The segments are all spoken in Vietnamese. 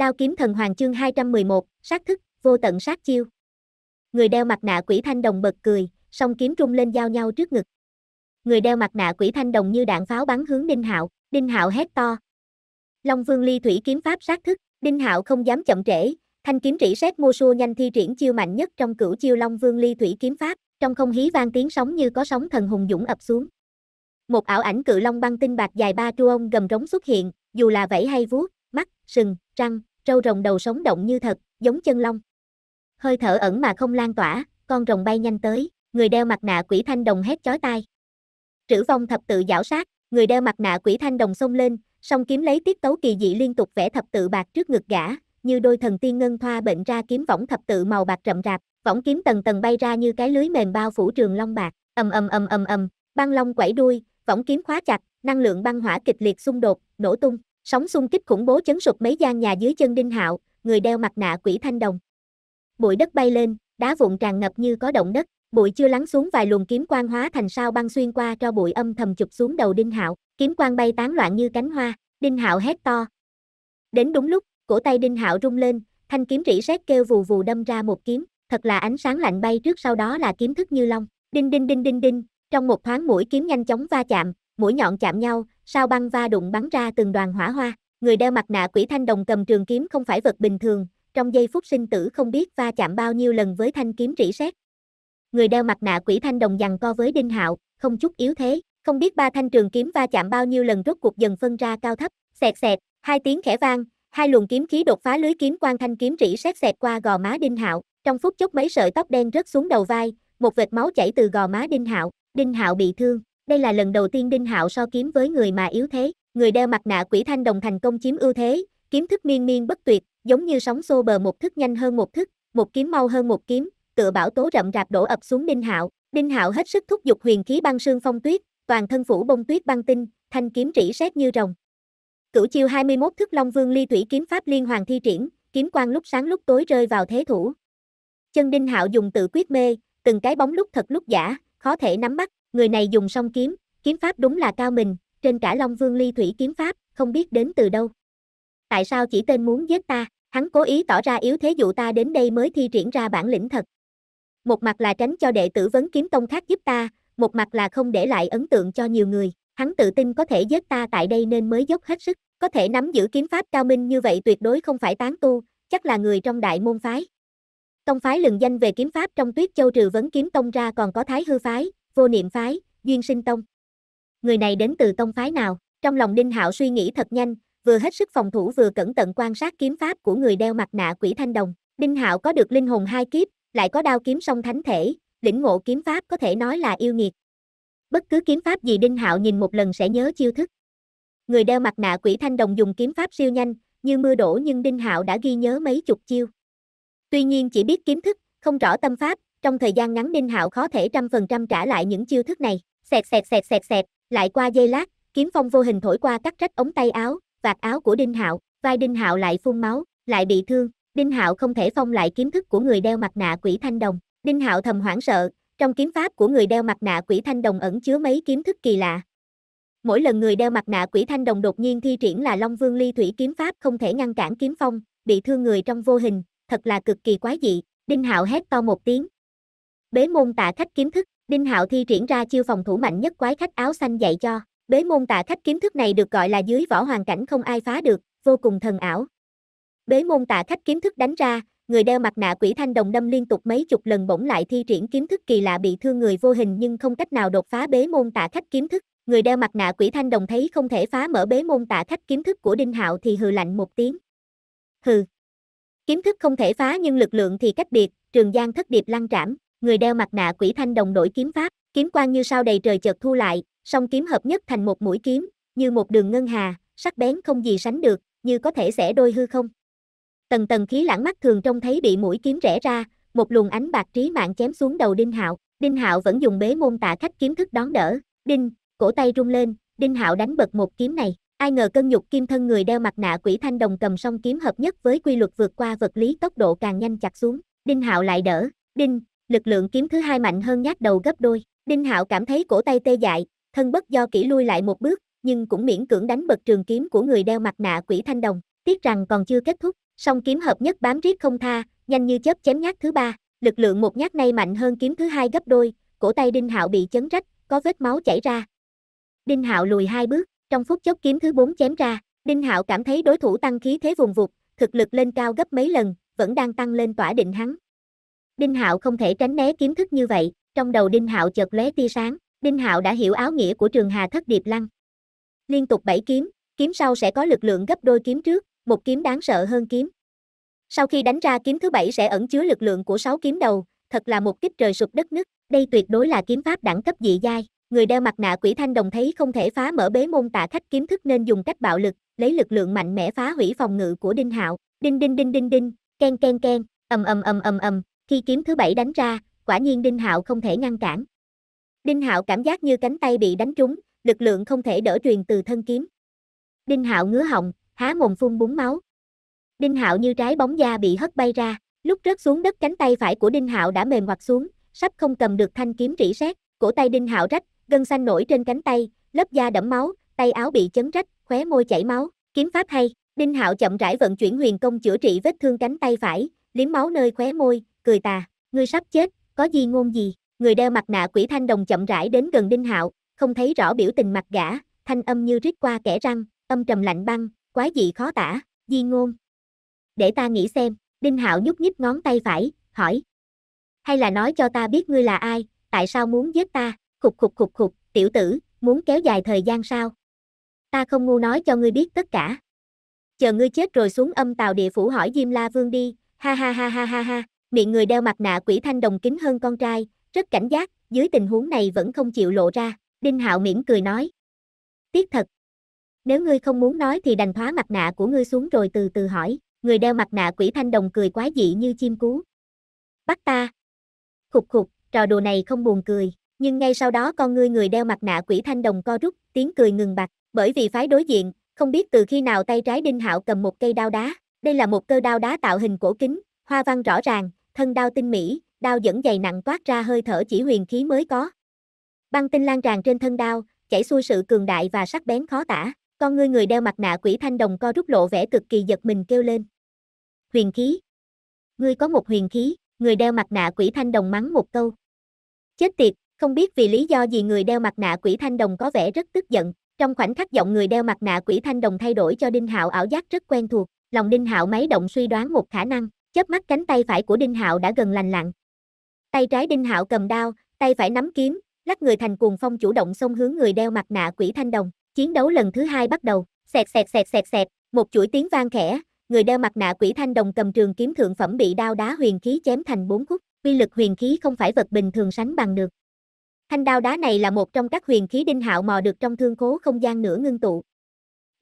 Đao kiếm thần hoàng chương 211, sát thức, vô tận sát chiêu. Người đeo mặt nạ quỷ thanh đồng bật cười, song kiếm trung lên giao nhau trước ngực. Người đeo mặt nạ quỷ thanh đồng như đạn pháo bắn hướng Đinh Hạo, Đinh Hạo hét to. Long Vương Ly Thủy kiếm pháp sát thức, Đinh Hạo không dám chậm trễ, thanh kiếm rỉ xét mua xua nhanh thi triển chiêu mạnh nhất trong cửu chiêu Long Vương Ly Thủy kiếm pháp, trong không khí vang tiếng sóng như có sóng thần hùng dũng ập xuống. Một ảo ảnh cự long băng tinh bạc dài ba tru ông gầm rống xuất hiện, dù là vẫy hay vuốt, mắt, sừng, răng, râu rồng đầu sống động như thật, giống chân long. Hơi thở ẩn mà không lan tỏa, con rồng bay nhanh tới, người đeo mặt nạ quỷ thanh đồng hét chói tai. Trữ vong thập tự giảo sát, người đeo mặt nạ quỷ thanh đồng xông lên, song kiếm lấy tiết tấu kỳ dị liên tục vẽ thập tự bạc trước ngực gã, như đôi thần tiên ngân thoa bệnh ra kiếm võng thập tự màu bạc rậm rạp, võng kiếm tầng tầng bay ra như cái lưới mềm bao phủ trường long bạc, ầm ầm ầm ầm ầm, băng long quẩy đuôi, võng kiếm khóa chặt, năng lượng băng hỏa kịch liệt xung đột, nổ tung. Sóng xung kích khủng bố chấn sụp mấy gian nhà dưới chân Đinh Hạo, người đeo mặt nạ quỷ thanh đồng. Bụi đất bay lên, đá vụn tràn ngập như có động đất, bụi chưa lắng xuống vài luồng kiếm quang hóa thành sao băng xuyên qua cho bụi âm thầm chụp xuống đầu Đinh Hạo, kiếm quang bay tán loạn như cánh hoa, Đinh Hạo hét to. Đến đúng lúc, cổ tay Đinh Hạo rung lên, thanh kiếm rỉ sét kêu vù vù đâm ra một kiếm, thật là ánh sáng lạnh bay trước sau đó là kiếm thức như long, đinh đinh đinh đinh đinh, trong một thoáng mũi kiếm nhanh chóng va chạm, mũi nhọn chạm nhau, sao băng va đụng bắn ra từng đoàn hỏa hoa, người đeo mặt nạ quỷ thanh đồng cầm trường kiếm không phải vật bình thường, trong giây phút sinh tử không biết va chạm bao nhiêu lần với thanh kiếm rỉ sét. Người đeo mặt nạ quỷ thanh đồng giằng co với Đinh Hạo, không chút yếu thế, không biết ba thanh trường kiếm va chạm bao nhiêu lần rốt cuộc dần phân ra cao thấp, xẹt xẹt, hai tiếng khẽ vang, hai luồng kiếm khí đột phá lưới kiếm quang thanh kiếm rỉ sét xẹt qua gò má Đinh Hạo, trong phút chốc mấy sợi tóc đen rớt xuống đầu vai, một vệt máu chảy từ gò má Đinh Hạo, Đinh Hạo bị thương, đây là lần đầu tiên Đinh Hạo so kiếm với người mà yếu thế, người đeo mặt nạ quỷ thanh đồng thành công chiếm ưu thế, kiếm thức miên miên bất tuyệt, giống như sóng xô bờ một thức nhanh hơn một thức, một kiếm mau hơn một kiếm, tựa Bảo tố rậm rạp đổ ập xuống Đinh Hạo. Đinh Hạo hết sức thúc giục huyền khí băng sương phong tuyết, toàn thân phủ bông tuyết băng tinh, thanh kiếm rỉ sét như rồng. Cửu chiêu 21 thức Long Vương Ly Thủy kiếm pháp liên hoàng thi triển, kiếm quang lúc sáng lúc tối rơi vào thế thủ. Chân Đinh Hạo dùng tự quyết mê, từng cái bóng lúc thật lúc giả, khó thể nắm bắt, người này dùng song kiếm, kiếm pháp đúng là cao mình, trên cả Long Vương Ly Thủy kiếm pháp, không biết đến từ đâu. Tại sao chỉ tên muốn giết ta, hắn cố ý tỏ ra yếu thế dụ ta đến đây mới thi triển ra bản lĩnh thật. Một mặt là tránh cho đệ tử vấn kiếm tông khác giúp ta, một mặt là không để lại ấn tượng cho nhiều người, hắn tự tin có thể giết ta tại đây nên mới dốc hết sức, có thể nắm giữ kiếm pháp cao minh như vậy tuyệt đối không phải tán tu, chắc là người trong đại môn phái. Tông phái lừng danh về kiếm pháp trong Tuyết Châu trừ vấn kiếm tông ra còn có Thái hư phái, vô niệm phái, duyên sinh tông. Người này đến từ tông phái nào? Trong lòng Đinh Hạo suy nghĩ thật nhanh, vừa hết sức phòng thủ vừa cẩn thận quan sát kiếm pháp của người đeo mặt nạ quỷ thanh đồng. Đinh Hạo có được linh hồn hai kiếp, lại có đao kiếm song thánh thể, lĩnh ngộ kiếm pháp có thể nói là yêu nghiệt. Bất cứ kiếm pháp gì Đinh Hạo nhìn một lần sẽ nhớ chiêu thức. Người đeo mặt nạ quỷ thanh đồng dùng kiếm pháp siêu nhanh, như mưa đổ nhưng Đinh Hạo đã ghi nhớ mấy chục chiêu. Tuy nhiên chỉ biết kiếm thức, không rõ tâm pháp, trong thời gian ngắn đinh Hạo khó thể trăm phần trăm trả lại những chiêu thức này, xẹt xẹt xẹt xẹt xẹt, lại qua giây lát, kiếm phong vô hình thổi qua cắt rách ống tay áo, vạt áo của Đinh Hạo, vai Đinh Hạo lại phun máu, lại bị thương, Đinh Hạo không thể phong lại kiếm thức của người đeo mặt nạ quỷ thanh đồng, Đinh Hạo thầm hoảng sợ, trong kiếm pháp của người đeo mặt nạ quỷ thanh đồng ẩn chứa mấy kiếm thức kỳ lạ. Mỗi lần người đeo mặt nạ quỷ thanh đồng đột nhiên thi triển là Long Vương Ly Thủy kiếm pháp không thể ngăn cản kiếm phong, bị thương người trong vô hình, thật là cực kỳ quái dị, Đinh Hạo hét to một tiếng, Bế môn tạ khách kiếm thức, Đinh Hạo thi triển ra chiêu phòng thủ mạnh nhất quái khách áo xanh dạy cho. Bế môn tạ khách kiếm thức này được gọi là dưới võ hoàn cảnh không ai phá được, vô cùng thần ảo. Bế môn tạ khách kiếm thức đánh ra, người đeo mặt nạ quỷ thanh đồng đâm liên tục mấy chục lần bỗng lại thi triển kiếm thức kỳ lạ bị thương người vô hình nhưng không cách nào đột phá bế môn tạ khách kiếm thức. Người đeo mặt nạ quỷ thanh đồng thấy không thể phá mở bế môn tạ khách kiếm thức của Đinh Hạo thì hừ lạnh một tiếng. Hừ. Kiếm thức không thể phá nhưng lực lượng thì cách biệt, Trường Giang thất điệp lăng trảm, người đeo mặt nạ quỷ thanh đồng đổi kiếm pháp, kiếm quang như sao đầy trời chợt thu lại, song kiếm hợp nhất thành một mũi kiếm, như một đường ngân hà, sắc bén không gì sánh được, như có thể xẻ đôi hư không. Tần tần khí lãng mắt thường trông thấy bị mũi kiếm rẽ ra, một luồng ánh bạc trí mạng chém xuống đầu Đinh Hạo, Đinh Hạo vẫn dùng bế môn tạ khách kiếm thức đón đỡ, đinh, cổ tay rung lên, Đinh Hạo đánh bật một kiếm này, ai ngờ cân nhục kim thân người đeo mặt nạ quỷ thanh đồng cầm song kiếm hợp nhất với quy luật vượt qua vật lý tốc độ càng nhanh chặt xuống, Đinh Hạo lại đỡ, đinh, lực lượng kiếm thứ hai mạnh hơn nhát đầu gấp đôi. Đinh Hạo cảm thấy cổ tay tê dại, thân bất do kỹ lui lại một bước, nhưng cũng miễn cưỡng đánh bật trường kiếm của người đeo mặt nạ quỷ thanh đồng. Tiếc rằng còn chưa kết thúc, song kiếm hợp nhất bám riết không tha, nhanh như chớp chém nhát thứ ba, lực lượng một nhát này mạnh hơn kiếm thứ hai gấp đôi, cổ tay Đinh Hạo bị chấn rách, có vết máu chảy ra. Đinh Hạo lùi hai bước, trong phút chốc kiếm thứ bốn chém ra, Đinh Hạo cảm thấy đối thủ tăng khí thế vùng vụt, thực lực lên cao gấp mấy lần, vẫn đang tăng lên tỏa định hắn, Đinh Hạo không thể tránh né kiếm thức như vậy, trong đầu Đinh Hạo chợt lóe tia sáng, Đinh Hạo đã hiểu áo nghĩa của Trường Hà Thất Điệp Lăng. Liên tục bảy kiếm, kiếm sau sẽ có lực lượng gấp đôi kiếm trước, một kiếm đáng sợ hơn kiếm. Sau khi đánh ra kiếm thứ bảy sẽ ẩn chứa lực lượng của sáu kiếm đầu, thật là một kích trời sụp đất nứt, đây tuyệt đối là kiếm pháp đẳng cấp dị giai, người đeo mặt nạ quỷ thanh đồng thấy không thể phá mở bế môn tạ khách kiếm thức nên dùng cách bạo lực, lấy lực lượng mạnh mẽ phá hủy phòng ngự của Đinh Hạo. Đinh đinh đinh đinh đinh, ken ken ken, ầm ầm ầm ầm ầm, khi kiếm thứ bảy đánh ra, quả nhiên Đinh Hạo không thể ngăn cản. Đinh Hạo cảm giác như cánh tay bị đánh trúng, lực lượng không thể đỡ truyền từ thân kiếm. Đinh Hạo ngứa họng, há mồm phun búng máu. Đinh Hạo như trái bóng da bị hất bay ra, lúc rớt xuống đất cánh tay phải của Đinh Hạo đã mềm hoặc xuống, sắp không cầm được thanh kiếm rỉ sét, cổ tay Đinh Hạo rách, gân xanh nổi trên cánh tay, lớp da đẫm máu, tay áo bị chấn rách, khóe môi chảy máu, kiếm pháp hay, Đinh Hạo chậm rãi vận chuyển huyền công chữa trị vết thương cánh tay phải, liếm máu nơi khóe môi, cười tà, ngươi sắp chết, có gì ngôn gì, người đeo mặt nạ quỷ thanh đồng chậm rãi đến gần Đinh Hạo, không thấy rõ biểu tình mặt gã, thanh âm như rít qua kẻ răng, âm trầm lạnh băng, quái dị khó tả, di ngôn. Để ta nghĩ xem, Đinh Hạo nhúc nhích ngón tay phải, hỏi. Hay là nói cho ta biết ngươi là ai, tại sao muốn giết ta, khục khục khục khục, tiểu tử, muốn kéo dài thời gian sao? Ta không ngu nói cho ngươi biết tất cả. Chờ ngươi chết rồi xuống âm tàu địa phủ hỏi Diêm La Vương đi, ha ha ha ha ha ha miệng người đeo mặt nạ quỷ thanh đồng kính hơn con trai, rất cảnh giác, dưới tình huống này vẫn không chịu lộ ra, Đinh Hạo mỉm cười nói. Tiếc thật. Nếu ngươi không muốn nói thì đành thóa mặt nạ của ngươi xuống rồi từ từ hỏi, người đeo mặt nạ quỷ thanh đồng cười quá dị như chim cú. Bắt ta. Khục khục, trò đùa này không buồn cười, nhưng ngay sau đó con ngươi người đeo mặt nạ quỷ thanh đồng co rút, tiếng cười ngừng bặt, bởi vì phái đối diện, không biết từ khi nào tay trái Đinh Hạo cầm một cây đao đá, đây là một cơ đao đá tạo hình cổ kính, hoa văn rõ ràng, thân đao tinh mỹ, đao dẫn dày nặng toát ra hơi thở chỉ huyền khí mới có. Băng tinh lan tràn trên thân đao, chảy xuôi sự cường đại và sắc bén khó tả, con ngươi người đeo mặt nạ quỷ thanh đồng co rút lộ vẻ cực kỳ giật mình kêu lên. Huyền khí. Ngươi có một huyền khí, người đeo mặt nạ quỷ thanh đồng mắng một câu. Chết tiệt, không biết vì lý do gì người đeo mặt nạ quỷ thanh đồng có vẻ rất tức giận, trong khoảnh khắc giọng người đeo mặt nạ quỷ thanh đồng thay đổi cho Đinh Hạo ảo giác rất quen thuộc, lòng Đinh Hạo máy động suy đoán một khả năng, chớp mắt cánh tay phải của Đinh Hạo đã gần lành lặn. Tay trái Đinh Hạo cầm đao, tay phải nắm kiếm, lắc người thành cuồng phong chủ động xông hướng người đeo mặt nạ quỷ thanh đồng. Chiến đấu lần thứ hai bắt đầu, xẹt xẹt xẹt xẹt xẹt, một chuỗi tiếng vang khẽ, người đeo mặt nạ quỷ thanh đồng cầm trường kiếm thượng phẩm bị đao đá huyền khí chém thành bốn khúc, uy lực huyền khí không phải vật bình thường sánh bằng được. Thanh đao đá này là một trong các huyền khí đinh hạo mò được trong thương khố không gian nửa ngưng tụ.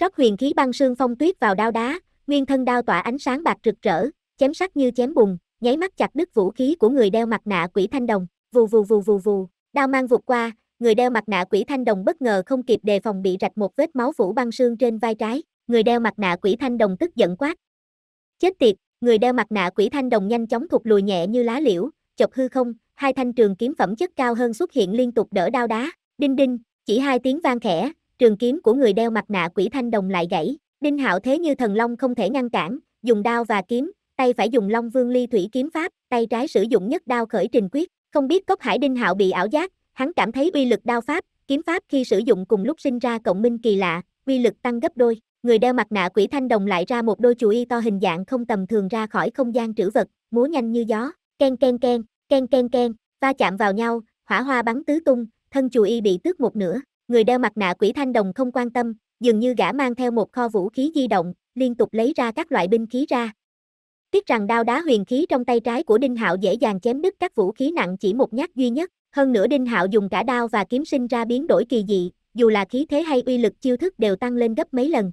Rót huyền khí băng sương phong tuyết vào đao đá, nguyên thân đao tỏa ánh sáng bạc rực rỡ, chém sắc như chém bùn, nháy mắt chặt đứt vũ khí của người đeo mặt nạ quỷ thanh đồng, vù vù vù vù vù, đao mang vụt qua, người đeo mặt nạ quỷ thanh đồng bất ngờ không kịp đề phòng bị rạch một vết máu vũ băng xương trên vai trái, người đeo mặt nạ quỷ thanh đồng tức giận quát. Chết tiệt, người đeo mặt nạ quỷ thanh đồng nhanh chóng thụt lùi nhẹ như lá liễu, chọc hư không, hai thanh trường kiếm phẩm chất cao hơn xuất hiện liên tục đỡ đao đá, đinh đinh, chỉ hai tiếng vang khẽ, trường kiếm của người đeo mặt nạ quỷ thanh đồng lại gãy, Đinh Hạo thế như thần long không thể ngăn cản, dùng đao và kiếm, tay phải dùng Long Vương Ly Thủy kiếm pháp, tay trái sử dụng nhất đao khởi trình quyết, không biết Cốc Hải Đinh Hạo bị ảo giác, hắn cảm thấy uy lực đao pháp, kiếm pháp khi sử dụng cùng lúc sinh ra cộng minh kỳ lạ, uy lực tăng gấp đôi. Người đeo mặt nạ quỷ thanh đồng lại ra một đôi chú y to hình dạng không tầm thường ra khỏi không gian trữ vật, múa nhanh như gió, ken ken ken, ken ken ken, va chạm vào nhau, hỏa hoa bắn tứ tung, thân chú y bị tước một nửa. Người đeo mặt nạ quỷ thanh đồng không quan tâm, dường như gã mang theo một kho vũ khí di động, liên tục lấy ra các loại binh khí ra, Tiếc rằng đao đá huyền khí trong tay trái của Đinh Hạo dễ dàng chém đứt các vũ khí nặng chỉ một nhát duy nhất, hơn nữa Đinh Hạo dùng cả đao và kiếm sinh ra biến đổi kỳ dị, dù là khí thế hay uy lực chiêu thức đều tăng lên gấp mấy lần.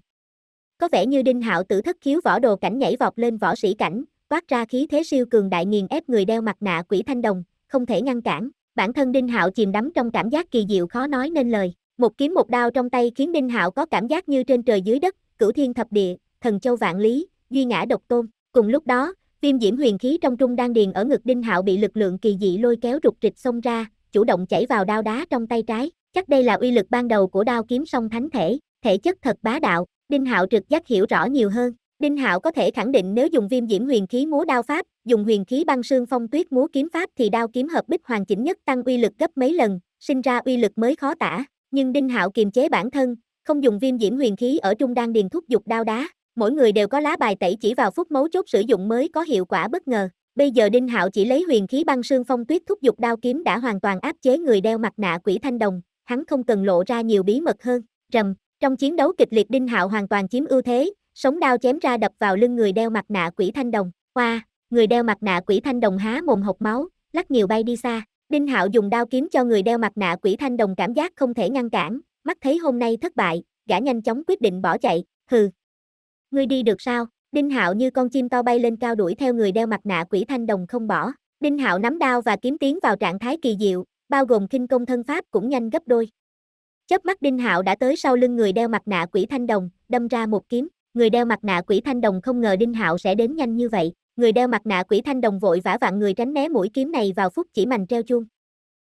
Có vẻ như Đinh Hạo tử thất khiếu võ đồ cảnh nhảy vọt lên võ sĩ cảnh, quát ra khí thế siêu cường đại nghiền ép người đeo mặt nạ quỷ thanh đồng, không thể ngăn cản. Bản thân Đinh Hạo chìm đắm trong cảm giác kỳ diệu khó nói nên lời. Một kiếm một đao trong tay khiến Đinh Hạo có cảm giác như trên trời dưới đất, cửu thiên thập địa, thần châu vạn lý, duy ngã độc tôn. Cùng lúc đó, viêm diễm huyền khí trong trung đan điền ở ngực Đinh Hạo bị lực lượng kỳ dị lôi kéo rụt rịch xông ra, chủ động chảy vào đao đá trong tay trái. Chắc đây là uy lực ban đầu của đao kiếm song thánh thể, thể chất thật bá đạo, Đinh Hạo trực giác hiểu rõ nhiều hơn. Đinh Hạo có thể khẳng định nếu dùng viêm diễm huyền khí múa đao pháp, dùng huyền khí băng sương phong tuyết múa kiếm pháp thì đao kiếm hợp bích hoàn chỉnh nhất tăng uy lực gấp mấy lần, sinh ra uy lực mới khó tả. Nhưng Đinh Hạo kiềm chế bản thân, không dùng viêm diễm huyền khí ở trung đan điền thúc dục đao đá, mỗi người đều có lá bài tẩy chỉ vào phút mấu chốt sử dụng mới có hiệu quả bất ngờ. Bây giờ Đinh Hạo chỉ lấy huyền khí băng sương phong tuyết thúc giục đao kiếm đã hoàn toàn áp chế người đeo mặt nạ quỷ thanh đồng, hắn không cần lộ ra nhiều bí mật hơn. Rầm, trong chiến đấu kịch liệt Đinh Hạo hoàn toàn chiếm ưu thế, sống đao chém ra đập vào lưng người đeo mặt nạ quỷ thanh đồng. hoa người đeo mặt nạ quỷ thanh đồng há mồm hộc máu, lắc nhiều bay đi xa. Đinh Hạo dùng đao kiếm cho người đeo mặt nạ quỷ thanh đồng cảm giác không thể ngăn cản, mắt thấy hôm nay thất bại, gã nhanh chóng quyết định bỏ chạy. Hừ, Ngươi đi được sao? Đinh Hạo như con chim to bay lên cao đuổi theo người đeo mặt nạ quỷ thanh đồng không bỏ. Đinh Hạo nắm đao và kiếm tiến vào trạng thái kỳ diệu, bao gồm kinh công thân pháp cũng nhanh gấp đôi. Chớp mắt Đinh Hạo đã tới sau lưng người đeo mặt nạ quỷ thanh đồng, đâm ra một kiếm. Người đeo mặt nạ quỷ thanh đồng không ngờ Đinh Hạo sẽ đến nhanh như vậy. Người đeo mặt nạ quỷ thanh đồng vội vã vặn người tránh né mũi kiếm này vào phút chỉ mành treo chuông.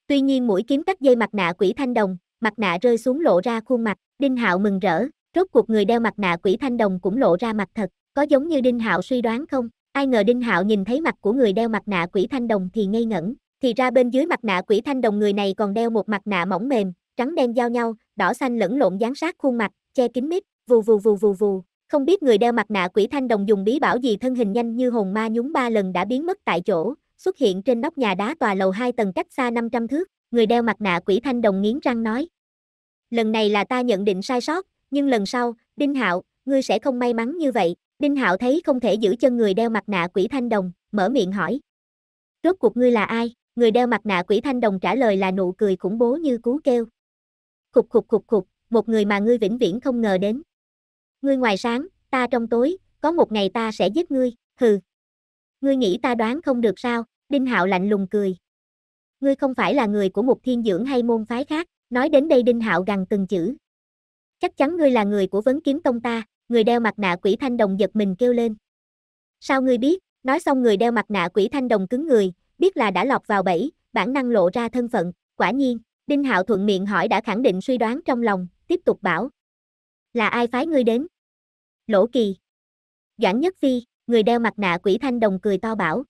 Tuy nhiên mũi kiếm cắt dây mặt nạ quỷ thanh đồng, mặt nạ rơi xuống lộ ra khuôn mặt, Đinh Hạo mừng rỡ, rốt cuộc người đeo mặt nạ quỷ thanh đồng cũng lộ ra mặt thật, có giống như Đinh Hạo suy đoán không? Ai ngờ Đinh Hạo nhìn thấy mặt của người đeo mặt nạ quỷ thanh đồng thì ngây ngẩn, thì ra bên dưới mặt nạ quỷ thanh đồng người này còn đeo một mặt nạ mỏng mềm, trắng đen giao nhau, đỏ xanh lẫn lộn dán sát khuôn mặt, che kín mít, vù vù vù vù vù. Không biết người đeo mặt nạ quỷ thanh đồng dùng bí bảo gì thân hình nhanh như hồn ma nhúng ba lần đã biến mất tại chỗ, xuất hiện trên nóc nhà đá tòa lầu 2 tầng cách xa 500 thước, người đeo mặt nạ quỷ thanh đồng nghiến răng nói. Lần này là ta nhận định sai sót, nhưng lần sau, Đinh Hạo, ngươi sẽ không may mắn như vậy. Đinh Hạo thấy không thể giữ chân người đeo mặt nạ quỷ thanh đồng, mở miệng hỏi. Rốt cuộc ngươi là ai? Người đeo mặt nạ quỷ thanh đồng trả lời là nụ cười khủng bố như cú kêu. Khục khục khục khục, một người mà ngươi vĩnh viễn không ngờ đến. Ngươi ngoài sáng, ta trong tối, có một ngày ta sẽ giết ngươi, hừ. Ngươi nghĩ ta đoán không được sao? Đinh Hạo lạnh lùng cười. Ngươi không phải là người của một thiên dưỡng hay môn phái khác, nói đến đây Đinh Hạo gằn từng chữ, chắc chắn ngươi là người của vấn kiếm tông ta, người đeo mặt nạ quỷ thanh đồng giật mình kêu lên. Sao ngươi biết, nói xong người đeo mặt nạ quỷ thanh đồng cứng người, biết là đã lọt vào bẫy, bản năng lộ ra thân phận, quả nhiên, Đinh Hạo thuận miệng hỏi đã khẳng định suy đoán trong lòng, tiếp tục bảo. Là ai phái ngươi đến? Lỗ Kỳ. Doãn Nhất Phi, người đeo mặt nạ quỷ thanh đồng cười to bảo.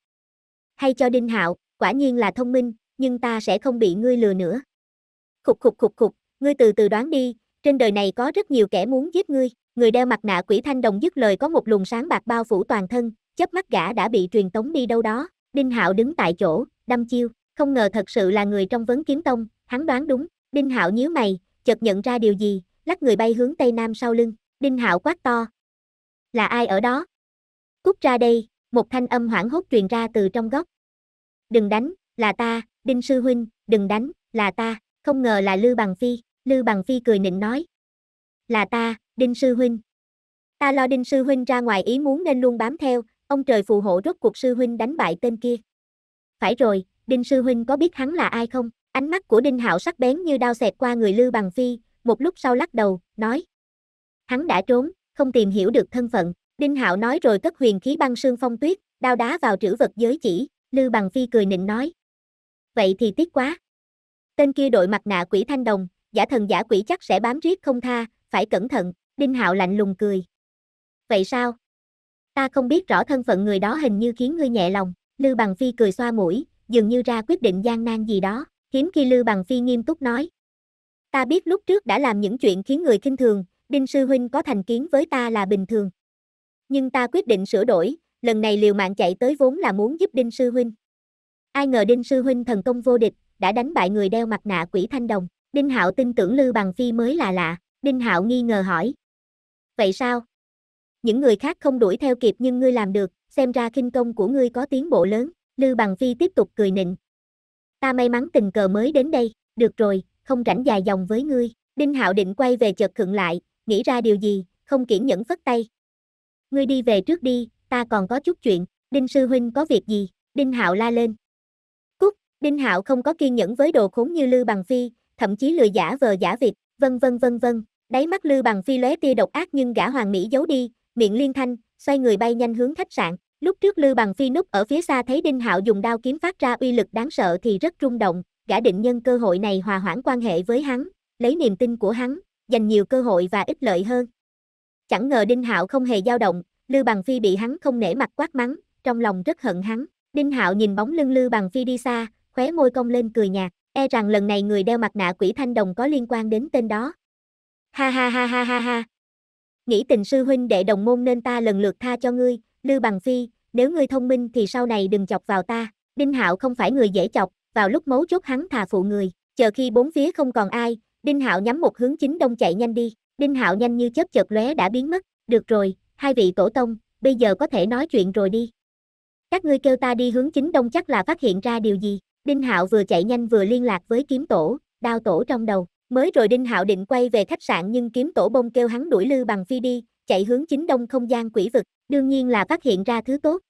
Hay cho Đinh Hạo, quả nhiên là thông minh, nhưng ta sẽ không bị ngươi lừa nữa. Khục khục khục khục, ngươi từ từ đoán đi, trên đời này có rất nhiều kẻ muốn giết ngươi, người đeo mặt nạ quỷ thanh đồng dứt lời có một luồng sáng bạc bao phủ toàn thân, chớp mắt gã đã bị truyền tống đi đâu đó, Đinh Hạo đứng tại chỗ, đâm chiêu, không ngờ thật sự là người trong vấn kiếm tông, hắn đoán đúng, Đinh Hạo nhíu mày, chợt nhận ra điều gì, lắc người bay hướng tây nam sau lưng, Đinh Hạo quát to. Là ai ở đó? Cút ra đây, một thanh âm hoảng hốt truyền ra từ trong góc. Đừng đánh, là ta, Đinh sư huynh, đừng đánh, là ta, không ngờ là Lư Bằng Phi. Lư Bằng Phi cười nịnh nói. Là ta, Đinh Sư Huynh. Ta lo Đinh Sư Huynh ra ngoài ý muốn nên luôn bám theo, ông trời phù hộ rốt cuộc Sư Huynh đánh bại tên kia. Phải rồi, Đinh Sư Huynh có biết hắn là ai không? Ánh mắt của Đinh Hạo sắc bén như đao xẹt qua người Lư Bằng Phi, một lúc sau lắc đầu, nói. Hắn đã trốn, không tìm hiểu được thân phận. Đinh Hạo nói rồi cất huyền khí băng sương phong tuyết, đao đá vào trữ vật giới chỉ, Lư Bằng Phi cười nịnh nói. Vậy thì tiếc quá. Tên kia đội mặt nạ quỷ thanh đồng, giả thần giả quỷ chắc sẽ bám riết không tha, phải cẩn thận, Đinh Hạo lạnh lùng cười. Vậy sao? Ta không biết rõ thân phận người đó hình như khiến ngươi nhẹ lòng, Lư Bằng Phi cười xoa mũi, dường như ra quyết định gian nan gì đó, hiếm khi Lư Bằng Phi nghiêm túc nói. Ta biết lúc trước đã làm những chuyện khiến người kinh thường, Đinh Sư Huynh có thành kiến với ta là bình thường. Nhưng ta quyết định sửa đổi, lần này liều mạng chạy tới vốn là muốn giúp Đinh Sư Huynh. Ai ngờ Đinh Sư Huynh thần công vô địch, đã đánh bại người đeo mặt nạ quỷ thanh đồng. Đinh Hạo tin tưởng Lư Bằng Phi mới là lạ, Đinh Hạo nghi ngờ hỏi. Vậy sao? Những người khác không đuổi theo kịp nhưng ngươi làm được, xem ra kinh công của ngươi có tiến bộ lớn, Lư Bằng Phi tiếp tục cười nịnh. Ta may mắn tình cờ mới đến đây, được rồi, không rảnh dài dòng với ngươi. Đinh Hạo định quay về chợt khựng lại, nghĩ ra điều gì, không kiển nhẫn phất tay. Ngươi đi về trước đi, ta còn có chút chuyện, Đinh sư huynh có việc gì? Đinh Hạo la lên. Cút, Đinh Hạo không có kiên nhẫn với đồ khốn như Lư Bằng Phi, thậm chí lừa giả vờ giả vịt vân vân vân vân. Đáy mắt Lư Bằng Phi lóe tia độc ác nhưng gã hoàng mỹ giấu đi, miệng liên thanh, xoay người bay nhanh hướng khách sạn. Lúc trước Lư Bằng Phi núp ở phía xa thấy Đinh Hạo dùng đao kiếm phát ra uy lực đáng sợ thì rất rung động, gã định nhân cơ hội này hòa hoãn quan hệ với hắn, lấy niềm tin của hắn, dành nhiều cơ hội và ích lợi hơn. Chẳng ngờ Đinh Hạo không hề dao động, Lư Bằng Phi bị hắn không nể mặt quát mắng, trong lòng rất hận hắn. Đinh Hạo nhìn bóng lưng Lư Bằng Phi đi xa, khóe môi cong lên cười nhạt, e rằng lần này người đeo mặt nạ quỷ thanh đồng có liên quan đến tên đó. Ha ha ha ha ha ha. Nghĩ tình sư huynh đệ đồng môn nên ta lần lượt tha cho ngươi, lưu Bằng Phi, nếu ngươi thông minh thì sau này đừng chọc vào ta. Đinh Hạo không phải người dễ chọc, vào lúc mấu chốt hắn thà phụ người, chờ khi bốn phía không còn ai, Đinh Hạo nhắm một hướng chính đông chạy nhanh đi, Đinh Hạo nhanh như chớp chợt lóe đã biến mất, được rồi, hai vị tổ tông, bây giờ có thể nói chuyện rồi đi. Các ngươi kêu ta đi hướng chính đông chắc là phát hiện ra điều gì, Đinh Hạo vừa chạy nhanh vừa liên lạc với kiếm tổ, đao tổ trong đầu. Mới rồi Đinh Hạo định quay về khách sạn nhưng kiếm tổ bông kêu hắn đuổi lư bằng phi đi, chạy hướng chính đông không gian quỷ vực, đương nhiên là phát hiện ra thứ tốt.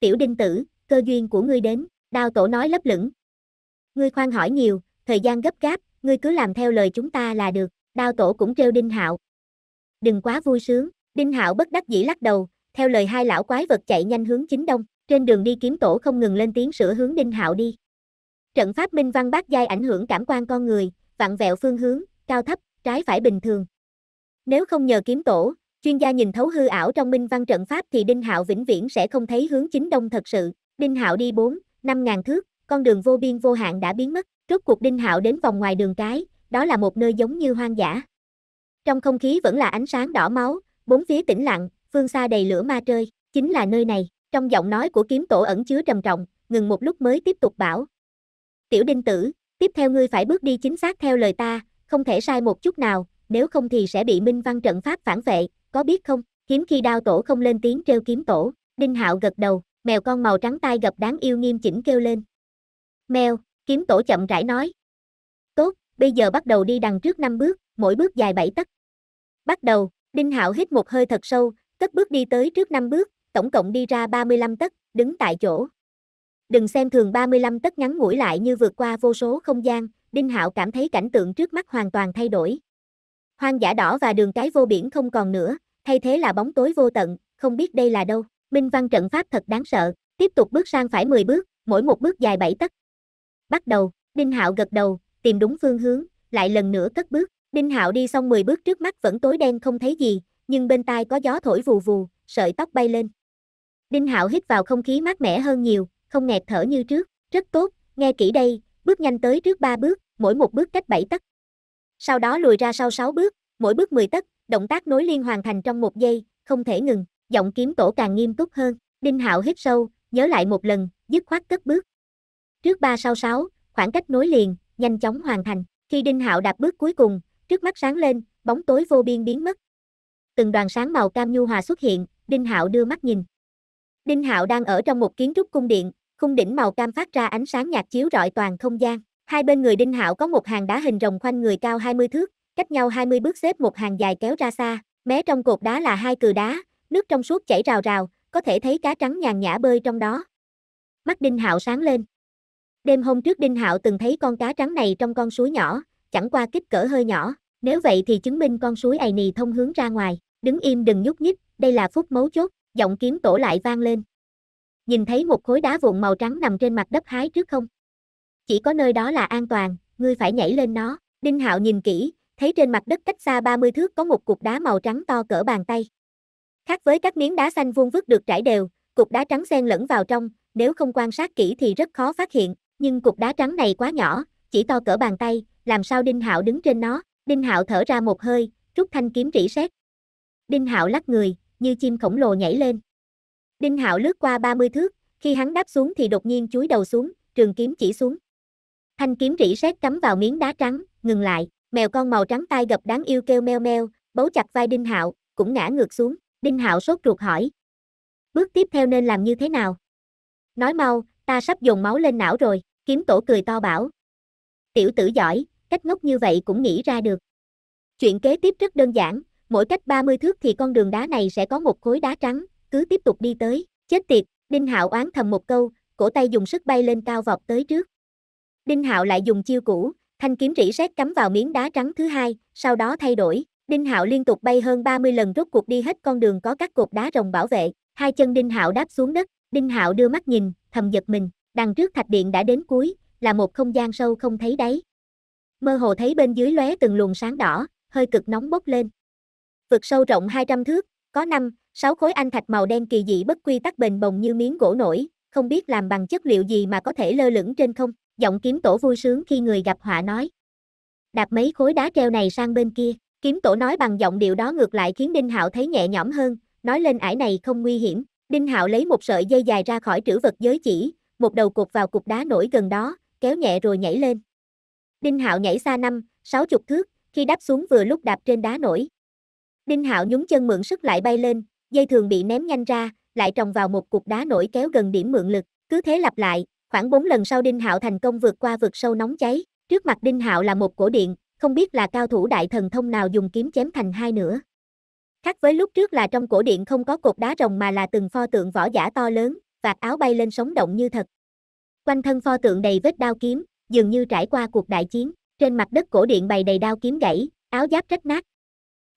Tiểu Đinh tử, cơ duyên của ngươi đến, đao tổ nói lấp lửng. Ngươi khoan hỏi nhiều, thời gian gấp gáp, ngươi cứ làm theo lời chúng ta là được, đao tổ cũng trêu Đinh Hạo. Đừng quá vui sướng, Đinh Hạo bất đắc dĩ lắc đầu, theo lời hai lão quái vật chạy nhanh hướng chính đông, trên đường đi kiếm tổ không ngừng lên tiếng sửa hướng Đinh Hạo đi. Trận pháp minh văn bát giai ảnh hưởng cảm quan con người, vặn vẹo phương hướng, cao thấp, trái phải bình thường. Nếu không nhờ kiếm tổ, chuyên gia nhìn thấu hư ảo trong minh văn trận pháp thì Đinh Hạo vĩnh viễn sẽ không thấy hướng chính đông thật sự. Đinh Hạo đi 4, 5 ngàn thước, con đường vô biên vô hạn đã biến mất, rốt cuộc Đinh Hạo đến vòng ngoài đường cái, đó là một nơi giống như hoang dã. Trong không khí vẫn là ánh sáng đỏ máu, bốn phía tĩnh lặng, phương xa đầy lửa ma chơi, chính là nơi này. Trong giọng nói của kiếm tổ ẩn chứa trầm trọng, ngừng một lúc mới tiếp tục bảo, Tiểu đinh tử, tiếp theo ngươi phải bước đi chính xác theo lời ta, không thể sai một chút nào, nếu không thì sẽ bị minh văn trận pháp phản vệ, có biết không? Hiếm khi đao tổ không lên tiếng treo kiếm tổ, đinh hạo gật đầu, mèo con màu trắng tai gập đáng yêu nghiêm chỉnh kêu lên. Mèo, kiếm tổ chậm rãi nói. Tốt, bây giờ bắt đầu đi đằng trước 5 bước, mỗi bước dài 7 tấc. Bắt đầu, đinh hạo hít một hơi thật sâu, cất bước đi tới trước 5 bước, tổng cộng đi ra 35 tấc, đứng tại chỗ. Đừng xem thường 35 tấc ngắn ngủi lại như vượt qua vô số không gian, Đinh Hạo cảm thấy cảnh tượng trước mắt hoàn toàn thay đổi. Hoang dã đỏ và đường cái vô biển không còn nữa, thay thế là bóng tối vô tận, không biết đây là đâu. Minh văn trận pháp thật đáng sợ, tiếp tục bước sang phải 10 bước, mỗi một bước dài 7 tấc. Bắt đầu, Đinh Hạo gật đầu, tìm đúng phương hướng, lại lần nữa cất bước. Đinh Hạo đi xong 10 bước trước mắt vẫn tối đen không thấy gì, nhưng bên tai có gió thổi vù vù, sợi tóc bay lên. Đinh Hạo hít vào không khí mát mẻ hơn nhiều, không nghẹt thở như trước, rất tốt, nghe kỹ đây, bước nhanh tới trước 3 bước, mỗi một bước cách 7 tấc. Sau đó lùi ra sau 6 bước, mỗi bước 10 tấc, động tác nối liên hoàn thành trong một giây, không thể ngừng, giọng kiếm tổ càng nghiêm túc hơn, Đinh Hạo hít sâu, nhớ lại một lần, dứt khoát cất bước. Trước 3 sau 6, khoảng cách nối liền, nhanh chóng hoàn thành, khi Đinh Hạo đạp bước cuối cùng, trước mắt sáng lên, bóng tối vô biên biến mất. Từng đoàn sáng màu cam nhu hòa xuất hiện, Đinh Hạo đưa mắt nhìn. Đinh Hạo đang ở trong một kiến trúc cung điện, Khung đỉnh màu cam phát ra ánh sáng nhạt chiếu rọi toàn không gian. Hai bên người Đinh Hạo có một hàng đá hình rồng khoanh người cao 20 thước, cách nhau 20 bước xếp một hàng dài kéo ra xa, mé trong cột đá là hai cừ đá, nước trong suốt chảy rào rào, có thể thấy cá trắng nhàn nhã bơi trong đó. Mắt Đinh Hạo sáng lên. Đêm hôm trước Đinh Hạo từng thấy con cá trắng này trong con suối nhỏ, chẳng qua kích cỡ hơi nhỏ, nếu vậy thì chứng minh con suối ầy nì thông hướng ra ngoài, đứng im đừng nhúc nhích, đây là phút mấu chốt, giọng kiếm tổ lại vang lên nhìn thấy một khối đá vụn màu trắng nằm trên mặt đất hái trước không? Chỉ có nơi đó là an toàn, ngươi phải nhảy lên nó. Đinh Hạo nhìn kỹ, thấy trên mặt đất cách xa 30 thước có một cục đá màu trắng to cỡ bàn tay. Khác với các miếng đá xanh vuông vức được trải đều, cục đá trắng xen lẫn vào trong, nếu không quan sát kỹ thì rất khó phát hiện, nhưng cục đá trắng này quá nhỏ, chỉ to cỡ bàn tay, làm sao Đinh Hạo đứng trên nó? Đinh Hạo thở ra một hơi, rút thanh kiếm rỉ sét. Đinh Hạo lắc người, như chim khổng lồ nhảy lên. Đinh Hạo lướt qua 30 thước, khi hắn đáp xuống thì đột nhiên chúi đầu xuống, trường kiếm chỉ xuống. Thanh kiếm rỉ sét cắm vào miếng đá trắng, ngừng lại, mèo con màu trắng tai gập đáng yêu kêu meo meo, bấu chặt vai Đinh Hạo, cũng ngã ngược xuống, Đinh Hạo sốt ruột hỏi. Bước tiếp theo nên làm như thế nào? Nói mau, ta sắp dùng máu lên não rồi, kiếm tổ cười to bảo. Tiểu tử giỏi, cách ngốc như vậy cũng nghĩ ra được. Chuyện kế tiếp rất đơn giản, mỗi cách 30 thước thì con đường đá này sẽ có một khối đá trắng, cứ tiếp tục đi tới, chết tiệt, Đinh Hạo oán thầm một câu, cổ tay dùng sức bay lên cao vọt tới trước. Đinh Hạo lại dùng chiêu cũ, thanh kiếm rỉ sét cắm vào miếng đá trắng thứ hai, sau đó thay đổi, Đinh Hạo liên tục bay hơn 30 lần rốt cuộc đi hết con đường có các cột đá rồng bảo vệ, hai chân Đinh Hạo đáp xuống đất, Đinh Hạo đưa mắt nhìn, thầm giật mình, đằng trước thạch điện đã đến cuối, là một không gian sâu không thấy đáy. Mơ hồ thấy bên dưới lóe từng luồng sáng đỏ, hơi cực nóng bốc lên. Vực sâu rộng 200 thước, có 5, 6 khối anh thạch màu đen kỳ dị bất quy tắc bền bồng như miếng gỗ nổi, không biết làm bằng chất liệu gì mà có thể lơ lửng trên không, giọng kiếm tổ vui sướng khi người gặp họa nói. Đạp mấy khối đá treo này sang bên kia, kiếm tổ nói bằng giọng điệu đó ngược lại khiến Đinh Hạo thấy nhẹ nhõm hơn, nói lên ải này không nguy hiểm. Đinh Hạo lấy một sợi dây dài ra khỏi trữ vật giới chỉ, một đầu cột vào cục đá nổi gần đó, kéo nhẹ rồi nhảy lên. Đinh Hạo nhảy xa năm, sáu chục thước, khi đáp xuống vừa lúc đạp trên đá nổi. Đinh Hạo nhún chân mượn sức lại bay lên, dây thường bị ném nhanh ra, lại trồng vào một cục đá nổi kéo gần điểm mượn lực, cứ thế lặp lại, khoảng 4 lần sau Đinh Hạo thành công vượt qua vực sâu nóng cháy, trước mặt Đinh Hạo là một cổ điện, không biết là cao thủ đại thần thông nào dùng kiếm chém thành hai nữa. Khác với lúc trước là trong cổ điện không có cột đá rồng mà là từng pho tượng võ giả to lớn, vạt áo bay lên sống động như thật. Quanh thân pho tượng đầy vết đao kiếm, dường như trải qua cuộc đại chiến, trên mặt đất cổ điện bày đầy đao kiếm gãy, áo giáp rách nát,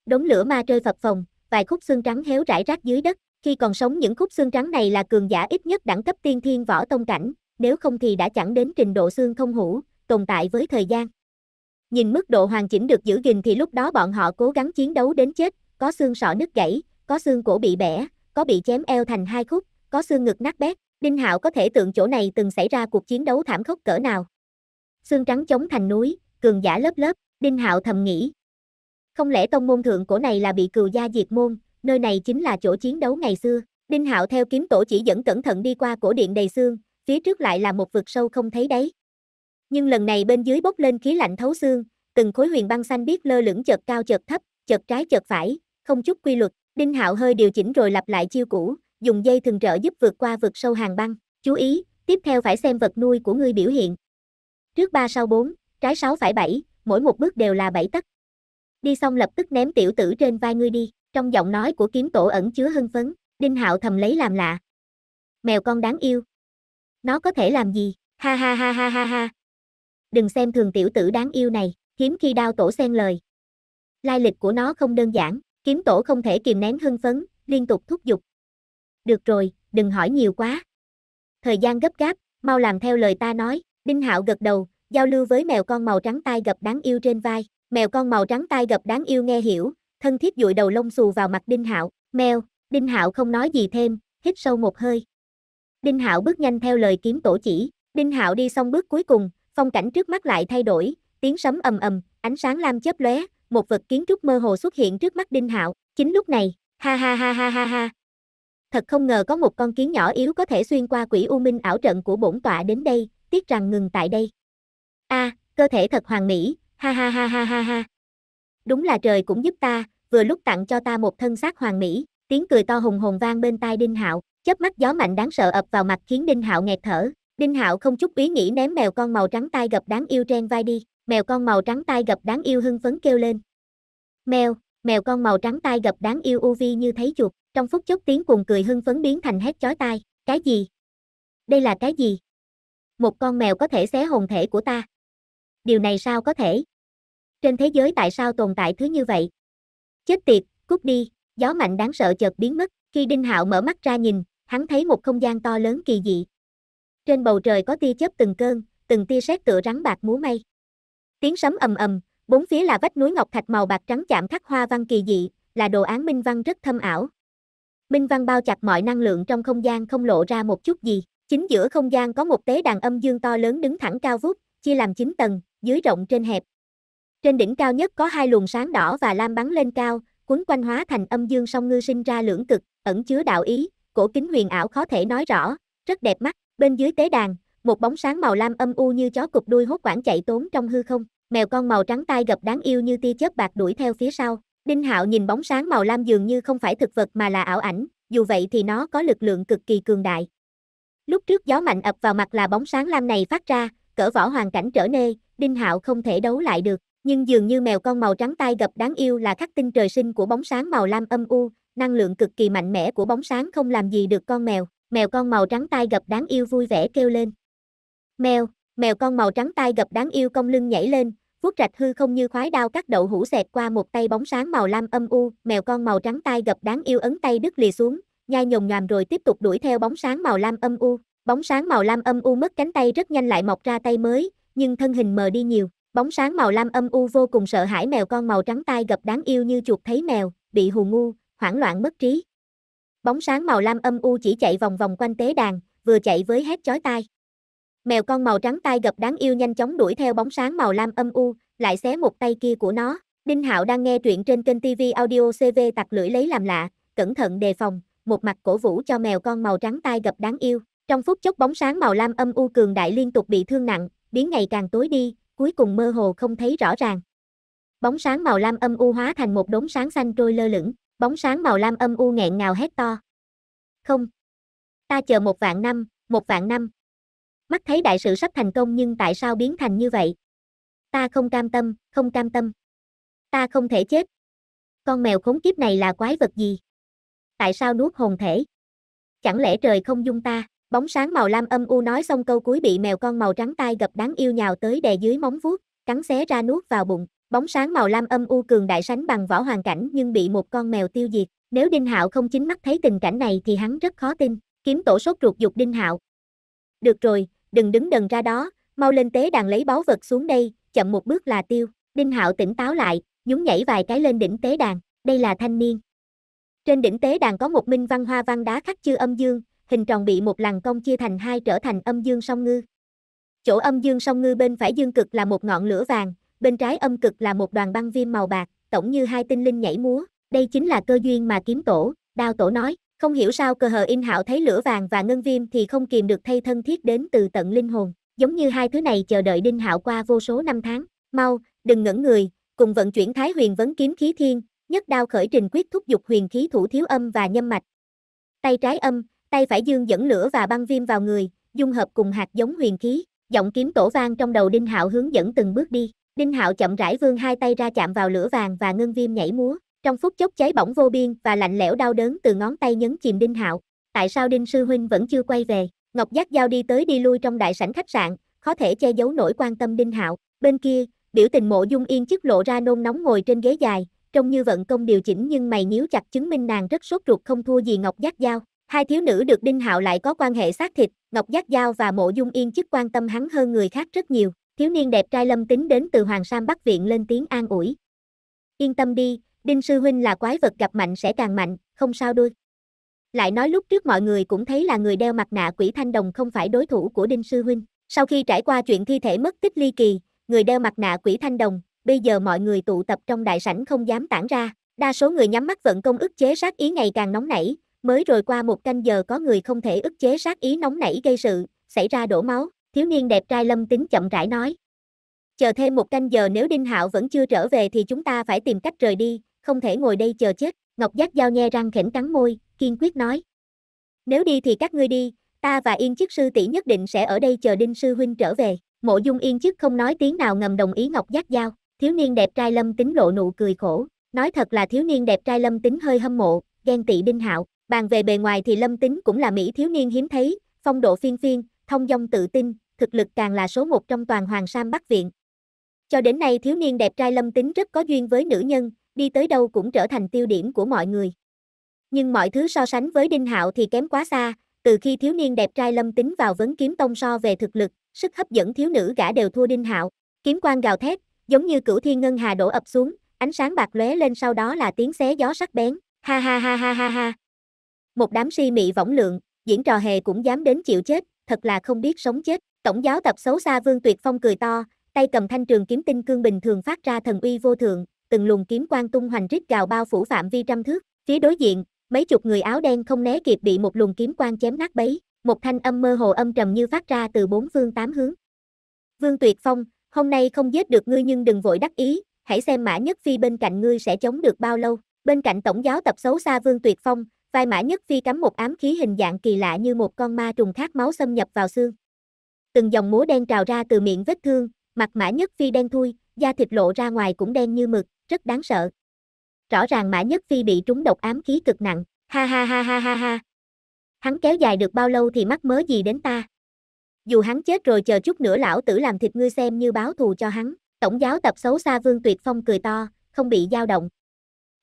đống lửa ma rơi phập phồng, vài khúc xương trắng héo rải rác dưới đất, khi còn sống những khúc xương trắng này là cường giả ít nhất đẳng cấp tiên thiên võ tông cảnh, nếu không thì đã chẳng đến trình độ xương không hủ, tồn tại với thời gian. Nhìn mức độ hoàn chỉnh được giữ gìn thì lúc đó bọn họ cố gắng chiến đấu đến chết, có xương sọ nứt gãy, có xương cổ bị bẻ, có bị chém eo thành hai khúc, có xương ngực nát bét, Đinh Hạo có thể tượng chỗ này từng xảy ra cuộc chiến đấu thảm khốc cỡ nào. Xương trắng chống thành núi, cường giả lớp lớp, Đinh Hạo thầm nghĩ, không lẽ tông môn thượng cổ này là bị cừu gia diệt môn, nơi này chính là chỗ chiến đấu ngày xưa. Đinh Hạo theo kiếm tổ chỉ dẫn cẩn thận đi qua cổ điện đầy xương, phía trước lại là một vực sâu không thấy đấy. Nhưng lần này bên dưới bốc lên khí lạnh thấu xương, từng khối huyền băng xanh biết lơ lửng chợt cao chợt thấp, chợt trái chợt phải, không chút quy luật. Đinh Hạo hơi điều chỉnh rồi lặp lại chiêu cũ, dùng dây thừng trợ giúp vượt qua vực sâu hàng băng. Chú ý, tiếp theo phải xem vật nuôi của ngươi biểu hiện. Trước ba sau bốn, trái sáu phải bảy, mỗi một bước đều là bảy tấc đi xong lập tức ném tiểu tử trên vai ngươi đi, trong giọng nói của kiếm tổ ẩn chứa hưng phấn, Đinh Hạo thầm lấy làm lạ. Mèo con đáng yêu. Nó có thể làm gì? Ha ha ha ha ha ha. Đừng xem thường tiểu tử đáng yêu này, hiếm khi đao tổ xen lời. Lai lịch của nó không đơn giản, kiếm tổ không thể kìm nén hưng phấn, liên tục thúc giục. Được rồi, đừng hỏi nhiều quá. Thời gian gấp gáp, mau làm theo lời ta nói, Đinh Hạo gật đầu, giao lưu với mèo con màu trắng tai gập đáng yêu trên vai, mèo con màu trắng tai gập đáng yêu nghe hiểu, thân thiết dụi đầu lông xù vào mặt Đinh Hạo, "Mèo." Đinh Hạo không nói gì thêm, hít sâu một hơi. Đinh Hạo bước nhanh theo lời kiếm tổ chỉ, Đinh Hạo đi xong bước cuối cùng, phong cảnh trước mắt lại thay đổi, tiếng sấm ầm ầm, ánh sáng lam chớp lóe, một vật kiến trúc mơ hồ xuất hiện trước mắt Đinh Hạo, chính lúc này, ha ha ha ha ha ha. Thật không ngờ có một con kiến nhỏ yếu có thể xuyên qua quỷ u minh ảo trận của bổn tọa đến đây, tiếc rằng ngừng tại đây. A, à, cơ thể thật hoàn mỹ, Ha ha ha ha ha ha. Đúng là trời cũng giúp ta, vừa lúc tặng cho ta một thân xác hoàng mỹ, tiếng cười to hùng hồn vang bên tai Đinh Hạo, chớp mắt gió mạnh đáng sợ ập vào mặt khiến Đinh Hạo nghẹt thở. Đinh Hạo không chút ý nghĩ ném mèo con màu trắng tai gập đáng yêu trên vai đi, mèo con màu trắng tai gập đáng yêu hưng phấn kêu lên. Mèo, mèo con màu trắng tai gập đáng yêu u như thấy chuột, trong phút chốc tiếng cuồng cười hưng phấn biến thành hét chói tai, cái gì? Đây là cái gì? Một con mèo có thể xé hồn thể của ta. Điều này sao có thể? Trên thế giới tại sao tồn tại thứ như vậy? Chết tiệt, cút đi, gió mạnh đáng sợ chợt biến mất, khi Đinh Hạo mở mắt ra nhìn, hắn thấy một không gian to lớn kỳ dị. Trên bầu trời có tia chớp từng cơn, từng tia sét tựa rắn bạc múa may. Tiếng sấm ầm ầm, bốn phía là vách núi ngọc thạch màu bạc trắng chạm khắc hoa văn kỳ dị, là đồ án minh văn rất thâm ảo. Minh văn bao chặt mọi năng lượng trong không gian không lộ ra một chút gì, chính giữa không gian có một tế đàn âm dương to lớn đứng thẳng cao vút, chia làm 9 tầng, dưới rộng trên hẹp, trên đỉnh cao nhất có hai luồng sáng đỏ và lam bắn lên cao, cuốn quanh hóa thành âm dương song ngư sinh ra lưỡng cực, ẩn chứa đạo ý, cổ kính huyền ảo khó thể nói rõ, rất đẹp mắt. Bên dưới tế đàn, một bóng sáng màu lam âm u như chó cục đuôi hốt quảng chạy trốn trong hư không, mèo con màu trắng tai gập đáng yêu như tia chớp bạc đuổi theo phía sau. Đinh Hạo nhìn bóng sáng màu lam dường như không phải thực vật mà là ảo ảnh, dù vậy thì nó có lực lượng cực kỳ cường đại. Lúc trước gió mạnh ập vào mặt là bóng sáng lam này phát ra, cỡ vỏ hoàn cảnh trở nê, Đinh Hạo không thể đấu lại được. Nhưng dường như mèo con màu trắng tai gập đáng yêu là khắc tinh trời sinh của bóng sáng màu lam âm u, năng lượng cực kỳ mạnh mẽ của bóng sáng không làm gì được con mèo. Mèo con màu trắng tai gập đáng yêu vui vẻ kêu lên. Mèo, mèo con màu trắng tai gập đáng yêu cong lưng nhảy lên, vuốt rạch hư không như khoái đao cắt đậu hũ xẹt qua một tay bóng sáng màu lam âm u, mèo con màu trắng tai gập đáng yêu ấn tay đứt lìa xuống, nhai nhồng nhòm rồi tiếp tục đuổi theo bóng sáng màu lam âm u. Bóng sáng màu lam âm u mất cánh tay rất nhanh lại mọc ra tay mới, nhưng thân hình mờ đi nhiều. Bóng sáng màu lam âm u vô cùng sợ hãi mèo con màu trắng tai gập đáng yêu như chuột thấy mèo, bị hù ngu, hoảng loạn mất trí. Bóng sáng màu lam âm u chỉ chạy vòng vòng quanh tế đàn, vừa chạy với hét chói tai. Mèo con màu trắng tai gập đáng yêu nhanh chóng đuổi theo bóng sáng màu lam âm u, lại xé một tay kia của nó. Đinh Hạo đang nghe truyện trên kênh TV Audio CV tặc lưỡi lấy làm lạ, cẩn thận đề phòng, một mặt cổ vũ cho mèo con màu trắng tai gập đáng yêu. Trong phút chốc bóng sáng màu lam âm u cường đại liên tục bị thương nặng, biến ngày càng tối đi, cuối cùng mơ hồ không thấy rõ ràng. Bóng sáng màu lam âm u hóa thành một đốm sáng xanh trôi lơ lửng, bóng sáng màu lam âm u nghẹn ngào hét to. Không. Ta chờ một vạn năm, một vạn năm. Mắt thấy đại sự sắp thành công nhưng tại sao biến thành như vậy? Ta không cam tâm, không cam tâm. Ta không thể chết. Con mèo khốn kiếp này là quái vật gì? Tại sao nuốt hồn thể? Chẳng lẽ trời không dung ta? Bóng sáng màu lam âm u nói xong câu cuối bị mèo con màu trắng tai gập đáng yêu nhào tới đè dưới móng vuốt, cắn xé ra nuốt vào bụng. Bóng sáng màu lam âm u cường đại sánh bằng võ hoàn cảnh nhưng bị một con mèo tiêu diệt. Nếu Đinh Hạo không chính mắt thấy tình cảnh này thì hắn rất khó tin, kiếm tổ sốt ruột dục Đinh Hạo. Được rồi, đừng đứng đần ra đó, mau lên tế đàn lấy báu vật xuống đây, chậm một bước là tiêu. Đinh Hạo tỉnh táo lại, nhún nhảy vài cái lên đỉnh tế đàn, đây là thanh niên. Trên đỉnh tế đàn có một minh văn hoa văn đá khắc chư âm dương, hình tròn bị một làn cong chia thành hai trở thành âm dương song ngư. Chỗ âm dương song ngư bên phải dương cực là một ngọn lửa vàng, bên trái âm cực là một đoàn băng viêm màu bạc, tổng như hai tinh linh nhảy múa, đây chính là cơ duyên mà kiếm tổ, đao tổ nói, không hiểu sao cơ hờ in hạo thấy lửa vàng và ngân viêm thì không kìm được thay thân thiết đến từ tận linh hồn, giống như hai thứ này chờ đợi đinh hạo qua vô số năm tháng, mau, đừng ngẩn người, cùng vận chuyển thái huyền vấn kiếm khí thiên, nhất đao khởi trình quyết thúc dục huyền khí thủ thiếu âm và nhâm mạch. Tay trái âm, tay phải dương dẫn lửa và băng viêm vào người, dung hợp cùng hạt giống huyền khí, giọng kiếm tổ vang trong đầu Đinh Hạo hướng dẫn từng bước đi. Đinh Hạo chậm rãi vươn hai tay ra chạm vào lửa vàng và ngân viêm nhảy múa, trong phút chốc cháy bỏng vô biên và lạnh lẽo đau đớn từ ngón tay nhấn chìm Đinh Hạo. Tại sao Đinh sư huynh vẫn chưa quay về? Ngọc Giác Giao đi tới đi lui trong đại sảnh khách sạn, khó thể che giấu nỗi quan tâm Đinh Hạo. Bên kia, biểu tình Mộ Dung Yên chức lộ ra nôn nóng ngồi trên ghế dài, trông như vận công điều chỉnh nhưng mày nhíu chặt chứng minh nàng rất sốt ruột không thua gì Ngọc Giác Giao. Hai thiếu nữ được Đinh Hạo lại có quan hệ xác thịt, Ngọc Giác Giao và Mộ Dung Yên chức quan tâm hắn hơn người khác rất nhiều. Thiếu niên đẹp trai Lâm Tính đến từ Hoàng Sam Bắc Viện lên tiếng an ủi. Yên tâm đi, Đinh Sư Huynh là quái vật gặp mạnh sẽ càng mạnh, không sao đôi. Lại nói lúc trước mọi người cũng thấy là người đeo mặt nạ quỷ thanh đồng không phải đối thủ của Đinh Sư Huynh. Sau khi trải qua chuyện thi thể mất tích ly kỳ, người đeo mặt nạ quỷ thanh đồng, bây giờ mọi người tụ tập trong đại sảnh không dám tản ra. Đa số người nhắm mắt vận công ức chế sát ý ngày càng nóng nảy, mới rồi qua một canh giờ có người không thể ức chế sát ý nóng nảy gây sự, xảy ra đổ máu, thiếu niên đẹp trai lâm tính chậm rãi nói. Chờ thêm một canh giờ nếu Đinh Hạo vẫn chưa trở về thì chúng ta phải tìm cách rời đi, không thể ngồi đây chờ chết, Ngọc Giác Giao nghe răng khỉnh cắn môi, kiên quyết nói. Nếu đi thì các ngươi đi, ta và Yên Chức Sư tỷ nhất định sẽ ở đây chờ Đinh Sư Huynh trở về, mộ dung Yên Chức không nói tiếng nào ngầm đồng ý Ngọc Giác Giao, thiếu niên đẹp trai lâm tính lộ nụ cười khổ, nói thật là thiếu niên đẹp trai lâm tính hơi hâm mộ, ghen tị Đinh Hạo, Bàn về bề ngoài thì Lâm Tính cũng là Mỹ thiếu niên hiếm thấy, phong độ phiên phiên, thông dong tự tin, thực lực càng là số một trong toàn Hoàng Sam Bắc Viện. Cho đến nay thiếu niên đẹp trai Lâm Tính rất có duyên với nữ nhân, đi tới đâu cũng trở thành tiêu điểm của mọi người. Nhưng mọi thứ so sánh với Đinh Hạo thì kém quá xa, từ khi thiếu niên đẹp trai Lâm Tính vào vấn kiếm tông so về thực lực, sức hấp dẫn thiếu nữ gã đều thua Đinh Hạo. Kiếm quan gào thét, giống như cửu thiên ngân hà đổ ập xuống, ánh sáng bạc lóe lên sau đó là tiếng xé gió sắc bén. Ha ha ha ha ha ha. Một đám si mị võng lượng, diễn trò hề cũng dám đến chịu chết, thật là không biết sống chết. Tổng giáo tập xấu xa Vương Tuyệt Phong cười to, tay cầm thanh trường kiếm tinh cương bình thường phát ra thần uy vô thượng, từng luồng kiếm quang tung hoành rít gào bao phủ phạm vi trăm thước. Phía đối diện, mấy chục người áo đen không né kịp bị một luồng kiếm quang chém nát bấy, một thanh âm mơ hồ âm trầm như phát ra từ bốn phương tám hướng. Vương Tuyệt Phong, hôm nay không giết được ngươi nhưng đừng vội đắc ý, hãy xem Mã Nhất Phi bên cạnh ngươi sẽ chống được bao lâu. Bên cạnh tổng giáo tập xấu xa Vương Tuyệt Phong, Vai Mã Nhất Phi cắm một ám khí hình dạng kỳ lạ như một con ma trùng khát máu xâm nhập vào xương. Từng dòng múa đen trào ra từ miệng vết thương, mặt Mã Nhất Phi đen thui, da thịt lộ ra ngoài cũng đen như mực, rất đáng sợ. Rõ ràng Mã Nhất Phi bị trúng độc ám khí cực nặng, ha ha ha ha ha ha. Hắn kéo dài được bao lâu thì mắc mớ gì đến ta. Dù hắn chết rồi chờ chút nữa lão tử làm thịt ngươi xem như báo thù cho hắn. Tổng giáo tập xấu xa Vương Tuyệt Phong cười to, không bị dao động.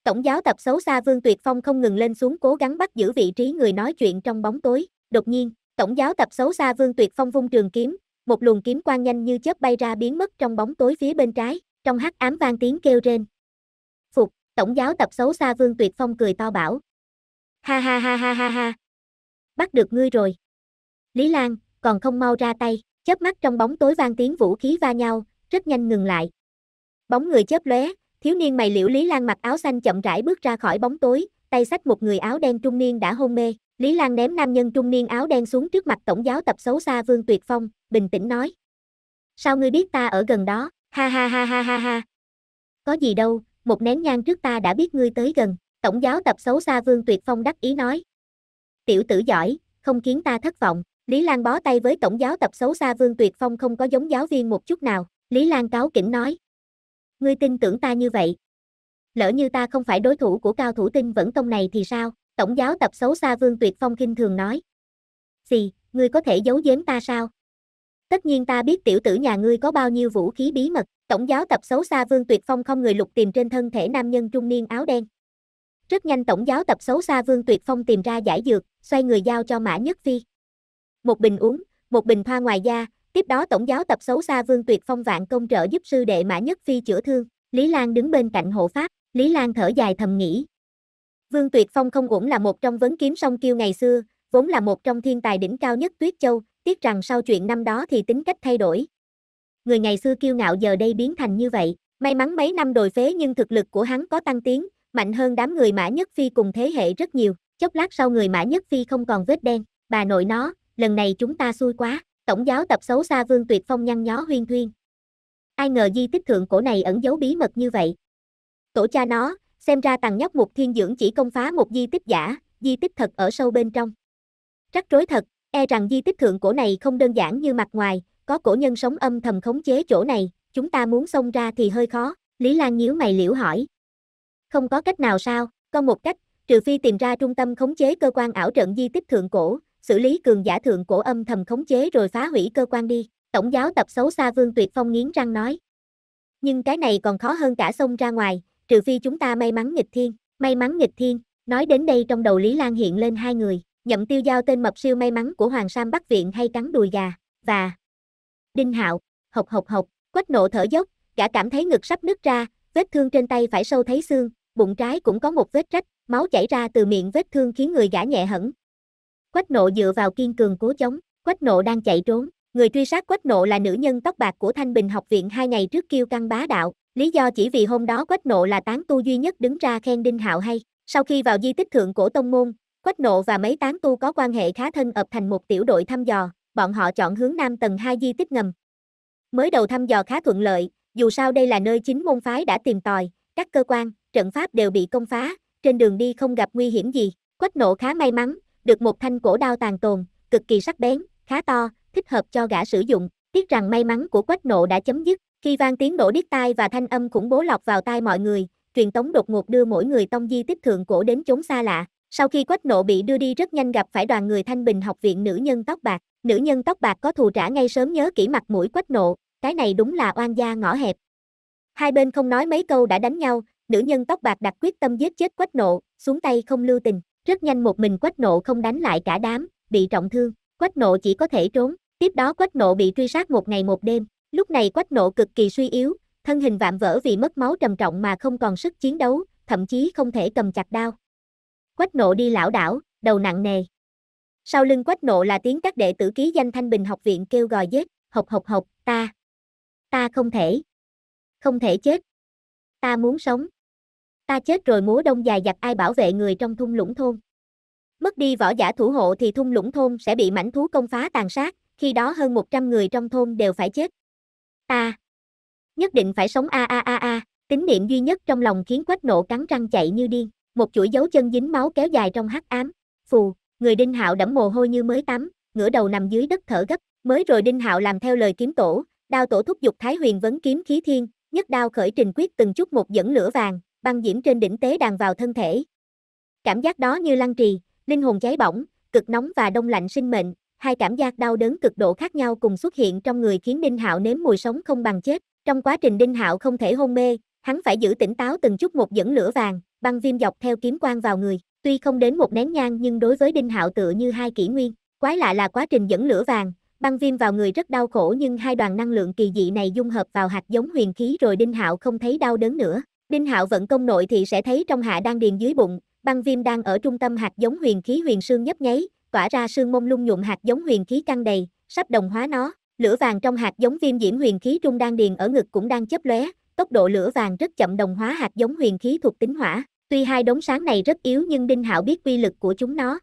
Tổng giáo tập xấu xa Vương Tuyệt Phong không ngừng lên xuống cố gắng bắt giữ vị trí người nói chuyện trong bóng tối. Đột nhiên, tổng giáo tập xấu xa Vương Tuyệt Phong vung trường kiếm, một luồng kiếm quang nhanh như chớp bay ra biến mất trong bóng tối phía bên trái, trong hắc ám vang tiếng kêu rên. Phục, tổng giáo tập xấu xa Vương Tuyệt Phong cười to bảo. Ha ha ha ha ha ha. Bắt được ngươi rồi. Lý Lan, còn không mau ra tay, chớp mắt trong bóng tối vang tiếng vũ khí va nhau, rất nhanh ngừng lại. Bóng người chớp lóe, Thiếu niên mày liễu Lý Lan mặc áo xanh chậm rãi bước ra khỏi bóng tối, tay xách một người áo đen trung niên đã hôn mê. Lý Lan ném nam nhân trung niên áo đen xuống trước mặt tổng giáo tập xấu xa Vương Tuyệt Phong, bình tĩnh nói. Sao ngươi biết ta ở gần đó? Ha ha ha ha ha ha. Có gì đâu, một nén nhang trước ta đã biết ngươi tới gần. Tổng giáo tập xấu xa Vương Tuyệt Phong đắc ý nói. Tiểu tử giỏi, không khiến ta thất vọng. Lý Lan bó tay với tổng giáo tập xấu xa Vương Tuyệt Phong không có giống giáo viên một chút nào. Lý Lan cáo kỉnh nói. Ngươi tin tưởng ta như vậy. Lỡ như ta không phải đối thủ của cao thủ tinh vẫn tông này thì sao? Tổng giáo tập xấu xa Vương Tuyệt Phong kinh thường nói. Gì, ngươi có thể giấu giếm ta sao? Tất nhiên ta biết tiểu tử nhà ngươi có bao nhiêu vũ khí bí mật, tổng giáo tập xấu xa Vương Tuyệt Phong không người lục tìm trên thân thể nam nhân trung niên áo đen. Rất nhanh tổng giáo tập xấu xa Vương Tuyệt Phong tìm ra giải dược, xoay người giao cho Mã Nhất Phi. Một bình uống, một bình thoa ngoài da, Tiếp đó tổng giáo tập xấu xa Vương Tuyệt Phong vạn công trợ giúp sư đệ Mã Nhất Phi chữa thương, Lý Lan đứng bên cạnh hộ pháp, Lý Lan thở dài thầm nghĩ. Vương Tuyệt Phong không cũng là một trong vấn kiếm song kiêu ngày xưa, vốn là một trong thiên tài đỉnh cao nhất Tuyết Châu, tiếc rằng sau chuyện năm đó thì tính cách thay đổi. Người ngày xưa kiêu ngạo giờ đây biến thành như vậy, may mắn mấy năm đồi phế nhưng thực lực của hắn có tăng tiến, mạnh hơn đám người Mã Nhất Phi cùng thế hệ rất nhiều, chốc lát sau người Mã Nhất Phi không còn vết đen, bà nội nó, lần này chúng ta xui quá tổng giáo tập xấu xa Vương Tuyệt Phong nhăn nhó huyên thuyên. Ai ngờ di tích thượng cổ này ẩn giấu bí mật như vậy. Tổ cha nó, xem ra tàng nhóc mục thiên dưỡng chỉ công phá một di tích giả, di tích thật ở sâu bên trong. Rắc rối thật, e rằng di tích thượng cổ này không đơn giản như mặt ngoài, có cổ nhân sống âm thầm khống chế chỗ này, chúng ta muốn xông ra thì hơi khó, Lý Lan nhíu mày liễu hỏi. Không có cách nào sao, có một cách, trừ phi tìm ra trung tâm khống chế cơ quan ảo trận di tích thượng cổ, xử lý cường giả thượng cổ âm thầm khống chế rồi phá hủy cơ quan đi, tổng giáo tập xấu xa Vương Tuyệt Phong nghiến răng nói. Nhưng cái này còn khó hơn cả xông ra ngoài, trừ phi chúng ta may mắn nghịch thiên, may mắn nghịch thiên, nói đến đây trong đầu Lý Lan hiện lên hai người, nhậm tiêu giao tên mập siêu may mắn của Hoàng Sam Bắc Viện hay cắn đùi gà, và Đinh Hạo, hộc hộc hộc, quách nộ thở dốc, cả cảm thấy ngực sắp nứt ra, vết thương trên tay phải sâu thấy xương, bụng trái cũng có một vết rách, máu chảy ra từ miệng vết thương khiến người gã nhẹ hẳn, Quách nộ dựa vào kiên cường cố chống, Quách nộ đang chạy trốn. Người truy sát Quách nộ là nữ nhân tóc bạc của Thanh Bình học viện hai ngày trước kêu căng bá đạo. Lý do chỉ vì hôm đó Quách nộ là tán tu duy nhất đứng ra khen Đinh Hạo hay. Sau khi vào di tích thượng cổ tông môn, Quách nộ và mấy tán tu có quan hệ khá thân ập thành một tiểu đội thăm dò, bọn họ chọn hướng nam tầng 2 di tích ngầm. Mới đầu thăm dò khá thuận lợi, dù sao đây là nơi chính môn phái đã tìm tòi, các cơ quan, trận pháp đều bị công phá, trên đường đi không gặp nguy hiểm gì, Quách nộ khá may mắn, được một thanh cổ đao tàn tồn, cực kỳ sắc bén, khá to, thích hợp cho gã sử dụng. Tiếc rằng may mắn của quách nộ đã chấm dứt, khi vang tiếng nổ điếc tai và thanh âm khủng bố lọc vào tai mọi người, truyền tống đột ngột đưa mỗi người tông di tích thượng cổ đến chốn xa lạ. Sau khi quách nộ bị đưa đi rất nhanh gặp phải đoàn người thanh bình học viện nữ nhân tóc bạc, nữ nhân tóc bạc có thù trả ngay sớm nhớ kỹ mặt mũi quách nộ, cái này đúng là oan gia ngõ hẹp. Hai bên không nói mấy câu đã đánh nhau, nữ nhân tóc bạc đặt quyết tâm giết chết quách nộ, xuống tay không lưu tình. Rất nhanh một mình Quách Nộ không đánh lại cả đám, bị trọng thương, Quách Nộ chỉ có thể trốn, tiếp đó Quách Nộ bị truy sát một ngày một đêm, lúc này Quách Nộ cực kỳ suy yếu, thân hình vạm vỡ vì mất máu trầm trọng mà không còn sức chiến đấu, thậm chí không thể cầm chặt đao. Quách Nộ đi lão đảo, đầu nặng nề. Sau lưng Quách Nộ là tiếng các đệ tử ký danh Thanh Bình học viện kêu gò giết, học học học, ta. Ta không thể. Không thể chết. Ta muốn sống. Ta chết rồi múa đông dài giặc ai bảo vệ người trong thung lũng thôn. Mất đi võ giả thủ hộ thì thung lũng thôn sẽ bị mảnh thú công phá tàn sát, khi đó hơn 100 người trong thôn đều phải chết. Ta nhất định phải sống a a a a, Tính niệm duy nhất trong lòng khiến Quách Nộ cắn răng chạy như điên, một chuỗi dấu chân dính máu kéo dài trong hắc ám. Phù, người Đinh Hạo đẫm mồ hôi như mới tắm, ngửa đầu nằm dưới đất thở gấp, mới rồi Đinh Hạo làm theo lời kiếm tổ, đao tổ thúc dục Thái Huyền vấn kiếm khí thiên, nhất đao khởi trình quyết từng chút một dẫn lửa vàng, băng diễm trên đỉnh tế đàn vào thân thể. Cảm giác đó như lăng trì, linh hồn cháy bỏng, cực nóng và đông lạnh sinh mệnh, hai cảm giác đau đớn cực độ khác nhau cùng xuất hiện trong người khiến Đinh Hạo nếm mùi sống không bằng chết. Trong quá trình Đinh Hạo không thể hôn mê, hắn phải giữ tỉnh táo từng chút một dẫn lửa vàng, băng viêm dọc theo kiếm quang vào người, tuy không đến một nén nhang nhưng đối với Đinh Hạo tựa như hai kỷ nguyên, quái lạ là quá trình dẫn lửa vàng, băng viêm vào người rất đau khổ nhưng hai đoàn năng lượng kỳ dị này dung hợp vào hạt giống huyền khí rồi Đinh Hạo không thấy đau đớn nữa, Đinh Hạo vận công nội thì sẽ thấy trong hạ đang điền dưới bụng, băng viêm đang ở trung tâm hạt giống huyền khí huyền sương nhấp nháy, tỏa ra sương mông lung nhuộm hạt giống huyền khí căng đầy, sắp đồng hóa nó. Lửa vàng trong hạt giống viêm diễm huyền khí trung đang điền ở ngực cũng đang chớp lóe, tốc độ lửa vàng rất chậm đồng hóa hạt giống huyền khí thuộc tính hỏa. Tuy hai đống sáng này rất yếu nhưng Đinh Hạo biết quy lực của chúng nó.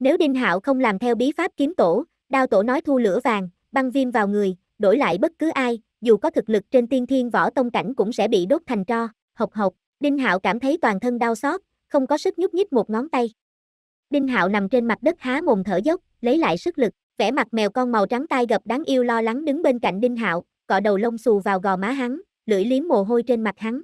Nếu Đinh Hạo không làm theo bí pháp kiếm tổ, đao tổ nói thu lửa vàng, băng viêm vào người, đổi lại bất cứ ai, dù có thực lực trên tiên thiên võ tông cảnh cũng sẽ bị đốt thành tro, hộc hộc, Đinh Hạo cảm thấy toàn thân đau xót, không có sức nhúc nhích một ngón tay. Đinh Hạo nằm trên mặt đất há mồm thở dốc, lấy lại sức lực, vẻ mặt mèo con màu trắng tai gập đáng yêu lo lắng đứng bên cạnh Đinh Hạo, cọ đầu lông xù vào gò má hắn, lưỡi liếm mồ hôi trên mặt hắn.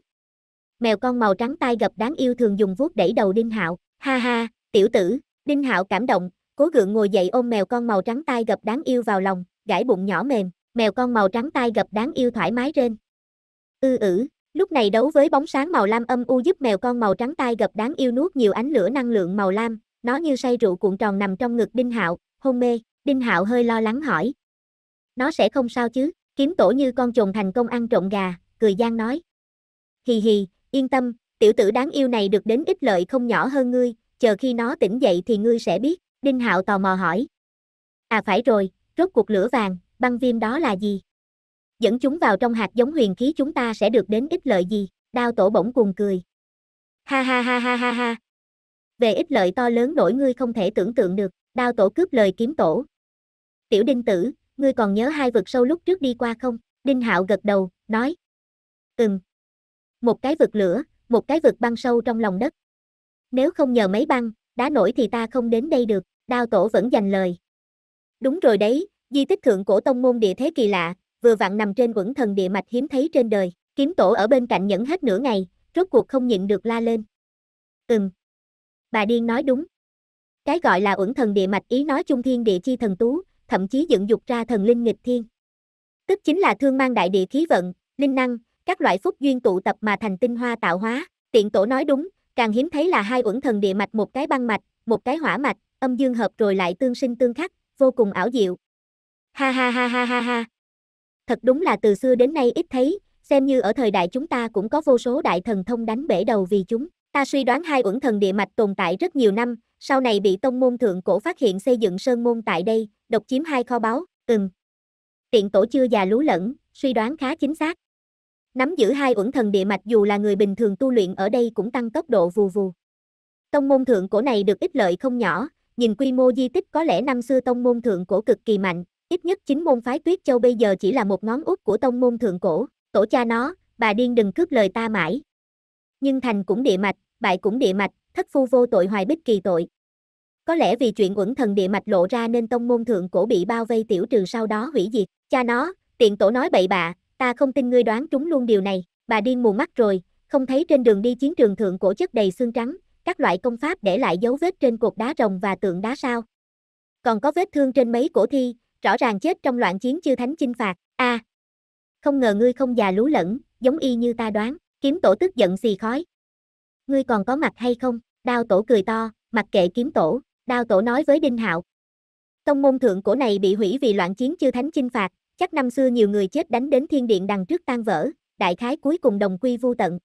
Mèo con màu trắng tai gập đáng yêu thường dùng vuốt đẩy đầu Đinh Hạo, ha ha, tiểu tử, Đinh Hạo cảm động, cố gượng ngồi dậy ôm mèo con màu trắng tai gập đáng yêu vào lòng, gãi bụng nhỏ mềm, mèo con màu trắng tai gập đáng yêu thoải mái rên. Ư ử, lúc này đấu với bóng sáng màu lam âm u giúp mèo con màu trắng tai gập đáng yêu nuốt nhiều ánh lửa năng lượng màu lam, nó như say rượu cuộn tròn nằm trong ngực Đinh Hạo, hôn mê, Đinh Hạo hơi lo lắng hỏi. Nó sẽ không sao chứ, kiếm tổ như con trồn thành công ăn trộm gà, cười gian nói. Hì hì, yên tâm, tiểu tử đáng yêu này được đến ích lợi không nhỏ hơn ngươi, chờ khi nó tỉnh dậy thì ngươi sẽ biết, Đinh Hạo tò mò hỏi. À phải rồi, rốt cuộc lửa vàng, băng viêm đó là gì? Dẫn chúng vào trong hạt giống huyền khí chúng ta sẽ được đến ích lợi gì? Đao tổ bỗng cuồng cười. Ha ha ha ha ha ha. Về ích lợi to lớn nổi ngươi không thể tưởng tượng được, đao tổ cướp lời kiếm tổ. Tiểu đinh tử, ngươi còn nhớ hai vực sâu lúc trước đi qua không? Đinh hạo gật đầu, nói. Ừm. Một cái vực lửa, một cái vực băng sâu trong lòng đất. Nếu không nhờ mấy băng, đá nổi thì ta không đến đây được, đao tổ vẫn dành lời. Đúng rồi đấy, Di tích thượng cổ tông môn địa thế kỳ lạ, vừa vặn nằm trên quẩn thần địa mạch hiếm thấy trên đời, kiếm tổ ở bên cạnh nhẫn hết nửa ngày, rốt cuộc không nhịn được la lên. Ừm. Bà điên nói đúng. Cái gọi là uẩn thần địa mạch ý nói chung thiên địa chi thần tú, thậm chí dựng dục ra thần linh nghịch thiên. Tức chính là thương mang đại địa khí vận, linh năng, các loại phúc duyên tụ tập mà thành tinh hoa tạo hóa, tiện tổ nói đúng, càng hiếm thấy là hai uẩn thần địa mạch một cái băng mạch, một cái hỏa mạch, âm dương hợp rồi lại tương sinh tương khắc, vô cùng ảo diệu, Ha ha ha ha ha ha. Thật đúng là từ xưa đến nay ít thấy, xem như ở thời đại chúng ta cũng có vô số đại thần thông đánh bể đầu vì chúng. Ta suy đoán hai uẩn thần địa mạch tồn tại rất nhiều năm, sau này bị tông môn thượng cổ phát hiện xây dựng sơn môn tại đây, độc chiếm hai kho báu, ừm. Tiện tổ chưa già lú lẫn, suy đoán khá chính xác. Nắm giữ hai uẩn thần địa mạch dù là người bình thường tu luyện ở đây cũng tăng tốc độ vù vù. Tông môn thượng cổ này được ích lợi không nhỏ, nhìn quy mô di tích có lẽ năm xưa tông môn thượng cổ cực kỳ mạnh, Ít nhất chính môn phái Tuyết Châu bây giờ chỉ là một ngón út của tông môn thượng cổ, tổ cha nó, bà điên đừng cướp lời ta mãi. Nhưng thành cũng địa mạch, bại cũng địa mạch, thất phu vô tội hoài bích kỳ tội. Có lẽ vì chuyện uẩn thần địa mạch lộ ra nên tông môn thượng cổ bị bao vây tiểu trừ sau đó hủy diệt, cha nó, tiện tổ nói bậy bạ, ta không tin ngươi đoán trúng luôn điều này, bà điên mù mắt rồi, không thấy trên đường đi chiến trường thượng cổ chất đầy xương trắng, các loại công pháp để lại dấu vết trên cột đá rồng và tượng đá sao. Còn có vết thương trên mấy cổ thi, rõ ràng chết trong loạn chiến chư thánh chinh phạt, a. À, không ngờ ngươi không già lú lẫn, giống y như ta đoán, kiếm tổ tức giận xì khói. Ngươi còn có mặt hay không? Đao tổ cười to, mặc kệ kiếm tổ, đao tổ nói với Đinh Hạo. Tông môn thượng cổ này bị hủy vì loạn chiến chư thánh chinh phạt, chắc năm xưa nhiều người chết đánh đến thiên điện đằng trước tan vỡ, đại khái cuối cùng đồng quy vu tận.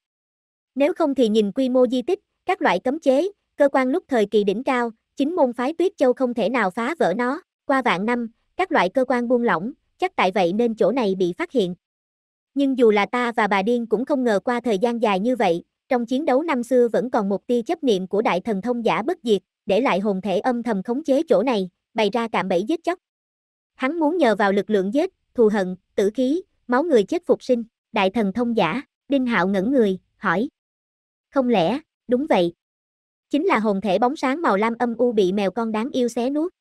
Nếu không thì nhìn quy mô di tích, các loại cấm chế, cơ quan lúc thời kỳ đỉnh cao, chính môn phái Tuyết Châu không thể nào phá vỡ nó, qua vạn năm, các loại cơ quan buông lỏng, chắc tại vậy nên chỗ này bị phát hiện. Nhưng dù là ta và bà điên cũng không ngờ qua thời gian dài như vậy, trong chiến đấu năm xưa vẫn còn một tia chấp niệm của đại thần thông giả bất diệt, để lại hồn thể âm thầm khống chế chỗ này, bày ra cạm bẫy giết chóc. Hắn muốn nhờ vào lực lượng giết, thù hận, tử khí, máu người chết phục sinh, đại thần thông giả, Đinh Hạo ngẩn người, hỏi. Không lẽ, đúng vậy. Chính là hồn thể bóng sáng màu lam âm u bị mèo con đáng yêu xé nuốt.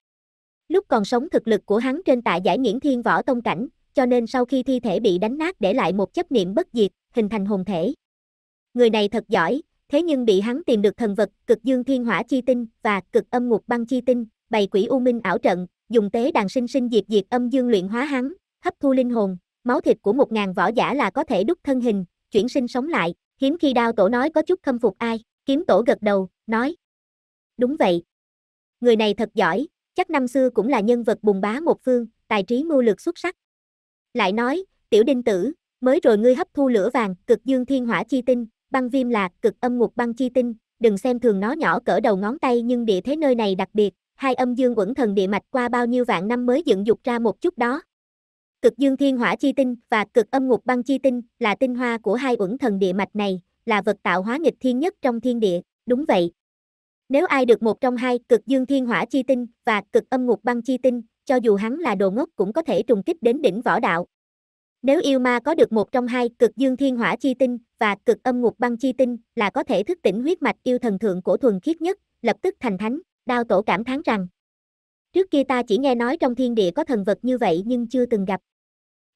Lúc còn sống thực lực của hắn trên tạ giải nghiễn thiên võ tông cảnh, cho nên sau khi thi thể bị đánh nát để lại một chấp niệm bất diệt, hình thành hồn thể. Người này thật giỏi, thế nhưng bị hắn tìm được thần vật cực dương thiên hỏa chi tinh và cực âm ngục băng chi tinh, bày quỷ u minh ảo trận, dùng tế đàn sinh sinh diệt diệt âm dương luyện hóa hắn, hấp thu linh hồn, máu thịt của một ngàn võ giả là có thể đúc thân hình, chuyển sinh sống lại, hiếm khi đao tổ nói có chút khâm phục ai, kiếm tổ gật đầu, nói. Đúng vậy. Người này thật giỏi, chắc năm xưa cũng là nhân vật bùng bá một phương, tài trí mưu lược xuất sắc. Lại nói, tiểu đinh tử, mới rồi ngươi hấp thu lửa vàng, cực dương thiên hỏa chi tinh, băng viêm lạc, cực âm ngục băng chi tinh, đừng xem thường nó nhỏ cỡ đầu ngón tay nhưng địa thế nơi này đặc biệt, hai âm dương quẩn thần địa mạch qua bao nhiêu vạn năm mới dựng dục ra một chút đó. Cực dương thiên hỏa chi tinh và cực âm ngục băng chi tinh là tinh hoa của hai uẩn thần địa mạch này, là vật tạo hóa nghịch thiên nhất trong thiên địa, đúng vậy, nếu ai được một trong hai cực dương thiên hỏa chi tinh và cực âm ngục băng chi tinh, cho dù hắn là đồ ngốc cũng có thể trùng kích đến đỉnh võ đạo. Nếu yêu ma có được một trong hai cực dương thiên hỏa chi tinh và cực âm ngục băng chi tinh là có thể thức tỉnh huyết mạch yêu thần thượng của thuần khiết nhất, lập tức thành thánh, đao tổ cảm thán rằng. Trước kia ta chỉ nghe nói trong thiên địa có thần vật như vậy nhưng chưa từng gặp.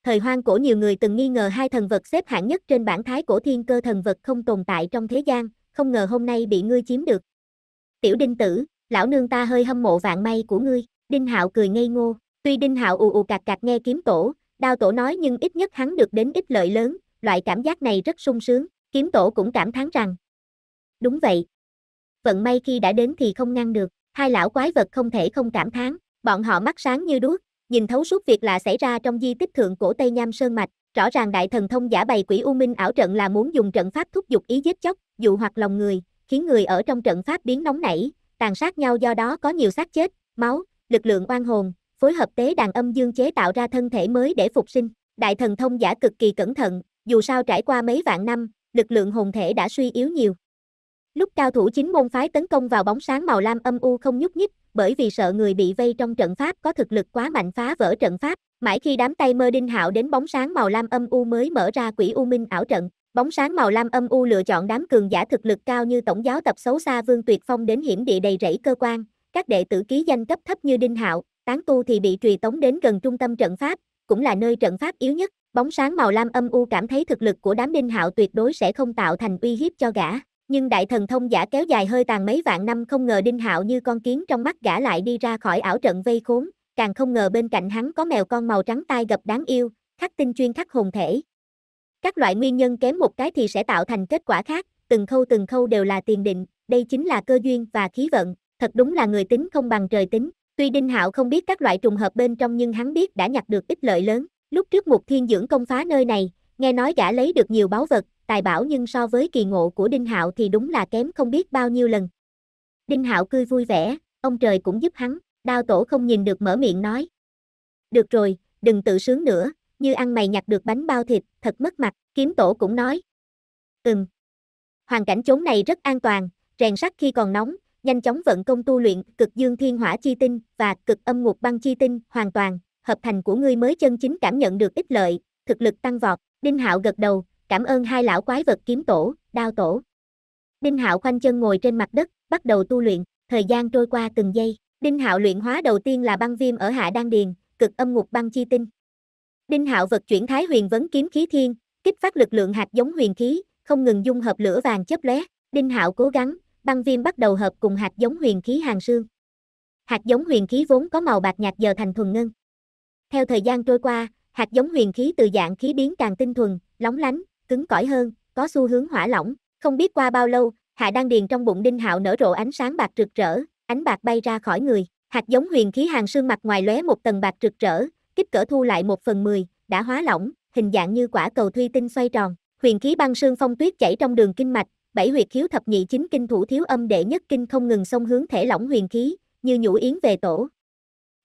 Thời hoang cổ nhiều người từng nghi ngờ hai thần vật xếp hạng nhất trên bản thái cổ thiên cơ thần vật không tồn tại trong thế gian, không ngờ hôm nay bị ngươi chiếm được tiểu đinh tử, lão nương ta hơi hâm mộ vạn may của ngươi, đinh hạo cười ngây ngô, tuy đinh hạo ù ù cạc cạc nghe kiếm tổ, đao tổ nói nhưng ít nhất hắn được đến ít lợi lớn, loại cảm giác này rất sung sướng, kiếm tổ cũng cảm thán rằng. Đúng vậy. Vận may khi đã đến thì không ngăn được, hai lão quái vật không thể không cảm thán, bọn họ mắt sáng như đuốc, nhìn thấu suốt việc lạ xảy ra trong di tích thượng cổ Tây Nham Sơn Mạch, rõ ràng đại thần thông giả bày quỷ u minh ảo trận là muốn dùng trận pháp thúc giục ý giết chóc, dụ hoặc lòng người, khiến người ở trong trận pháp biến nóng nảy, tàn sát nhau do đó có nhiều xác chết, máu, lực lượng oan hồn, phối hợp tế đàn âm dương chế tạo ra thân thể mới để phục sinh. Đại thần thông giả cực kỳ cẩn thận, dù sao trải qua mấy vạn năm, lực lượng hồn thể đã suy yếu nhiều. Lúc cao thủ chính môn phái tấn công vào bóng sáng màu lam âm u không nhúc nhích, bởi vì sợ người bị vây trong trận pháp có thực lực quá mạnh phá vỡ trận pháp, mãi khi đám tay mơ đinh hạo đến bóng sáng màu lam âm u mới mở ra quỷ u minh ảo trận, Bóng sáng màu lam âm u lựa chọn đám cường giả thực lực cao như tổng giáo tập xấu xa Vương Tuyệt Phong đến hiểm địa đầy rẫy cơ quan, các đệ tử ký danh cấp thấp như Đinh Hạo, tán tu thì bị truy tống đến gần trung tâm trận pháp, cũng là nơi trận pháp yếu nhất. Bóng sáng màu lam âm u cảm thấy thực lực của đám Đinh Hạo tuyệt đối sẽ không tạo thành uy hiếp cho gã, nhưng đại thần thông giả kéo dài hơi tàn mấy vạn năm không ngờ Đinh Hạo như con kiến trong mắt gã lại đi ra khỏi ảo trận vây khốn, càng không ngờ bên cạnh hắn có mèo con màu trắng tai gặp đáng yêu, khắc tinh chuyên khắc hồn thể, các loại nguyên nhân kém một cái thì sẽ tạo thành kết quả khác, từng khâu từng khâu đều là tiền định, đây chính là cơ duyên và khí vận, thật đúng là người tính không bằng trời tính. Tuy Đinh Hạo không biết các loại trùng hợp bên trong nhưng hắn biết đã nhặt được ích lợi lớn. Lúc trước Mục Thiên dưỡng công phá nơi này, nghe nói gã lấy được nhiều báu vật, tài bảo nhưng so với kỳ ngộ của Đinh Hạo thì đúng là kém không biết bao nhiêu lần. Đinh Hạo cười vui vẻ, ông trời cũng giúp hắn, đao tổ không nhìn được mở miệng nói. Được rồi, đừng tự sướng nữa, như ăn mày nhặt được bánh bao thịt, thật mất mặt, kiếm tổ cũng nói. Ừm. Hoàn cảnh chốn này rất an toàn, rèn sắt khi còn nóng, nhanh chóng vận công tu luyện, cực dương thiên hỏa chi tinh và cực âm ngục băng chi tinh, hoàn toàn, hợp thành của ngươi mới chân chính cảm nhận được ích lợi, thực lực tăng vọt, Đinh Hạo gật đầu, cảm ơn hai lão quái vật kiếm tổ, đao tổ. Đinh Hạo khoanh chân ngồi trên mặt đất, bắt đầu tu luyện, thời gian trôi qua từng giây, Đinh Hạo luyện hóa đầu tiên là băng viêm ở hạ đan điền, cực âm ngục băng chi tinh. Đinh Hạo vật chuyển Thái Huyền vấn kiếm khí thiên, kích phát lực lượng hạt giống huyền khí, không ngừng dung hợp lửa vàng chớp lóe. Đinh Hạo cố gắng, băng viêm bắt đầu hợp cùng hạt giống huyền khí hàng xương. Hạt giống huyền khí vốn có màu bạc nhạt giờ thành thuần ngân. Theo thời gian trôi qua, hạt giống huyền khí từ dạng khí biến càng tinh thuần, lóng lánh, cứng cỏi hơn, có xu hướng hỏa lỏng. Không biết qua bao lâu, Hạ Đan Điền trong bụng Đinh Hạo nở rộ ánh sáng bạc rực rỡ, ánh bạc bay ra khỏi người. Hạt giống huyền khí hàng xương mặt ngoài lóe một tầng bạc rực rỡ, kích cỡ thu lại một phần mười, đã hóa lỏng, hình dạng như quả cầu thuy tinh xoay tròn. Huyền khí băng sương phong tuyết chảy trong đường kinh mạch, bảy huyệt khiếu thập nhị chính kinh thủ thiếu âm đệ nhất kinh không ngừng xông hướng thể lỏng huyền khí, như nhũ yến về tổ.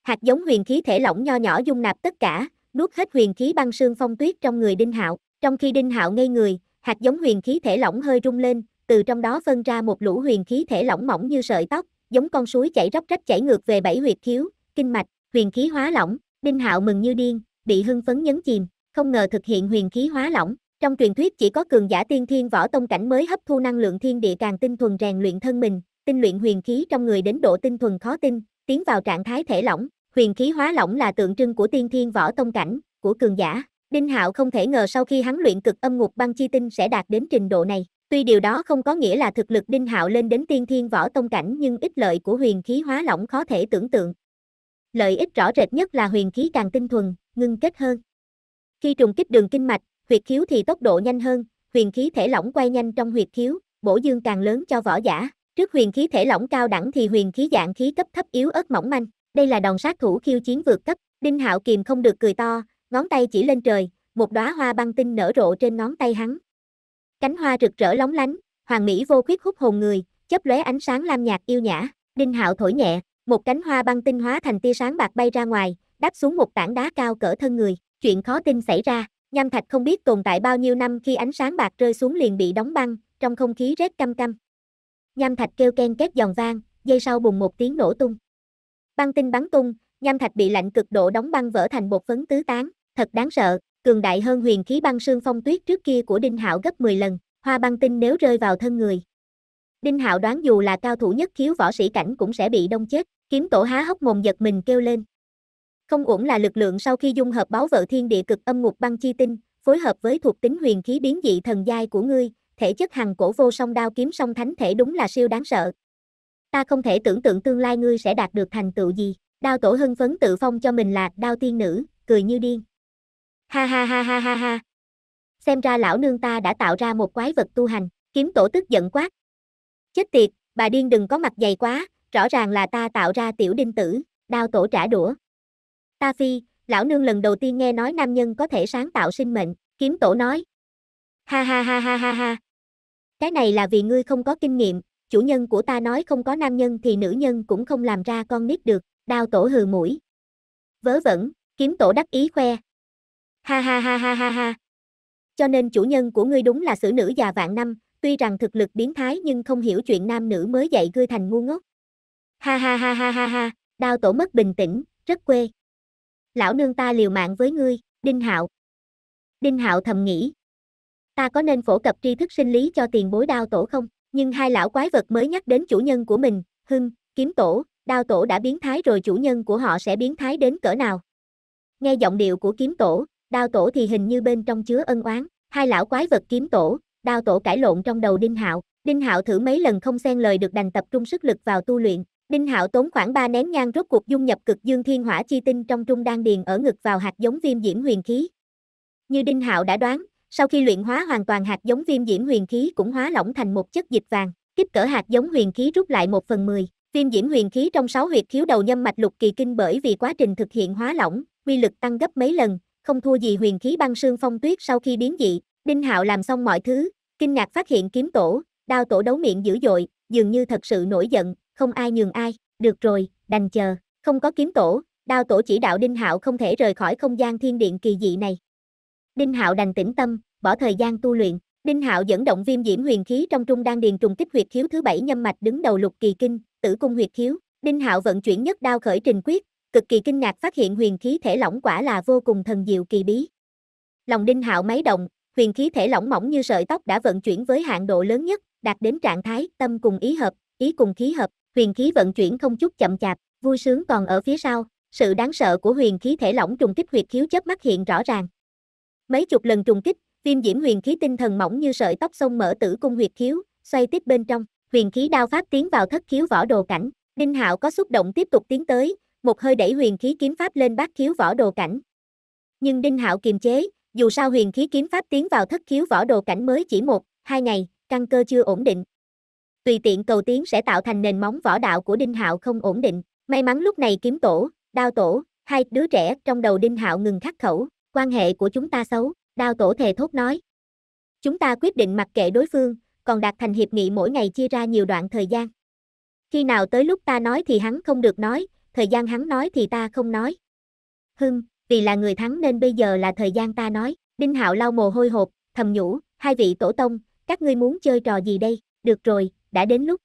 Hạt giống huyền khí thể lỏng nho nhỏ dung nạp tất cả, nuốt hết huyền khí băng sương phong tuyết trong người Đinh Hạo, trong khi Đinh Hạo ngây người, hạt giống huyền khí thể lỏng hơi rung lên, từ trong đó phân ra một lũ huyền khí thể lỏng mỏng như sợi tóc, giống con suối chảy róc rách chảy ngược về bảy huyệt khiếu, kinh mạch, huyền khí hóa lỏng, Đinh Hạo mừng như điên, bị hưng phấn nhấn chìm, không ngờ thực hiện huyền khí hóa lỏng, trong truyền thuyết chỉ có cường giả tiên thiên võ tông cảnh mới hấp thu năng lượng thiên địa càng tinh thuần rèn luyện thân mình, tinh luyện huyền khí trong người đến độ tinh thuần khó tin, tiến vào trạng thái thể lỏng, huyền khí hóa lỏng là tượng trưng của tiên thiên võ tông cảnh, của cường giả. Đinh Hạo không thể ngờ sau khi hắn luyện cực âm ngục băng chi tinh sẽ đạt đến trình độ này. Tuy điều đó không có nghĩa là thực lực Đinh Hạo lên đến tiên thiên võ tông cảnh nhưng ích lợi của huyền khí hóa lỏng khó thể tưởng tượng. Lợi ích rõ rệt nhất là huyền khí càng tinh thuần, ngưng kết hơn. Khi trùng kích đường kinh mạch, huyệt khiếu thì tốc độ nhanh hơn, huyền khí thể lỏng quay nhanh trong huyệt khiếu, bổ dương càng lớn cho võ giả. Trước huyền khí thể lỏng cao đẳng thì huyền khí dạng khí cấp thấp yếu ớt mỏng manh. Đây là đòn sát thủ khiêu chiến vượt cấp, Đinh Hạo kiềm không được cười to, ngón tay chỉ lên trời, một đóa hoa băng tinh nở rộ trên ngón tay hắn. Cánh hoa rực rỡ lóng lánh, hoàng mỹ vô khuyết hút hồn người, chớp lóe ánh sáng lam nhạt yêu nhã, Đinh Hạo thổi nhẹ, một cánh hoa băng tinh hóa thành tia sáng bạc bay ra ngoài, đáp xuống một tảng đá cao cỡ thân người. Chuyện khó tin xảy ra, nham thạch không biết tồn tại bao nhiêu năm khi ánh sáng bạc rơi xuống liền bị đóng băng, trong không khí rét căm căm. Nham thạch kêu ken két giòn vang, dây sau bùng một tiếng nổ tung. Băng tinh bắn tung, nham thạch bị lạnh cực độ đóng băng vỡ thành bột phấn tứ tán, thật đáng sợ, cường đại hơn huyền khí băng sương phong tuyết trước kia của Đinh Hạo gấp 10 lần, hoa băng tinh nếu rơi vào thân người. Đinh Hạo đoán dù là cao thủ nhất khiếu võ sĩ cảnh cũng sẽ bị đông chết. Kiếm tổ há hốc mồm giật mình kêu lên. Không uổng là lực lượng sau khi dung hợp báo vợ thiên địa cực âm ngục băng chi tinh, phối hợp với thuộc tính huyền khí biến dị thần giai của ngươi, thể chất hằng cổ vô song đao kiếm song thánh thể đúng là siêu đáng sợ. Ta không thể tưởng tượng tương lai ngươi sẽ đạt được thành tựu gì, đao tổ hưng phấn tự phong cho mình là đao tiên nữ, cười như điên. Ha ha ha ha ha ha. Xem ra lão nương ta đã tạo ra một quái vật tu hành, kiếm tổ tức giận quát. Chết tiệt, bà điên đừng có mặt dày quá, rõ ràng là ta tạo ra tiểu đinh tử, đao tổ trả đũa. Ta phi, lão nương lần đầu tiên nghe nói nam nhân có thể sáng tạo sinh mệnh, kiếm tổ nói. Ha ha ha ha ha ha. Cái này là vì ngươi không có kinh nghiệm, chủ nhân của ta nói không có nam nhân thì nữ nhân cũng không làm ra con nít được, đao tổ hừ mũi. Vớ vẩn, kiếm tổ đắc ý khoe. Ha ha ha ha ha ha. Cho nên chủ nhân của ngươi đúng là xử nữ già vạn năm, tuy rằng thực lực biến thái nhưng không hiểu chuyện nam nữ mới dạy ngươi thành ngu ngốc. Ha ha ha ha ha ha, đao tổ mất bình tĩnh, rất quê. Lão nương ta liều mạng với ngươi, Đinh Hạo. Đinh Hạo thầm nghĩ. Ta có nên phổ cập tri thức sinh lý cho tiền bối đao tổ không? Nhưng hai lão quái vật mới nhắc đến chủ nhân của mình, hưng, kiếm tổ, đao tổ đã biến thái rồi chủ nhân của họ sẽ biến thái đến cỡ nào? Nghe giọng điệu của kiếm tổ, đao tổ thì hình như bên trong chứa ân oán, hai lão quái vật kiếm tổ, đao tổ cãi lộn trong đầu Đinh Hạo, Đinh Hạo thử mấy lần không xen lời được đành tập trung sức lực vào tu luyện, Đinh Hạo tốn khoảng 3 nén nhang rốt cuộc dung nhập cực dương thiên hỏa chi tinh trong trung đan điền ở ngực vào hạt giống viêm diễm huyền khí. Như Đinh Hạo đã đoán, sau khi luyện hóa hoàn toàn hạt giống viêm diễm huyền khí cũng hóa lỏng thành một chất dịch vàng, kích cỡ hạt giống huyền khí rút lại 1 phần 10. Viêm diễm huyền khí trong 6 huyệt khiếu đầu nhâm mạch lục kỳ kinh bởi vì quá trình thực hiện hóa lỏng, uy lực tăng gấp mấy lần, không thua gì huyền khí băng sương phong tuyết sau khi biến dị. Đinh Hạo làm xong mọi thứ, kinh ngạc phát hiện kiếm tổ, đao tổ đấu miệng dữ dội, dường như thật sự nổi giận, không ai nhường ai, được rồi, đành chờ, không có kiếm tổ, đao tổ chỉ đạo Đinh Hạo không thể rời khỏi không gian thiên điện kỳ dị này. Đinh Hạo đành tĩnh tâm, bỏ thời gian tu luyện, Đinh Hạo dẫn động viêm diễm huyền khí trong trung đan điền trùng kích huyệt khiếu thứ bảy nhâm mạch đứng đầu lục kỳ kinh, tử cung huyệt khiếu, Đinh Hạo vận chuyển nhất đao khởi trình quyết, cực kỳ kinh ngạc phát hiện huyền khí thể lỏng quả là vô cùng thần diệu kỳ bí. Lòng Đinh Hạo máy động, huyền khí thể lỏng mỏng như sợi tóc đã vận chuyển với hạn độ lớn nhất, đạt đến trạng thái tâm cùng ý hợp, ý cùng khí hợp, huyền khí vận chuyển không chút chậm chạp, vui sướng còn ở phía sau, sự đáng sợ của huyền khí thể lỏng trùng kích huyệt khiếu chớp mắt hiện rõ ràng. Mấy chục lần trùng kích, viêm diễm huyền khí tinh thần mỏng như sợi tóc sông mở tử cung huyệt khiếu, xoay tiếp bên trong, huyền khí đao pháp tiến vào thất khiếu võ đồ cảnh, Đinh Hạo có xúc động tiếp tục tiến tới, một hơi đẩy huyền khí kiếm pháp lên bát khiếu võ đồ cảnh. Nhưng Đinh Hạo kiềm chế, dù sao huyền khí kiếm pháp tiến vào thất khiếu võ đồ cảnh mới chỉ một, hai ngày, căn cơ chưa ổn định, tùy tiện cầu tiến sẽ tạo thành nền móng võ đạo của Đinh Hạo không ổn định. May mắn lúc này kiếm tổ, đao tổ, hai đứa trẻ trong đầu Đinh Hạo ngừng khắc khẩu, quan hệ của chúng ta xấu, đao tổ thề thốt nói. Chúng ta quyết định mặc kệ đối phương, còn đạt thành hiệp nghị mỗi ngày chia ra nhiều đoạn thời gian. Khi nào tới lúc ta nói thì hắn không được nói, thời gian hắn nói thì ta không nói. Hưng, vì là người thắng nên bây giờ là thời gian ta nói. Đinh Hạo lau mồ hôi hột, thầm nhủ, hai vị tổ tông, các ngươi muốn chơi trò gì đây? Được rồi, đã đến lúc.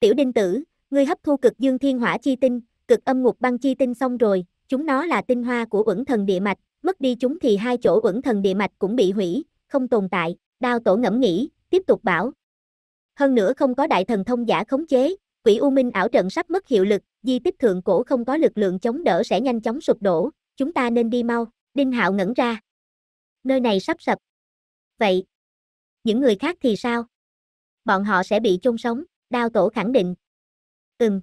Tiểu đinh tử, ngươi hấp thu cực dương thiên hỏa chi tinh, cực âm ngục băng chi tinh xong rồi, chúng nó là tinh hoa của uẩn thần địa mạch, mất đi chúng thì hai chỗ uẩn thần địa mạch cũng bị hủy, không tồn tại, đao tổ ngẫm nghĩ, tiếp tục bảo. Hơn nữa không có đại thần thông giả khống chế, quỷ u minh ảo trận sắp mất hiệu lực, di tích thượng cổ không có lực lượng chống đỡ sẽ nhanh chóng sụp đổ, chúng ta nên đi mau, Đinh Hạo ngẩn ra. Nơi này sắp sập. Vậy, những người khác thì sao? bọn họ sẽ bị chôn sống, đao tổ khẳng định. Ừm.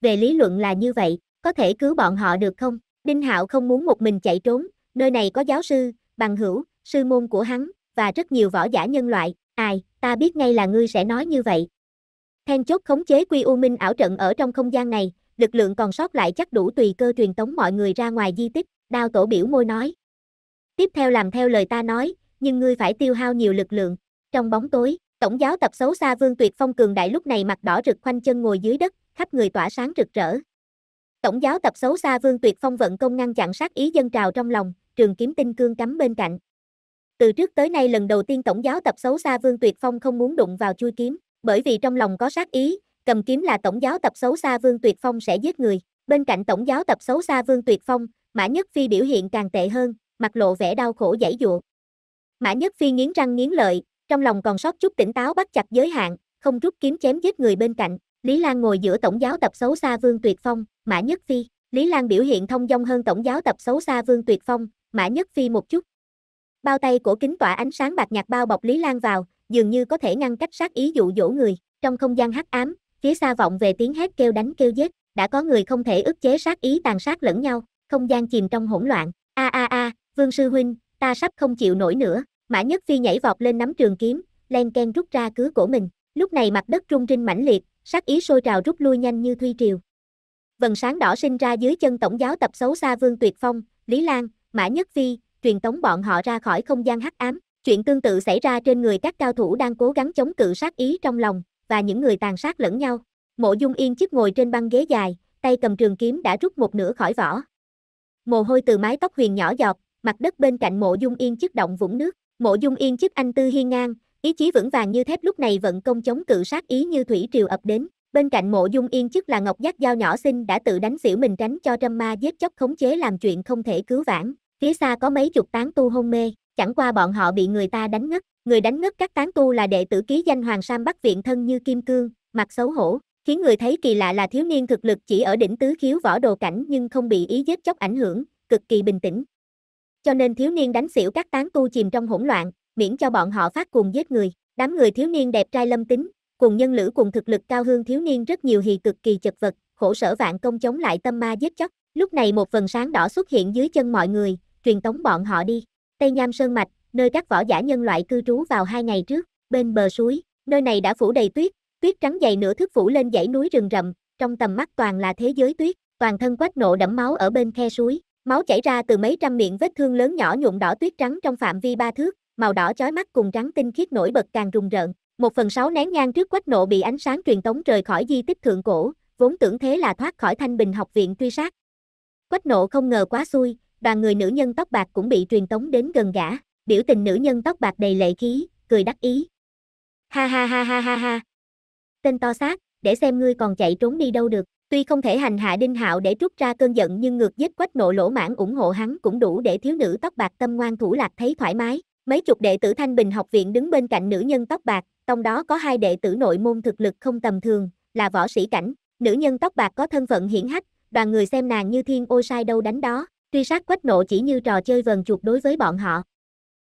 Về lý luận là như vậy, có thể cứu bọn họ được không? Đinh Hạo không muốn một mình chạy trốn, nơi này có giáo sư, bằng hữu, sư môn của hắn, và rất nhiều võ giả nhân loại, ai, ta biết ngay là ngươi sẽ nói như vậy. Then chốt khống chế quy u minh ảo trận ở trong không gian này, lực lượng còn sót lại chắc đủ tùy cơ truyền tống mọi người ra ngoài di tích, đao tổ biểu môi nói. Tiếp theo làm theo lời ta nói, nhưng ngươi phải tiêu hao nhiều lực lượng, trong bóng tối, Tổng giáo tập xấu xa Vương Tuyệt Phong cường đại lúc này mặt đỏ rực khoanh chân ngồi dưới đất, khắp người tỏa sáng rực rỡ. Tổng giáo tập xấu xa Vương Tuyệt Phong vận công ngăn chặn sát ý dân trào trong lòng, trường kiếm tinh cương cắm bên cạnh. Từ trước tới nay lần đầu tiên tổng giáo tập xấu xa Vương Tuyệt Phong không muốn đụng vào chui kiếm, bởi vì trong lòng có sát ý, cầm kiếm là tổng giáo tập xấu xa Vương Tuyệt Phong sẽ giết người. Bên cạnh tổng giáo tập xấu xa Vương Tuyệt Phong, Mã Nhất Phi biểu hiện càng tệ hơn, mặt lộ vẻ đau khổ dãy dụa. Mã Nhất Phi nghiến răng nghiến lợi, trong lòng còn sót chút tỉnh táo bắt chặt giới hạn, không rút kiếm chém giết người bên cạnh. Lý Lan ngồi giữa tổng giáo tập xấu xa Vương Tuyệt Phong, Mã Nhất Phi. Lý Lan biểu hiện thông dong hơn tổng giáo tập xấu xa Vương Tuyệt Phong, Mã Nhất Phi một chút. Bao tay của kính tỏa ánh sáng bạc nhạt bao bọc Lý Lan vào, dường như có thể ngăn cách sát ý dụ dỗ người. Trong không gian hắc ám, phía xa vọng về tiếng hét kêu đánh kêu giết, đã có người không thể ức chế sát ý tàn sát lẫn nhau, không gian chìm trong hỗn loạn. A a a, Vương sư huynh, ta sắp không chịu nổi nữa, Mã Nhất Phi nhảy vọt lên nắm trường kiếm, len ken rút ra cứa cổ mình. Lúc này mặt đất rung rinh mãnh liệt, sát ý sôi trào rút lui nhanh như thuy triều. Vầng sáng đỏ sinh ra dưới chân tổng giáo tập xấu xa Vương Tuyệt Phong, Lý Lan, Mã Nhất Phi, truyền tống bọn họ ra khỏi không gian hắc ám. Chuyện tương tự xảy ra trên người các cao thủ đang cố gắng chống cự sát ý trong lòng và những người tàn sát lẫn nhau. Mộ Dung Yên chiếc ngồi trên băng ghế dài, tay cầm trường kiếm đã rút một nửa khỏi vỏ. Mồ hôi từ mái tóc huyền nhỏ giọt, mặt đất bên cạnh Mộ Dung Yên chiếc động vũng nước. Mộ Dung Yên chức anh tư hiên ngang, ý chí vững vàng như thép lúc này vận công chống cự sát ý như thủy triều ập đến. Bên cạnh Mộ Dung Yên chức là Ngọc Giác Giao nhỏ xinh đã tự đánh xỉu mình tránh cho Trâm Ma giết chóc khống chế làm chuyện không thể cứu vãn. Phía xa có mấy chục tán tu hôn mê, chẳng qua bọn họ bị người ta đánh ngất. Người đánh ngất các tán tu là đệ tử ký danh Hoàng Sam Bắc Viện thân như kim cương, mặt xấu hổ, khiến người thấy kỳ lạ là thiếu niên thực lực chỉ ở đỉnh tứ khiếu võ đồ cảnh nhưng không bị ý giết chóc ảnh hưởng, cực kỳ bình tĩnh, cho nên thiếu niên đánh xỉu các tán tu chìm trong hỗn loạn, miễn cho bọn họ phát cuồng giết người. Đám người thiếu niên đẹp trai lâm tính, cùng nhân lữ cùng thực lực cao hương thiếu niên rất nhiều hì cực kỳ chật vật, khổ sở vạn công chống lại tâm ma giết chóc. Lúc này một phần sáng đỏ xuất hiện dưới chân mọi người, truyền tống bọn họ đi. Tây Nham Sơn Mạch, nơi các võ giả nhân loại cư trú vào hai ngày trước, bên bờ suối, nơi này đã phủ đầy tuyết, tuyết trắng dày nửa thước phủ lên dãy núi rừng rậm, trong tầm mắt toàn là thế giới tuyết, toàn thân quách nộ đẫm máu ở bên khe suối, Máu chảy ra từ mấy trăm miệng vết thương lớn nhỏ nhuộm đỏ tuyết trắng trong phạm vi ba thước, màu đỏ chói mắt cùng trắng tinh khiết nổi bật càng rùng rợn. Một phần sáu nén nhang trước quách nộ bị ánh sáng truyền tống rời khỏi di tích thượng cổ, vốn tưởng thế là thoát khỏi thanh bình học viện truy sát. Quách nộ không ngờ quá xui, đoàn người nữ nhân tóc bạc cũng bị truyền tống đến gần gã, biểu tình nữ nhân tóc bạc đầy lệ khí, cười đắc ý. Ha ha ha ha ha ha. Tên to xác, để xem ngươi còn chạy trốn đi đâu được. Tuy không thể hành hạ Đinh Hạo để trút ra cơn giận nhưng ngược giết quách nộ lỗ mãn ủng hộ hắn cũng đủ để thiếu nữ tóc bạc tâm ngoan thủ lạc thấy thoải mái. Mấy chục đệ tử Thanh Bình học viện đứng bên cạnh nữ nhân tóc bạc, trong đó có hai đệ tử nội môn thực lực không tầm thường, là võ sĩ cảnh, nữ nhân tóc bạc có thân phận hiển hách, đoàn người xem nàng như thiên ô sai đâu đánh đó, truy sát quách nộ chỉ như trò chơi vần chuột đối với bọn họ.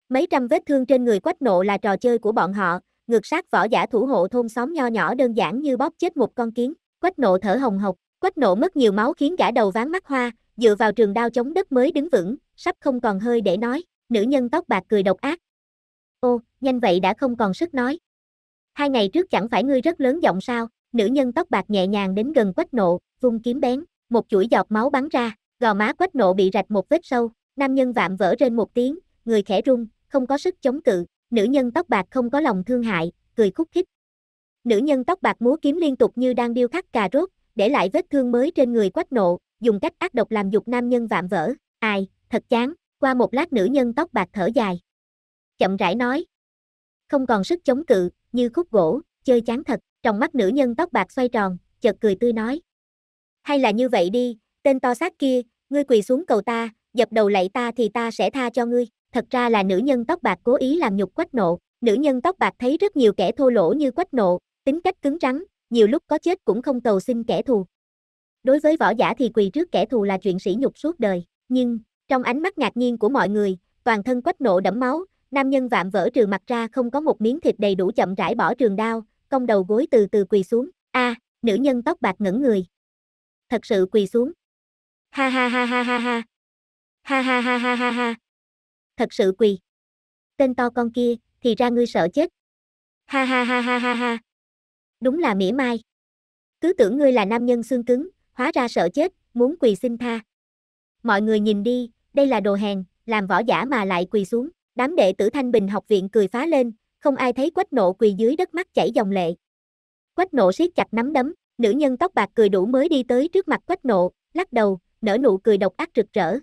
Mấy trăm vết thương trên người quách nộ là trò chơi của bọn họ, ngược sát võ giả thủ hộ thôn xóm nho nhỏ đơn giản như bóp chết một con kiến. Quách nộ thở hồng hộc, quách nộ mất nhiều máu khiến gã đầu ván mắt hoa, dựa vào trường đao chống đất mới đứng vững, sắp không còn hơi để nói, nữ nhân tóc bạc cười độc ác. Ô, nhanh vậy đã không còn sức nói. Hai ngày trước chẳng phải ngươi rất lớn giọng sao, nữ nhân tóc bạc nhẹ nhàng đến gần quách nộ, vung kiếm bén, một chuỗi giọt máu bắn ra, gò má quách nộ bị rạch một vết sâu, nam nhân vạm vỡ trên một tiếng, người khẽ rung, không có sức chống cự, nữ nhân tóc bạc không có lòng thương hại, cười khúc khích, Nữ nhân tóc bạc múa kiếm liên tục như đang điêu khắc cà rốt, để lại vết thương mới trên người quách nộ, dùng cách ác độc làm dục nam nhân vạm vỡ. Ai, thật chán, qua một lát nữ nhân tóc bạc thở dài. Chậm rãi nói. Không còn sức chống cự, như khúc gỗ, chơi chán thật, trong mắt nữ nhân tóc bạc xoay tròn, chợt cười tươi nói. Hay là như vậy đi, tên to xác kia, ngươi quỳ xuống cầu ta, dập đầu lạy ta thì ta sẽ tha cho ngươi. Thật ra là nữ nhân tóc bạc cố ý làm nhục quách nộ, nữ nhân tóc bạc thấy rất nhiều kẻ thô lỗ như quách nộ, tính cách cứng rắn, nhiều lúc có chết cũng không cầu xin kẻ thù. Đối với võ giả thì quỳ trước kẻ thù là chuyện sỉ nhục suốt đời, nhưng, trong ánh mắt ngạc nhiên của mọi người, toàn thân quách nộ đẫm máu, nam nhân vạm vỡ trừ mặt ra không có một miếng thịt đầy đủ chậm rãi bỏ trường đao, cong đầu gối từ từ quỳ xuống, a à, nữ nhân tóc bạc ngẩn người. Thật sự quỳ xuống. Ha ha ha ha ha ha. Ha ha ha ha ha ha. Thật sự quỳ. Tên to con kia, thì ra ngươi sợ chết. Ha ha ha ha ha ha đúng là mỉa mai. Cứ tưởng ngươi là nam nhân xương cứng, hóa ra sợ chết, muốn quỳ xin tha. Mọi người nhìn đi, đây là đồ hèn, làm võ giả mà lại quỳ xuống, đám đệ tử Thanh Bình học viện cười phá lên, không ai thấy quách nộ quỳ dưới đất mắt chảy dòng lệ. Quách nộ siết chặt nắm đấm, nữ nhân tóc bạc cười đủ mới đi tới trước mặt quách nộ, lắc đầu, nở nụ cười độc ác rực rỡ.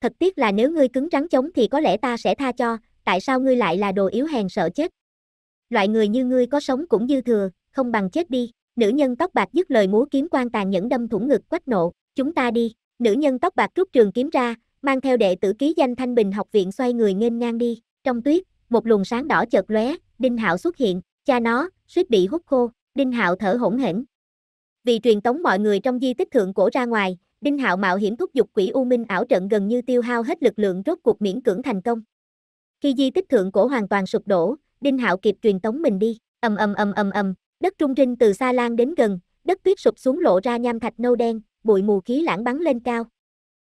Thật tiếc là nếu ngươi cứng rắn chống thì có lẽ ta sẽ tha cho, tại sao ngươi lại là đồ yếu hèn sợ chết? Loại người như ngươi có sống cũng dư thừa, không bằng chết đi. Nữ nhân tóc bạc dứt lời múa kiếm quan tàn nhẫn đâm thủng ngực quách nộ, chúng ta đi. Nữ nhân tóc bạc rút trường kiếm ra, mang theo đệ tử ký danh Thanh Bình học viện xoay người nghênh ngang đi. Trong tuyết, một luồng sáng đỏ chợt lóe, Đinh Hạo xuất hiện, cha nó, suýt bị hút khô, Đinh Hạo thở hổn hển. Vì truyền tống mọi người trong di tích thượng cổ ra ngoài, Đinh Hạo mạo hiểm thúc giục quỷ U Minh ảo trận gần như tiêu hao hết lực lượng rốt cuộc miễn cưỡng thành công. Khi di tích thượng cổ hoàn toàn sụp đổ, Đinh Hạo kịp truyền tống mình đi, ầm ầm ầm ầm ầm, Đất trung rinh từ xa lan đến gần, đất tuyết sụp xuống lộ ra nham thạch nâu đen, bụi mù khí lãng bắn lên cao.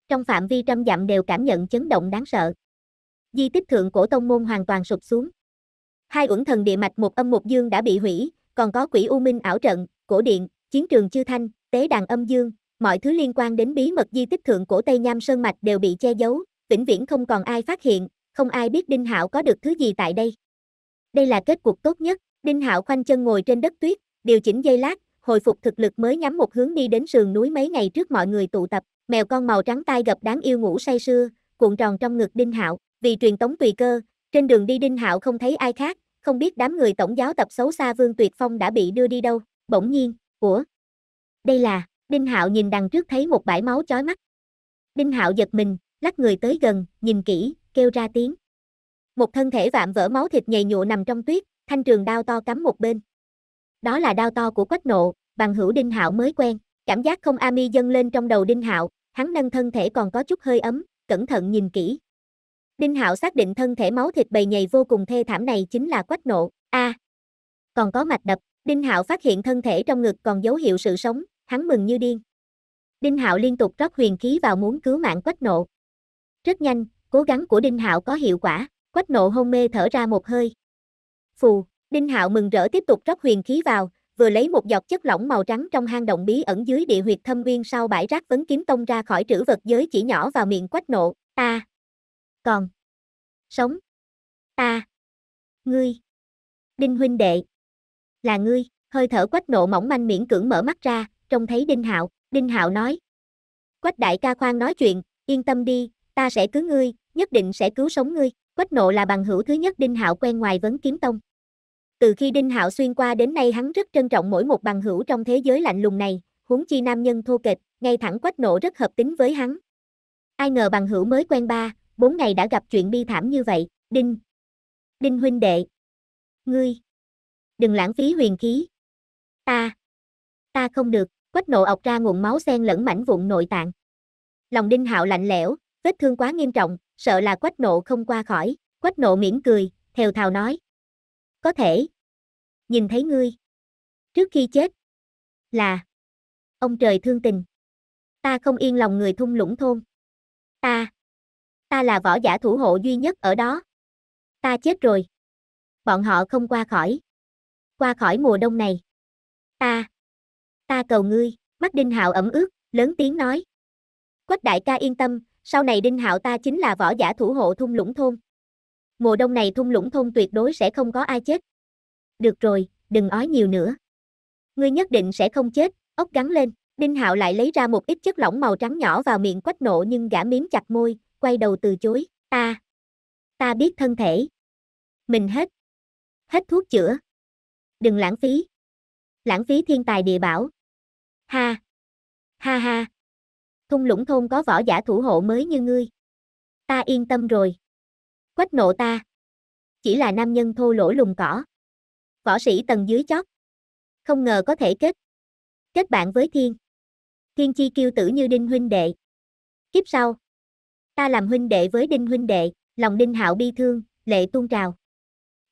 Trong phạm vi trăm dặm đều cảm nhận chấn động đáng sợ. Di tích thượng cổ tông môn hoàn toàn sụp xuống. Hai uẩn thần địa mạch một âm một dương đã bị hủy, còn có quỷ u minh ảo trận, cổ điện, chiến trường chư thanh, tế đàn âm dương, mọi thứ liên quan đến bí mật di tích thượng cổ Tây Nham Sơn Mạch đều bị che giấu, vĩnh viễn không còn ai phát hiện, không ai biết Đinh hảo có được thứ gì tại đây. Đây là kết cục tốt nhất. Đinh Hạo khoanh chân ngồi trên đất tuyết, điều chỉnh dây lát, hồi phục thực lực mới nhắm một hướng đi đến sườn núi mấy ngày trước mọi người tụ tập, mèo con màu trắng tai gặp đáng yêu ngủ say sưa, cuộn tròn trong ngực Đinh Hạo, vì truyền tống tùy cơ, trên đường đi Đinh Hạo không thấy ai khác, không biết đám người tổng giáo tập xấu xa Vương Tuyệt Phong đã bị đưa đi đâu, bỗng nhiên, của Đây là, Đinh Hạo nhìn đằng trước thấy một bãi máu chói mắt. Đinh Hạo giật mình, lắc người tới gần, nhìn kỹ, kêu ra tiếng. Một thân thể vạm vỡ máu thịt nhầy nhụa nằm trong tuyết, thanh trường đao to cắm một bên. Đó là đao to của quách nộ, bằng hữu Đinh Hạo mới quen, cảm giác không ami dâng lên trong đầu Đinh Hạo, hắn nâng thân thể còn có chút hơi ấm, cẩn thận nhìn kỹ. Đinh Hạo xác định thân thể máu thịt bầy nhầy vô cùng thê thảm này chính là quách nộ, a. À, còn có mạch đập, Đinh Hạo phát hiện thân thể trong ngực còn dấu hiệu sự sống, hắn mừng như điên. Đinh Hạo liên tục rót huyền khí vào muốn cứu mạng quách nộ. Rất nhanh, cố gắng của Đinh Hạo có hiệu quả, quách nộ hôn mê thở ra một hơi, Phù, Đinh Hạo mừng rỡ tiếp tục rót huyền khí vào, vừa lấy một giọt chất lỏng màu trắng trong hang động bí ẩn dưới địa huyệt thâm uyên sau bãi rác vấn kiếm tông ra khỏi trữ vật giới chỉ nhỏ vào miệng quách nộ, ta. Còn. Sống. Ta. Ngươi. Đinh huynh đệ. Là ngươi, hơi thở quách nộ mỏng manh miễn cưỡng mở mắt ra, trông thấy Đinh Hạo, Đinh Hạo nói. Quách đại ca khoan nói chuyện, yên tâm đi, ta sẽ cứu ngươi, nhất định sẽ cứu sống ngươi. Quách nộ là bằng hữu thứ nhất Đinh Hạo quen ngoài vấn kiếm tông. Từ khi Đinh Hạo xuyên qua đến nay hắn rất trân trọng mỗi một bằng hữu trong thế giới lạnh lùng này, huống chi nam nhân thô kịch, ngay thẳng quách nộ rất hợp tính với hắn. Ai ngờ bằng hữu mới quen ba, bốn ngày đã gặp chuyện bi thảm như vậy, Đinh. Đinh huynh đệ. Ngươi. Đừng lãng phí huyền khí. Ta. Ta không được, quách nộ ọc ra nguồn máu xen lẫn mảnh vụn nội tạng. Lòng Đinh Hạo lạnh lẽo, vết thương quá nghiêm trọng, sợ là quách nộ không qua khỏi, quách nộ mỉm cười, thều thào nói, có thể. Nhìn thấy ngươi. Trước khi chết. Là. Ông trời thương tình. Ta không yên lòng người thung lũng thôn. Ta. Ta là võ giả thủ hộ duy nhất ở đó. Ta chết rồi. Bọn họ không qua khỏi. Qua khỏi mùa đông này. Ta. Ta cầu ngươi, mắt Đinh Hạo ẩm ướt, lớn tiếng nói. Quách đại ca yên tâm, sau này Đinh Hạo ta chính là võ giả thủ hộ thung lũng thôn mùa đông này thung lũng thôn tuyệt đối sẽ không có ai chết. Được rồi, đừng ói nhiều nữa. Ngươi nhất định sẽ không chết, ốc gắn lên. Đinh Hạo lại lấy ra một ít chất lỏng màu trắng nhỏ vào miệng quách nộ nhưng gã miếm chặt môi, quay đầu từ chối. Ta, ta biết thân thể. Mình hết. Hết thuốc chữa. Đừng lãng phí. Lãng phí thiên tài địa bảo. Ha. Ha ha. Thung lũng thôn có võ giả thủ hộ mới như ngươi. Ta yên tâm rồi quách nộ ta. Chỉ là nam nhân thô lỗ lùng cỏ. Võ sĩ tầng dưới chót. Không ngờ có thể kết. Kết bạn với thiên. Thiên chi kiêu tử như đinh huynh đệ. Kiếp sau. Ta làm huynh đệ với đinh huynh đệ, lòng đinh hạo bi thương, lệ tuôn trào.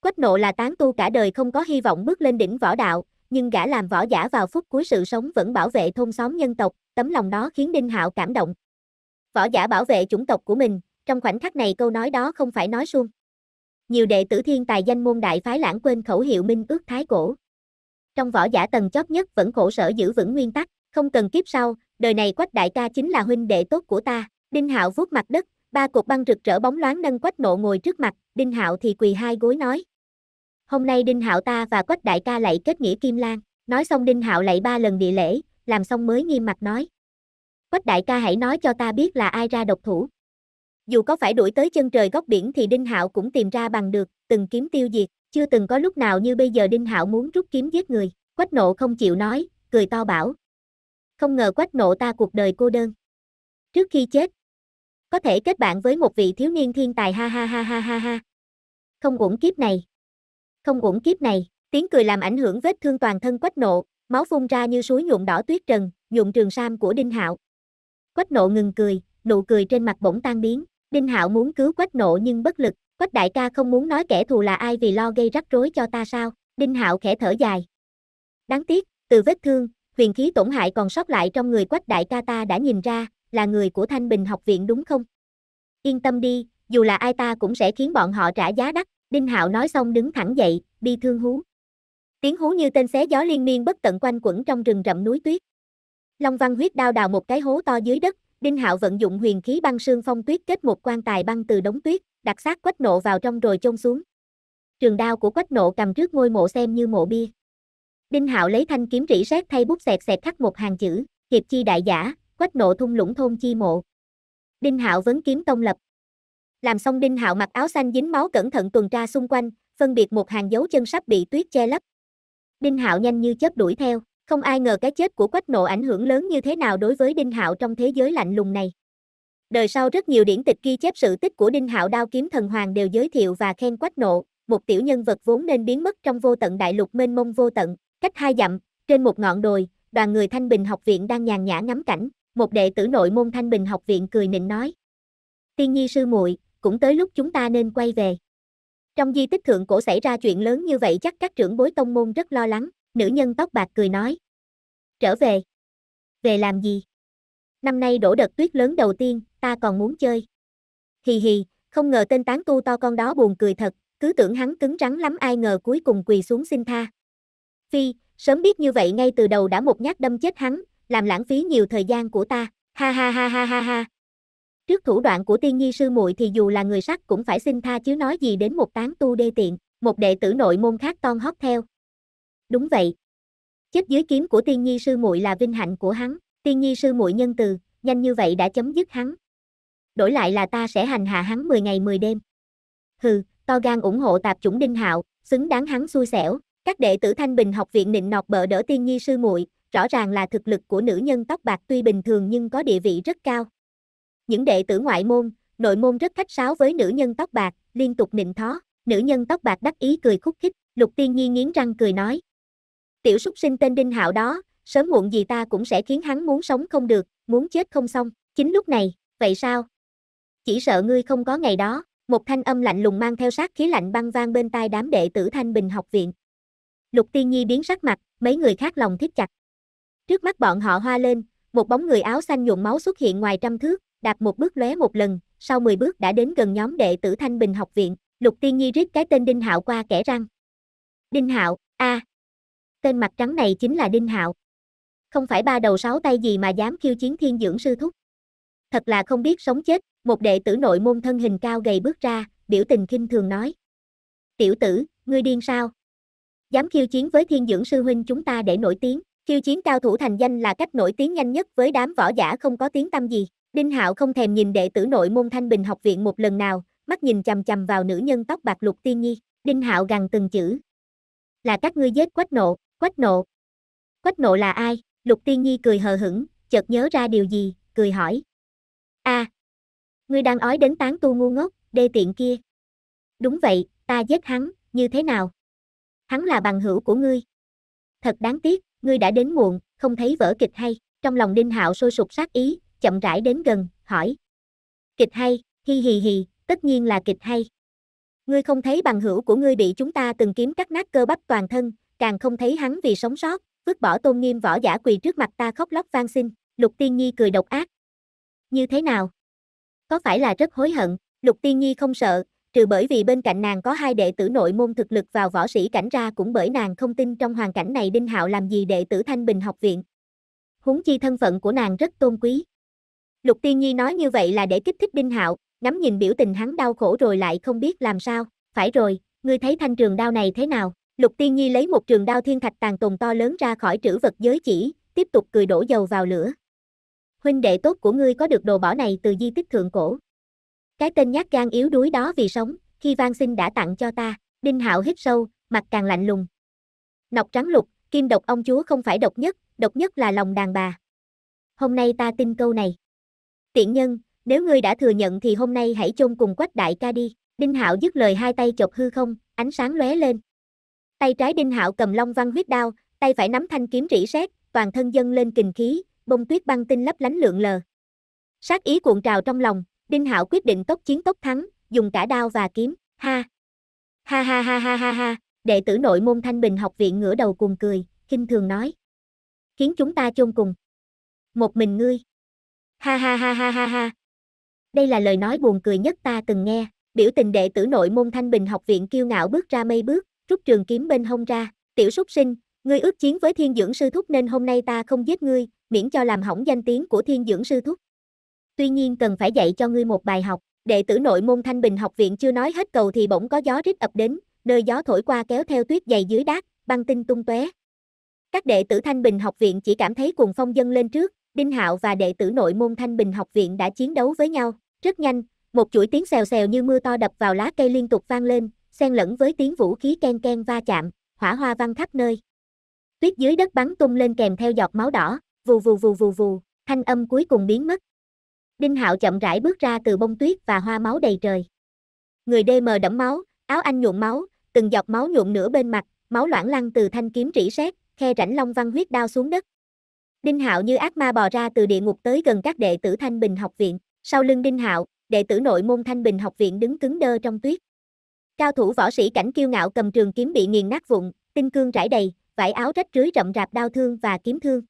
Quách nộ là tán tu cả đời không có hy vọng bước lên đỉnh võ đạo, nhưng gã làm võ giả vào phút cuối sự sống vẫn bảo vệ thôn xóm nhân tộc, tấm lòng đó khiến Đinh Hạo cảm động. Võ giả bảo vệ chủng tộc của mình, trong khoảnh khắc này câu nói đó không phải nói suông. Nhiều đệ tử thiên tài danh môn đại phái lãng quên khẩu hiệu minh ước thái cổ. Trong võ giả tầng chóp nhất vẫn khổ sở giữ vững nguyên tắc, không cần kiếp sau, đời này quách đại ca chính là huynh đệ tốt của ta. Đinh Hạo vuốt mặt đất, ba cục băng rực rỡ bóng loáng nâng quách nộ ngồi trước mặt, Đinh Hạo thì quỳ hai gối nói. Hôm nay Đinh Hạo ta và quách đại ca lại kết nghĩa Kim Lan, nói xong Đinh Hạo lại ba lần địa lễ, làm xong mới nghiêm mặt nói. Quách đại ca hãy nói cho ta biết là ai ra độc thủ. Dù có phải đuổi tới chân trời góc biển thì Đinh Hạo cũng tìm ra bằng được, từng kiếm tiêu diệt, chưa từng có lúc nào như bây giờ Đinh Hạo muốn rút kiếm giết người. Quách nộ không chịu nói, cười to bảo. Không ngờ quách nộ ta cuộc đời cô đơn. Trước khi chết, có thể kết bạn với một vị thiếu niên thiên tài ha ha ha ha ha ha. Không uổng kiếp này. Không uổng kiếp này, tiếng cười làm ảnh hưởng vết thương toàn thân quách nộ, máu phun ra như suối nhuộm đỏ tuyết trần, nhuộm trường sam của Đinh Hạo. Quách nộ ngừng cười, nụ cười trên mặt bỗng tan biến. Đinh Hạo muốn cứu Quách Nộ nhưng bất lực, Quách đại ca không muốn nói kẻ thù là ai vì lo gây rắc rối cho ta sao? Đinh Hạo khẽ thở dài. Đáng tiếc, từ vết thương, huyền khí tổn hại còn sót lại trong người Quách đại ca ta đã nhìn ra, là người của Thanh Bình học viện đúng không? Yên tâm đi, dù là ai ta cũng sẽ khiến bọn họ trả giá đắt, Đinh Hạo nói xong đứng thẳng dậy, bi thương hú. Tiếng hú như tên xé gió liên miên bất tận quanh quẩn trong rừng rậm núi tuyết. Long Văn huyết đao đào một cái hố to dưới đất, Đinh Hạo vận dụng huyền khí băng sương phong tuyết kết một quan tài băng từ đống tuyết, đặt xác quách nộ vào trong rồi chôn xuống. Trường đao của quách nộ cầm trước ngôi mộ xem như mộ bia. Đinh Hạo lấy thanh kiếm rỉ sét thay bút xẹt xẹt khắc một hàng chữ, hiệp chi đại giả, quách nộ thung lũng thôn chi mộ. Đinh Hạo vấn kiếm tông lập. Làm xong Đinh Hạo mặc áo xanh dính máu cẩn thận tuần tra xung quanh, phân biệt một hàng dấu chân sắp bị tuyết che lấp. Đinh Hạo nhanh như chớp đuổi theo. Không ai ngờ cái chết của Quách Nộ ảnh hưởng lớn như thế nào đối với Đinh Hạo trong thế giới lạnh lùng này. Đời sau rất nhiều điển tịch ghi chép sự tích của Đinh Hạo Đao Kiếm Thần Hoàng đều giới thiệu và khen Quách Nộ, một tiểu nhân vật vốn nên biến mất trong vô tận đại lục mênh mông vô tận, cách hai dặm, trên một ngọn đồi, đoàn người Thanh Bình học viện đang nhàn nhã ngắm cảnh, một đệ tử nội môn Thanh Bình học viện cười nịnh nói: "Tiên nhi sư muội, cũng tới lúc chúng ta nên quay về." Trong di tích thượng cổ xảy ra chuyện lớn như vậy chắc các trưởng bối tông môn rất lo lắng. Nữ nhân tóc bạc cười nói. Trở về. Về làm gì? Năm nay đổ đợt tuyết lớn đầu tiên, ta còn muốn chơi. Hì hì, không ngờ tên tán tu to con đó buồn cười thật, cứ tưởng hắn cứng rắn lắm ai ngờ cuối cùng quỳ xuống xin tha. Phi, sớm biết như vậy ngay từ đầu đã một nhát đâm chết hắn, làm lãng phí nhiều thời gian của ta, ha ha ha ha ha ha. Trước thủ đoạn của tiên nhi sư muội thì dù là người sắc cũng phải xin tha chứ nói gì đến một tán tu đê tiện, một đệ tử nội môn khác ton hót theo. Đúng vậy. Chết dưới kiếm của tiên nhi sư muội là vinh hạnh của hắn, tiên nhi sư muội nhân từ, nhanh như vậy đã chấm dứt hắn. Đổi lại là ta sẽ hành hạ hắn 10 ngày 10 đêm. Hừ, to gan ủng hộ tạp chủng Đinh Hạo, xứng đáng hắn xui xẻo. Các đệ tử Thanh Bình học viện nịnh nọt bợ đỡ tiên nhi sư muội, rõ ràng là thực lực của nữ nhân tóc bạc tuy bình thường nhưng có địa vị rất cao. Những đệ tử ngoại môn, nội môn rất khách sáo với nữ nhân tóc bạc, liên tục nịnh thó, nữ nhân tóc bạc đắc ý cười khúc khích, Lục Tiên Nhi nghiến răng cười nói, Tiểu súc sinh tên Đinh Hạo đó, sớm muộn gì ta cũng sẽ khiến hắn muốn sống không được, muốn chết không xong, chính lúc này, vậy sao? Chỉ sợ ngươi không có ngày đó, một thanh âm lạnh lùng mang theo sát khí lạnh băng vang bên tai đám đệ tử Thanh Bình học viện. Lục Tiên Nhi biến sắc mặt, mấy người khác lòng thích chặt. Trước mắt bọn họ hoa lên, một bóng người áo xanh nhuộm máu xuất hiện ngoài trăm thước, đạp một bước lóe một lần, sau 10 bước đã đến gần nhóm đệ tử Thanh Bình học viện, Lục Tiên Nhi rít cái tên Đinh Hạo qua kẻ răng. Đinh Hạo, a, à, tên mặt trắng này chính là Đinh Hạo. Không phải ba đầu sáu tay gì mà dám khiêu chiến thiên dưỡng sư thúc. Thật là không biết sống chết, một đệ tử nội môn thân hình cao gầy bước ra, biểu tình kinh thường nói. Tiểu tử, ngươi điên sao? Dám khiêu chiến với thiên dưỡng sư huynh chúng ta để nổi tiếng, khiêu chiến cao thủ thành danh là cách nổi tiếng nhanh nhất với đám võ giả không có tiếng tâm gì. Đinh Hạo không thèm nhìn đệ tử nội môn Thanh Bình học viện một lần nào, mắt nhìn chằm chằm vào nữ nhân tóc bạc lục tiên nhi, Đinh Hạo gằn từng chữ. Là các ngươi giết quách nộ. Quách nộ. Quách nộ là ai? Lục Tiên Nhi cười hờ hững, chợt nhớ ra điều gì, cười hỏi. a à, ngươi đang ói đến tán tu ngu ngốc, đê tiện kia. Đúng vậy, ta giết hắn, như thế nào? Hắn là bằng hữu của ngươi. Thật đáng tiếc, ngươi đã đến muộn, không thấy vở kịch hay. Trong lòng Đinh Hạo sôi sục sát ý, chậm rãi đến gần, hỏi. Kịch hay, hi hì hì, tất nhiên là kịch hay. Ngươi không thấy bằng hữu của ngươi bị chúng ta từng kiếm cắt nát cơ bắp toàn thân, càng không thấy hắn vì sống sót, vứt bỏ tôn nghiêm võ giả quỳ trước mặt ta khóc lóc van xin, Lục Tiên Nhi cười độc ác. Như thế nào? Có phải là rất hối hận, Lục Tiên Nhi không sợ, trừ bởi vì bên cạnh nàng có hai đệ tử nội môn thực lực vào võ sĩ cảnh ra cũng bởi nàng không tin trong hoàn cảnh này Đinh Hạo làm gì đệ tử Thanh Bình học viện. húng chi thân phận của nàng rất tôn quý. Lục Tiên Nhi nói như vậy là để kích thích Đinh Hạo, ngắm nhìn biểu tình hắn đau khổ rồi lại không biết làm sao, phải rồi, ngươi thấy thanh trường đau này thế nào? Lục Tiên Nhi lấy một trường đao thiên thạch tàn tồn to lớn ra khỏi trữ vật giới chỉ, tiếp tục cười đổ dầu vào lửa. Huynh đệ tốt của ngươi có được đồ bỏ này từ di tích thượng cổ. Cái tên nhát gan yếu đuối đó vì sống, khi van sinh đã tặng cho ta, Đinh Hạo hít sâu, mặt càng lạnh lùng. Nọc trắng lục, kim độc ông chúa không phải độc nhất, độc nhất là lòng đàn bà. Hôm nay ta tin câu này. Tiện nhân, nếu ngươi đã thừa nhận thì hôm nay hãy chôn cùng quách đại ca đi. Đinh Hạo dứt lời hai tay chộp hư không, ánh sáng lóe lên. Tay trái Đinh Hạo cầm Long Văn huyết đao, tay phải nắm thanh kiếm rỉ sét, toàn thân dâng lên kình khí, bông tuyết băng tinh lấp lánh lượn lờ. Sát ý cuộn trào trong lòng, Đinh Hạo quyết định tốc chiến tốc thắng, dùng cả đao và kiếm. Ha. Ha ha ha ha ha ha, đệ tử nội môn Thanh Bình học viện ngửa đầu cùng cười, khinh thường nói: "Khiến chúng ta chôn cùng. Một mình ngươi." Ha ha ha ha ha ha. Đây là lời nói buồn cười nhất ta từng nghe, biểu tình đệ tử nội môn Thanh Bình học viện kiêu ngạo bước ra mây bước, rút trường kiếm bên hông ra, tiểu súc sinh, ngươi ước chiến với thiên dưỡng sư thúc nên hôm nay ta không giết ngươi, miễn cho làm hỏng danh tiếng của thiên dưỡng sư thúc. Tuy nhiên cần phải dạy cho ngươi một bài học, đệ tử nội môn Thanh Bình học viện chưa nói hết cầu thì bỗng có gió rít ập đến, nơi gió thổi qua kéo theo tuyết dày dưới đát, băng tinh tung tóe. Các đệ tử Thanh Bình học viện chỉ cảm thấy cuồng phong dâng lên trước, Đinh Hạo và đệ tử nội môn Thanh Bình học viện đã chiến đấu với nhau, rất nhanh, một chuỗi tiếng xèo xèo như mưa to đập vào lá cây liên tục vang lên, xen lẫn với tiếng vũ khí ken ken va chạm, hỏa hoa văng khắp nơi. Tuyết dưới đất bắn tung lên kèm theo giọt máu đỏ, vù vù vù vù vù, thanh âm cuối cùng biến mất. Đinh Hạo chậm rãi bước ra từ bông tuyết và hoa máu đầy trời. Người đê mờ đẫm máu, áo anh nhuộm máu, từng giọt máu nhuộm nửa bên mặt, máu loãng lăn từ thanh kiếm rỉ sét, khe rãnh long văn huyết đao xuống đất. Đinh Hạo như ác ma bò ra từ địa ngục tới gần các đệ tử Thanh Bình học viện, sau lưng Đinh Hạo, đệ tử nội môn Thanh Bình học viện đứng cứng đơ trong tuyết. Cao thủ võ sĩ cảnh kiêu ngạo cầm trường kiếm bị nghiền nát vụn, tinh cương rải đầy, vải áo rách rưới rậm rạp đau thương và kiếm thương.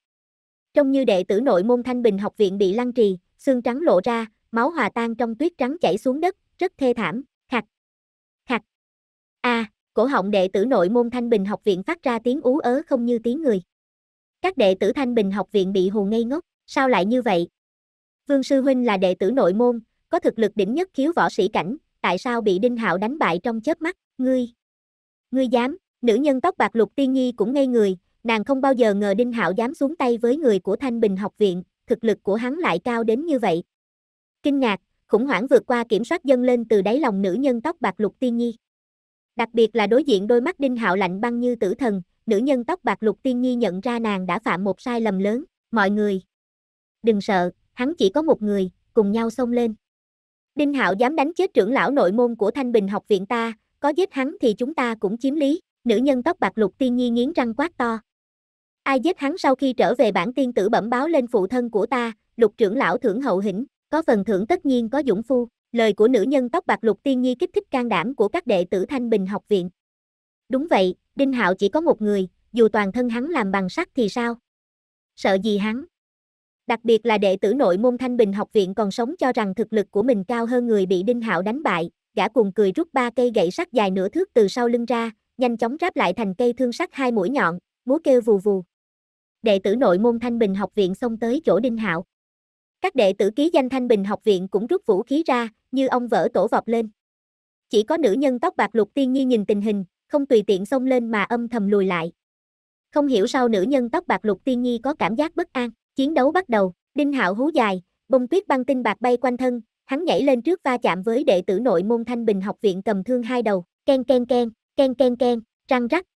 Trông như đệ tử nội môn Thanh Bình học viện bị lăng trì, xương trắng lộ ra, máu hòa tan trong tuyết trắng chảy xuống đất, rất thê thảm, khạc, khạc. A, à, cổ họng đệ tử nội môn Thanh Bình học viện phát ra tiếng ú ớ không như tiếng người. Các đệ tử Thanh Bình học viện bị hù ngây ngốc, sao lại như vậy? Vương sư huynh là đệ tử nội môn, có thực lực đỉnh nhất khiếu võ sĩ cảnh, tại sao bị Đinh Hạo đánh bại trong chớp mắt, ngươi. Ngươi dám, nữ nhân tóc bạc lục tiên nhi cũng ngây người, nàng không bao giờ ngờ Đinh Hạo dám xuống tay với người của Thanh Bình học viện, thực lực của hắn lại cao đến như vậy. Kinh ngạc, khủng hoảng vượt qua kiểm soát dâng lên từ đáy lòng nữ nhân tóc bạc lục tiên nhi. Đặc biệt là đối diện đôi mắt Đinh Hạo lạnh băng như tử thần, nữ nhân tóc bạc lục tiên nhi nhận ra nàng đã phạm một sai lầm lớn, mọi người. Đừng sợ, hắn chỉ có một người, cùng nhau xông lên. Đinh Hạo dám đánh chết trưởng lão nội môn của Thanh Bình học viện ta, có giết hắn thì chúng ta cũng chiếm lý, nữ nhân tóc bạc lục tiên nhi nghiến răng quát to. Ai giết hắn sau khi trở về bản tiên tử bẩm báo lên phụ thân của ta, lục trưởng lão thưởng hậu hĩnh, có phần thưởng tất nhiên có dũng phu, lời của nữ nhân tóc bạc lục tiên nhi kích thích can đảm của các đệ tử Thanh Bình học viện. Đúng vậy, Đinh Hạo chỉ có một người, dù toàn thân hắn làm bằng sắt thì sao? Sợ gì hắn? đặc biệt là đệ tử nội môn Thanh Bình học viện còn sống cho rằng thực lực của mình cao hơn người bị Đinh Hạo đánh bại, gã cùng cười rút ba cây gậy sắt dài nửa thước từ sau lưng ra, nhanh chóng ráp lại thành cây thương sắt hai mũi nhọn, múa kêu vù vù. Đệ tử nội môn Thanh Bình học viện xông tới chỗ Đinh Hạo. Các đệ tử ký danh Thanh Bình học viện cũng rút vũ khí ra, như ông vỡ tổ vọt lên. Chỉ có nữ nhân tóc bạc lục tiên nhi nhìn tình hình, không tùy tiện xông lên mà âm thầm lùi lại. Không hiểu sao nữ nhân tóc bạc lục tiên nhi có cảm giác bất an. Chiến đấu bắt đầu, Đinh Hạo hú dài, bông tuyết băng tinh bạc bay quanh thân, hắn nhảy lên trước va chạm với đệ tử nội môn Thanh Bình học viện cầm thương hai đầu, ken ken ken, ken ken ken, răng rắc.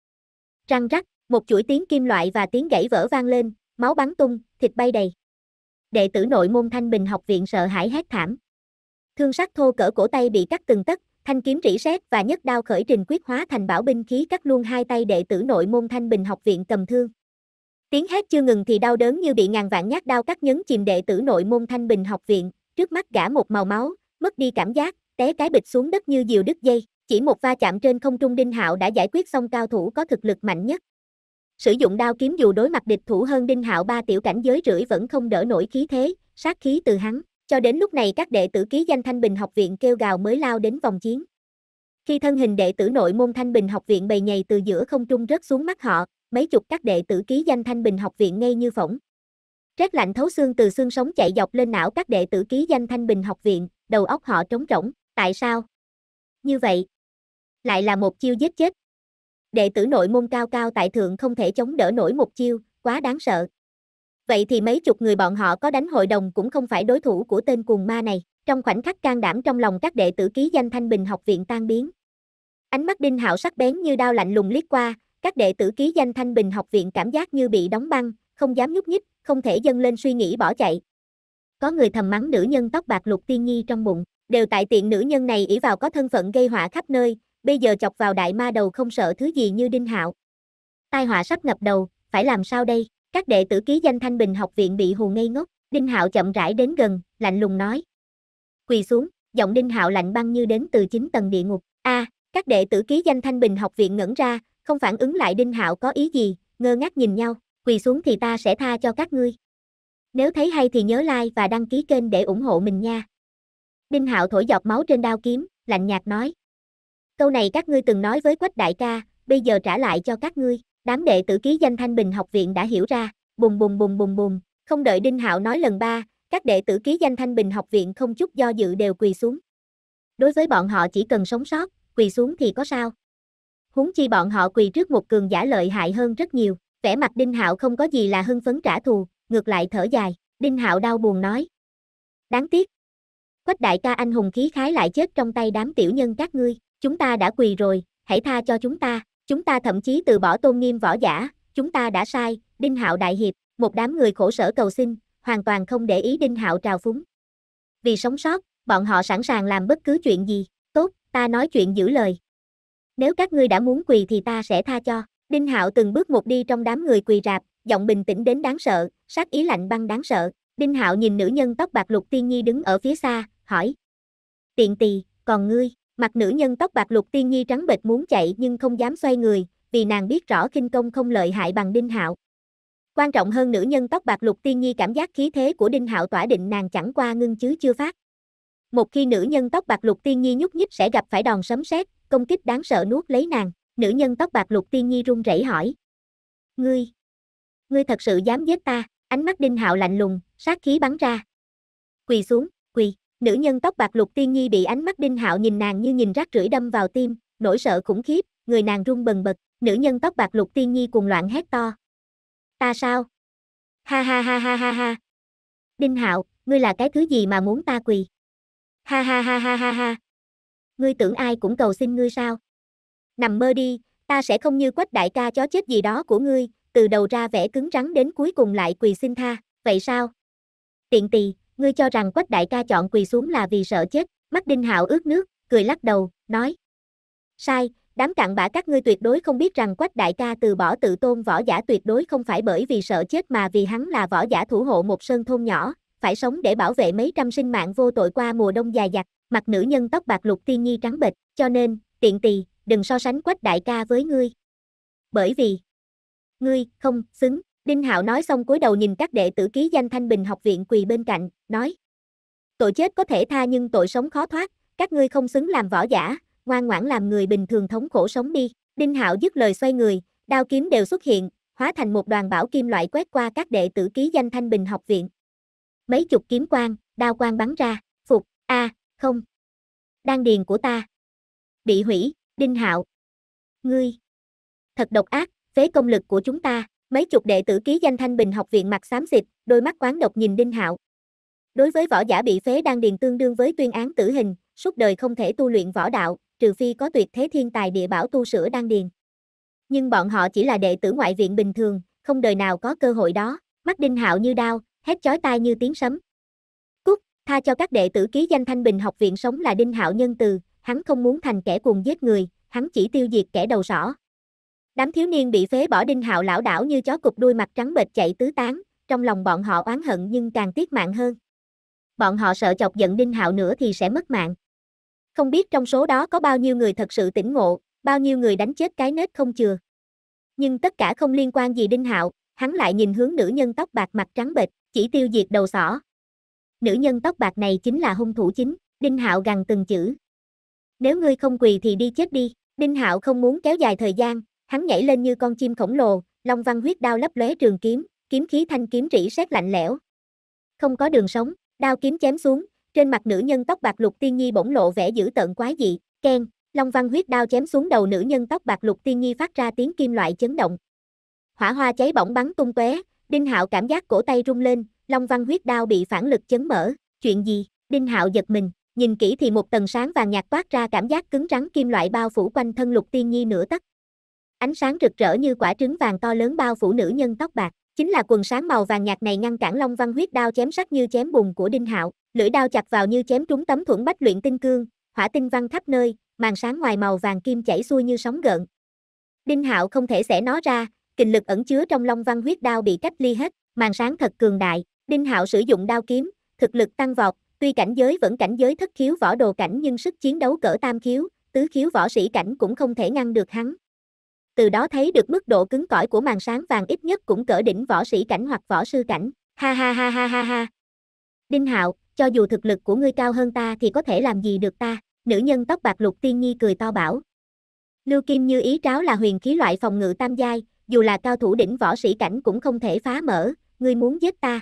Răng rắc, một chuỗi tiếng kim loại và tiếng gãy vỡ vang lên, máu bắn tung, thịt bay đầy. Đệ tử nội môn Thanh Bình học viện sợ hãi hét thảm. Thương sắc thô cỡ cổ tay bị cắt từng tấc, thanh kiếm rỉ sét và nhất đao khởi trình quyết hóa thành bảo binh khí cắt luôn hai tay đệ tử nội môn Thanh Bình học viện cầm thương. Tiếng hét chưa ngừng thì đau đớn như bị ngàn vạn nhát đau cắt nhấn chìm đệ tử nội môn Thanh Bình học viện, trước mắt gã một màu máu, mất đi cảm giác, té cái bịch xuống đất như diều đứt dây, chỉ một va chạm trên không trung Đinh Hạo đã giải quyết xong cao thủ có thực lực mạnh nhất. Sử dụng đao kiếm dù đối mặt địch thủ hơn Đinh Hạo ba tiểu cảnh giới rưỡi vẫn không đỡ nổi khí thế, sát khí từ hắn, cho đến lúc này các đệ tử ký danh Thanh Bình học viện kêu gào mới lao đến vòng chiến. Khi thân hình đệ tử nội môn Thanh Bình học viện bầy nhầy từ giữa không trung rớt xuống mắt họ, mấy chục các đệ tử ký danh Thanh Bình học viện ngay như phỏng. Rét lạnh thấu xương từ xương sống chạy dọc lên não các đệ tử ký danh Thanh Bình học viện, đầu óc họ trống rỗng, tại sao? Như vậy, lại là một chiêu giết chết. Đệ tử nội môn cao cao tại thượng không thể chống đỡ nổi một chiêu, quá đáng sợ. Vậy thì mấy chục người bọn họ có đánh hội đồng cũng không phải đối thủ của tên cuồng ma này. Trong khoảnh khắc can đảm trong lòng các đệ tử ký danh Thanh Bình học viện tan biến. Ánh mắt Đinh Hạo sắc bén như đao lạnh lùng liếc qua, các đệ tử ký danh Thanh Bình học viện cảm giác như bị đóng băng, không dám nhúc nhích, không thể dâng lên suy nghĩ bỏ chạy. Có người thầm mắng nữ nhân tóc bạc lục tiên nhi trong bụng, đều tại tiện nữ nhân này ỷ vào có thân phận gây họa khắp nơi, bây giờ chọc vào đại ma đầu không sợ thứ gì như đinh hạo. Tai họa sắp ngập đầu, phải làm sao đây? Các đệ tử ký danh Thanh Bình học viện bị hù ngây ngốc, Đinh Hạo chậm rãi đến gần, lạnh lùng nói: "Quỳ xuống." Giọng Đinh Hạo lạnh băng như đến từ chính tầng địa ngục. "A." À, các đệ tử ký danh Thanh Bình học viện ngẩn ra, không phản ứng lại Đinh Hạo có ý gì, ngơ ngác nhìn nhau, quỳ xuống thì ta sẽ tha cho các ngươi. Nếu thấy hay thì nhớ like và đăng ký kênh để ủng hộ mình nha. Đinh Hạo thổi giọt máu trên đao kiếm, lạnh nhạt nói. Câu này các ngươi từng nói với Quách đại ca, bây giờ trả lại cho các ngươi. Đám đệ tử ký danh Thanh Bình học viện đã hiểu ra, bùng bùng bùng bùng bùng, không đợi Đinh Hạo nói lần ba, các đệ tử ký danh Thanh Bình học viện không chút do dự đều quỳ xuống. Đối với bọn họ chỉ cần sống sót, quỳ xuống thì có sao, huống chi bọn họ quỳ trước một cường giả lợi hại hơn rất nhiều, vẻ mặt Đinh Hạo không có gì là hưng phấn trả thù, ngược lại thở dài, Đinh Hạo đau buồn nói: "Đáng tiếc, Quách đại ca anh hùng khí khái lại chết trong tay đám tiểu nhân các ngươi, chúng ta đã quỳ rồi, hãy tha cho chúng ta, chúng ta thậm chí từ bỏ tôn nghiêm võ giả, chúng ta đã sai." Đinh Hạo đại hiệp, một đám người khổ sở cầu xin, hoàn toàn không để ý Đinh Hạo trào phúng. Vì sống sót, bọn họ sẵn sàng làm bất cứ chuyện gì, tốt, ta nói chuyện giữ lời, nếu các ngươi đã muốn quỳ thì ta sẽ tha cho. Đinh Hạo từng bước một đi trong đám người quỳ rạp, giọng bình tĩnh đến đáng sợ, sát ý lạnh băng đáng sợ. Đinh Hạo nhìn nữ nhân tóc bạc lục tiên nhi đứng ở phía xa, hỏi: "Tiện tỳ, còn ngươi?" Mặt nữ nhân tóc bạc lục tiên nhi trắng bệch muốn chạy nhưng không dám xoay người, vì nàng biết rõ kinh công không lợi hại bằng Đinh Hạo. Quan trọng hơn nữ nhân tóc bạc lục tiên nhi cảm giác khí thế của Đinh Hạo tỏa định nàng chẳng qua ngưng chứ chưa phát. Một khi nữ nhân tóc bạc lục tiên nhi nhúc nhích sẽ gặp phải đòn sấm sét, công kích đáng sợ nuốt lấy nàng, nữ nhân tóc bạc lục tiên nhi run rẩy hỏi. Ngươi, ngươi thật sự dám giết ta, ánh mắt đinh hạo lạnh lùng, sát khí bắn ra. Quỳ xuống, quỳ, nữ nhân tóc bạc lục tiên nhi bị ánh mắt đinh hạo nhìn nàng như nhìn rác rưởi đâm vào tim, nỗi sợ khủng khiếp, người nàng run bần bật, nữ nhân tóc bạc lục tiên nhi cùng loạn hét to. Ta sao? Ha ha ha ha ha ha. Đinh hạo, ngươi là cái thứ gì mà muốn ta quỳ? Ha ha ha ha ha ha ngươi tưởng ai cũng cầu xin ngươi sao? Nằm mơ đi, ta sẽ không như quách đại ca chó chết gì đó của ngươi, từ đầu ra vẻ cứng rắn đến cuối cùng lại quỳ xin tha, vậy sao? Tiện tỳ, ngươi cho rằng quách đại ca chọn quỳ xuống là vì sợ chết, mắt đinh hạo ướt nước, cười lắc đầu, nói. Sai, đám cặn bã các ngươi tuyệt đối không biết rằng quách đại ca từ bỏ tự tôn võ giả tuyệt đối không phải bởi vì sợ chết mà vì hắn là võ giả thủ hộ một sơn thôn nhỏ, phải sống để bảo vệ mấy trăm sinh mạng vô tội qua mùa đông dài dặt, mặt nữ nhân tóc bạc lục tiên nhi trắng bệch, cho nên, tiện tỳ, đừng so sánh quách đại ca với ngươi. Bởi vì, ngươi, không, xứng, Đinh Hạo nói xong cúi đầu nhìn các đệ tử ký danh Thanh Bình học viện quỳ bên cạnh, nói. Tội chết có thể tha nhưng tội sống khó thoát, các ngươi không xứng làm võ giả, ngoan ngoãn làm người bình thường thống khổ sống đi. Đinh Hạo dứt lời xoay người, đao kiếm đều xuất hiện, hóa thành một đoàn bảo kim loại quét qua các đệ tử ký danh Thanh Bình học viện mấy chục kiếm quang, đao quang bắn ra, phục, a, à, không. Đan điền của ta. Bị hủy, đinh hạo. Ngươi. Thật độc ác, phế công lực của chúng ta, mấy chục đệ tử ký danh thanh bình học viện mặt xám xịt, đôi mắt quán độc nhìn đinh hạo. Đối với võ giả bị phế đan điền tương đương với tuyên án tử hình, suốt đời không thể tu luyện võ đạo, trừ phi có tuyệt thế thiên tài địa bảo tu sửa đan điền. Nhưng bọn họ chỉ là đệ tử ngoại viện bình thường, không đời nào có cơ hội đó. Mắt Đinh Hạo như đao, hét chói tai như tiếng sấm. Cút, tha cho các đệ tử ký danh Thanh Bình học viện sống là Đinh Hạo Nhân từ, hắn không muốn thành kẻ cuồng giết người, hắn chỉ tiêu diệt kẻ đầu sỏ. Đám thiếu niên bị phế bỏ Đinh Hạo lão đảo như chó cục đuôi mặt trắng bệch chạy tứ tán, trong lòng bọn họ oán hận nhưng càng tiếc mạng hơn. Bọn họ sợ chọc giận Đinh Hạo nữa thì sẽ mất mạng. Không biết trong số đó có bao nhiêu người thật sự tỉnh ngộ, bao nhiêu người đánh chết cái nết không chừa. Nhưng tất cả không liên quan gì Đinh Hạo, hắn lại nhìn hướng nữ nhân tóc bạc mặt trắng bệch. Chỉ tiêu diệt đầu sỏ. Nữ nhân tóc bạc này chính là hung thủ chính, Đinh Hạo gằn từng chữ. Nếu ngươi không quỳ thì đi chết đi, Đinh Hạo không muốn kéo dài thời gian, hắn nhảy lên như con chim khổng lồ, long văn huyết đao lấp lóe trường kiếm, kiếm khí thanh kiếm rỉ sét lạnh lẽo. Không có đường sống, đao kiếm chém xuống, trên mặt nữ nhân tóc bạc lục tiên nhi bỗng lộ vẻ dữ tợn quái dị, keng, long văn huyết đao chém xuống đầu nữ nhân tóc bạc lục tiên nhi phát ra tiếng kim loại chấn động. Hỏa hoa cháy bỗng bắn tung tóe, Đinh Hạo cảm giác cổ tay rung lên, Long Văn huyết đao bị phản lực chấn mở, chuyện gì? Đinh Hạo giật mình, nhìn kỹ thì một tầng sáng vàng nhạt toát ra cảm giác cứng rắn kim loại bao phủ quanh thân Lục Tiên Nhi nửa tấc. Ánh sáng rực rỡ như quả trứng vàng to lớn bao phủ nữ nhân tóc bạc, chính là quần sáng màu vàng nhạt này ngăn cản Long Văn huyết đao chém sắc như chém bùn của Đinh Hạo, lưỡi đao chặt vào như chém trúng tấm thuẫn bách luyện tinh cương, hỏa tinh văng khắp nơi, màn sáng ngoài màu vàng kim chảy xuôi như sóng gợn. Đinh Hạo không thể xẻ nó ra, kình lực ẩn chứa trong Long Văn huyết đao bị cách ly hết, màn sáng thật cường đại, Đinh Hạo sử dụng đao kiếm, thực lực tăng vọt, tuy cảnh giới vẫn cảnh giới thất khiếu võ đồ cảnh nhưng sức chiến đấu cỡ tam khiếu, tứ khiếu võ sĩ cảnh cũng không thể ngăn được hắn. Từ đó thấy được mức độ cứng cỏi của màn sáng vàng ít nhất cũng cỡ đỉnh võ sĩ cảnh hoặc võ sư cảnh. Ha ha ha ha ha ha. Đinh Hạo, cho dù thực lực của ngươi cao hơn ta thì có thể làm gì được ta? Nữ nhân tóc bạc lục tiên nhi cười to bảo. Lưu Kim Như ý tráo là huyền khí loại phòng ngự tam giai, dù là cao thủ đỉnh võ sĩ cảnh cũng không thể phá mở, ngươi muốn giết ta.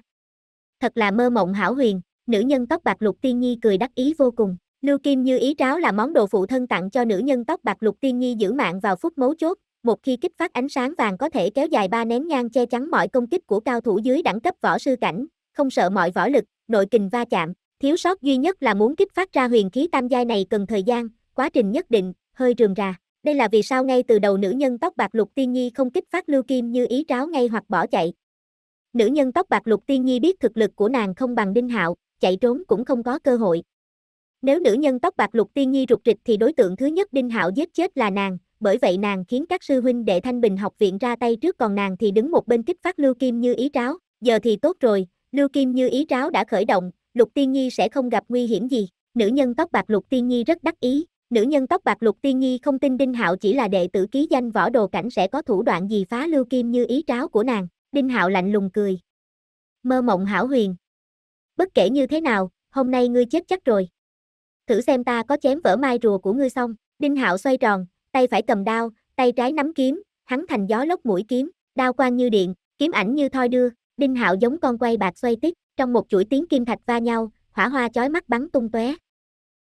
Thật là mơ mộng hảo huyền, nữ nhân tóc bạc lục tiên nhi cười đắc ý vô cùng. Lưu Kim Như ý tráo là món đồ phụ thân tặng cho nữ nhân tóc bạc lục tiên nhi giữ mạng vào phút mấu chốt, một khi kích phát ánh sáng vàng có thể kéo dài ba nén nhang che chắn mọi công kích của cao thủ dưới đẳng cấp võ sư cảnh, không sợ mọi võ lực, nội kình va chạm, thiếu sót duy nhất là muốn kích phát ra huyền khí tam giai này cần thời gian, quá trình nhất định, hơi rườm rà. Đây là vì sao ngay từ đầu nữ nhân tóc bạc lục tiên nhi không kích phát lưu kim như ý tráo ngay hoặc bỏ chạy. Nữ nhân tóc bạc lục tiên nhi biết thực lực của nàng không bằng đinh hạo, chạy trốn cũng không có cơ hội. Nếu nữ nhân tóc bạc lục tiên nhi rụt rịch thì đối tượng thứ nhất đinh hạo giết chết là nàng, bởi vậy nàng khiến các sư huynh đệ thanh bình học viện ra tay trước còn nàng thì đứng một bên kích phát lưu kim như ý tráo, giờ thì tốt rồi, lưu kim như ý tráo đã khởi động, lục tiên nhi sẽ không gặp nguy hiểm gì, nữ nhân tóc bạc lục tiên nhi rất đắc ý, Nữ nhân tóc bạc lục tiên nhi không tin Đinh Hạo chỉ là đệ tử ký danh võ đồ cảnh sẽ có thủ đoạn gì phá lưu kim như ý tráo của nàng. Đinh Hạo lạnh lùng cười. Mơ mộng hảo huyền. Bất kể như thế nào, hôm nay ngươi chết chắc rồi. Thử xem ta có chém vỡ mai rùa của ngươi xong. Đinh Hạo xoay tròn, tay phải cầm đao, tay trái nắm kiếm, hắn thành gió lốc mũi kiếm, đao quang như điện, kiếm ảnh như thoi đưa, Đinh Hạo giống con quay bạc xoay tích, trong một chuỗi tiếng kim thạch va nhau, hỏa hoa chói mắt bắn tung tóe.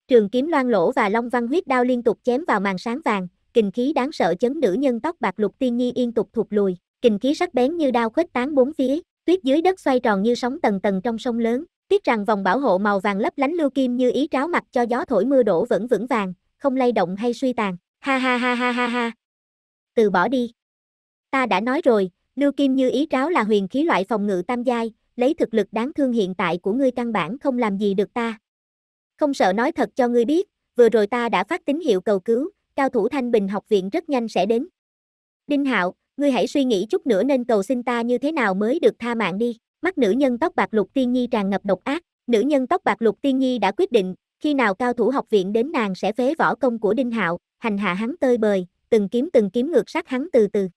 Trường kiếm loan lỗ và long văn huyết đao liên tục chém vào màn sáng vàng, kình khí đáng sợ chấn nữ nhân tóc bạc lục tiên nhi yên tục thụt lùi, kình khí sắc bén như đao khuếch tán bốn phía, tuyết dưới đất xoay tròn như sóng tầng tầng trong sông lớn, tiếc rằng vòng bảo hộ màu vàng lấp lánh lưu kim như ý tráo mặt cho gió thổi mưa đổ vẫn vững vàng, không lay động hay suy tàn. Ha ha ha ha ha ha. Từ bỏ đi. Ta đã nói rồi, lưu kim như ý tráo là huyền khí loại phòng ngự tam giai, lấy thực lực đáng thương hiện tại của ngươi căn bản không làm gì được ta. Không sợ nói thật cho ngươi biết, vừa rồi ta đã phát tín hiệu cầu cứu, cao thủ Thanh Bình học viện rất nhanh sẽ đến. Đinh Hạo, ngươi hãy suy nghĩ chút nữa nên cầu xin ta như thế nào mới được tha mạng đi. Mắt nữ nhân tóc bạc lục tiên nhi tràn ngập độc ác, nữ nhân tóc bạc lục tiên nhi đã quyết định, khi nào cao thủ học viện đến nàng sẽ phế võ công của Đinh Hạo, hành hạ hắn tơi bời, từng kiếm từng kiếm ngược sát hắn từ từ.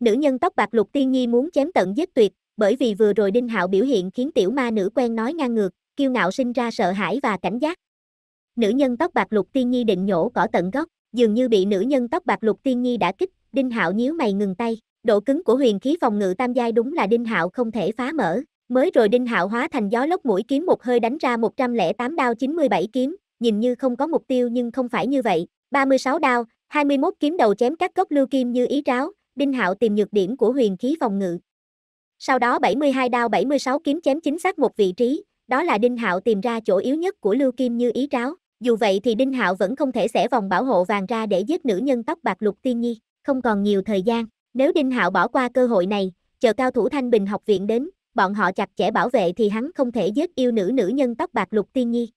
Nữ nhân tóc bạc lục tiên nhi muốn chém tận giết tuyệt, bởi vì vừa rồi Đinh Hạo biểu hiện khiến tiểu ma nữ quen nói ngang ngược, kiêu ngạo sinh ra sợ hãi và cảnh giác. Nữ nhân tóc bạc lục tiên nhi định nhổ cỏ tận gốc, dường như bị nữ nhân tóc bạc lục tiên nhi đã kích, Đinh Hạo nhíu mày ngừng tay, độ cứng của huyền khí phòng ngự tam giai đúng là Đinh Hạo không thể phá mở. Mới rồi Đinh Hạo hóa thành gió lốc mũi kiếm một hơi đánh ra 108 đao 97 kiếm, nhìn như không có mục tiêu nhưng không phải như vậy, 36 đao, 21 kiếm đầu chém các gốc lưu kim như ý ráo, Đinh Hạo tìm nhược điểm của huyền khí phòng ngự. Sau đó 72 đao 76 kiếm chém chính xác một vị trí, đó là Đinh Hạo tìm ra chỗ yếu nhất của Lưu Kim Như ý tráo. Dù vậy thì Đinh Hạo vẫn không thể xẻ vòng bảo hộ vàng ra để giết nữ nhân tóc bạc Lục Tiên Nhi, không còn nhiều thời gian. Nếu Đinh Hạo bỏ qua cơ hội này, chờ cao thủ Thanh Bình học viện đến, bọn họ chặt chẽ bảo vệ thì hắn không thể giết yêu nữ nữ nhân tóc bạc Lục Tiên Nhi.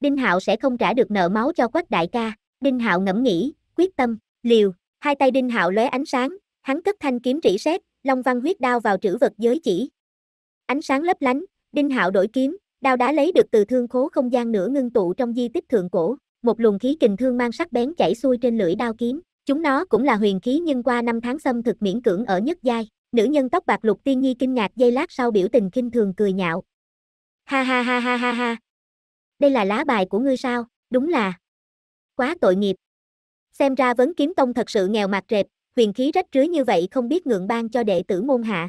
Đinh Hạo sẽ không trả được nợ máu cho Quách Đại ca. Đinh Hạo ngẫm nghĩ, quyết tâm, liều, hai tay Đinh Hạo lóe ánh sáng, hắn cất thanh kiếm rỉ sét, Long Văn huyết đao vào trữ vật giới chỉ. Ánh sáng lấp lánh, Đinh Hạo đổi kiếm, đao đã lấy được từ thương khố không gian nửa ngưng tụ trong di tích thượng cổ, một luồng khí kình thương mang sắc bén chảy xuôi trên lưỡi đao kiếm, chúng nó cũng là huyền khí nhưng qua năm tháng xâm thực miễn cưỡng ở nhất giai, nữ nhân tóc bạc lục tiên nhi kinh ngạc giây lát sau biểu tình kinh thường cười nhạo. Ha ha ha ha ha ha. Đây là lá bài của ngươi sao? Đúng là quá tội nghiệp. Xem ra vấn kiếm tông thật sự nghèo mặt rệp, huyền khí rách rưới như vậy không biết ngượng ban cho đệ tử môn hạ.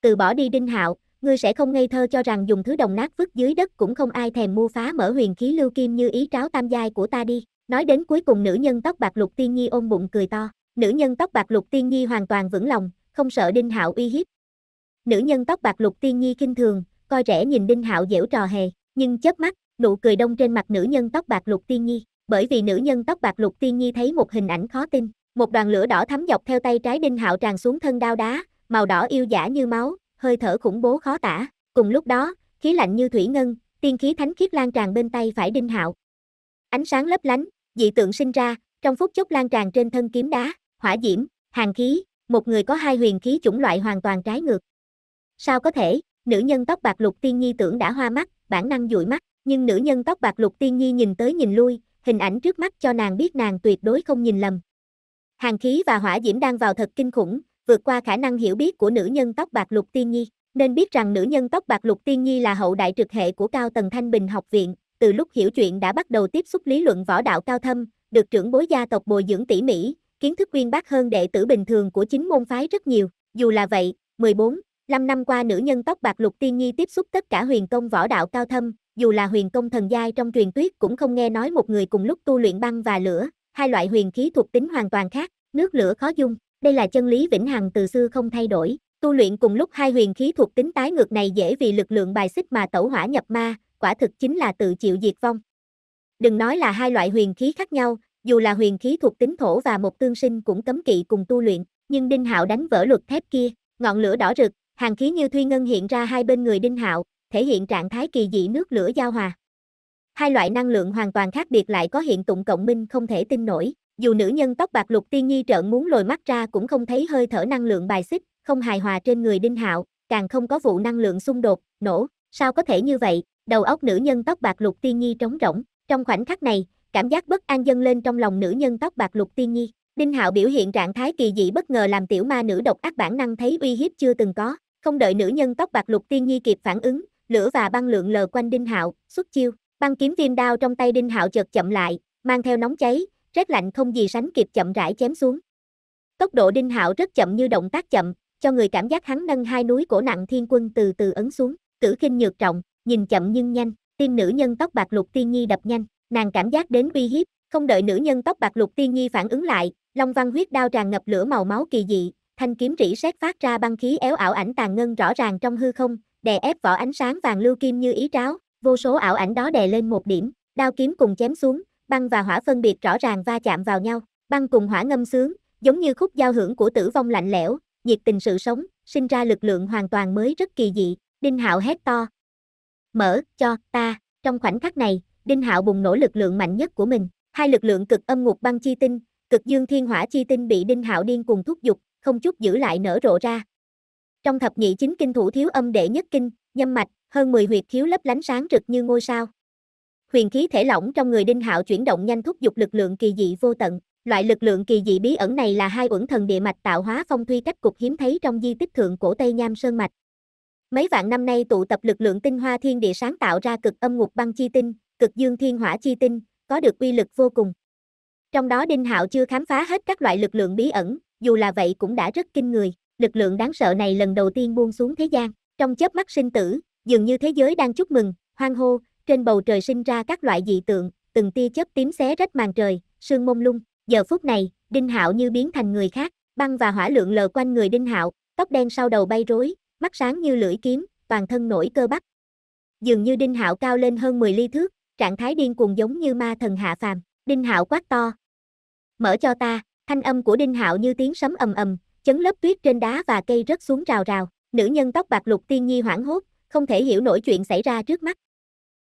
Từ bỏ đi Đinh Hạo, ngươi sẽ không ngây thơ cho rằng dùng thứ đồng nát vứt dưới đất cũng không ai thèm mua phá mở huyền khí lưu kim như ý tráo tam giai của ta đi. Nói đến cuối cùng nữ nhân tóc bạc lục tiên nhi ôm bụng cười to, nữ nhân tóc bạc lục tiên nhi hoàn toàn vững lòng, không sợ Đinh Hạo uy hiếp. Nữ nhân tóc bạc lục tiên nhi kinh thường, coi rẻ nhìn Đinh Hạo dẻo trò hề, nhưng chớp mắt, nụ cười đông trên mặt nữ nhân tóc bạc lục tiên nhi, bởi vì nữ nhân tóc bạc lục tiên nhi thấy một hình ảnh khó tin, một đoàn lửa đỏ thắm dọc theo tay trái Đinh Hạo tràn xuống thân đao đá, màu đỏ yêu giả như máu, hơi thở khủng bố khó tả. Cùng lúc đó, khí lạnh như thủy ngân, tiên khí thánh khiết lan tràn bên tay phải Đinh Hạo. Ánh sáng lấp lánh, dị tượng sinh ra, trong phút chốc lan tràn trên thân kiếm đá, hỏa diễm, hàng khí, một người có hai huyền khí chủng loại hoàn toàn trái ngược. Sao có thể? Nữ nhân tóc bạc lục tiên nhi tưởng đã hoa mắt, bản năng dụi mắt, nhưng nữ nhân tóc bạc lục tiên nhi nhìn tới nhìn lui, hình ảnh trước mắt cho nàng biết nàng tuyệt đối không nhìn lầm. Hàng khí và hỏa diễm đang vào thật kinh khủng, vượt qua khả năng hiểu biết của nữ nhân tóc bạc Lục Tiên Nhi. Nên biết rằng nữ nhân tóc bạc Lục Tiên Nhi là hậu đại trực hệ của Cao Tần Thanh Bình học viện, từ lúc hiểu chuyện đã bắt đầu tiếp xúc lý luận võ đạo cao thâm, được trưởng bối gia tộc bồi dưỡng tỉ mỉ, kiến thức uyên bác hơn đệ tử bình thường của chính môn phái rất nhiều. Dù là vậy, 14, 5 năm qua nữ nhân tóc bạc Lục Tiên Nhi tiếp xúc tất cả huyền công võ đạo cao thâm, dù là huyền công thần giai trong truyền tuyết cũng không nghe nói một người cùng lúc tu luyện băng và lửa, hai loại huyền khí thuộc tính hoàn toàn khác, nước lửa khó dung, đây là chân lý vĩnh hằng từ xưa không thay đổi, tu luyện cùng lúc hai huyền khí thuộc tính tái ngược này dễ vì lực lượng bài xích mà tẩu hỏa nhập ma, quả thực chính là tự chịu diệt vong. Đừng nói là hai loại huyền khí khác nhau, dù là huyền khí thuộc tính thổ và một tương sinh cũng cấm kỵ cùng tu luyện, nhưng Đinh Hạo đánh vỡ luật thép kia, ngọn lửa đỏ rực, hàng khí như thuy ngân hiện ra hai bên người Đinh Hạo, thể hiện trạng thái kỳ dị nước lửa giao hòa. Hai loại năng lượng hoàn toàn khác biệt lại có hiện tụng cộng minh không thể tin nổi, dù nữ nhân tóc bạc lục tiên nhi trợn muốn lồi mắt ra cũng không thấy hơi thở năng lượng bài xích, không hài hòa trên người Đinh Hạo, càng không có vụ năng lượng xung đột, nổ, sao có thể như vậy? Đầu óc nữ nhân tóc bạc lục tiên nhi trống rỗng, trong khoảnh khắc này, cảm giác bất an dâng lên trong lòng nữ nhân tóc bạc lục tiên nhi. Đinh Hạo biểu hiện trạng thái kỳ dị bất ngờ làm tiểu ma nữ độc ác bản năng thấy uy hiếp chưa từng có, không đợi nữ nhân tóc bạc lục tiên nhi kịp phản ứng, lửa và băng lượng lờ quanh Đinh Hạo, xuất chiêu, băng kiếm viêm đao trong tay Đinh Hạo chợt chậm lại, mang theo nóng cháy, rét lạnh không gì sánh kịp chậm rãi chém xuống. Tốc độ Đinh Hạo rất chậm như động tác chậm, cho người cảm giác hắn nâng hai núi cổ nặng thiên quân từ từ ấn xuống, cử kinh nhược trọng, nhìn chậm nhưng nhanh, tim nữ nhân tóc bạc lục tiên nhi đập nhanh, nàng cảm giác đến uy hiếp, không đợi nữ nhân tóc bạc lục tiên nhi phản ứng lại, long văn huyết đao tràn ngập lửa màu máu kỳ dị, thanh kiếm rỉ sét phát ra băng khí éo ảo ảnh tàn ngân rõ ràng trong hư không, đè ép vỏ ánh sáng vàng lưu kim như ý tráo, vô số ảo ảnh đó đè lên một điểm, đao kiếm cùng chém xuống, băng và hỏa phân biệt rõ ràng va chạm vào nhau, băng cùng hỏa ngâm sướng, giống như khúc giao hưởng của tử vong lạnh lẽo, nhiệt tình sự sống, sinh ra lực lượng hoàn toàn mới rất kỳ dị, Đinh Hạo hét to. Mở, cho, ta, trong khoảnh khắc này, Đinh Hạo bùng nổ lực lượng mạnh nhất của mình, hai lực lượng cực âm ngục băng chi tinh, cực dương thiên hỏa chi tinh bị Đinh Hạo điên cuồng thúc giục, không chút giữ lại nở rộ ra. Trong thập nhị chính kinh thủ thiếu âm đệ nhất kinh, nhâm mạch, hơn 10 huyệt thiếu lấp lánh sáng rực như ngôi sao huyền khí thể lỏng trong người Đinh Hạo chuyển động nhanh thúc giục lực lượng kỳ dị vô tận. Loại lực lượng kỳ dị bí ẩn này là hai uẩn thần địa mạch tạo hóa phong thuy cách cục hiếm thấy trong di tích thượng cổ Tây Nham Sơn Mạch. Mấy vạn năm nay tụ tập lực lượng tinh hoa thiên địa sáng tạo ra cực âm ngục băng chi tinh, cực dương thiên hỏa chi tinh, có được uy lực vô cùng. Trong đó Đinh Hạo chưa khám phá hết các loại lực lượng bí ẩn, dù là vậy cũng đã rất kinh người, lực lượng đáng sợ này lần đầu tiên buông xuống thế gian, trong chớp mắt sinh tử, dường như thế giới đang chúc mừng, hoan hô, trên bầu trời sinh ra các loại dị tượng, từng tia chớp tím xé rách màn trời, sương mông lung, giờ phút này, Đinh Hạo như biến thành người khác, băng và hỏa lượng lờ quanh người Đinh Hạo, tóc đen sau đầu bay rối, mắt sáng như lưỡi kiếm, toàn thân nổi cơ bắp. Dường như Đinh Hạo cao lên hơn 10 ly thước, trạng thái điên cuồng giống như ma thần hạ phàm, Đinh Hạo quát to: "Mở cho ta!" Thanh âm của Đinh Hạo như tiếng sấm ầm ầm, chấn lớp tuyết trên đá và cây rớt xuống rào rào, nữ nhân tóc bạc lục tiên nhi hoảng hốt, không thể hiểu nổi chuyện xảy ra trước mắt,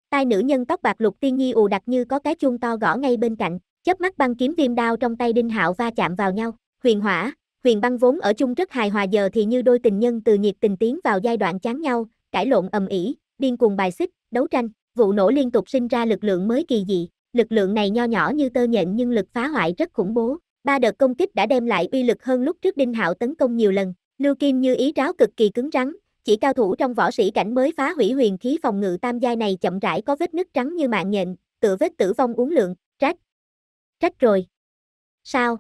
tai nữ nhân tóc bạc lục tiên nhi ù đặc như có cái chuông to gõ ngay bên cạnh, chớp mắt băng kiếm viêm đao trong tay Đinh Hạo va chạm vào nhau, huyền hỏa, huyền băng vốn ở chung rất hài hòa giờ thì như đôi tình nhân từ nhiệt tình tiến vào giai đoạn chán nhau, cãi lộn ầm ĩ, điên cuồng bài xích, đấu tranh, vụ nổ liên tục sinh ra lực lượng mới kỳ dị, lực lượng này nho nhỏ như tơ nhện nhưng lực phá hoại rất khủng bố. Ba đợt công kích đã đem lại uy lực hơn lúc trước Đinh Hạo tấn công nhiều lần, Lưu Kim như ý ráo cực kỳ cứng rắn, chỉ cao thủ trong võ sĩ cảnh mới phá hủy huyền khí phòng ngự tam giai này chậm rãi có vết nứt trắng như mạng nhện, tự vết tử vong uống lượng, trách. Trách rồi. Sao?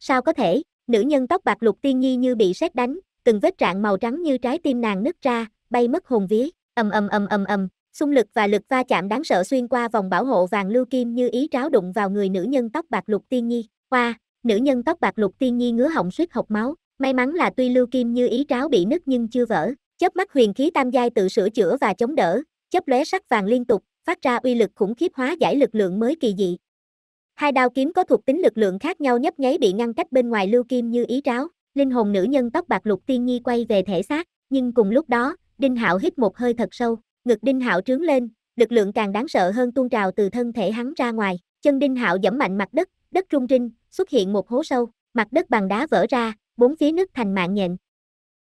Sao có thể, nữ nhân tóc bạc lục tiên nhi như bị sét đánh, từng vết trạng màu trắng như trái tim nàng nứt ra, bay mất hồn vía, ầm ầm ầm ầm ầm, xung lực và lực va chạm đáng sợ xuyên qua vòng bảo hộ vàng lưu kim như ý tráo đụng vào người nữ nhân tóc bạc lục tiên nhi, qua, nữ nhân tóc bạc lục tiên nhi ngứa họng suýt hộc máu, May mắn là tuy lưu kim như ý tráo bị nứt nhưng chưa vỡ, chớp mắt huyền khí tam giai tự sửa chữa và chống đỡ, chớp lóe sắc vàng liên tục, phát ra uy lực khủng khiếp hóa giải lực lượng mới kỳ dị. Hai đao kiếm có thuộc tính lực lượng khác nhau nhấp nháy bị ngăn cách bên ngoài lưu kim như ý tráo, linh hồn nữ nhân tóc bạc lục tiên nhi quay về thể xác, nhưng cùng lúc đó, Đinh Hạo hít một hơi thật sâu, ngực Đinh Hạo trướng lên, lực lượng càng đáng sợ hơn tuôn trào từ thân thể hắn ra ngoài, chân Đinh Hạo dẫm mạnh mặt đất, đất rung rinh, xuất hiện một hố sâu, mặt đất bằng đá vỡ ra, bốn phía nứt thành mạng nhện.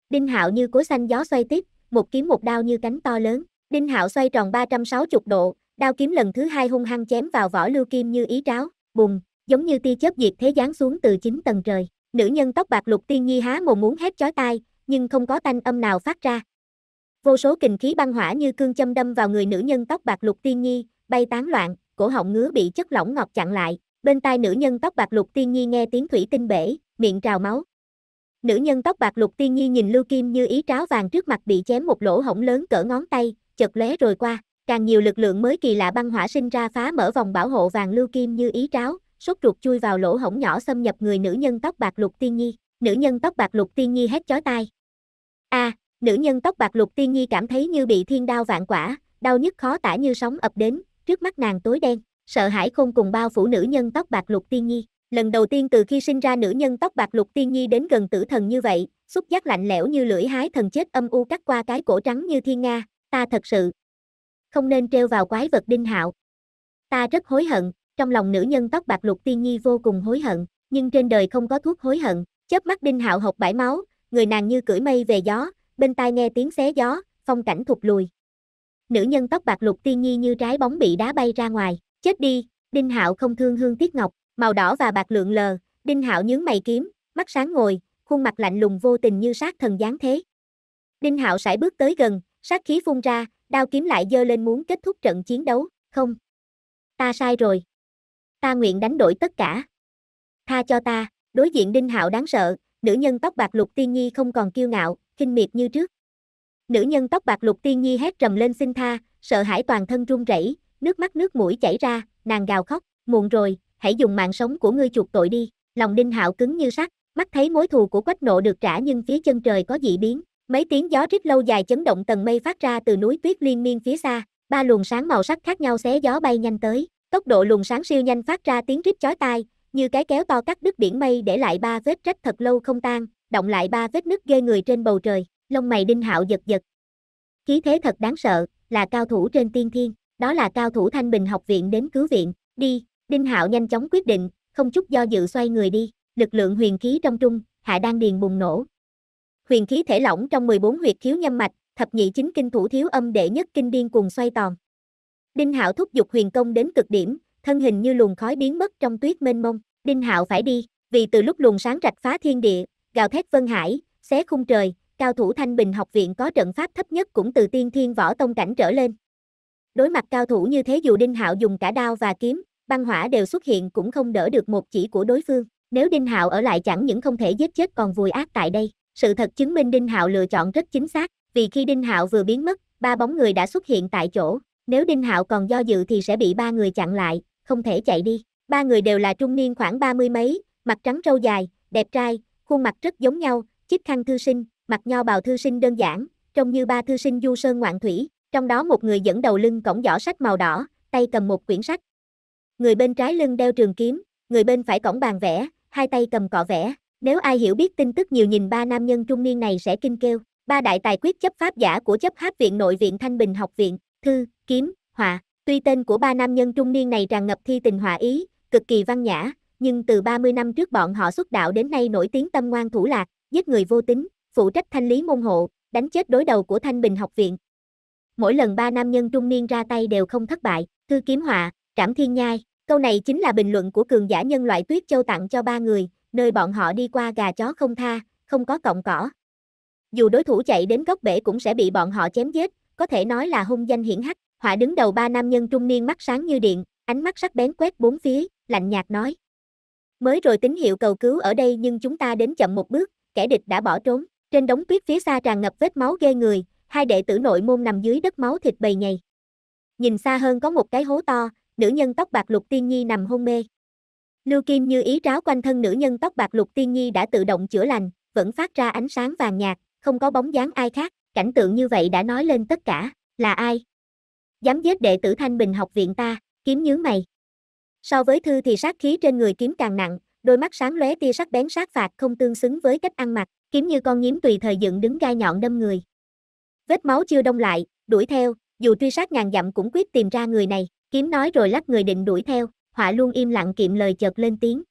Đinh Hạo như cối xanh gió xoay tiếp, một kiếm một đao như cánh to lớn, Đinh Hạo xoay tròn 360 độ, đao kiếm lần thứ hai hung hăng chém vào vỏ Lưu Kim như ý tráo, bùng, giống như tia chớp diệt thế giáng xuống từ chín tầng trời. Nữ nhân tóc bạc Lục Tiên Nhi há mồm muốn hét chói tai, nhưng không có thanh âm nào phát ra. Vô số kình khí băng hỏa như cương châm đâm vào người nữ nhân tóc bạc Lục Tiên Nhi, bay tán loạn, cổ họng ngứa bị chất lỏng ngọt chặn lại. Bên tai nữ nhân tóc bạc Lục Tiên Nhi nghe tiếng thủy tinh bể, miệng trào máu. Nữ nhân tóc bạc lục tiên nhi nhìn Lưu Kim như ý tráo vàng trước mặt bị chém một lỗ hổng lớn cỡ ngón tay, chật lóe rồi qua, càng nhiều lực lượng mới kỳ lạ băng hỏa sinh ra phá mở vòng bảo hộ vàng Lưu Kim như ý tráo, sốt ruột chui vào lỗ hổng nhỏ xâm nhập người nữ nhân tóc bạc lục tiên nhi, nữ nhân tóc bạc lục tiên nhi hét chói tai. A, à, nữ nhân tóc bạc lục tiên nhi cảm thấy như bị thiên đao vạn quả, đau nhức khó tả như sóng ập đến, trước mắt nàng tối đen, sợ hãi không cùng bao phủ nữ nhân tóc bạc lục tiên nhi. Lần đầu tiên từ khi sinh ra nữ nhân tóc bạc lục tiên nhi đến gần tử thần như vậy, xúc giác lạnh lẽo như lưỡi hái thần chết âm u cắt qua cái cổ trắng như thiên nga, ta thật sự không nên treo vào quái vật đinh hạo. Ta rất hối hận, trong lòng nữ nhân tóc bạc lục tiên nhi vô cùng hối hận, nhưng trên đời không có thuốc hối hận, chớp mắt đinh hạo hộc bãi máu, người nàng như cưỡi mây về gió, bên tai nghe tiếng xé gió, phong cảnh thụt lùi. Nữ nhân tóc bạc lục tiên nhi như trái bóng bị đá bay ra ngoài, chết đi, đinh hạo không thương hương tiết ngọc, màu đỏ và bạc lượn lờ, Đinh Hạo nhướng mày kiếm, mắt sáng ngồi, khuôn mặt lạnh lùng vô tình như sát thần dáng thế. Đinh Hạo sải bước tới gần, sát khí phun ra, đao kiếm lại giơ lên muốn kết thúc trận chiến đấu, không. Ta sai rồi. Ta nguyện đánh đổi tất cả. Tha cho ta, đối diện Đinh Hạo đáng sợ, nữ nhân tóc bạc lục tiên nhi không còn kiêu ngạo, khinh miệt như trước. Nữ nhân tóc bạc lục tiên nhi hét trầm lên xin tha, sợ hãi toàn thân run rẩy, nước mắt nước mũi chảy ra, nàng gào khóc, muộn rồi, hãy dùng mạng sống của ngươi chuộc tội đi. Lòng Đinh Hạo cứng như sắt, mắt thấy mối thù của Quách Nộ được trả nhưng phía chân trời có dị biến, mấy tiếng gió rít lâu dài chấn động tầng mây phát ra từ núi tuyết liên miên phía xa, ba luồng sáng màu sắc khác nhau xé gió bay nhanh tới, tốc độ luồng sáng siêu nhanh phát ra tiếng rít chói tai, như cái kéo to cắt đứt biển mây để lại ba vết rách thật lâu không tan, động lại ba vết nứt ghê người trên bầu trời, lông mày Đinh Hạo giật giật. Khí thế thật đáng sợ, là cao thủ trên tiên thiên, đó là cao thủ Thanh Bình học viện đến cứu viện, đi, Đinh Hạo nhanh chóng quyết định, không chút do dự xoay người đi, lực lượng huyền khí trong trung, hạ đang điền bùng nổ. Huyền khí thể lỏng trong 14 huyệt khiếu nhâm mạch, thập nhị chính kinh thủ thiếu âm đệ nhất kinh điên cuồng xoay tòn. Đinh Hạo thúc giục huyền công đến cực điểm, thân hình như luồng khói biến mất trong tuyết mênh mông, Đinh Hạo phải đi, vì từ lúc luồng sáng rạch phá thiên địa, gào thét vân hải, xé khung trời, cao thủ Thanh Bình học viện có trận pháp thấp nhất cũng từ tiên thiên võ tông cảnh trở lên. Đối mặt cao thủ như thế dù Đinh Hạo dùng cả đao và kiếm, băng hỏa đều xuất hiện cũng không đỡ được một chỉ của đối phương. Nếu Đinh Hạo ở lại chẳng những không thể giết chết còn vùi ác tại đây. Sự thật chứng minh Đinh Hạo lựa chọn rất chính xác, vì khi Đinh Hạo vừa biến mất, ba bóng người đã xuất hiện tại chỗ. Nếu Đinh Hạo còn do dự thì sẽ bị ba người chặn lại, không thể chạy đi. Ba người đều là trung niên khoảng ba mươi mấy, mặt trắng râu dài, đẹp trai, khuôn mặt rất giống nhau, chiếc khăn thư sinh, mặt nho bào thư sinh đơn giản, trông như ba thư sinh du sơn ngoạn thủy, trong đó một người dẫn đầu lưng cổng giỏ sách màu đỏ, tay cầm một quyển sách, người bên trái lưng đeo trường kiếm, người bên phải cổng bàn vẽ, hai tay cầm cọ vẽ. Nếu ai hiểu biết tin tức nhiều nhìn ba nam nhân trung niên này sẽ kinh kêu. Ba đại tài quyết chấp pháp giả của chấp pháp viện nội viện Thanh Bình học viện, thư, kiếm, họa. Tuy tên của ba nam nhân trung niên này tràn ngập thi tình họa ý, cực kỳ văn nhã, nhưng từ 30 năm trước bọn họ xuất đạo đến nay nổi tiếng tâm ngoan thủ lạc, giết người vô tính, phụ trách thanh lý môn hộ, đánh chết đối đầu của Thanh Bình học viện. Mỗi lần ba nam nhân trung niên ra tay đều không thất bại, thư kiếm họa, trảm thiên nhai, Câu này chính là bình luận của cường giả nhân loại Tuyết Châu tặng cho ba người, nơi bọn họ đi qua gà chó không tha, không có cọng cỏ. Dù đối thủ chạy đến gốc bể cũng sẽ bị bọn họ chém giết, có thể nói là hung danh hiển hách. Họa đứng đầu ba nam nhân trung niên mắt sáng như điện, ánh mắt sắc bén quét bốn phía, lạnh nhạt nói. Mới rồi tín hiệu cầu cứu ở đây nhưng chúng ta đến chậm một bước, kẻ địch đã bỏ trốn. Trên đống tuyết phía xa tràn ngập vết máu ghê người, hai đệ tử nội môn nằm dưới đất máu thịt bầy nhầy. Nhìn xa hơn có một cái hố to, nữ nhân tóc bạc lục tiên nhi nằm hôn mê. Lưu kim như ý ráo quanh thân nữ nhân tóc bạc lục tiên nhi đã tự động chữa lành, vẫn phát ra ánh sáng vàng nhạt, không có bóng dáng ai khác, cảnh tượng như vậy đã nói lên tất cả, là ai? Dám giết đệ tử Thanh Bình học viện ta, kiếm nhướng mày. So với thư thì sát khí trên người kiếm càng nặng, đôi mắt sáng lóe tia sắc bén sát phạt không tương xứng với cách ăn mặc, kiếm như con nhím tùy thời dựng đứng gai nhọn đâm người. Vết máu chưa đông lại, đuổi theo, dù truy sát ngàn dặm cũng quyết tìm ra người này. Kiếm nói rồi lắc người định đuổi theo, họa luôn im lặng kiệm lời chợt lên tiếng.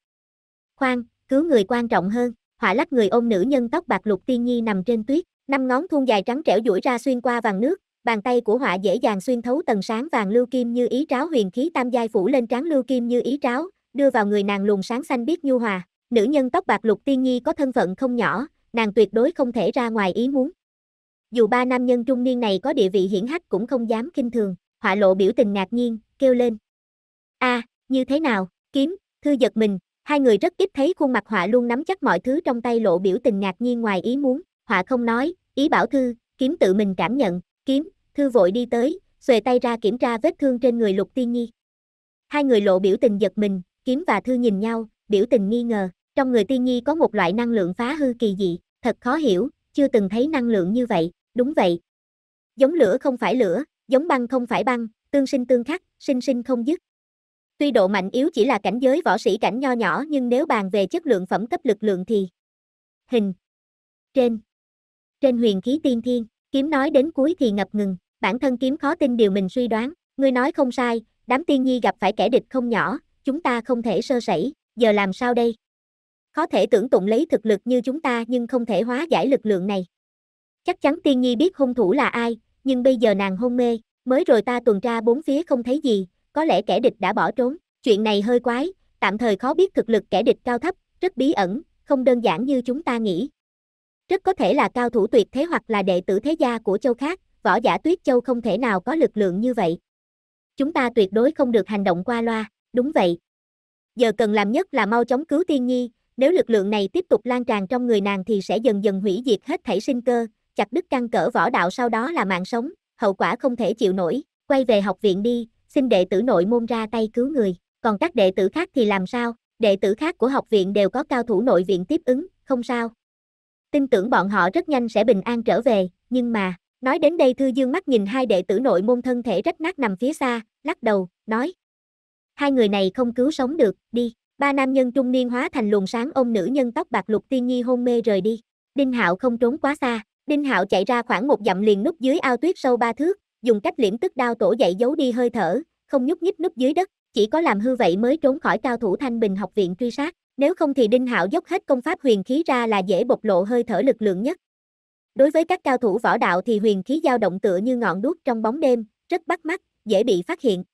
Khoan, cứu người quan trọng hơn, họa lắc người ôm nữ nhân tóc bạc lục tiên nhi nằm trên tuyết, năm ngón thun dài trắng trẻo duỗi ra xuyên qua vàng nước, bàn tay của họa dễ dàng xuyên thấu tầng sáng vàng lưu kim như ý tráo huyền khí tam giai phủ lên trán lưu kim như ý tráo, đưa vào người nàng luồng sáng xanh biết nhu hòa. Nữ nhân tóc bạc lục tiên nhi có thân phận không nhỏ, nàng tuyệt đối không thể ra ngoài ý muốn. Dù ba nam nhân trung niên này có địa vị hiển hách cũng không dám kinh thường, họa lộ biểu tình ngạc nhiên, kêu lên. a à, như thế nào, kiếm, thư giật mình, hai người rất ít thấy khuôn mặt họa luôn nắm chắc mọi thứ trong tay lộ biểu tình ngạc nhiên ngoài ý muốn, họa không nói, ý bảo thư, kiếm tự mình cảm nhận, kiếm, thư vội đi tới, xuề tay ra kiểm tra vết thương trên người lục tiên nhi. Hai người lộ biểu tình giật mình, kiếm và thư nhìn nhau, biểu tình nghi ngờ, trong người tiên nhi có một loại năng lượng phá hư kỳ dị, thật khó hiểu, chưa từng thấy năng lượng như vậy, đúng vậy. Giống lửa không phải lửa, giống băng không phải băng, tương sinh tương khắc, sinh sinh không dứt. Tuy độ mạnh yếu chỉ là cảnh giới võ sĩ cảnh nho nhỏ nhưng nếu bàn về chất lượng phẩm cấp lực lượng thì hình trên trên huyền khí tiên thiên, kiếm nói đến cuối thì ngập ngừng, bản thân kiếm khó tin điều mình suy đoán, ngươi nói không sai, đám tiên nhi gặp phải kẻ địch không nhỏ, chúng ta không thể sơ sẩy, giờ làm sao đây? Có thể tưởng tượng lấy thực lực như chúng ta nhưng không thể hóa giải lực lượng này. Chắc chắn tiên nhi biết hung thủ là ai, nhưng bây giờ nàng hôn mê, mới rồi ta tuần tra bốn phía không thấy gì, có lẽ kẻ địch đã bỏ trốn, chuyện này hơi quái, tạm thời khó biết thực lực kẻ địch cao thấp, rất bí ẩn, không đơn giản như chúng ta nghĩ. Rất có thể là cao thủ tuyệt thế hoặc là đệ tử thế gia của châu khác, võ giả tuyết châu không thể nào có lực lượng như vậy. Chúng ta tuyệt đối không được hành động qua loa, đúng vậy. Giờ cần làm nhất là mau chóng cứu tiên nhi, nếu lực lượng này tiếp tục lan tràn trong người nàng thì sẽ dần dần hủy diệt hết thảy sinh cơ, chặt đứt căn cỡ võ đạo sau đó là mạng sống, hậu quả không thể chịu nổi, quay về học viện đi, xin đệ tử nội môn ra tay cứu người, còn các đệ tử khác thì làm sao, đệ tử khác của học viện đều có cao thủ nội viện tiếp ứng, không sao. Tin tưởng bọn họ rất nhanh sẽ bình an trở về, nhưng mà, nói đến đây Thư Dương mắt nhìn hai đệ tử nội môn thân thể rách nát nằm phía xa, lắc đầu, nói. Hai người này không cứu sống được, đi. Ba nam nhân trung niên hóa thành luồng sáng ôm nữ nhân tóc bạc lục tiên nhi hôn mê rời đi. Đinh Hạo không trốn quá xa, Đinh Hạo chạy ra khoảng một dặm liền núp dưới ao tuyết sâu ba thước, dùng cách liễm tức đao tổ dậy giấu đi hơi thở, không nhúc nhích núp dưới đất, chỉ có làm hư vậy mới trốn khỏi cao thủ Thanh Bình học viện truy sát, nếu không thì Đinh Hạo dốc hết công pháp huyền khí ra là dễ bộc lộ hơi thở lực lượng nhất. Đối với các cao thủ võ đạo thì huyền khí dao động tựa như ngọn đuốc trong bóng đêm, rất bắt mắt, dễ bị phát hiện.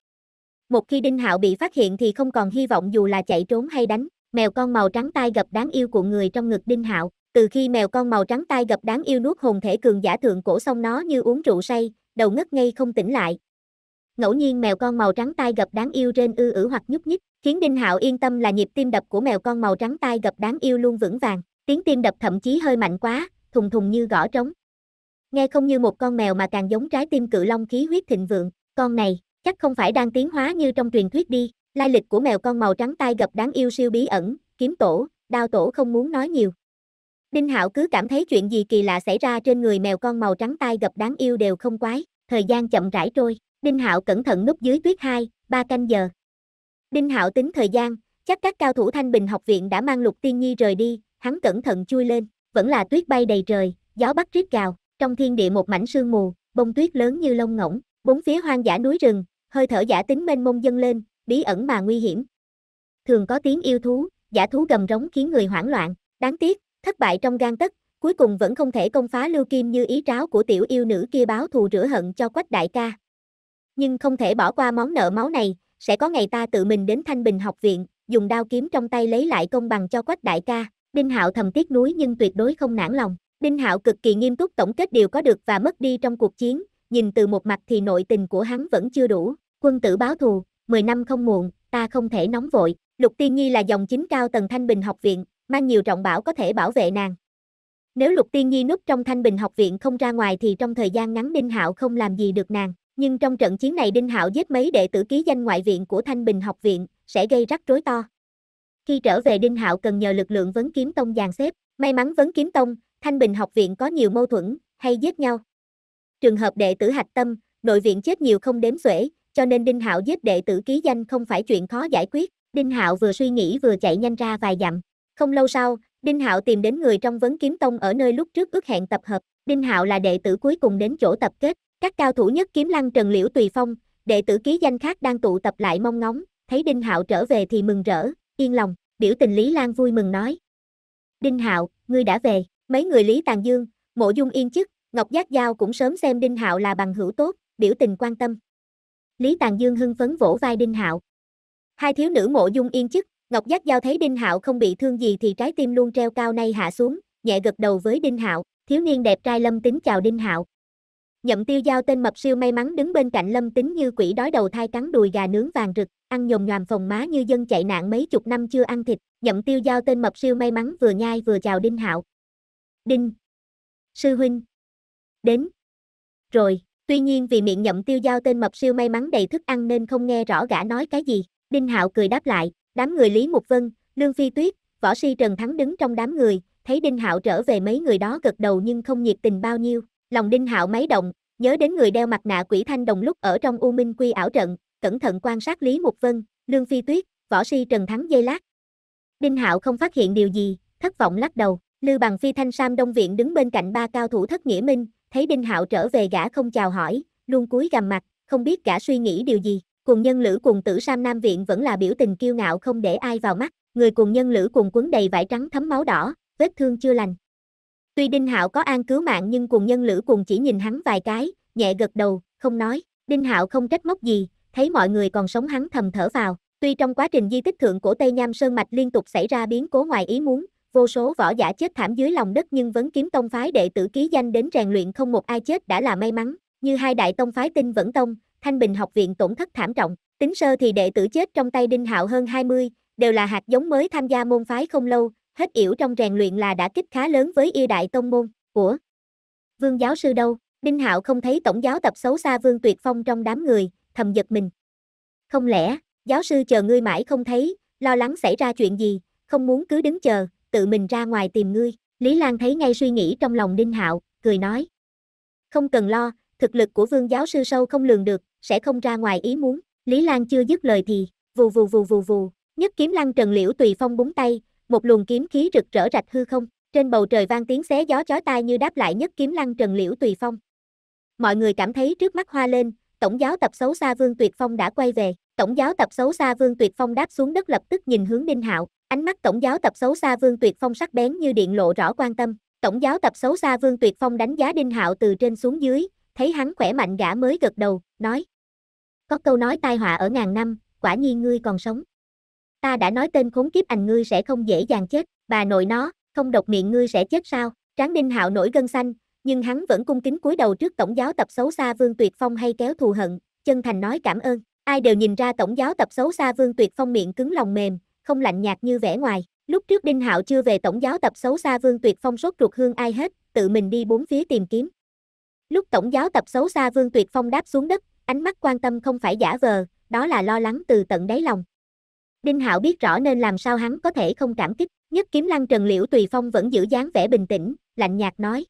Một khi Đinh Hạo bị phát hiện thì không còn hy vọng dù là chạy trốn hay đánh, mèo con màu trắng tai gặp đáng yêu của người trong ngực Đinh Hạo từ khi mèo con màu trắng tai gặp đáng yêu nuốt hồn thể cường giả thượng cổ xong nó như uống rượu say, đầu ngất ngay không tỉnh lại. Ngẫu nhiên mèo con màu trắng tai gặp đáng yêu trên ư ử hoặc nhúc nhích, khiến Đinh Hạo yên tâm là nhịp tim đập của mèo con màu trắng tai gặp đáng yêu luôn vững vàng, tiếng tim đập thậm chí hơi mạnh quá, thùng thùng như gõ trống. Nghe không như một con mèo mà càng giống trái tim cự long khí huyết thịnh vượng, con này chắc không phải đang tiến hóa như trong truyền thuyết đi, lai lịch của mèo con màu trắng tai gặp đáng yêu siêu bí ẩn, kiếm tổ, đao tổ không muốn nói nhiều, Đinh Hạo cứ cảm thấy chuyện gì kỳ lạ xảy ra trên người mèo con màu trắng tai gặp đáng yêu đều không quái, thời gian chậm rãi trôi, Đinh Hạo cẩn thận núp dưới tuyết 2, 3 canh giờ. Đinh Hạo tính thời gian, chắc các cao thủ Thanh Bình học viện đã mang Lục Tiên Nhi rời đi, hắn cẩn thận chui lên, vẫn là tuyết bay đầy trời, gió bắt rít gào, trong thiên địa một mảnh sương mù, bông tuyết lớn như lông ngỗng, bốn phía hoang dã núi rừng, hơi thở giả tính mênh mông dâng lên, bí ẩn mà nguy hiểm. Thường có tiếng yêu thú, giả thú gầm rống khiến người hoảng loạn, đáng tiếc, thất bại trong gan tất, cuối cùng vẫn không thể công phá Lưu Kim như ý tráo của tiểu yêu nữ kia báo thù rửa hận cho quách đại ca. Nhưng không thể bỏ qua món nợ máu này, sẽ có ngày ta tự mình đến Thanh Bình học viện, dùng đao kiếm trong tay lấy lại công bằng cho quách đại ca. Đinh Hạo thầm tiếc nuối nhưng tuyệt đối không nản lòng. Đinh Hạo cực kỳ nghiêm túc tổng kết điều có được và mất đi trong cuộc chiến, nhìn từ một mặt thì nội tình của hắn vẫn chưa đủ. Quân tử báo thù, 10 năm không muộn, ta không thể nóng vội. Lục Tiên Nhi là dòng chính cao tầng Thanh Bình học viện, mang nhiều trọng bảo có thể bảo vệ nàng. Nếu Lục Tiên Nhi núp trong Thanh Bình học viện không ra ngoài thì trong thời gian ngắn Đinh Hạo không làm gì được nàng, nhưng trong trận chiến này Đinh Hạo giết mấy đệ tử ký danh ngoại viện của Thanh Bình học viện, sẽ gây rắc rối to. Khi trở về Đinh Hạo cần nhờ lực lượng vấn kiếm tông dàn xếp, may mắn vấn kiếm tông, Thanh Bình học viện có nhiều mâu thuẫn, hay giết nhau. Trường hợp đệ tử hạch tâm, nội viện chết nhiều không đếm xuể, cho nên Đinh Hạo giết đệ tử ký danh không phải chuyện khó giải quyết. Đinh Hạo vừa suy nghĩ vừa chạy nhanh ra vài dặm, không lâu sau, Đinh Hạo tìm đến người trong vấn kiếm tông ở nơi lúc trước ước hẹn tập hợp. Đinh Hạo là đệ tử cuối cùng đến chỗ tập kết. Các cao thủ nhất kiếm lăng Trần Liễu Tùy Phong, đệ tử ký danh khác đang tụ tập lại mong ngóng, thấy Đinh Hạo trở về thì mừng rỡ, yên lòng, biểu tình Lý Lan vui mừng nói. Đinh Hạo, ngươi đã về, mấy người Lý Tàng Dương, Mộ Dung Yên chức, Ngọc Giác Giao cũng sớm xem Đinh Hạo là bằng hữu tốt, biểu tình quan tâm. Lý Tàng Dương hưng phấn vỗ vai Đinh Hạo. Hai thiếu nữ Mộ Dung Yên chức, Ngọc Giác Giao thấy Đinh Hạo không bị thương gì thì trái tim luôn treo cao nay hạ xuống, nhẹ gật đầu với Đinh Hạo, thiếu niên đẹp trai Lâm Tính chào Đinh Hạo. Nhậm Tiêu Giao tên mập siêu may mắn đứng bên cạnh Lâm Tính như quỷ đói đầu thai cắn đùi gà nướng vàng rực, ăn nhồm nhòm phòng má như dân chạy nạn mấy chục năm chưa ăn thịt, Nhậm Tiêu Giao tên mập siêu may mắn vừa nhai vừa chào Đinh Hạo. Đinh. Sư huynh. Đến. Rồi, tuy nhiên vì miệng Nhậm Tiêu Giao tên mập siêu may mắn đầy thức ăn nên không nghe rõ gã nói cái gì, Đinh Hạo cười đáp lại, Đám người Lý Mục Vân, Lương Phi Tuyết, võ si Trần Thắng đứng trong đám người, thấy Đinh Hạo trở về mấy người đó gật đầu nhưng không nhiệt tình bao nhiêu. Lòng Đinh Hạo máy động, nhớ đến người đeo mặt nạ quỷ thanh đồng lúc ở trong U Minh Quy ảo trận, cẩn thận quan sát Lý Mục Vân, Lương Phi Tuyết, võ si Trần Thắng dây lát. Đinh Hạo không phát hiện điều gì, thất vọng lắc đầu, lưu Bằng Phi Thanh Sam Đông Viện đứng bên cạnh ba cao thủ thất nghĩa minh, thấy Đinh Hạo trở về gã không chào hỏi, luôn cúi gằm mặt, không biết gã suy nghĩ điều gì cùng nhân lữ cùng tử Sam Nam Viện vẫn là biểu tình kiêu ngạo không để ai vào mắt, người cùng nhân lữ cùng quấn đầy vải trắng thấm máu đỏ, vết thương chưa lành. Tuy Đinh Hạo có an cứu mạng nhưng cùng nhân lữ cùng chỉ nhìn hắn vài cái, nhẹ gật đầu, không nói, Đinh Hạo không trách móc gì, thấy mọi người còn sống hắn thầm thở vào, tuy trong quá trình di tích thượng cổ Tây Nham Sơn Mạch liên tục xảy ra biến cố ngoài ý muốn, vô số võ giả chết thảm dưới lòng đất nhưng vẫn kiếm tông phái đệ tử ký danh đến rèn luyện không một ai chết đã là may mắn, như hai đại tông phái tinh vẫn tông, Thanh Bình học viện tổn thất thảm trọng, tính sơ thì đệ tử chết trong tay Đinh Hạo hơn 20, đều là hạt giống mới tham gia môn phái không lâu, hết yểu trong rèn luyện là đã kích khá lớn với yêu đại tông môn. Của Vương giáo sư đâu? Đinh Hạo không thấy tổng giáo tập xấu xa Vương Tuyệt Phong trong đám người, thầm giật mình. Không lẽ, giáo sư chờ ngươi mãi không thấy, lo lắng xảy ra chuyện gì, không muốn cứ đứng chờ, tự mình ra ngoài tìm ngươi. Lý Lan thấy ngay suy nghĩ trong lòng Đinh Hạo, cười nói. Không cần lo, thực lực của Vương giáo sư sâu không lường được, sẽ không ra ngoài ý muốn. Lý Lan chưa dứt lời thì, vù vù vù vù vù, nhất kiếm lăng trần liễu tùy phong búng tay, một luồng kiếm khí rực rỡ rạch hư không, trên bầu trời vang tiếng xé gió chói tai như đáp lại nhất kiếm lăng trần liễu tùy phong. Mọi người cảm thấy trước mắt hoa lên, tổng giáo tập xấu xa Vương Tuyệt Phong đã quay về, tổng giáo tập xấu xa Vương Tuyệt Phong đáp xuống đất lập tức nhìn hướng Đinh Hạo, ánh mắt tổng giáo tập xấu xa Vương Tuyệt Phong sắc bén như điện lộ rõ quan tâm, tổng giáo tập xấu xa Vương Tuyệt Phong đánh giá Đinh Hạo từ trên xuống dưới, thấy hắn khỏe mạnh gã mới gật đầu, nói, có câu nói tai họa ở ngàn năm, quả nhiên ngươi còn sống. Ta đã nói tên khốn kiếp ảnh ngươi sẽ không dễ dàng chết, bà nội nó, không độc miệng ngươi sẽ chết sao? Tráng Ninh Hạo nổi gân xanh, nhưng hắn vẫn cung kính cúi đầu trước tổng giáo tập xấu xa Vương Tuyệt Phong hay kéo thù hận, chân thành nói cảm ơn. Ai đều nhìn ra tổng giáo tập xấu xa Vương Tuyệt Phong miệng cứng lòng mềm, không lạnh nhạt như vẻ ngoài. Lúc trước Đinh Hạo chưa về tổng giáo tập xấu xa Vương Tuyệt Phong sốt ruột hương ai hết, tự mình đi bốn phía tìm kiếm. Lúc tổng giáo tập xấu xa Vương Tuyệt Phong đáp xuống đất, Ánh mắt quan tâm không phải giả vờ, đó là lo lắng từ tận đáy lòng. Đinh Hạo biết rõ nên làm sao hắn có thể không cảm kích, nhất kiếm lăng Trần Liễu Tùy Phong vẫn giữ dáng vẻ bình tĩnh, lạnh nhạt nói.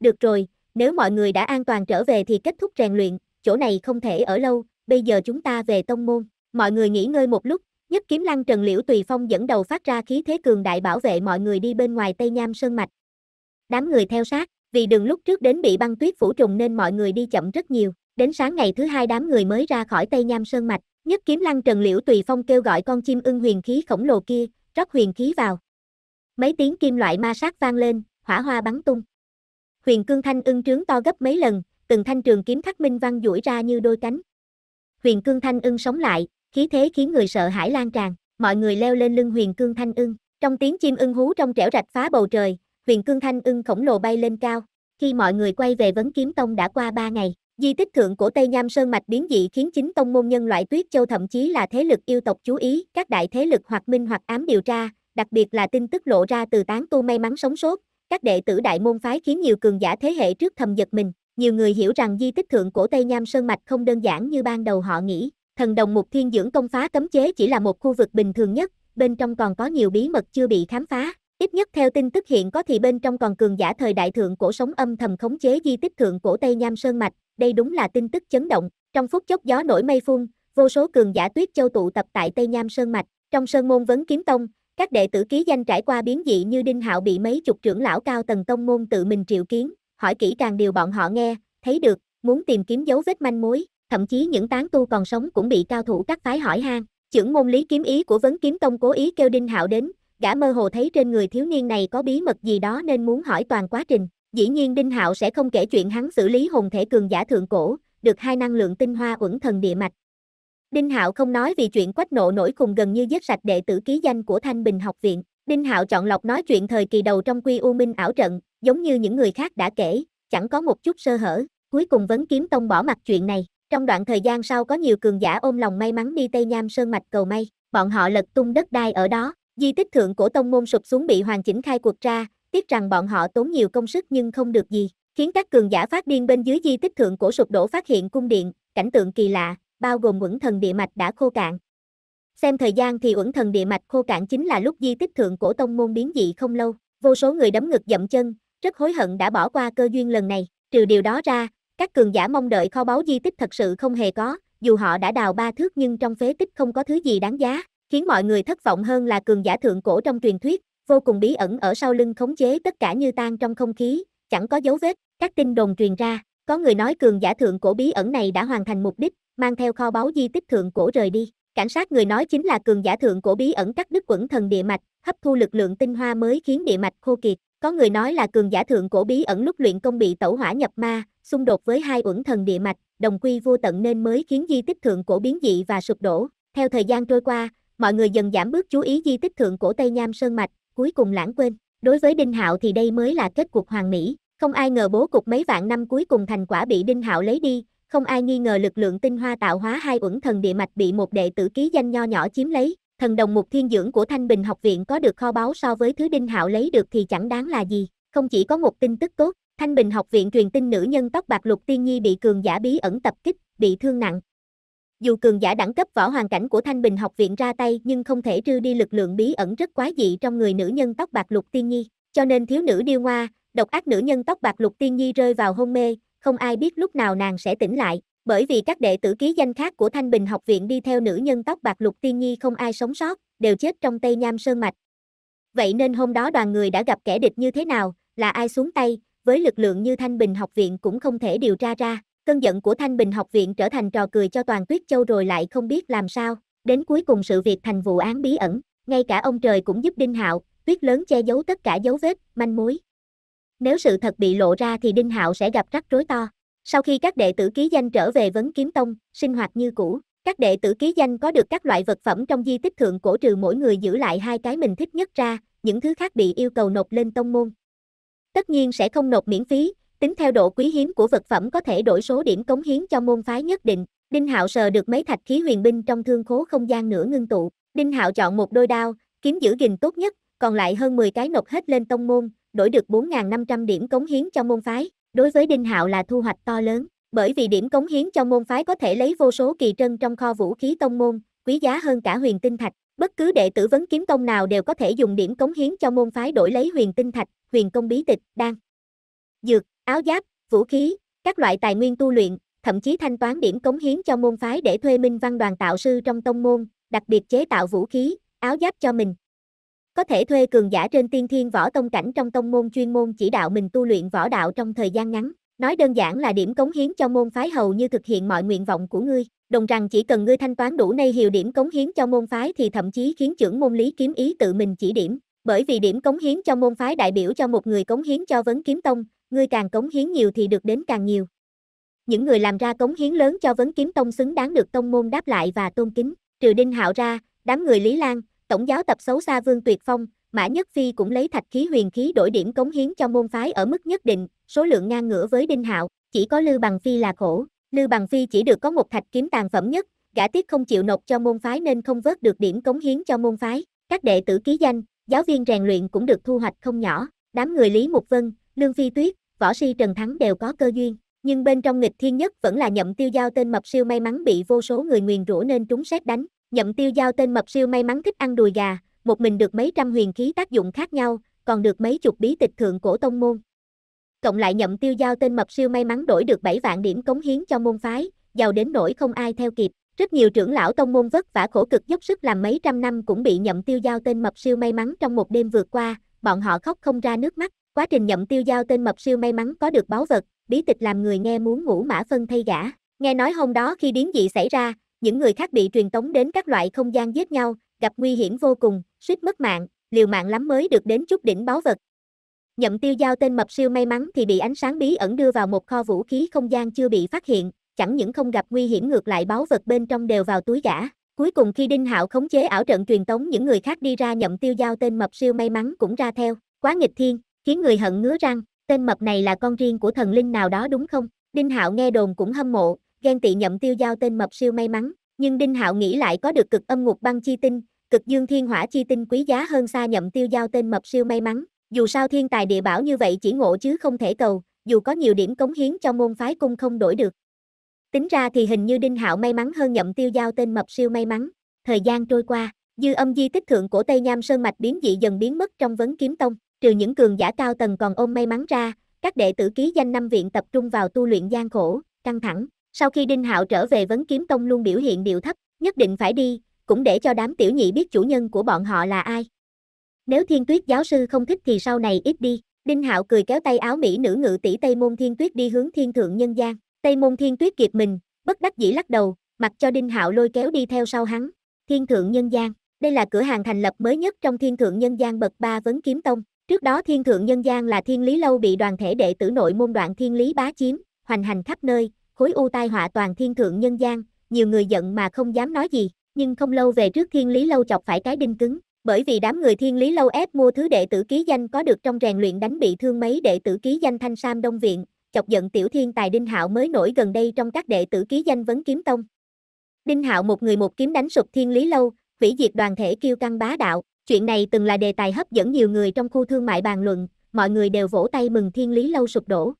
Được rồi, nếu mọi người đã an toàn trở về thì kết thúc rèn luyện, chỗ này không thể ở lâu, bây giờ chúng ta về tông môn. Mọi người nghỉ ngơi một lúc, nhất kiếm lăng Trần Liễu Tùy Phong dẫn đầu phát ra khí thế cường đại bảo vệ mọi người đi bên ngoài Tây Nham Sơn Mạch. Đám người theo sát, vì đường lúc trước đến bị băng tuyết phủ trùng nên mọi người đi chậm rất nhiều. Đến sáng ngày thứ hai đám người mới ra khỏi Tây Nham Sơn Mạch, nhất kiếm lăng trần liễu tùy phong kêu gọi con chim ưng huyền khí khổng lồ kia, rót huyền khí vào. Mấy tiếng kim loại ma sát vang lên, hỏa hoa bắn tung. Huyền cương thanh ưng trướng to gấp mấy lần, từng thanh trường kiếm khắc minh văn duỗi ra như đôi cánh. Huyền cương thanh ưng sống lại, khí thế khiến người sợ hãi lan tràn, mọi người leo lên lưng huyền cương thanh ưng. Trong tiếng chim ưng hú trong trẻo rạch phá bầu trời, huyền cương thanh ưng khổng lồ bay lên cao. Khi mọi người quay về vấn kiếm tông đã qua ba ngày. Di tích thượng cổ Tây Nham Sơn Mạch biến dị khiến chính tông môn nhân loại Tuyết Châu thậm chí là thế lực yêu tộc chú ý, các đại thế lực hoặc minh hoặc ám điều tra, đặc biệt là tin tức lộ ra từ tán tu may mắn sống sót, các đệ tử đại môn phái khiến nhiều cường giả thế hệ trước thầm giật mình, nhiều người hiểu rằng di tích thượng cổ Tây Nham Sơn Mạch không đơn giản như ban đầu họ nghĩ, thần đồng mục thiên dưỡng công phá cấm chế chỉ là một khu vực bình thường nhất, bên trong còn có nhiều bí mật chưa bị khám phá. Ít nhất theo tin tức hiện có thì bên trong còn cường giả thời đại thượng cổ sống âm thầm khống chế di tích thượng cổ Tây Nham Sơn Mạch, đây đúng là tin tức chấn động, trong phút chốc gió nổi mây phun, vô số cường giả tuyết châu tụ tập tại Tây Nham Sơn Mạch, trong Sơn Môn Vấn Kiếm Tông, các đệ tử ký danh trải qua biến dị như Đinh Hạo bị mấy chục trưởng lão cao tầng tông môn tự mình triệu kiến, hỏi kỹ càng điều bọn họ nghe, thấy được, muốn tìm kiếm dấu vết manh mối, thậm chí những tán tu còn sống cũng bị cao thủ các phái hỏi han. Trưởng môn lý kiếm ý của Vấn Kiếm Tông cố ý kêu Đinh Hạo đến, gã mơ hồ thấy trên người thiếu niên này có bí mật gì đó nên muốn hỏi toàn quá trình, Dĩ nhiên Đinh Hạo sẽ không kể chuyện hắn xử lý hồn thể cường giả thượng cổ, được hai năng lượng tinh hoa uẩn thần địa mạch. Đinh Hạo không nói vì chuyện quách nộ nổi cùng gần như giết sạch đệ tử ký danh của Thanh Bình học viện. Đinh Hạo chọn lọc nói chuyện thời kỳ đầu trong quy u minh ảo trận, giống như những người khác đã kể, chẳng có một chút sơ hở, cuối cùng vấn kiếm tông bỏ mặt chuyện này. Trong đoạn thời gian sau có nhiều cường giả ôm lòng may mắn đi Tây nam Sơn Mạch cầu may, bọn họ lật tung đất đai ở đó, di tích thượng cổ tông môn sụp xuống bị hoàn chỉnh khai cuộc ra, tiếc rằng bọn họ tốn nhiều công sức nhưng không được gì, khiến các cường giả phát điên bên dưới di tích thượng cổ sụp đổ phát hiện cung điện, cảnh tượng kỳ lạ, bao gồm uẩn thần địa mạch đã khô cạn. Xem thời gian thì uẩn thần địa mạch khô cạn chính là lúc di tích thượng cổ tông môn biến dị không lâu, vô số người đấm ngực dậm chân, rất hối hận đã bỏ qua cơ duyên lần này, trừ điều đó ra, các cường giả mong đợi kho báu di tích thật sự không hề có, dù họ đã đào ba thước nhưng trong phế tích không có thứ gì đáng giá, khiến mọi người thất vọng hơn là cường giả thượng cổ trong truyền thuyết, vô cùng bí ẩn ở sau lưng khống chế tất cả như tan trong không khí, chẳng có dấu vết, các tin đồn truyền ra, có người nói cường giả thượng cổ bí ẩn này đã hoàn thành mục đích, mang theo kho báu di tích thượng cổ rời đi. Cảnh sát người nói chính là cường giả thượng cổ bí ẩn cắt đứt quẩn thần địa mạch, hấp thu lực lượng tinh hoa mới khiến địa mạch khô kiệt. Có người nói là cường giả thượng cổ bí ẩn lúc luyện công bị tẩu hỏa nhập ma, xung đột với hai uẩn thần địa mạch, đồng quy vô tận nên mới khiến di tích thượng cổ biến dị và sụp đổ. Theo thời gian trôi qua, mọi người dần giảm bước chú ý di tích thượng cổ Tây nam Sơn Mạch, cuối cùng lãng quên. Đối với Đinh Hạo thì đây mới là kết cuộc hoàng mỹ, không ai ngờ bố cục mấy vạn năm cuối cùng thành quả bị Đinh Hạo lấy đi, không ai nghi ngờ lực lượng tinh hoa tạo hóa hai uẩn thần địa mạch bị một đệ tử ký danh nho nhỏ chiếm lấy, thần đồng mục thiên dưỡng của Thanh Bình học viện có được kho báu so với thứ Đinh Hạo lấy được thì chẳng đáng là gì, không chỉ có một tin tức tốt, Thanh Bình học viện truyền tin nữ nhân tóc bạc lục tiên nhi bị cường giả bí ẩn tập kích, bị thương nặng, dù cường giả đẳng cấp võ hoàn cảnh của Thanh Bình học viện ra tay nhưng không thể trừ đi lực lượng bí ẩn rất quá dị trong người nữ nhân tóc bạc lục tiên nhi. Cho nên thiếu nữ điêu ngoa, độc ác nữ nhân tóc bạc lục tiên nhi rơi vào hôn mê, không ai biết lúc nào nàng sẽ tỉnh lại. Bởi vì các đệ tử ký danh khác của Thanh Bình học viện đi theo nữ nhân tóc bạc lục tiên nhi không ai sống sót, đều chết trong Tây Nham Sơn Mạch. Vậy nên hôm đó đoàn người đã gặp kẻ địch như thế nào, là ai xuống tay, với lực lượng như Thanh Bình học viện cũng không thể điều tra ra. Cơn giận của Thanh Bình học viện trở thành trò cười cho toàn Tuyết Châu rồi lại không biết làm sao. Đến cuối cùng sự việc thành vụ án bí ẩn, ngay cả ông trời cũng giúp Đinh Hạo, tuyết lớn che giấu tất cả dấu vết, manh mối. Nếu sự thật bị lộ ra thì Đinh Hạo sẽ gặp rắc rối to. Sau khi các đệ tử ký danh trở về vấn kiếm tông, sinh hoạt như cũ, các đệ tử ký danh có được các loại vật phẩm trong di tích thượng cổ trừ mỗi người giữ lại hai cái mình thích nhất ra, những thứ khác bị yêu cầu nộp lên tông môn. Tất nhiên sẽ không nộp miễn phí, tính theo độ quý hiếm của vật phẩm có thể đổi số điểm cống hiến cho môn phái nhất định. Đinh Hạo sờ được mấy thạch khí huyền binh trong thương khố không gian nửa ngưng tụ, Đinh Hạo chọn một đôi đao, kiếm giữ gìn tốt nhất, còn lại hơn 10 cái nộp hết lên tông môn, đổi được 4.500 điểm cống hiến cho môn phái. Đối với Đinh Hạo là thu hoạch to lớn, bởi vì điểm cống hiến cho môn phái có thể lấy vô số kỳ trân trong kho vũ khí tông môn, quý giá hơn cả huyền tinh thạch. Bất cứ đệ tử vấn kiếm tông nào đều có thể dùng điểm cống hiến cho môn phái đổi lấy huyền tinh thạch, huyền công bí tịch, đan, dược, áo giáp, vũ khí, các loại tài nguyên tu luyện, thậm chí thanh toán điểm cống hiến cho môn phái để thuê minh văn đoàn tạo sư trong tông môn, đặc biệt chế tạo vũ khí, áo giáp cho mình. Có thể thuê cường giả trên tiên thiên võ tông cảnh trong tông môn chuyên môn chỉ đạo mình tu luyện võ đạo trong thời gian ngắn. Nói đơn giản là điểm cống hiến cho môn phái hầu như thực hiện mọi nguyện vọng của ngươi, đồng rằng chỉ cần ngươi thanh toán đủ nay hiệu điểm cống hiến cho môn phái thì thậm chí khiến trưởng môn lý kiếm ý tự mình chỉ điểm, bởi vì điểm cống hiến cho môn phái đại biểu cho một người cống hiến cho vấn kiếm tông, ngươi càng cống hiến nhiều thì được đến càng nhiều. Những người làm ra cống hiến lớn cho vấn kiếm tông xứng đáng được tông môn đáp lại và tôn kính, trừ Đinh Hạo ra, đám người Lý Lan, tổng giáo tập xấu xa Vương Tuyệt Phong, Mã Nhất Phi cũng lấy thạch khí huyền khí đổi điểm cống hiến cho môn phái ở mức nhất định, số lượng ngang ngửa với Đinh Hạo, chỉ có Lư Bằng Phi là khổ, Lư Bằng Phi chỉ được có một thạch kiếm tàn phẩm nhất, gã tiếc không chịu nộp cho môn phái nên không vớt được điểm cống hiến cho môn phái, các đệ tử ký danh, giáo viên rèn luyện cũng được thu hoạch không nhỏ, đám người Lý Mục Vân, Lương Phi Tuyết, võ sĩ Trần Thắng đều có cơ duyên, nhưng bên trong nghịch thiên nhất vẫn là nhậm tiêu giao tên mập siêu may mắn bị vô số người nguyền rủa nên trúng xét đánh. Nhậm tiêu giao tên mập siêu may mắn thích ăn đùi gà, một mình được mấy trăm huyền khí tác dụng khác nhau, còn được mấy chục bí tịch thượng cổ tông môn. Cộng lại nhậm tiêu giao tên mập siêu may mắn đổi được 7 vạn điểm cống hiến cho môn phái, giàu đến nỗi không ai theo kịp. Rất nhiều trưởng lão tông môn vất vả khổ cực dốc sức làm mấy trăm năm cũng bị nhậm tiêu giao tên mập siêu may mắn trong một đêm vượt qua, bọn họ khóc không ra nước mắt. Quá trình nhậm tiêu giao tên mập siêu may mắn có được báu vật, bí tịch làm người nghe muốn ngủ mã phân thay gã. Nghe nói hôm đó khi biến dị xảy ra, những người khác bị truyền tống đến các loại không gian giết nhau, gặp nguy hiểm vô cùng, suýt mất mạng, liều mạng lắm mới được đến chút đỉnh báu vật. Nhậm tiêu giao tên mập siêu may mắn thì bị ánh sáng bí ẩn đưa vào một kho vũ khí không gian chưa bị phát hiện, chẳng những không gặp nguy hiểm ngược lại báu vật bên trong đều vào túi gã. Cuối cùng khi Đinh Hạo khống chế ảo trận truyền tống những người khác đi ra nhậm tiêu giao tên mập siêu may mắn cũng ra theo, quá nghịch thiên khiến người hận ngứa răng, tên mập này là con riêng của thần linh nào đó đúng không? Đinh Hạo nghe đồn cũng hâm mộ, ghen tị nhậm tiêu giao tên mập siêu may mắn, nhưng Đinh Hạo nghĩ lại có được cực âm ngục băng chi tinh, cực dương thiên hỏa chi tinh quý giá hơn xa nhậm tiêu giao tên mập siêu may mắn. Dù sao thiên tài địa bảo như vậy chỉ ngộ chứ không thể cầu, dù có nhiều điểm cống hiến cho môn phái cung không đổi được. Tính ra thì hình như Đinh Hạo may mắn hơn nhậm tiêu giao tên mập siêu may mắn. Thời gian trôi qua, dư âm di tích thượng cổ Tây Nham Sơn Mạch biến dị dần biến mất trong vấn kiếm tông trừ những cường giả cao tầng còn ôm may mắn ra, các đệ tử ký danh năm viện tập trung vào tu luyện gian khổ, căng thẳng. Sau khi Đinh Hạo trở về vấn kiếm tông luôn biểu hiện điệu thấp, nhất định phải đi, cũng để cho đám tiểu nhị biết chủ nhân của bọn họ là ai. Nếu Thiên Tuyết giáo sư không thích thì sau này ít đi. Đinh Hạo cười kéo tay áo mỹ nữ ngự tỷ Tây Môn Thiên Tuyết đi hướng Thiên Thượng Nhân gian. Tây Môn Thiên Tuyết kịp mình, bất đắc dĩ lắc đầu, mặc cho Đinh Hạo lôi kéo đi theo sau hắn. Thiên Thượng Nhân gian, đây là cửa hàng thành lập mới nhất trong Thiên Thượng Nhân gian bậc 3 vấn kiếm tông. Trước đó thiên thượng nhân gian là thiên lý lâu bị đoàn thể đệ tử nội môn đoạn thiên lý bá chiếm, hoành hành khắp nơi, khối u tai họa toàn thiên thượng nhân gian, nhiều người giận mà không dám nói gì, nhưng không lâu về trước thiên lý lâu chọc phải cái đinh cứng, bởi vì đám người thiên lý lâu ép mua thứ đệ tử ký danh có được trong rèn luyện đánh bị thương mấy đệ tử ký danh thanh sam đông viện, chọc giận tiểu thiên tài đinh hạo mới nổi gần đây trong các đệ tử ký danh vấn kiếm tông. Đinh hạo một người một kiếm đánh sụp thiên lý lâu, vĩ diệt đoàn thể kiêu căng bá đạo, Chuyện này từng là đề tài hấp dẫn nhiều người trong khu thương mại bàn luận, mọi người đều vỗ tay mừng thiên lý lâu sụp đổ.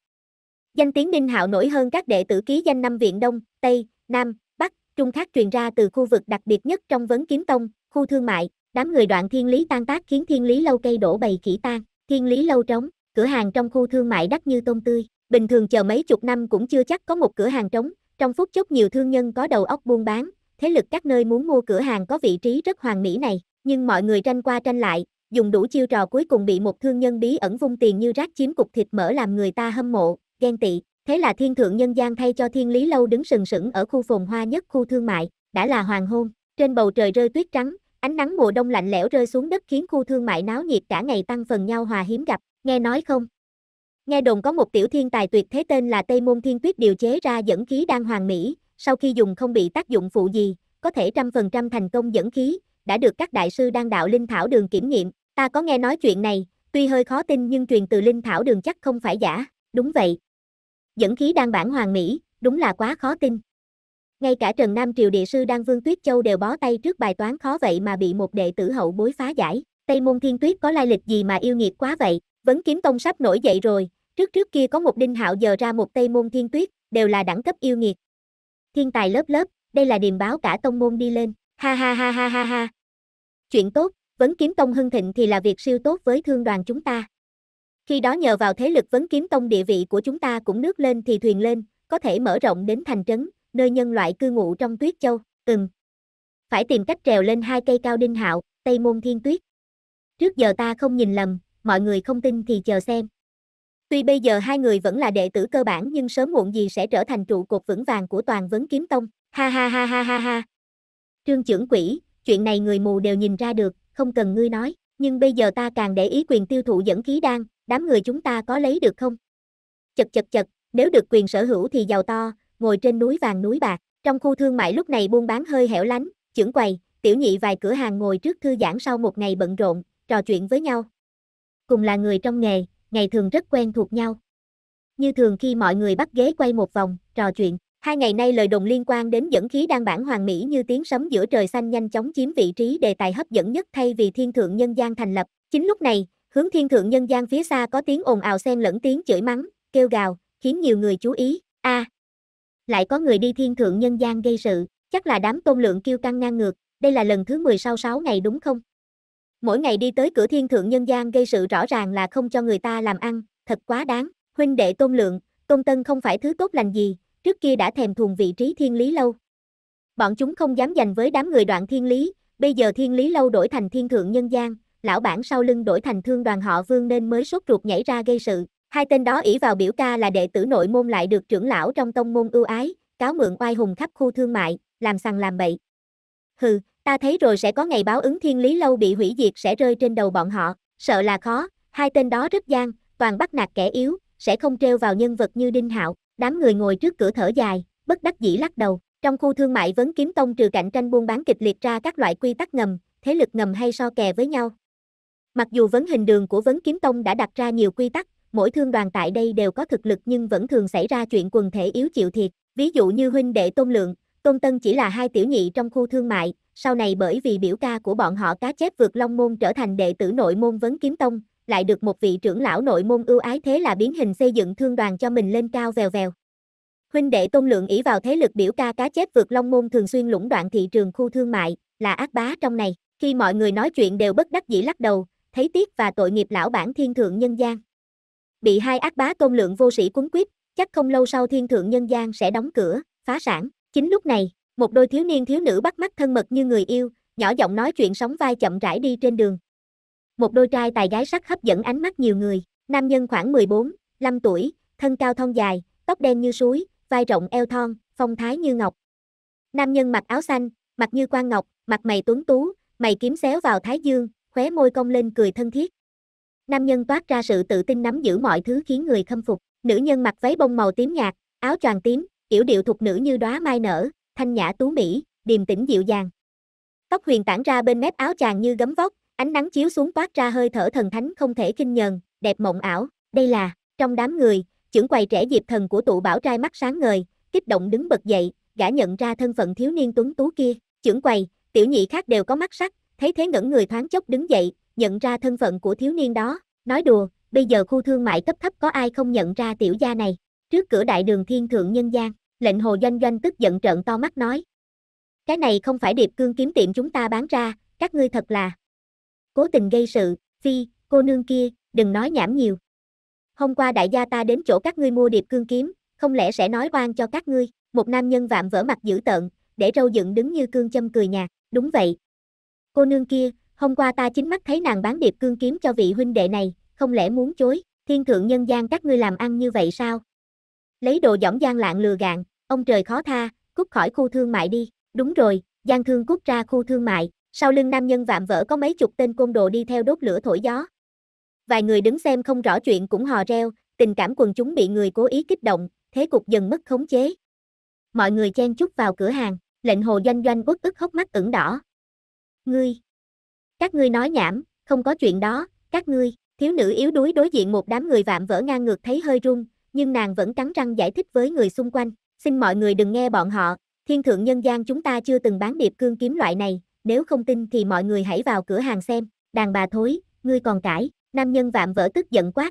Danh tiếng Ninh Hạo nổi hơn các đệ tử ký danh năm viện Đông, Tây, Nam, Bắc, Trung khác truyền ra từ khu vực đặc biệt nhất trong vấn kiếm tông, khu thương mại, đám người đoạn thiên lý tan tác khiến thiên lý lâu cây đổ bầy kỹ tan, thiên lý lâu trống, cửa hàng trong khu thương mại đắt như tôm tươi, bình thường chờ mấy chục năm cũng chưa chắc có một cửa hàng trống, trong phút chốc nhiều thương nhân có đầu óc buôn bán, thế lực các nơi muốn mua cửa hàng có vị trí rất hoàn mỹ này, nhưng mọi người tranh qua tranh lại, dùng đủ chiêu trò cuối cùng bị một thương nhân bí ẩn vung tiền như rác chiếm cục thịt mỡ làm người ta hâm mộ, ghen tị. Thế là thiên thượng nhân gian thay cho thiên lý lâu đứng sừng sững ở khu phồn hoa nhất khu thương mại, đã là hoàng hôn, trên bầu trời rơi tuyết trắng, ánh nắng mùa đông lạnh lẽo rơi xuống đất khiến khu thương mại náo nhiệt cả ngày tăng phần nhau hòa hiếm gặp, nghe nói không? Nghe đồn có một tiểu thiên tài tuyệt thế tên là Tây Môn Thiên Tuyết điều chế ra dẫn khí đang hoàng mỹ, sau khi dùng không bị tác dụng phụ gì, có thể trăm phần trăm thành công dẫn khí, đã được các đại sư đang đạo Linh Thảo Đường kiểm nghiệm, ta có nghe nói chuyện này, tuy hơi khó tin nhưng truyền từ Linh Thảo Đường chắc không phải giả, đúng vậy. Dẫn khí đang bản hoàng Mỹ, đúng là quá khó tin. Ngay cả Trần Nam Triều địa sư đang Vương Tuyết Châu đều bó tay trước bài toán khó vậy mà bị một đệ tử hậu bối phá giải. Tây môn thiên tuyết có lai lịch gì mà yêu nghiệt quá vậy, vấn kiếm tông sắp nổi dậy rồi, trước trước kia có một đinh hạo giờ ra một Tây môn thiên tuyết, đều là đẳng cấp yêu nghiệt. Thiên tài lớp lớp, đây là điềm báo cả tông môn đi lên, ha ha ha ha ha ha, Chuyện tốt, vấn kiếm tông hưng thịnh thì là việc siêu tốt với thương đoàn chúng ta. Khi đó nhờ vào thế lực vấn kiếm tông địa vị của chúng ta cũng nước lên thì thuyền lên, có thể mở rộng đến thành trấn, nơi nhân loại cư ngụ trong tuyết châu, ừm. Phải tìm cách trèo lên hai cây cao đinh hạo, tây môn thiên tuyết. Trước giờ ta không nhìn lầm, mọi người không tin thì chờ xem. Tuy bây giờ hai người vẫn là đệ tử cơ bản nhưng sớm muộn gì sẽ trở thành trụ cột vững vàng của toàn vấn kiếm tông. Ha ha ha ha ha ha. Trương trưởng quỷ, chuyện này người mù đều nhìn ra được, không cần ngươi nói, nhưng bây giờ ta càng để ý quyền tiêu thụ dẫn khí đan, đám người chúng ta có lấy được không? Chật chật chật, nếu được quyền sở hữu thì giàu to, ngồi trên núi vàng núi bạc, trong khu thương mại lúc này buôn bán hơi hẻo lánh, chưởng quầy, tiểu nhị vài cửa hàng ngồi trước thư giãn sau một ngày bận rộn, trò chuyện với nhau. Cùng là người trong nghề, ngày thường rất quen thuộc nhau. Như thường khi mọi người bắt ghế quay một vòng, trò chuyện. Hai ngày nay lời đồn liên quan đến dẫn khí đang bản hoàng mỹ như tiếng sấm giữa trời xanh nhanh chóng chiếm vị trí đề tài hấp dẫn nhất thay vì thiên thượng nhân gian thành lập. Chính lúc này, hướng thiên thượng nhân gian phía xa có tiếng ồn ào xen lẫn tiếng chửi mắng, kêu gào, khiến nhiều người chú ý. A, à, lại có người đi thiên thượng nhân gian gây sự, chắc là đám tôn lượng kêu căng ngang ngược, đây là lần thứ 10 sau 6 ngày đúng không? Mỗi ngày đi tới cửa thiên thượng nhân gian gây sự rõ ràng là không cho người ta làm ăn, thật quá đáng. Huynh đệ tôn lượng, tôn tân không phải thứ tốt lành gì, trước kia đã thèm thuồng vị trí thiên lý lâu. Bọn chúng không dám giành với đám người đoạn thiên lý, bây giờ thiên lý lâu đổi thành thiên thượng nhân gian, lão bản sau lưng đổi thành thương đoàn họ vương nên mới sốt ruột nhảy ra gây sự. Hai tên đó ỷ vào biểu ca là đệ tử nội môn lại được trưởng lão trong tông môn ưu ái, cáo mượn oai hùng khắp khu thương mại, làm sằng làm bậy. Hừ, ta thấy rồi sẽ có ngày báo ứng thiên lý lâu bị hủy diệt sẽ rơi trên đầu bọn họ, sợ là khó, hai tên đó rất gian, toàn bắt nạt kẻ yếu, sẽ không treo vào nhân vật như Đinh Hạo, đám người ngồi trước cửa thở dài, bất đắc dĩ lắc đầu. Trong khu thương mại vấn kiếm tông trừ cạnh tranh buôn bán kịch liệt ra các loại quy tắc ngầm, thế lực ngầm hay so kè với nhau. Mặc dù vấn hình đường của vấn kiếm tông đã đặt ra nhiều quy tắc, mỗi thương đoàn tại đây đều có thực lực nhưng vẫn thường xảy ra chuyện quần thể yếu chịu thiệt. Ví dụ như huynh đệ Tôn Lượng, Tôn Tân chỉ là hai tiểu nhị trong khu thương mại, sau này bởi vì biểu ca của bọn họ cá chép vượt long môn trở thành đệ tử nội môn vấn kiếm tông, lại được một vị trưởng lão nội môn ưu ái thế là biến hình xây dựng thương đoàn cho mình lên cao vèo vèo. Huynh đệ Tôn Lượng ỷ vào thế lực biểu ca cá chép vượt long môn thường xuyên lũng đoạn thị trường khu thương mại, là ác bá trong này. Khi mọi người nói chuyện đều bất đắc dĩ lắc đầu, thấy tiếc và tội nghiệp lão bản thiên thượng nhân gian. Bị hai ác bá Tôn Lượng vô sĩ cuốn quýt, chắc không lâu sau thiên thượng nhân gian sẽ đóng cửa, phá sản. Chính lúc này, một đôi thiếu niên thiếu nữ bắt mắt thân mật như người yêu, nhỏ giọng nói chuyện sóng vai chậm rãi đi trên đường một đôi trai tài gái sắc hấp dẫn ánh mắt nhiều người. Nam nhân khoảng 14, 5 tuổi, thân cao thon dài, tóc đen như suối, vai rộng eo thon, phong thái như ngọc. Nam nhân mặc áo xanh, mặt như quan ngọc, mặt mày tuấn tú, mày kiếm xéo vào thái dương, khóe môi cong lên cười thân thiết. Nam nhân toát ra sự tự tin nắm giữ mọi thứ khiến người khâm phục. Nữ nhân mặc váy bông màu tím nhạt, áo choàng tím, yểu điệu thục nữ như đóa mai nở, thanh nhã tú mỹ, điềm tĩnh dịu dàng. Tóc huyền tản ra bên mép áo chàng như gấm vóc, Ánh nắng chiếu xuống toát ra hơi thở thần thánh không thể kinh nhờn, đẹp mộng ảo, đây là, trong đám người, trưởng quầy trẻ diệp thần của tụ bảo trai mắt sáng ngời, kích động đứng bật dậy, gã nhận ra thân phận thiếu niên tuấn tú kia, trưởng quầy, tiểu nhị khác đều có mắt sắc, thấy thế ngẩn người thoáng chốc đứng dậy, nhận ra thân phận của thiếu niên đó, nói đùa, bây giờ khu thương mại cấp thấp có ai không nhận ra tiểu gia này, trước cửa đại đường thiên thượng nhân gian, lệnh hồ doanh doanh tức giận trợn to mắt nói. Cái này không phải điệp cương kiếm tiệm chúng ta bán ra, các ngươi thật là, cố tình gây sự, phi, cô nương kia, đừng nói nhảm nhiều. Hôm qua đại gia ta đến chỗ các ngươi mua điệp cương kiếm, không lẽ sẽ nói oan cho các ngươi, một nam nhân vạm vỡ mặt dữ tợn, để râu dựng đứng như cương châm cười nhạt, đúng vậy. Cô nương kia, hôm qua ta chính mắt thấy nàng bán điệp cương kiếm cho vị huynh đệ này, không lẽ muốn chối, thiên thượng nhân gian các ngươi làm ăn như vậy sao? Lấy đồ dõng gian lạng lừa gạn, ông trời khó tha, cút khỏi khu thương mại đi, đúng rồi, gian thương cút ra khu thương mại, sau lưng nam nhân vạm vỡ có mấy chục tên côn đồ đi theo đốt lửa thổi gió. Vài người đứng xem không rõ chuyện cũng hò reo, tình cảm quần chúng bị người cố ý kích động, thế cục dần mất khống chế. Mọi người chen chúc vào cửa hàng, lệnh hồ doanh doanh uất ức hốc mắt ửng đỏ. Ngươi! Các ngươi nói nhảm, không có chuyện đó, các ngươi, thiếu nữ yếu đuối đối diện một đám người vạm vỡ ngang ngược thấy hơi run, nhưng nàng vẫn cắn răng giải thích với người xung quanh, xin mọi người đừng nghe bọn họ, thiên thượng nhân gian chúng ta chưa từng bán điệp cương kiếm loại này, nếu không tin thì mọi người hãy vào cửa hàng xem, đàn bà thối, ngươi còn cãi, nam nhân vạm vỡ tức giận quát.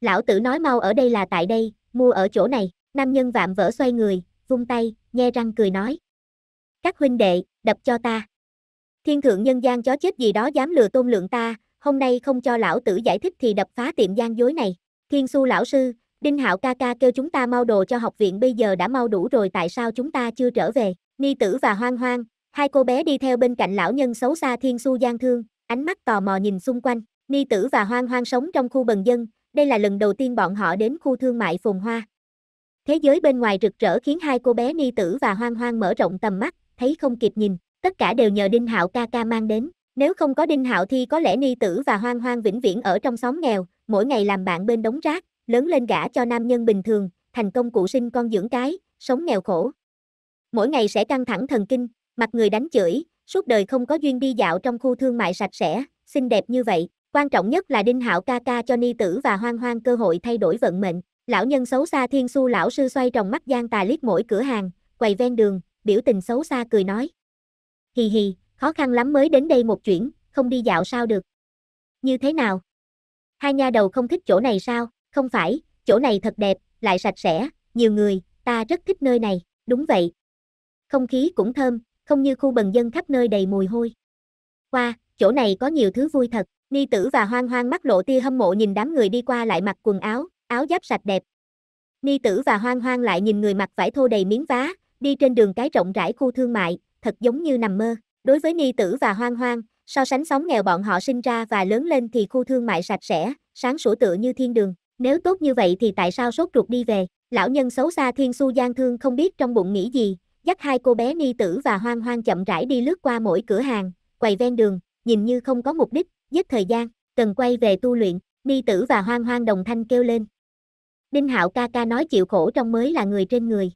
Lão tử nói mau ở đây là tại đây, mua ở chỗ này, nam nhân vạm vỡ xoay người, vung tay, nghe răng cười nói. Các huynh đệ, đập cho ta. Thiên thượng nhân gian chó chết gì đó dám lừa tôn lượng ta, hôm nay không cho lão tử giải thích thì đập phá tiệm gian dối này. Thiên su lão sư, Đinh Hạo ca ca kêu chúng ta mau đồ cho học viện bây giờ đã mau đủ rồi tại sao chúng ta chưa trở về. Ni tử và hoang hoang, Hai cô bé đi theo bên cạnh lão nhân xấu xa Thiên Su Giang Thương, ánh mắt tò mò nhìn xung quanh, Ni Tử và Hoang Hoang sống trong khu bần dân, đây là lần đầu tiên bọn họ đến khu thương mại phồn hoa. Thế giới bên ngoài rực rỡ khiến hai cô bé Ni Tử và Hoang Hoang mở rộng tầm mắt, thấy không kịp nhìn, tất cả đều nhờ Đinh Hạo ca ca mang đến, nếu không có Đinh Hạo thì có lẽ Ni Tử và Hoang Hoang vĩnh viễn ở trong xóm nghèo, mỗi ngày làm bạn bên đống rác, lớn lên gả cho nam nhân bình thường, thành công cụ sinh con dưỡng cái, sống nghèo khổ. Mỗi ngày sẽ căng thẳng thần kinh, mặt người đánh chửi, suốt đời không có duyên đi dạo trong khu thương mại sạch sẽ, xinh đẹp như vậy. Quan trọng nhất là Đinh Hạo ca ca cho Ni Tử và Hoang Hoang cơ hội thay đổi vận mệnh. Lão nhân xấu xa Thiên Su lão sư xoay tròng mắt gian tà liếc mỗi cửa hàng, quầy ven đường, biểu tình xấu xa cười nói. Hì hì, khó khăn lắm mới đến đây một chuyển, không đi dạo sao được. Như thế nào? Hai nha đầu không thích chỗ này sao? Không phải, chỗ này thật đẹp, lại sạch sẽ, nhiều người, ta rất thích nơi này, đúng vậy. Không khí cũng thơm, không như khu bần dân khắp nơi đầy mùi hôi. Qua, chỗ này có nhiều thứ vui thật, ni tử và hoang hoang mắt lộ tia hâm mộ nhìn đám người đi qua lại mặc quần áo, áo giáp sạch đẹp. Ni tử và hoang hoang lại nhìn người mặc vải thô đầy miếng vá, đi trên đường cái rộng rãi khu thương mại, thật giống như nằm mơ. Đối với ni tử và hoang hoang, so sánh sóng nghèo bọn họ sinh ra và lớn lên thì khu thương mại sạch sẽ, sáng sủa tựa như thiên đường. Nếu tốt như vậy thì tại sao sốt ruột đi về? Lão nhân xấu xa Thiên Su Giang Thương không biết trong bụng nghĩ gì, dắt hai cô bé ni tử và hoang hoang chậm rãi đi lướt qua mỗi cửa hàng, quầy ven đường, nhìn như không có mục đích, giết thời gian, cần quay về tu luyện, ni tử và hoang hoang đồng thanh kêu lên. Đinh hạo ca ca nói chịu khổ trong mới là người trên người.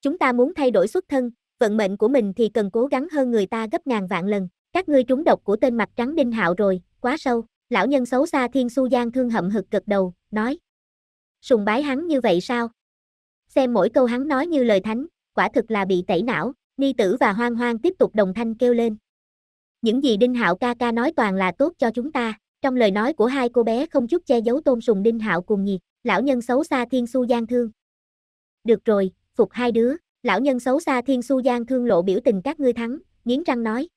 Chúng ta muốn thay đổi xuất thân, vận mệnh của mình thì cần cố gắng hơn người ta gấp ngàn vạn lần. Các ngươi trúng độc của tên mặt trắng Đinh Hạo rồi, quá sâu. Lão nhân xấu xa Thiên Su Giang thương hậm hực gật đầu, nói. Sùng bái hắn như vậy sao? Xem mỗi câu hắn nói như lời thánh, quả thực là bị tẩy não, ni tử và hoang hoang tiếp tục đồng thanh kêu lên. Những gì Đinh Hạo ca ca nói toàn là tốt cho chúng ta, trong lời nói của hai cô bé không chút che giấu tôn sùng Đinh Hạo cùng nhiệt, lão nhân xấu xa thiên su giang thương. Được rồi, phục hai đứa, lão nhân xấu xa thiên su giang thương lộ biểu tình các ngươi thắng, nghiến răng nói.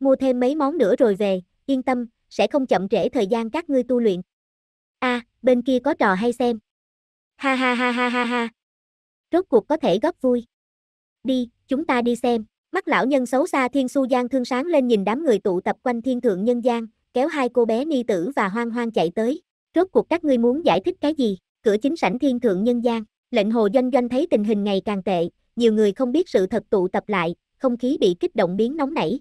Mua thêm mấy món nữa rồi về, yên tâm, sẽ không chậm trễ thời gian các ngươi tu luyện. a à, bên kia có trò hay xem. Ha ha ha ha ha ha, rốt cuộc có thể góp vui. Đi, chúng ta đi xem. Mắt lão nhân xấu xa Thiên Su Giang thương sáng lên nhìn đám người tụ tập quanh Thiên Thượng Nhân Giang, kéo hai cô bé Ni Tử và Hoang Hoang chạy tới. Rốt cuộc các ngươi muốn giải thích cái gì? Cửa chính sảnh Thiên Thượng Nhân Giang, lệnh hồ doanh doanh thấy tình hình ngày càng tệ, nhiều người không biết sự thật tụ tập lại, không khí bị kích động biến nóng nảy.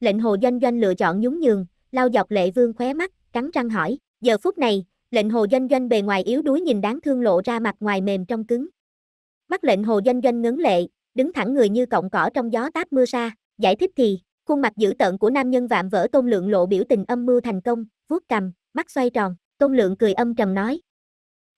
Lệnh hồ doanh doanh lựa chọn nhún nhường, lao dọc lệ vương khóe mắt, cắn răng hỏi, giờ phút này, lệnh hồ doanh doanh bề ngoài yếu đuối nhìn đáng thương lộ ra mặt ngoài mềm trong cứng, Mắt lệnh hồ doanh doanh ngấn lệ, đứng thẳng người như cọng cỏ trong gió táp mưa xa giải thích thì, khuôn mặt dữ tợn của nam nhân vạm vỡ tôn lượng lộ biểu tình âm mưu thành công, vuốt cầm, mắt xoay tròn, tôn lượng cười âm trầm nói.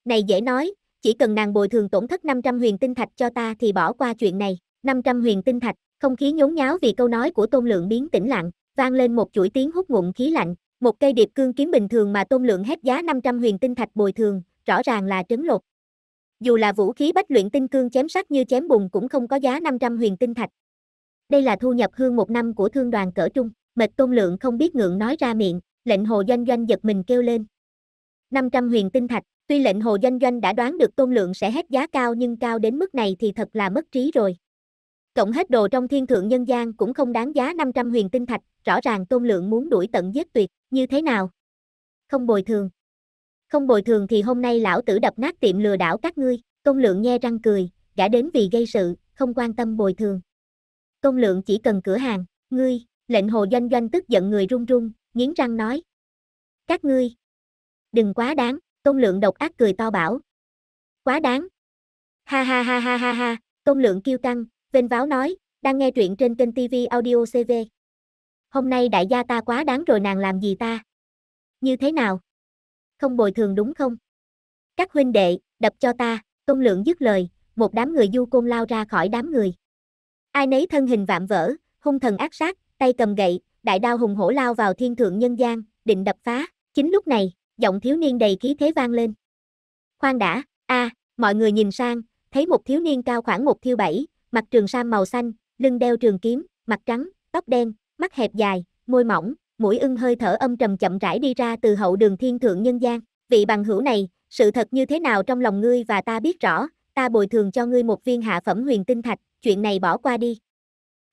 Này dễ nói, chỉ cần nàng bồi thường tổn thất 500 huyền tinh thạch cho ta thì bỏ qua chuyện này, 500 huyền tinh thạch, không khí nhốn nháo vì câu nói của tôn lượng biến tĩnh lặng, vang lên một chuỗi tiếng hút ngụm khí lạnh, một cây điệp cương kiếm bình thường mà tôn lượng hết giá 500 huyền tinh thạch bồi thường, rõ ràng là trấn lột, dù là vũ khí bách luyện tinh cương chém sắc như chém bùn cũng không có giá 500 huyền tinh thạch. Đây là thu nhập hương một năm của thương đoàn cỡ trung, mệt tôn lượng không biết ngượng nói ra miệng, lệnh hồ doanh doanh giật mình kêu lên. 500 huyền tinh thạch, tuy lệnh hồ doanh doanh đã đoán được tôn lượng sẽ hết giá cao nhưng cao đến mức này thì thật là mất trí rồi. Cộng hết đồ trong thiên thượng nhân gian cũng không đáng giá 500 huyền tinh thạch, rõ ràng tôn lượng muốn đuổi tận giết tuyệt, như thế nào? Không bồi thường không bồi thường thì hôm nay lão tử đập nát tiệm lừa đảo các ngươi, công lượng nhe răng cười, gã đến vì gây sự, không quan tâm bồi thường. Công lượng chỉ cần cửa hàng, ngươi, lệnh hồ doanh doanh tức giận người run run, nghiến răng nói. Các ngươi, đừng quá đáng, công lượng độc ác cười to bảo. Quá đáng. Ha ha ha ha ha ha, công lượng kêu căng, vênh váo nói, đang nghe truyện trên kênh TV Audio CV. Hôm nay đại gia ta quá đáng rồi nàng làm gì ta? Như thế nào? không bồi thường đúng không? Các huynh đệ, đập cho ta, công lượng dứt lời, một đám người du côn lao ra khỏi đám người. Ai nấy thân hình vạm vỡ, hung thần ác sát, tay cầm gậy, đại đao hùng hổ lao vào thiên thượng nhân gian, định đập phá. Chính lúc này, giọng thiếu niên đầy khí thế vang lên. Khoan đã, a, à, mọi người nhìn sang, thấy một thiếu niên cao khoảng một thiêu bảy, mặt trường sam màu xanh, lưng đeo trường kiếm, mặt trắng, tóc đen, mắt hẹp dài, môi mỏng, mũi ưng hơi thở âm trầm chậm rãi đi ra từ hậu đường thiên thượng nhân gian. Vị bằng hữu này, sự thật như thế nào trong lòng ngươi và ta biết rõ, ta bồi thường cho ngươi một viên hạ phẩm huyền tinh thạch, chuyện này bỏ qua đi.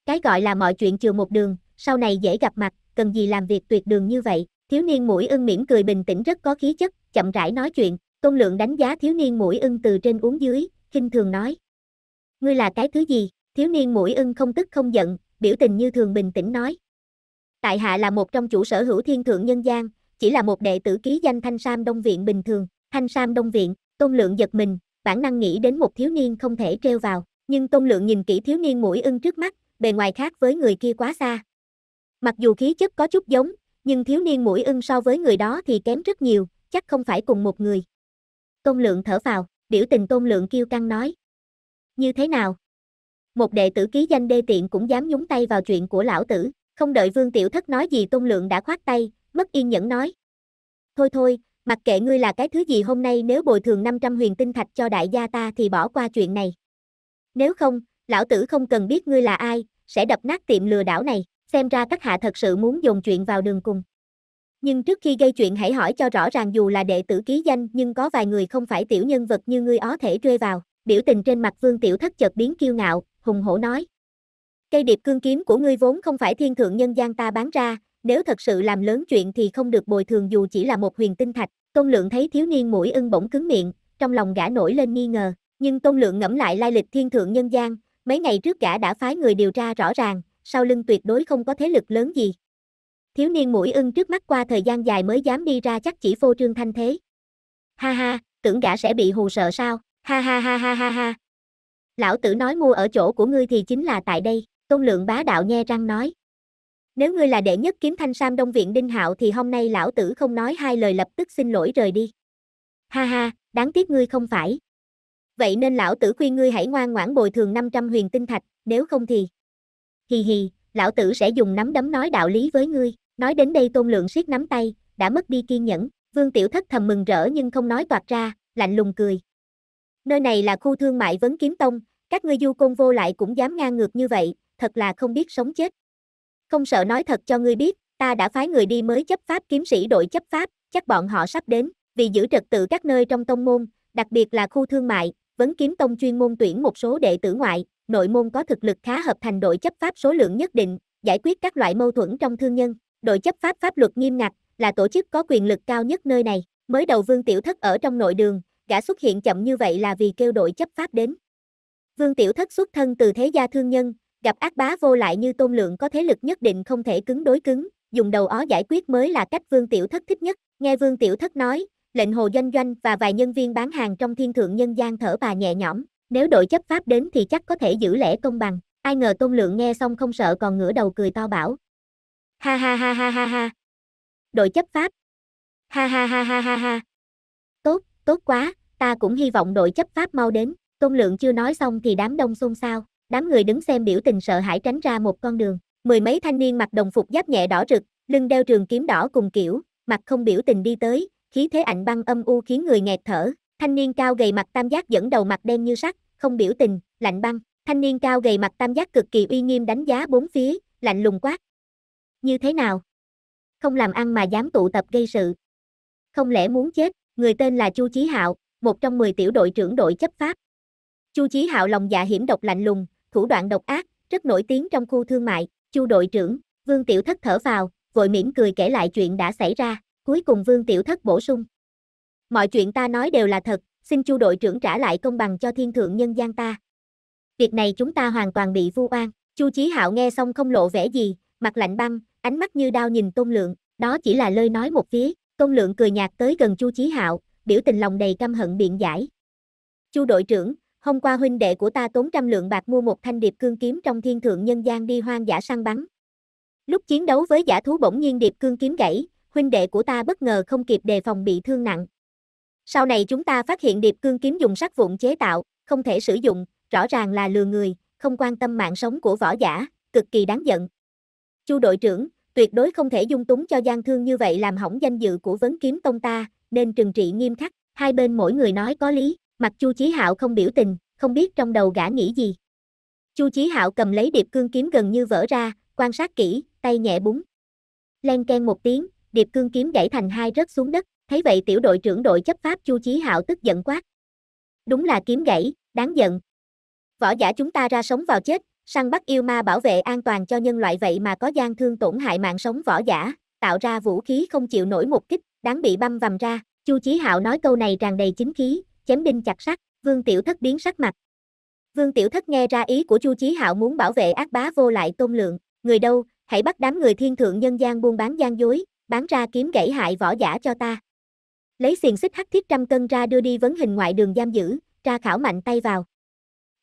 Cái gọi là mọi chuyện chừa một đường, sau này dễ gặp mặt, cần gì làm việc tuyệt đường như vậy. Thiếu niên mũi ưng mỉm cười bình tĩnh rất có khí chất, chậm rãi nói chuyện, Tôn Lượng đánh giá thiếu niên mũi ưng từ trên uống dưới, khinh thường nói: "Ngươi là cái thứ gì?" Thiếu niên mũi ưng không tức không giận, biểu tình như thường bình tĩnh nói: Tại hạ là một trong chủ sở hữu thiên thượng nhân gian, chỉ là một đệ tử ký danh Thanh Sam Đông Viện bình thường. Thanh Sam Đông Viện, Tôn Lượng giật mình, bản năng nghĩ đến một thiếu niên không thể treo vào, nhưng Tôn Lượng nhìn kỹ thiếu niên mũi ưng trước mắt, bề ngoài khác với người kia quá xa. Mặc dù khí chất có chút giống, nhưng thiếu niên mũi ưng so với người đó thì kém rất nhiều, chắc không phải cùng một người. Tôn Lượng thở vào, biểu tình Tôn Lượng kêu căng nói. Như thế nào? Một đệ tử ký danh đê tiện cũng dám nhúng tay vào chuyện của lão tử. Không đợi Vương Tiểu Thất nói gì Tôn Lượng đã khoát tay, mất yên nhẫn nói. Thôi thôi, mặc kệ ngươi là cái thứ gì hôm nay nếu bồi thường 500 huyền tinh thạch cho đại gia ta thì bỏ qua chuyện này. Nếu không, lão tử không cần biết ngươi là ai, sẽ đập nát tiệm lừa đảo này, xem ra các hạ thật sự muốn dồn chuyện vào đường cùng. Nhưng trước khi gây chuyện hãy hỏi cho rõ ràng dù là đệ tử ký danh nhưng có vài người không phải tiểu nhân vật như ngươi ó thể rơi vào. Biểu tình trên mặt Vương Tiểu Thất chợt biến kiêu ngạo, hùng hổ nói, Cây điệp cương kiếm của ngươi vốn không phải thiên thượng nhân gian ta bán ra, nếu thật sự làm lớn chuyện thì không được bồi thường dù chỉ là một huyền tinh thạch. Tôn Lượng thấy thiếu niên mũi ưng bỗng cứng miệng, trong lòng gã nổi lên nghi ngờ, nhưng Tôn Lượng ngẫm lại lai lịch thiên thượng nhân gian, mấy ngày trước gã đã phái người điều tra rõ ràng, sau lưng tuyệt đối không có thế lực lớn gì. Thiếu niên mũi ưng trước mắt qua thời gian dài mới dám đi ra chắc chỉ phô trương thanh thế. Ha ha, tưởng gã sẽ bị hù sợ sao, ha ha ha ha ha ha. Lão tử nói mua ở chỗ của ngươi thì chính là tại đây, Tôn Lượng bá đạo nghe răng nói. Nếu ngươi là đệ nhất kiếm thanh sam đông viện Đinh Hạo thì hôm nay lão tử không nói hai lời lập tức xin lỗi rời đi. Ha ha, đáng tiếc ngươi không phải. Vậy nên lão tử khuyên ngươi hãy ngoan ngoãn bồi thường 500 huyền tinh thạch, nếu không thì... Hì hì, lão tử sẽ dùng nắm đấm nói đạo lý với ngươi. Nói đến đây tôn lượng siết nắm tay, đã mất đi kiên nhẫn, vương tiểu thất thầm mừng rỡ nhưng không nói toạt ra, lạnh lùng cười. Nơi này là khu thương mại vấn kiếm tông, các ngươi du côn vô lại cũng dám ngang ngược như vậy, thật là không biết sống chết. Không sợ nói thật cho ngươi biết, ta đã phái người đi mới chấp pháp kiếm sĩ đội chấp pháp, chắc bọn họ sắp đến, vì giữ trật tự các nơi trong tông môn, đặc biệt là khu thương mại, vấn kiếm tông chuyên môn tuyển một số đệ tử ngoại, nội môn có thực lực khá hợp thành đội chấp pháp số lượng nhất định, giải quyết các loại mâu thuẫn trong thương nhân. Đội chấp pháp pháp luật nghiêm ngặt, là tổ chức có quyền lực cao nhất nơi này. Mới đầu Vương Tiểu Thất ở trong nội đường, gã xuất hiện chậm như vậy là vì kêu đội chấp pháp đến. Vương Tiểu Thất xuất thân từ thế gia thương nhân, Gặp ác bá vô lại như tôn lượng có thế lực nhất định không thể cứng đối cứng, dùng đầu ó giải quyết mới là cách Vương Tiểu Thất thích nhất. Nghe Vương Tiểu Thất nói, lệnh hồ doanh doanh và vài nhân viên bán hàng trong thiên thượng nhân gian thở bà nhẹ nhõm, nếu đội chấp pháp đến thì chắc có thể giữ lẽ công bằng. Ai ngờ tôn lượng nghe xong không sợ còn ngửa đầu cười to bảo. Ha ha ha ha ha ha. Đội chấp pháp. Ha ha ha ha ha ha. Tốt, tốt quá, ta cũng hy vọng đội chấp pháp mau đến. Tôn lượng chưa nói xong thì đám đông xôn xao đám người đứng xem biểu tình sợ hãi tránh ra một con đường. Mười mấy thanh niên mặc đồng phục giáp nhẹ đỏ rực, lưng đeo trường kiếm đỏ cùng kiểu, mặt không biểu tình đi tới, khí thế ảnh băng âm u khiến người nghẹt thở. Thanh niên cao gầy mặt tam giác dẫn đầu mặt đen như sắt, không biểu tình, lạnh băng. Thanh niên cao gầy mặt tam giác cực kỳ uy nghiêm đánh giá bốn phía, lạnh lùng quát. Như thế nào? Không làm ăn mà dám tụ tập gây sự. Không lẽ muốn chết, người tên là Chu Chí Hạo, một trong 10 tiểu đội trưởng đội chấp pháp. Chu Chí Hạo lòng dạ hiểm độc lạnh lùng, thủ đoạn độc ác, rất nổi tiếng trong khu thương mại, chu đội trưởng, Vương Tiểu Thất thở vào, vội mỉm cười kể lại chuyện đã xảy ra, cuối cùng Vương Tiểu Thất bổ sung. Mọi chuyện ta nói đều là thật, xin chu đội trưởng trả lại công bằng cho thiên thượng nhân gian ta. Việc này chúng ta hoàn toàn bị vu oan, chu Chí Hạo nghe xong không lộ vẻ gì, mặt lạnh băng, ánh mắt như đao nhìn Tôn Lượng, đó chỉ là lời nói một phía, Tôn Lượng cười nhạt tới gần chu Chí Hạo, biểu tình lòng đầy căm hận biện giải. chu đội trưởng, Hôm qua huynh đệ của ta tốn trăm lượng bạc mua một thanh điệp cương kiếm trong thiên thượng nhân gian đi hoang giả săn bắn. Lúc chiến đấu với giả thú bỗng nhiên điệp cương kiếm gãy, huynh đệ của ta bất ngờ không kịp đề phòng bị thương nặng. Sau này chúng ta phát hiện điệp cương kiếm dùng sắt vụn chế tạo, không thể sử dụng, rõ ràng là lừa người, không quan tâm mạng sống của võ giả, cực kỳ đáng giận. Chu đội trưởng, tuyệt đối không thể dung túng cho gian thương như vậy làm hỏng danh dự của vấn kiếm tông ta, nên trừng trị nghiêm khắc, hai bên mỗi người nói có lý. Mặt Chu Chí Hạo không biểu tình, không biết trong đầu gã nghĩ gì. Chu Chí Hạo cầm lấy điệp cương kiếm gần như vỡ ra, quan sát kỹ, tay nhẹ búng. Len ken một tiếng, điệp cương kiếm gãy thành hai rớt xuống đất, thấy vậy tiểu đội trưởng đội chấp pháp Chu Chí Hạo tức giận quát. Đúng là kiếm gãy, đáng giận. Võ giả chúng ta ra sống vào chết, săn bắt yêu ma bảo vệ an toàn cho nhân loại vậy mà có gian thương tổn hại mạng sống võ giả, tạo ra vũ khí không chịu nổi một kích, đáng bị băm vằm ra. Chu Chí Hạo nói câu này tràn đầy chính khí, chém đinh chặt sắt, Vương Tiểu Thất biến sắc mặt. Vương Tiểu Thất nghe ra ý của Chu Chí Hạo muốn bảo vệ ác bá vô lại tôn lượng, người đâu, hãy bắt đám người thiên thượng nhân gian buôn bán gian dối, bán ra kiếm gãy hại võ giả cho ta. Lấy xiềng xích hắc thiết trăm cân ra đưa đi vấn hình ngoại đường giam giữ, tra khảo mạnh tay vào.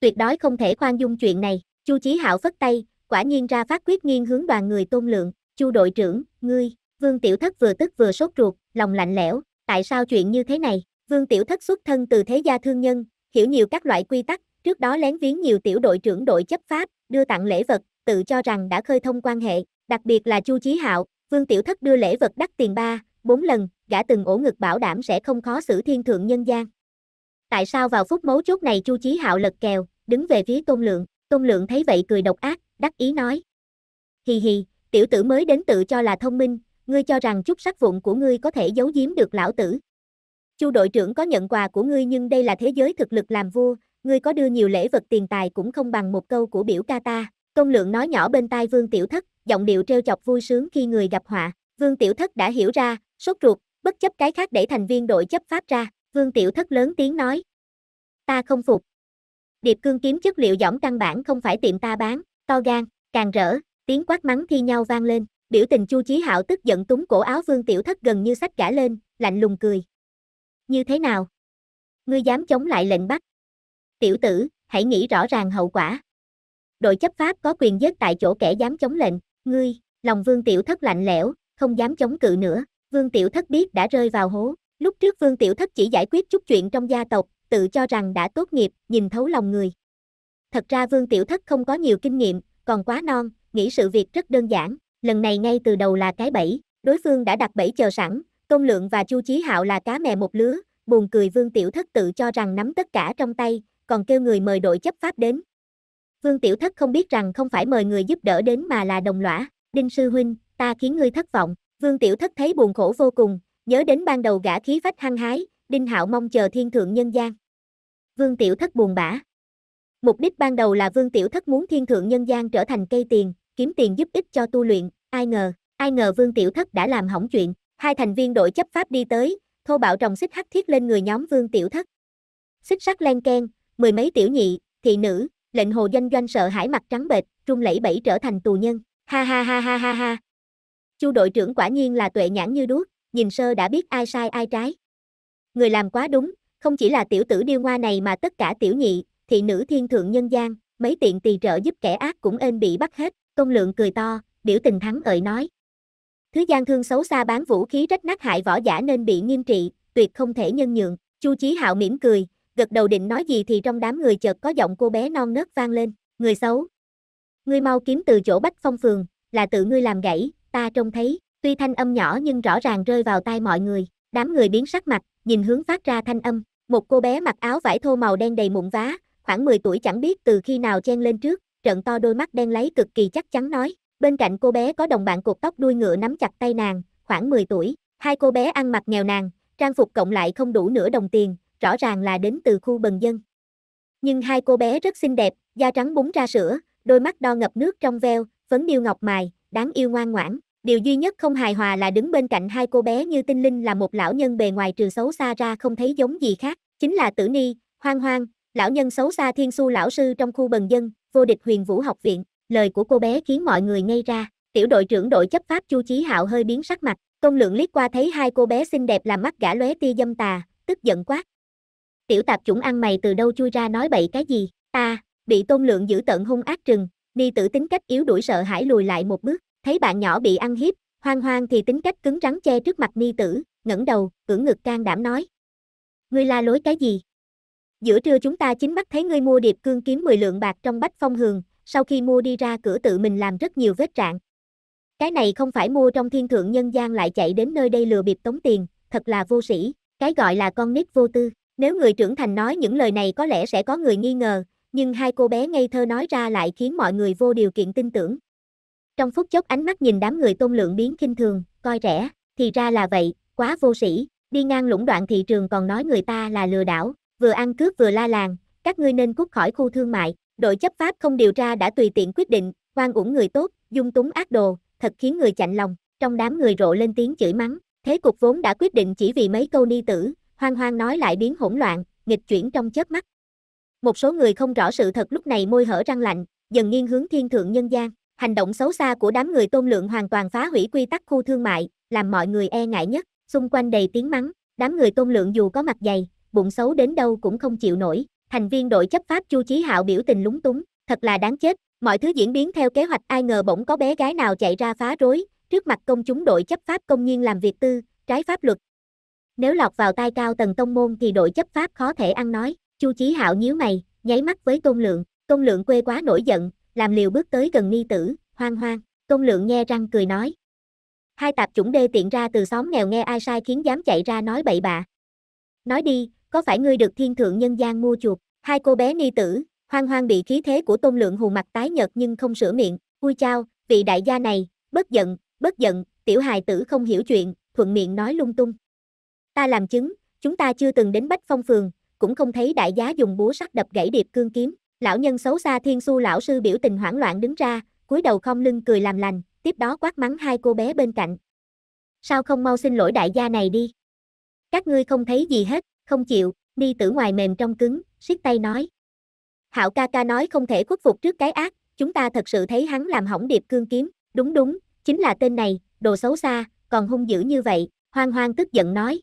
Tuyệt đối không thể khoan dung chuyện này, Chu Chí Hạo phất tay, quả nhiên ra phát quyết nghiêng hướng đoàn người tôn lượng, Chu đội trưởng, ngươi, Vương Tiểu Thất vừa tức vừa sốt ruột, lòng lạnh lẽo, tại sao chuyện như thế này, Vương Tiểu Thất xuất thân từ thế gia thương nhân, hiểu nhiều các loại quy tắc, trước đó lén viếng nhiều tiểu đội trưởng đội chấp pháp, đưa tặng lễ vật, tự cho rằng đã khơi thông quan hệ, đặc biệt là Chu Chí Hạo, Vương Tiểu Thất đưa lễ vật đắt tiền ba, bốn lần, gã từng ổ ngực bảo đảm sẽ không khó xử thiên thượng nhân gian. Tại sao vào phút mấu chốt này Chu Chí Hạo lật kèo, đứng về phía Tôn Lượng, Tôn Lượng thấy vậy cười độc ác, đắc ý nói: "Hì hì, tiểu tử mới đến tự cho là thông minh, ngươi cho rằng chút sắc vụn của ngươi có thể giấu giếm được lão tử?" Chu đội trưởng có nhận quà của ngươi nhưng đây là thế giới thực lực làm vua, ngươi có đưa nhiều lễ vật tiền tài cũng không bằng một câu của biểu ca ta. Công lượng nói nhỏ bên tai Vương Tiểu Thất, giọng điệu treo chọc vui sướng khi người gặp họa. Vương Tiểu Thất đã hiểu ra, sốt ruột, bất chấp cái khác để thành viên đội chấp pháp ra. Vương Tiểu Thất lớn tiếng nói. Ta không phục. Điệp cương kiếm chất liệu giỏng căn bản không phải tiệm ta bán, to gan, càng rỡ, tiếng quát mắng thi nhau vang lên. Biểu tình Chu Chí Hạo tức giận túng cổ áo Vương Tiểu Thất gần như sách cả lên, lạnh lùng cười, như thế nào? Ngươi dám chống lại lệnh bắt? Tiểu tử, hãy nghĩ rõ ràng hậu quả. Đội chấp pháp có quyền giết tại chỗ kẻ dám chống lệnh, ngươi, lòng Vương Tiểu Thất lạnh lẽo, không dám chống cự nữa. Vương Tiểu Thất biết đã rơi vào hố, lúc trước Vương Tiểu Thất chỉ giải quyết chút chuyện trong gia tộc, tự cho rằng đã tốt nghiệp, nhìn thấu lòng người. Thật ra Vương Tiểu Thất không có nhiều kinh nghiệm, còn quá non, nghĩ sự việc rất đơn giản, lần này ngay từ đầu là cái bẫy, đối phương đã đặt bẫy chờ sẵn, Công Lượng và Chu Chí Hạo là cá mè một lứa, buồn cười Vương Tiểu Thất tự cho rằng nắm tất cả trong tay, còn kêu người mời đội chấp pháp đến. Vương Tiểu Thất không biết rằng không phải mời người giúp đỡ đến mà là đồng lõa, Đinh Sư Huynh, ta khiến ngươi thất vọng, Vương Tiểu Thất thấy buồn khổ vô cùng, nhớ đến ban đầu gã khí phách hăng hái, Đinh Hạo mong chờ thiên thượng nhân gian. Vương Tiểu Thất buồn bã. Mục đích ban đầu là Vương Tiểu Thất muốn thiên thượng nhân gian trở thành cây tiền, kiếm tiền giúp ích cho tu luyện, ai ngờ, ai ngờ Vương Tiểu Thất đã làm hỏng chuyện, Hai thành viên đội chấp pháp đi tới, thô bạo trồng xích hắc thiết lên người nhóm Vương Tiểu Thất. Xích sắt len ken, mười mấy tiểu nhị, thị nữ, lệnh hồ doanh doanh sợ hãi mặt trắng bệch, trung lẫy bẫy trở thành tù nhân. Ha ha ha ha ha ha. Chu đội trưởng quả nhiên là tuệ nhãn như đuốc, nhìn sơ đã biết ai sai ai trái. Người làm quá đúng, không chỉ là tiểu tử điêu ngoa này mà tất cả tiểu nhị, thị nữ thiên thượng nhân gian, mấy tiện tỳ trợ giúp kẻ ác cũng ên bị bắt hết. Công lượng cười to, biểu tình thắng ợi nói. Thứ gian thương xấu xa bán vũ khí rách nát hại võ giả nên bị nghiêm trị, tuyệt không thể nhân nhượng. Chu Chí Hạo mỉm cười, gật đầu định nói gì thì trong đám người chợt có giọng cô bé non nớt vang lên, "Người xấu, ngươi mau kiếm từ chỗ Bách Phong phường, là tự ngươi làm gãy, ta trông thấy." Tuy thanh âm nhỏ nhưng rõ ràng rơi vào tai mọi người, đám người biến sắc mặt, nhìn hướng phát ra thanh âm, một cô bé mặc áo vải thô màu đen đầy mụn vá, khoảng 10 tuổi chẳng biết từ khi nào chen lên trước, trận to đôi mắt đen lấy cực kỳ chắc chắn nói, Bên cạnh cô bé có đồng bạn cột tóc đuôi ngựa nắm chặt tay nàng, khoảng 10 tuổi, hai cô bé ăn mặc nghèo nàn, trang phục cộng lại không đủ nửa đồng tiền, rõ ràng là đến từ khu bần dân. Nhưng hai cô bé rất xinh đẹp, da trắng búng ra sữa, đôi mắt đo ngập nước trong veo, phấn điêu ngọc mài, đáng yêu ngoan ngoãn. Điều duy nhất không hài hòa là đứng bên cạnh hai cô bé như tinh linh là một lão nhân bề ngoài trừ xấu xa ra không thấy giống gì khác, chính là tử ni, hoang hoang, lão nhân xấu xa thiên su lão sư trong khu bần dân, vô địch huyền vũ học viện lời của cô bé khiến mọi người ngây ra, tiểu đội trưởng đội chấp pháp Chu Chí Hạo hơi biến sắc mặt, công lượng liếc qua thấy hai cô bé xinh đẹp làm mắt gã lóe tia dâm tà, tức giận quát. Tiểu tạp chủng ăn mày từ đâu chui ra nói bậy cái gì, ta, bị tôn lượng giữ tận hung ác trừng, ni tử tính cách yếu đuổi sợ hãi lùi lại một bước, thấy bạn nhỏ bị ăn hiếp, hoang hoang thì tính cách cứng rắn che trước mặt ni tử, ngẩng đầu, cưỡng ngực can đảm nói. Ngươi la lối cái gì? Giữa trưa chúng ta chính bắt thấy ngươi mua điệp cương kiếm 10 lượng bạc trong bách phong hường, sau khi mua đi ra cửa tự mình làm rất nhiều vết trạng. Cái này không phải mua trong thiên thượng nhân gian lại chạy đến nơi đây lừa bịp tống tiền, thật là vô sĩ, cái gọi là con nít vô tư. Nếu người trưởng thành nói những lời này có lẽ sẽ có người nghi ngờ, nhưng hai cô bé ngây thơ nói ra lại khiến mọi người vô điều kiện tin tưởng. Trong phút chốc ánh mắt nhìn đám người tôn lượng biến kinh thường, coi rẻ, thì ra là vậy, quá vô sĩ, đi ngang lũng đoạn thị trường còn nói người ta là lừa đảo, vừa ăn cướp vừa la làng, các ngươi nên cút khỏi khu thương mại. Đội chấp pháp không điều tra đã tùy tiện quyết định, hoan uổng người tốt, dung túng ác đồ, thật khiến người chạnh lòng. Trong đám người rộ lên tiếng chửi mắng, thế cục vốn đã quyết định chỉ vì mấy câu ni tử, hoang hoang nói lại biến hỗn loạn, nghịch chuyển trong chớp mắt. Một số người không rõ sự thật lúc này môi hở răng lạnh, dần nghiêng hướng thiên thượng nhân gian. Hành động xấu xa của đám người tôn lượng hoàn toàn phá hủy quy tắc khu thương mại, làm mọi người e ngại nhất, xung quanh đầy tiếng mắng, đám người tôn lượng dù có mặt dày, bụng xấu đến đâu cũng không chịu nổi, thành viên đội chấp pháp Chu Chí Hạo biểu tình lúng túng, thật là đáng chết, mọi thứ diễn biến theo kế hoạch ai ngờ bỗng có bé gái nào chạy ra phá rối, trước mặt công chúng đội chấp pháp công nhiên làm việc tư, trái pháp luật. Nếu lọt vào tai cao tầng tông môn thì đội chấp pháp khó thể ăn nói, Chu Chí Hạo nhíu mày, nháy mắt với Tôn Lượng, Tôn Lượng quê quá nổi giận, làm liều bước tới gần ni tử, hoang hoang, Tôn Lượng nghe răng cười nói. Hai tạp chủng đê tiện ra từ xóm nghèo nghe ai sai khiến dám chạy ra nói bậy bạ. Nói đi, có phải ngươi được thiên thượng nhân gian mua chuộc, hai cô bé ni tử, hoang hoang bị khí thế của tôn lượng hù mặt tái nhợt nhưng không sửa miệng, vui chao, vị đại gia này, bất giận, bất giận, tiểu hài tử không hiểu chuyện, thuận miệng nói lung tung. Ta làm chứng, chúng ta chưa từng đến Bách Phong Phường, cũng không thấy đại giá dùng búa sắt đập gãy điệp cương kiếm, lão nhân xấu xa thiên su lão sư biểu tình hoảng loạn đứng ra, cúi đầu không lưng cười làm lành, tiếp đó quát mắng hai cô bé bên cạnh. Sao không mau xin lỗi đại gia này đi? Các ngươi không thấy gì hết, không chịu, ni tử ngoài mềm trong cứng, siết tay nói. Hạo ca ca nói không thể khuất phục trước cái ác, chúng ta thật sự thấy hắn làm hỏng điệp cương kiếm, đúng đúng, chính là tên này, đồ xấu xa, còn hung dữ như vậy, hoang hoang tức giận nói.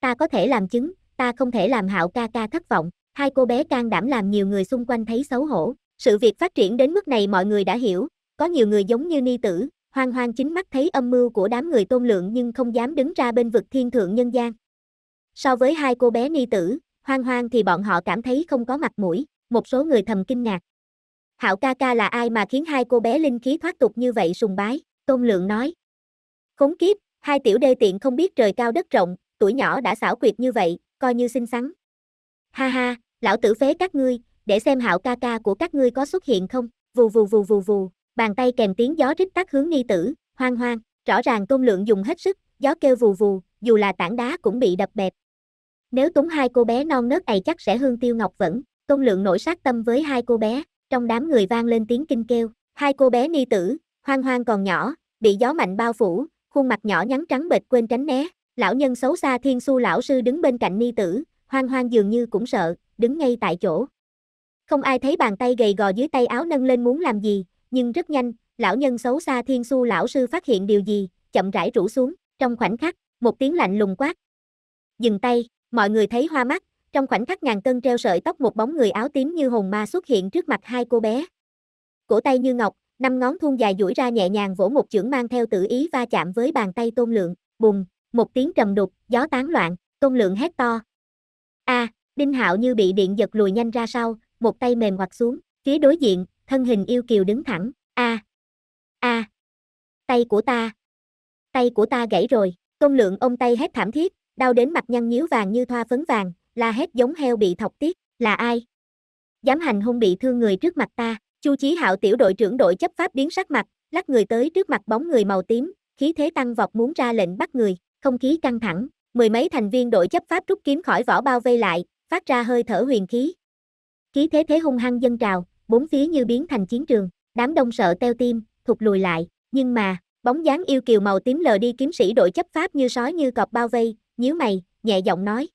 Ta có thể làm chứng, ta không thể làm hạo ca ca thất vọng, hai cô bé can đảm làm nhiều người xung quanh thấy xấu hổ, sự việc phát triển đến mức này mọi người đã hiểu, có nhiều người giống như ni tử, hoang hoang chính mắt thấy âm mưu của đám người tôn lượng nhưng không dám đứng ra bên vực thiên thượng nhân gian. So với hai cô bé ni tử, hoang hoang thì bọn họ cảm thấy không có mặt mũi, một số người thầm kinh ngạc. Hảo ca ca là ai mà khiến hai cô bé linh khí thoát tục như vậy sùng bái, Tôn Lượng nói. Khốn kiếp, hai tiểu đê tiện không biết trời cao đất rộng, tuổi nhỏ đã xảo quyệt như vậy, coi như xinh xắn. Ha ha, lão tử phế các ngươi, để xem hảo ca ca của các ngươi có xuất hiện không, vù vù vù vù vù, bàn tay kèm tiếng gió rít tắt hướng ni tử, hoang hoang, rõ ràng Tôn Lượng dùng hết sức, gió kêu vù vù, dù là tảng đá cũng bị đập bẹp. Nếu túng hai cô bé non nớt ấy chắc sẽ hương tiêu ngọc vẫn, Tôn Lượng nổi sát tâm với hai cô bé, trong đám người vang lên tiếng kinh kêu, hai cô bé ni tử, hoang hoang còn nhỏ, bị gió mạnh bao phủ, khuôn mặt nhỏ nhắn trắng bệch quên tránh né, lão nhân xấu xa Thiên Su lão sư đứng bên cạnh ni tử, hoang hoang dường như cũng sợ, đứng ngay tại chỗ. Không ai thấy bàn tay gầy gò dưới tay áo nâng lên muốn làm gì, nhưng rất nhanh, lão nhân xấu xa Thiên Su lão sư phát hiện điều gì, chậm rãi rủ xuống, trong khoảnh khắc, một tiếng lạnh lùng quát. Dừng tay. Mọi người thấy hoa mắt, trong khoảnh khắc ngàn cân treo sợi tóc một bóng người áo tím như hồn ma xuất hiện trước mặt hai cô bé. Cổ tay như ngọc, năm ngón thun dài duỗi ra nhẹ nhàng vỗ một chưởng mang theo tự ý va chạm với bàn tay Tôn Lượng, bùng, một tiếng trầm đục, gió tán loạn, Tôn Lượng hét to. A, à, Đinh Hạo như bị điện giật lùi nhanh ra sau, một tay mềm ngoặt xuống, phía đối diện, thân hình yêu kiều đứng thẳng, a a tay của ta, tay của ta gãy rồi, Tôn Lượng ôm tay hét thảm thiết, đau đến mặt nhăn nhíu vàng như thoa phấn vàng, la hét giống heo bị thọc tiết, là ai? Dám hành hung bị thương người trước mặt ta, Chu Chí Hạo tiểu đội trưởng đội chấp pháp biến sắc mặt, lắc người tới trước mặt bóng người màu tím, khí thế tăng vọt muốn ra lệnh bắt người, không khí căng thẳng, mười mấy thành viên đội chấp pháp rút kiếm khỏi vỏ bao vây lại, phát ra hơi thở huyền khí. Khí thế thế hung hăng dân trào, bốn phía như biến thành chiến trường, đám đông sợ teo tim, thụt lùi lại, nhưng mà, bóng dáng yêu kiều màu tím lờ đi kiếm sĩ đội chấp pháp như sói như cọp bao vây, nhíu mày, nhẹ giọng nói.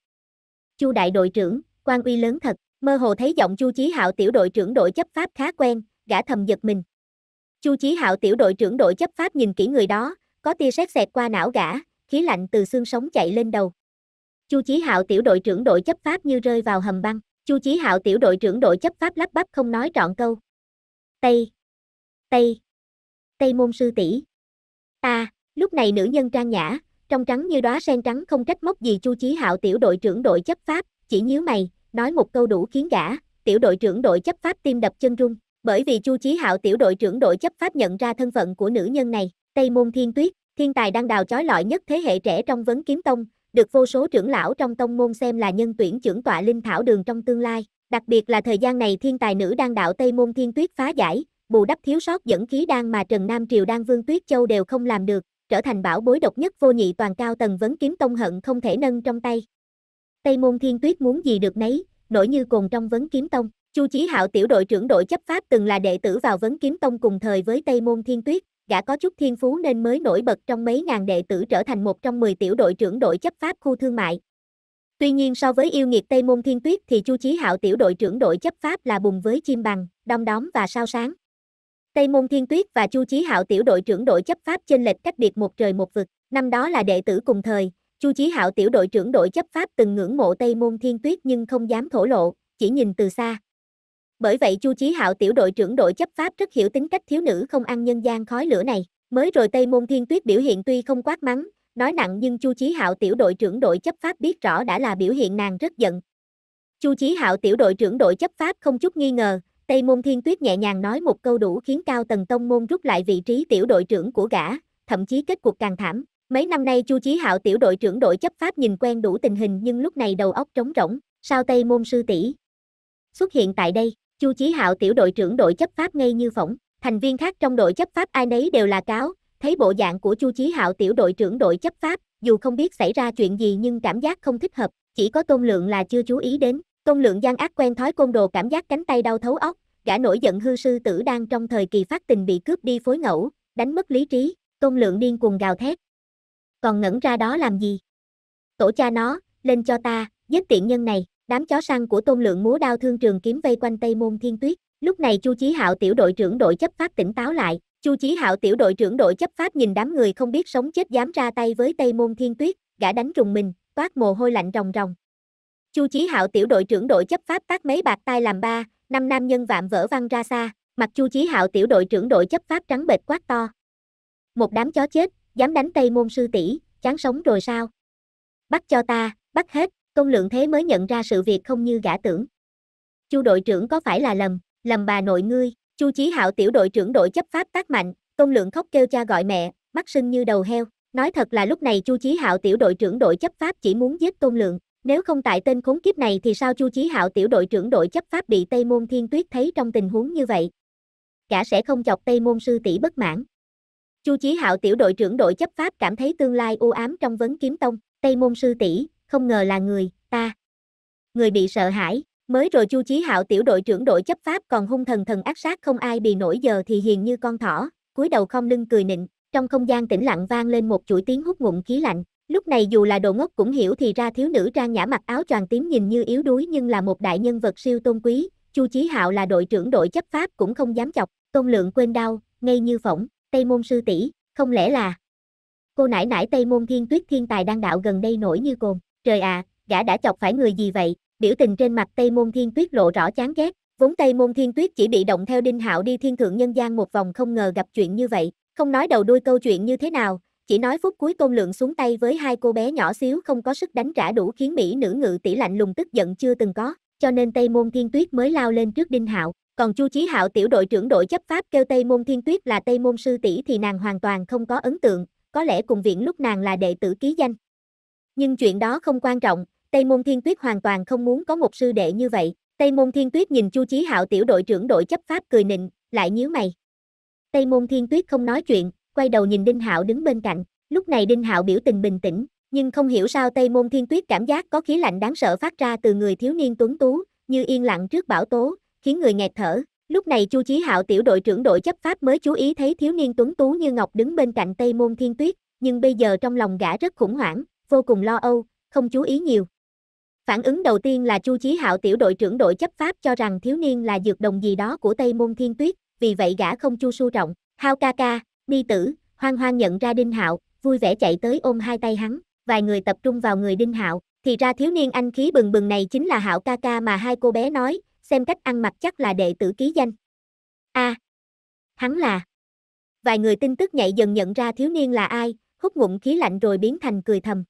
Chu đại đội trưởng, quan uy lớn thật, mơ hồ thấy giọng Chu Chí Hạo tiểu đội trưởng đội chấp pháp khá quen, gã thầm giật mình. Chu Chí Hạo tiểu đội trưởng đội chấp pháp nhìn kỹ người đó, có tia sét xẹt qua não gã, khí lạnh từ xương sống chạy lên đầu. Chu Chí Hạo tiểu đội trưởng đội chấp pháp như rơi vào hầm băng, Chu Chí Hạo tiểu đội trưởng đội chấp pháp lắp bắp không nói trọn câu. Tây, Tây, Tây môn sư tỷ. Ta, lúc này nữ nhân trang nhã, trong trắng như đóa sen trắng không trách móc gì Chu Chí Hạo tiểu đội trưởng đội chấp pháp, chỉ nhíu mày, nói một câu đủ khiến gã, tiểu đội trưởng đội chấp pháp tim đập chân rung, bởi vì Chu Chí Hạo tiểu đội trưởng đội chấp pháp nhận ra thân phận của nữ nhân này, Tây Môn Thiên Tuyết, thiên tài đang đào chói lọi nhất thế hệ trẻ trong vấn kiếm tông, được vô số trưởng lão trong tông môn xem là nhân tuyển trưởng tọa linh thảo đường trong tương lai, đặc biệt là thời gian này thiên tài nữ đang đạo Tây Môn Thiên Tuyết phá giải, bù đắp thiếu sót dẫn khí đan mà Trần Nam Triều đang Vương Tuyết Châu đều không làm được, trở thành bảo bối độc nhất vô nhị toàn cao tầng vấn kiếm tông hận không thể nâng trong tay. Tây môn thiên tuyết muốn gì được nấy, nổi như cồn trong vấn kiếm tông. Chu Chí Hạo tiểu đội trưởng đội chấp pháp từng là đệ tử vào vấn kiếm tông cùng thời với Tây Môn Thiên Tuyết, gã có chút thiên phú nên mới nổi bật trong mấy ngàn đệ tử trở thành một trong 10 tiểu đội trưởng đội chấp pháp khu thương mại. Tuy nhiên so với yêu nghiệt Tây Môn Thiên Tuyết thì Chu Chí Hạo tiểu đội trưởng đội chấp pháp là bùng với chim bằng, đom đóm và sao sáng. Tây Môn Thiên Tuyết và Chu Chí Hạo tiểu đội trưởng đội chấp pháp trên lệch cách biệt một trời một vực, năm đó là đệ tử cùng thời, Chu Chí Hạo tiểu đội trưởng đội chấp pháp từng ngưỡng mộ Tây Môn Thiên Tuyết nhưng không dám thổ lộ, chỉ nhìn từ xa. Bởi vậy Chu Chí Hạo tiểu đội trưởng đội chấp pháp rất hiểu tính cách thiếu nữ không ăn nhân gian khói lửa này, mới rồi Tây Môn Thiên Tuyết biểu hiện tuy không quát mắng, nói nặng nhưng Chu Chí Hạo tiểu đội trưởng đội chấp pháp biết rõ đã là biểu hiện nàng rất giận. Chu Chí Hạo tiểu đội trưởng đội chấp pháp không chút nghi ngờ, Tây Môn Thiên Tuyết nhẹ nhàng nói một câu đủ khiến Cao Tần Tông Môn rút lại vị trí tiểu đội trưởng của gã, thậm chí kết cuộc càng thảm. Mấy năm nay Chu Chí Hạo tiểu đội trưởng đội chấp pháp nhìn quen đủ tình hình nhưng lúc này đầu óc trống rỗng, sao Tây Môn sư tỷ xuất hiện tại đây, Chu Chí Hạo tiểu đội trưởng đội chấp pháp ngay như phỏng, thành viên khác trong đội chấp pháp ai nấy đều là cáo, thấy bộ dạng của Chu Chí Hạo tiểu đội trưởng đội chấp pháp, dù không biết xảy ra chuyện gì nhưng cảm giác không thích hợp, chỉ có Tôn Lượng là chưa chú ý đến, Tôn lượng gian ác quen thói côn đồ cảm giác cánh tay đau thấu óc, gã nổi giận hư sư tử đang trong thời kỳ phát tình bị cướp đi phối ngẫu, đánh mất lý trí, tôn lượng điên cuồng gào thét. Còn ngẩn ra đó làm gì? Tổ cha nó, lên cho ta, giết tiện nhân này, đám chó săn của tôn lượng múa đao thương trường kiếm vây quanh Tây Môn Thiên Tuyết. Lúc này Chu Chí Hạo tiểu đội trưởng đội chấp pháp tỉnh táo lại, Chu Chí Hạo tiểu đội trưởng đội chấp pháp nhìn đám người không biết sống chết dám ra tay với Tây Môn Thiên Tuyết, gã đánh trùng mình, toát mồ hôi lạnh ròng ròng. Chu Chí Hạo tiểu đội trưởng đội chấp pháp tác mấy bạc tai làm ba, năm nam nhân vạm vỡ văng ra xa, mặt Chu Chí Hạo tiểu đội trưởng đội chấp pháp trắng bệt quát to. Một đám chó chết, dám đánh Tây môn sư tỷ, chán sống rồi sao? Bắt cho ta, bắt hết, tôn lượng thế mới nhận ra sự việc không như gã tưởng. Chu đội trưởng có phải là lầm, lầm bà nội ngươi, Chu Chí Hạo tiểu đội trưởng đội chấp pháp tác mạnh, tôn lượng khóc kêu cha gọi mẹ, mắt sưng như đầu heo. Nói thật là lúc này Chu Chí Hạo tiểu đội trưởng đội chấp pháp chỉ muốn giết Tôn Lượng, nếu không tại tên khốn kiếp này thì sao Chu Chí Hạo tiểu đội trưởng đội chấp pháp bị Tây Môn Thiên Tuyết thấy trong tình huống như vậy? Cả sẽ không chọc Tây Môn sư tỷ bất mãn. Chu Chí Hạo tiểu đội trưởng đội chấp pháp cảm thấy tương lai u ám trong vấn kiếm tông, Tây Môn sư tỷ, không ngờ là người, ta. Người bị sợ hãi, mới rồi Chu Chí Hạo tiểu đội trưởng đội chấp pháp còn hung thần thần ác sát không ai bị nổi giờ thì hiền như con thỏ, cúi đầu không lưng cười nịnh, trong không gian tĩnh lặng vang lên một chuỗi tiếng hút ngụm khí lạnh, Lúc này dù là đồ ngốc cũng hiểu thì ra thiếu nữ trang nhã mặc áo choàng tím nhìn như yếu đuối nhưng là một đại nhân vật siêu tôn quý, Chu Chí Hạo là đội trưởng đội chấp pháp cũng không dám chọc, Tôn Lượng quên đau, ngay như phỏng, Tây Môn sư tỷ, không lẽ là Cô nãi nãi Tây Môn Thiên Tuyết thiên tài đang đạo gần đây nổi như cồn, trời à, gã đã chọc phải người gì vậy? Biểu tình trên mặt Tây Môn Thiên Tuyết lộ rõ chán ghét, vốn Tây Môn Thiên Tuyết chỉ bị động theo Đinh Hạo đi thiên thượng nhân gian một vòng không ngờ gặp chuyện như vậy, không nói đầu đuôi câu chuyện như thế nào, chỉ nói phút cuối Tôn Lượng xuống tay với hai cô bé nhỏ xíu không có sức đánh trả đủ khiến Mỹ nữ ngự tỷ lạnh lùng tức giận chưa từng có, cho nên Tây Môn Thiên Tuyết mới lao lên trước Đinh Hạo, còn Chu Chí Hạo tiểu đội trưởng đội chấp pháp kêu Tây Môn Thiên Tuyết là Tây Môn sư tỷ thì nàng hoàn toàn không có ấn tượng, có lẽ cùng viện lúc nàng là đệ tử ký danh. Nhưng chuyện đó không quan trọng, Tây Môn Thiên Tuyết hoàn toàn không muốn có một sư đệ như vậy. Tây Môn Thiên Tuyết nhìn Chu Chí Hạo tiểu đội trưởng đội chấp pháp cười nịnh, lại nhíu mày. Tây Môn Thiên Tuyết không nói chuyện, quay đầu nhìn Đinh Hạo đứng bên cạnh, lúc này Đinh Hạo biểu tình bình tĩnh, nhưng không hiểu sao Tây Môn Thiên Tuyết cảm giác có khí lạnh đáng sợ phát ra từ người thiếu niên tuấn tú, như yên lặng trước bão tố, khiến người nghẹt thở. Lúc này Chu Chí Hạo tiểu đội trưởng đội chấp pháp mới chú ý thấy thiếu niên tuấn tú như ngọc đứng bên cạnh Tây Môn Thiên Tuyết, nhưng bây giờ trong lòng gã rất khủng hoảng, vô cùng lo âu, không chú ý nhiều. Phản ứng đầu tiên là Chu Chí Hạo tiểu đội trưởng đội chấp pháp cho rằng thiếu niên là dược đồng gì đó của Tây Môn Thiên Tuyết, vì vậy gã không chu su trọng. Hao ca ca, Đi tử, hoang hoang nhận ra Đinh Hạo, vui vẻ chạy tới ôm hai tay hắn, vài người tập trung vào người Đinh Hạo, thì ra thiếu niên anh khí bừng bừng này chính là Hạo ca ca mà hai cô bé nói, xem cách ăn mặc chắc là đệ tử ký danh. A, à, hắn là. Vài người tin tức nhạy dần nhận ra thiếu niên là ai, hút ngụm khí lạnh rồi biến thành cười thầm.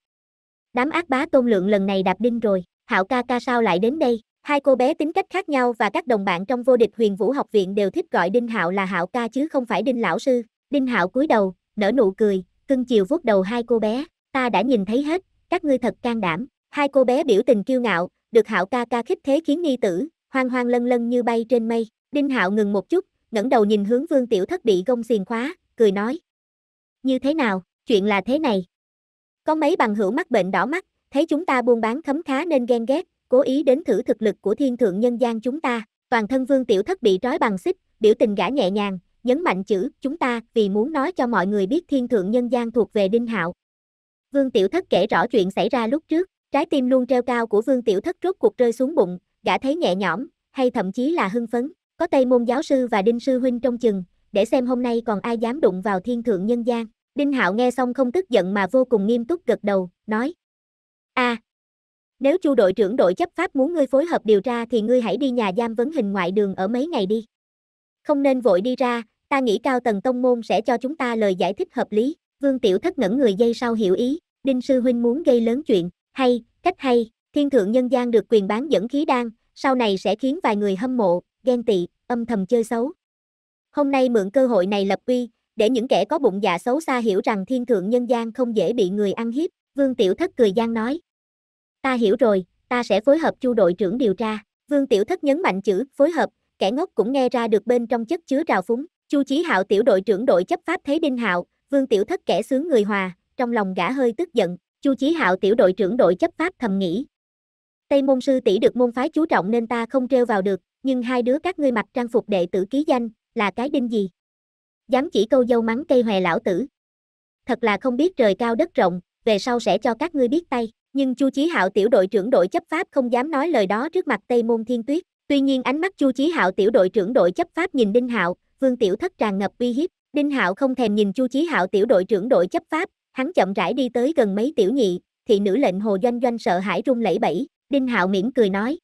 Đám ác bá tôn lượng lần này đạp đinh rồi, Hạo ca ca sao lại đến đây? Hai cô bé tính cách khác nhau và các đồng bạn trong vô địch Huyền Vũ học viện đều thích gọi Đinh Hạo là Hạo ca chứ không phải Đinh lão sư. Đinh Hạo cúi đầu, nở nụ cười, cưng chiều vuốt đầu hai cô bé, ta đã nhìn thấy hết, các ngươi thật can đảm. Hai cô bé biểu tình kiêu ngạo, được Hạo ca ca khích thế khiến nghi tử, hoang hoang lân lân như bay trên mây. Đinh Hạo ngừng một chút, ngẩng đầu nhìn hướng Vương Tiểu Thất bị gông xiềng khóa, cười nói: "Như thế nào, chuyện là thế này. Có mấy bằng hữu mắc bệnh đỏ mắt, thấy chúng ta buôn bán khấm khá nên ghen ghét, cố ý đến thử thực lực của thiên thượng nhân gian chúng ta." Toàn thân Vương Tiểu Thất bị trói bằng xích, biểu tình gã nhẹ nhàng, nhấn mạnh chữ chúng ta vì muốn nói cho mọi người biết thiên thượng nhân gian thuộc về Đinh Hạo. Vương Tiểu Thất kể rõ chuyện xảy ra lúc trước, trái tim luôn treo cao của Vương Tiểu Thất rốt cuộc rơi xuống bụng, gã thấy nhẹ nhõm, hay thậm chí là hưng phấn, có Tây môn giáo sư và Đinh sư huynh trong chừng, để xem hôm nay còn ai dám đụng vào thiên thượng nhân gian. Đinh Hạo nghe xong không tức giận mà vô cùng nghiêm túc gật đầu, nói: "A, à, nếu Chu đội trưởng đội chấp pháp muốn ngươi phối hợp điều tra thì ngươi hãy đi nhà giam vấn hình ngoại đường ở mấy ngày đi, không nên vội đi ra, ta nghĩ cao tầng tông môn sẽ cho chúng ta lời giải thích hợp lý. Vương Tiểu Thất ngẩn người dây sau hiểu ý, Đinh Sư Huynh muốn gây lớn chuyện, hay, cách hay, thiên thượng nhân gian được quyền bán dẫn khí đan, sau này sẽ khiến vài người hâm mộ, ghen tị, âm thầm chơi xấu. Hôm nay mượn cơ hội này lập uy, để những kẻ có bụng dạ xấu xa hiểu rằng thiên thượng nhân gian không dễ bị người ăn hiếp, Vương Tiểu Thất cười gian nói. Ta hiểu rồi, ta sẽ phối hợp chu đội trưởng điều tra. Vương Tiểu Thất nhấn mạnh chữ phối hợp kẻ ngốc cũng nghe ra được bên trong chất chứa trào phúng. Chu Chí Hạo tiểu đội trưởng đội chấp pháp thấy Đinh Hạo, Vương Tiểu Thất kẻ sướng người hòa, trong lòng gã hơi tức giận. Chu Chí Hạo tiểu đội trưởng đội chấp pháp thầm nghĩ. Tây môn sư tỷ được môn phái chú trọng nên ta không trêu vào được, nhưng hai đứa các ngươi mặc trang phục đệ tử ký danh, là cái đinh gì? Dám chỉ câu dâu mắng cây hòe lão tử. Thật là không biết trời cao đất rộng, về sau sẽ cho các ngươi biết tay, nhưng Chu Chí Hạo tiểu đội trưởng đội chấp pháp không dám nói lời đó trước mặt Tây môn Thiên Tuyết. Tuy nhiên ánh mắt Chu Chí Hạo tiểu đội trưởng đội chấp pháp nhìn Đinh Hạo, Vương Tiểu Thất tràn ngập uy hiếp. Đinh Hạo không thèm nhìn Chu Chí Hạo tiểu đội trưởng đội chấp pháp, hắn chậm rãi đi tới gần mấy tiểu nhị, thị nữ lệnh Hồ Doanh Doanh sợ hãi run lẩy bẩy, Đinh Hạo mỉm cười nói: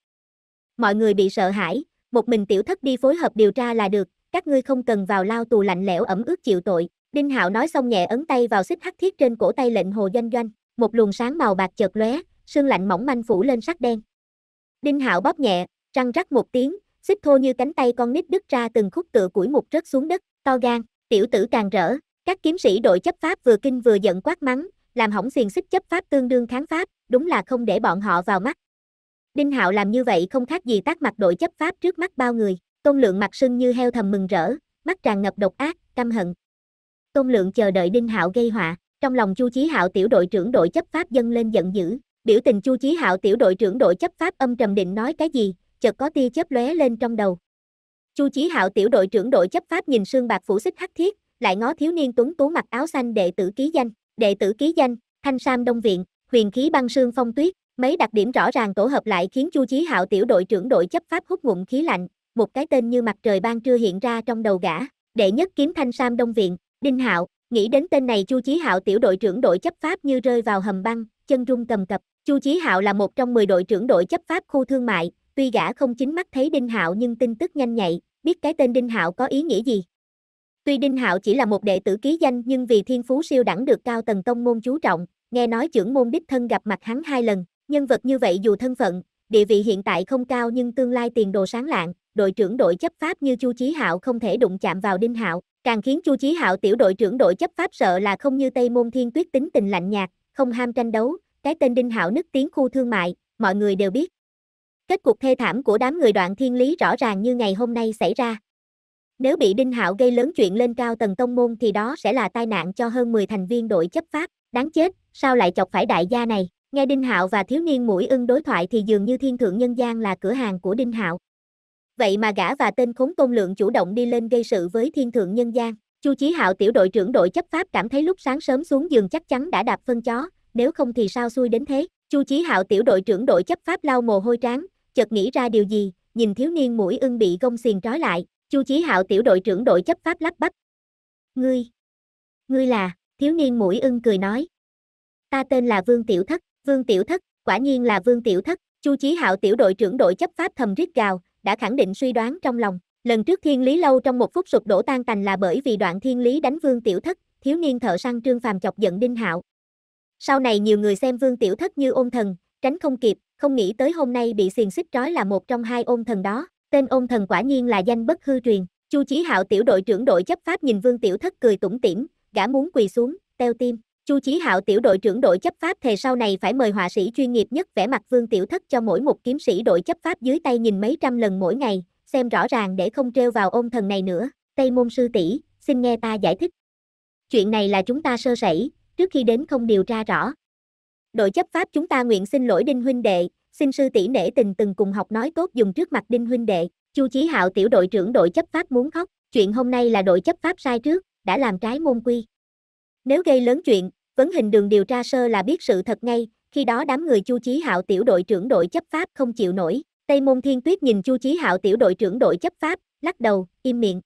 "Mọi người bị sợ hãi, một mình tiểu thất đi phối hợp điều tra là được, các ngươi không cần vào lao tù lạnh lẽo ẩm ướt chịu tội." Đinh Hạo nói xong nhẹ ấn tay vào xích hắc thiết trên cổ tay lệnh Hồ Doanh Doanh, một luồng sáng màu bạc chợt lóe, sương lạnh mỏng manh phủ lên sắc đen. Đinh Hạo bóp nhẹ, Răng rắc một tiếng, xích thô như cánh tay con nít đứt ra từng khúc tựa củi mục rớt xuống đất, to gan, tiểu tử càng rỡ. Các kiếm sĩ đội chấp pháp vừa kinh vừa giận quát mắng, làm hỏng xiềng xích chấp pháp tương đương kháng pháp, đúng là không để bọn họ vào mắt. Đinh Hạo làm như vậy không khác gì tác mặt đội chấp pháp trước mắt bao người, Tôn Lượng mặt sưng như heo thầm mừng rỡ, mắt tràn ngập độc ác, căm hận. Tôn Lượng chờ đợi Đinh Hạo gây họa, trong lòng Chu Chí Hạo tiểu đội trưởng đội chấp pháp dâng lên giận dữ, biểu tình Chu Chí Hạo tiểu đội trưởng đội chấp pháp âm trầm định nói cái gì, chợt có tia chớp lóe lên trong đầu. Chu Chí Hạo tiểu đội trưởng đội chấp pháp nhìn xương Bạc phủ xích hắc thiết, lại ngó thiếu niên tuấn tú mặc áo xanh đệ tử ký danh, đệ tử ký danh, Thanh Sam Đông viện, huyền khí băng sương phong tuyết, mấy đặc điểm rõ ràng tổ hợp lại khiến Chu Chí Hạo tiểu đội trưởng đội chấp pháp hút ngụm khí lạnh, một cái tên như mặt trời ban trưa hiện ra trong đầu gã, đệ nhất kiếm Thanh Sam Đông viện, Đinh Hạo, nghĩ đến tên này Chu Chí Hạo tiểu đội trưởng đội chấp pháp như rơi vào hầm băng, chân run cầm cập. Chu Chí Hạo là một trong 10 đội trưởng đội chấp pháp khu thương mại, Tuy gã không chính mắt thấy Đinh Hạo nhưng tin tức nhanh nhạy, biết cái tên Đinh Hạo có ý nghĩa gì. Tuy Đinh Hạo chỉ là một đệ tử ký danh nhưng vì thiên phú siêu đẳng được cao tầng tông môn chú trọng, nghe nói trưởng môn đích thân gặp mặt hắn hai lần, nhân vật như vậy dù thân phận, địa vị hiện tại không cao nhưng tương lai tiền đồ sáng lạng, đội trưởng đội chấp pháp như Chu Chí Hạo không thể đụng chạm vào Đinh Hạo, càng khiến Chu Chí Hạo tiểu đội trưởng đội chấp pháp sợ là không như Tây Môn Thiên Tuyết tính tình lạnh nhạt, không ham tranh đấu, cái tên Đinh Hạo nức tiếng khu thương mại, mọi người đều biết, Kết cục thê thảm của đám người đoạn thiên lý rõ ràng như ngày hôm nay xảy ra. Nếu bị Đinh Hạo gây lớn chuyện lên cao tầng tông môn thì đó sẽ là tai nạn cho hơn 10 thành viên đội chấp pháp, đáng chết, sao lại chọc phải đại gia này? Nghe Đinh Hạo và thiếu niên mũi ưng đối thoại thì dường như thiên thượng nhân gian là cửa hàng của Đinh Hạo. Vậy mà gã và tên khốn tôn lượng chủ động đi lên gây sự với thiên thượng nhân gian. Chu Chí Hạo tiểu đội trưởng đội chấp pháp cảm thấy lúc sáng sớm xuống giường chắc chắn đã đạp phân chó, nếu không thì sao xui đến thế. Chu Chí Hạo tiểu đội trưởng đội chấp pháp lau mồ hôi trán, chợt nghĩ ra điều gì, nhìn thiếu niên mũi ưng bị gông xiềng trói lại, Chu Chí Hạo tiểu đội trưởng đội chấp pháp lắp bắp. Ngươi, ngươi là, thiếu niên mũi ưng cười nói. Ta tên là Vương Tiểu Thất, Vương Tiểu Thất, quả nhiên là Vương Tiểu Thất, Chu Chí Hạo tiểu đội trưởng đội chấp pháp thầm rít gào, đã khẳng định suy đoán trong lòng. Lần trước Thiên Lý lâu trong một phút sụp đổ tan tành là bởi vì đoạn Thiên Lý đánh Vương Tiểu Thất, thiếu niên thợ săn Trương Phàm chọc giận Đinh Hạo. Sau này nhiều người xem Vương Tiểu Thất như ôn thần, tránh không kịp, không nghĩ tới hôm nay bị xiềng xích trói là một trong hai ôn thần đó, tên ôn thần quả nhiên là danh bất hư truyền. Chu Chí Hạo tiểu đội trưởng đội chấp pháp nhìn Vương Tiểu Thất cười tủm tỉm, gã muốn quỳ xuống, teo tim. Chu Chí Hạo tiểu đội trưởng đội chấp pháp thề sau này phải mời họa sĩ chuyên nghiệp nhất vẽ mặt Vương Tiểu Thất cho mỗi một kiếm sĩ đội chấp pháp dưới tay nhìn mấy trăm lần mỗi ngày, xem rõ ràng để không treo vào ôn thần này nữa. Tây môn sư tỷ, xin nghe ta giải thích. Chuyện này là chúng ta sơ sẩy, trước khi đến không điều tra rõ, đội chấp pháp chúng ta nguyện xin lỗi Đinh huynh đệ, xin sư tỷ nể tình từng cùng học nói tốt dùng trước mặt Đinh huynh đệ. Chu Chí Hạo tiểu đội trưởng đội chấp pháp muốn khóc, chuyện hôm nay là đội chấp pháp sai trước, đã làm trái môn quy. Nếu gây lớn chuyện, vấn hình đường điều tra sơ là biết sự thật ngay, khi đó đám người Chu Chí Hạo tiểu đội trưởng đội chấp pháp không chịu nổi. Tây Môn Thiên Tuyết nhìn Chu Chí Hạo tiểu đội trưởng đội chấp pháp, lắc đầu, im miệng.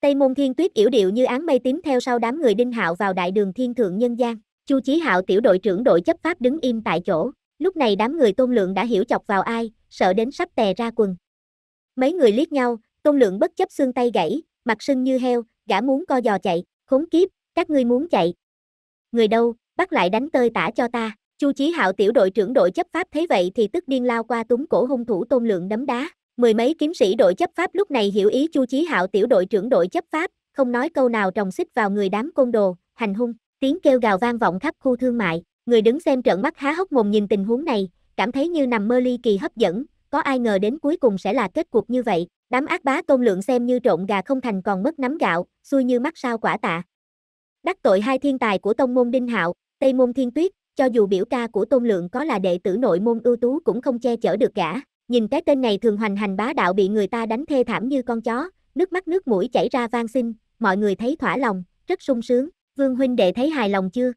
Tây Môn Thiên Tuyết yểu điệu như án mây tím theo sau đám người Đinh Hạo vào đại đường thiên thượng nhân gian. Chu Chí Hạo tiểu đội trưởng đội chấp pháp đứng im tại chỗ, lúc này đám người Tôn Lượng đã hiểu chọc vào ai, sợ đến sắp tè ra quần. Mấy người liếc nhau, Tôn Lượng bất chấp xương tay gãy, mặt sưng như heo, gã muốn co giò chạy, khốn kiếp, các ngươi muốn chạy. Người đâu, bắt lại đánh tơi tả cho ta. Chu Chí Hạo tiểu đội trưởng đội chấp pháp thấy vậy thì tức điên lao qua túm cổ hung thủ Tôn Lượng đấm đá. Mười mấy kiếm sĩ đội chấp pháp lúc này hiểu ý Chu Chí Hạo tiểu đội trưởng đội chấp pháp, không nói câu nào trồng xích vào người đám côn đồ, hành hung. Tiếng kêu gào vang vọng khắp khu thương mại, người đứng xem trợn mắt há hốc mồm nhìn tình huống này, cảm thấy như nằm mơ ly kỳ hấp dẫn, có ai ngờ đến cuối cùng sẽ là kết cục như vậy, đám ác bá tôn lượng xem như trộn gà không thành còn mất nắm gạo, xui như mắt sao quả tạ. Đắc tội hai thiên tài của tông môn Đinh Hạo, Tây môn Thiên Tuyết, cho dù biểu ca của tôn lượng có là đệ tử nội môn ưu tú cũng không che chở được cả, nhìn cái tên này thường hoành hành bá đạo bị người ta đánh thê thảm như con chó, nước mắt nước mũi chảy ra vang xin, mọi người thấy thỏa lòng, rất sung sướng. Vương huynh đệ thấy hài lòng chưa?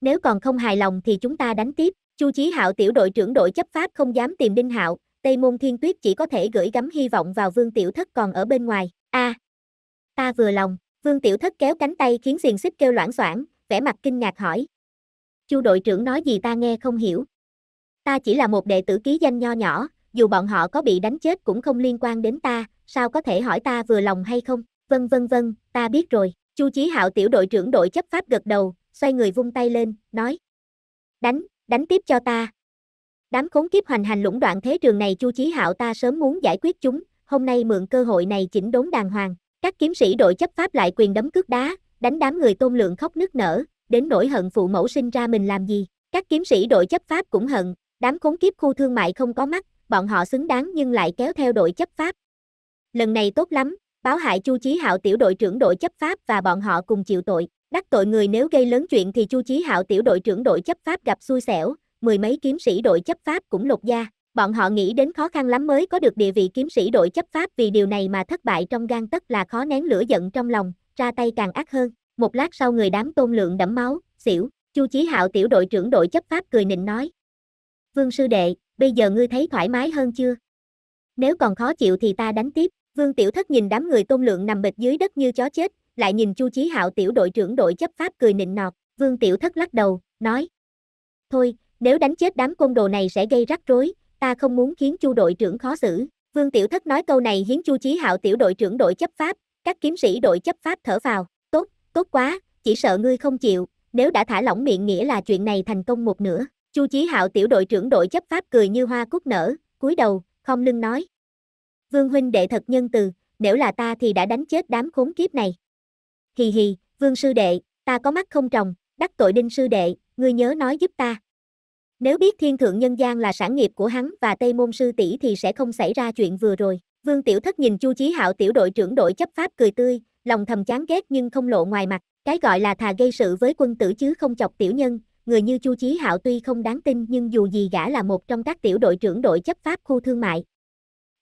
Nếu còn không hài lòng thì chúng ta đánh tiếp, Chu Chí Hạo tiểu đội trưởng đội chấp pháp không dám tìm Đinh Hạo, Tây Môn Thiên Tuyết chỉ có thể gửi gắm hy vọng vào Vương Tiểu Thất còn ở bên ngoài. A, à, ta vừa lòng, Vương Tiểu Thất kéo cánh tay khiến xiềng xích kêu loãng xoảng, vẻ mặt kinh ngạc hỏi. Chu đội trưởng nói gì ta nghe không hiểu. Ta chỉ là một đệ tử ký danh nho nhỏ, dù bọn họ có bị đánh chết cũng không liên quan đến ta, sao có thể hỏi ta vừa lòng hay không, vân vân vân, ta biết rồi. Chu Chí Hạo tiểu đội trưởng đội chấp pháp gật đầu, xoay người vung tay lên, nói: "Đánh, đánh tiếp cho ta." Đám khốn kiếp hoành hành lũng đoạn thế trường này Chu Chí Hạo ta sớm muốn giải quyết chúng, hôm nay mượn cơ hội này chỉnh đốn đàng hoàng. Các kiếm sĩ đội chấp pháp lại quyền đấm cước đá, đánh đám người Tôn Lượng khóc nức nở, đến nỗi hận phụ mẫu sinh ra mình làm gì. Các kiếm sĩ đội chấp pháp cũng hận, đám khốn kiếp khu thương mại không có mắt, bọn họ xứng đáng nhưng lại kéo theo đội chấp pháp. Lần này tốt lắm, báo hại Chu Chí Hạo tiểu đội trưởng đội chấp pháp và bọn họ cùng chịu tội. Đắc tội người nếu gây lớn chuyện thì Chu Chí Hạo tiểu đội trưởng đội chấp pháp gặp xui xẻo, mười mấy kiếm sĩ đội chấp pháp cũng lột da. Bọn họ nghĩ đến khó khăn lắm mới có được địa vị kiếm sĩ đội chấp pháp vì điều này mà thất bại trong gan tất là khó nén lửa giận trong lòng, ra tay càng ác hơn. Một lát sau người đám tôn lượng đẫm máu, xỉu, Chu Chí Hạo tiểu đội trưởng đội chấp pháp cười nịnh nói. Vương sư đệ, bây giờ ngươi thấy thoải mái hơn chưa? Nếu còn khó chịu thì ta đánh tiếp, Vương Tiểu Thất nhìn đám người tôn lượng nằm bệt dưới đất như chó chết, lại nhìn Chu Chí Hạo tiểu đội trưởng đội chấp pháp cười nịnh nọt, Vương Tiểu Thất lắc đầu, nói: "Thôi, nếu đánh chết đám côn đồ này sẽ gây rắc rối, ta không muốn khiến Chu đội trưởng khó xử." Vương Tiểu Thất nói câu này khiến Chu Chí Hạo tiểu đội trưởng đội chấp pháp, các kiếm sĩ đội chấp pháp thở vào, "Tốt, tốt quá, chỉ sợ ngươi không chịu, nếu đã thả lỏng miệng nghĩa là chuyện này thành công một nửa." Chu Chí Hạo tiểu đội trưởng đội chấp pháp cười như hoa cúc nở, cúi đầu, không lưng nói, Vương huynh đệ thật nhân từ, nếu là ta thì đã đánh chết đám khốn kiếp này. Hì hì, vương sư đệ, ta có mắt không trồng, đắc tội đinh sư đệ, ngươi nhớ nói giúp ta. Nếu biết thiên thượng nhân gian là sản nghiệp của hắn và Tây Môn sư tỷ thì sẽ không xảy ra chuyện vừa rồi. Vương Tiểu Thất nhìn Chu Chí Hạo tiểu đội trưởng đội chấp pháp cười tươi, lòng thầm chán ghét nhưng không lộ ngoài mặt, cái gọi là thà gây sự với quân tử chứ không chọc tiểu nhân, người như Chu Chí Hạo tuy không đáng tin nhưng dù gì gã là một trong các tiểu đội trưởng đội chấp pháp khu thương mại,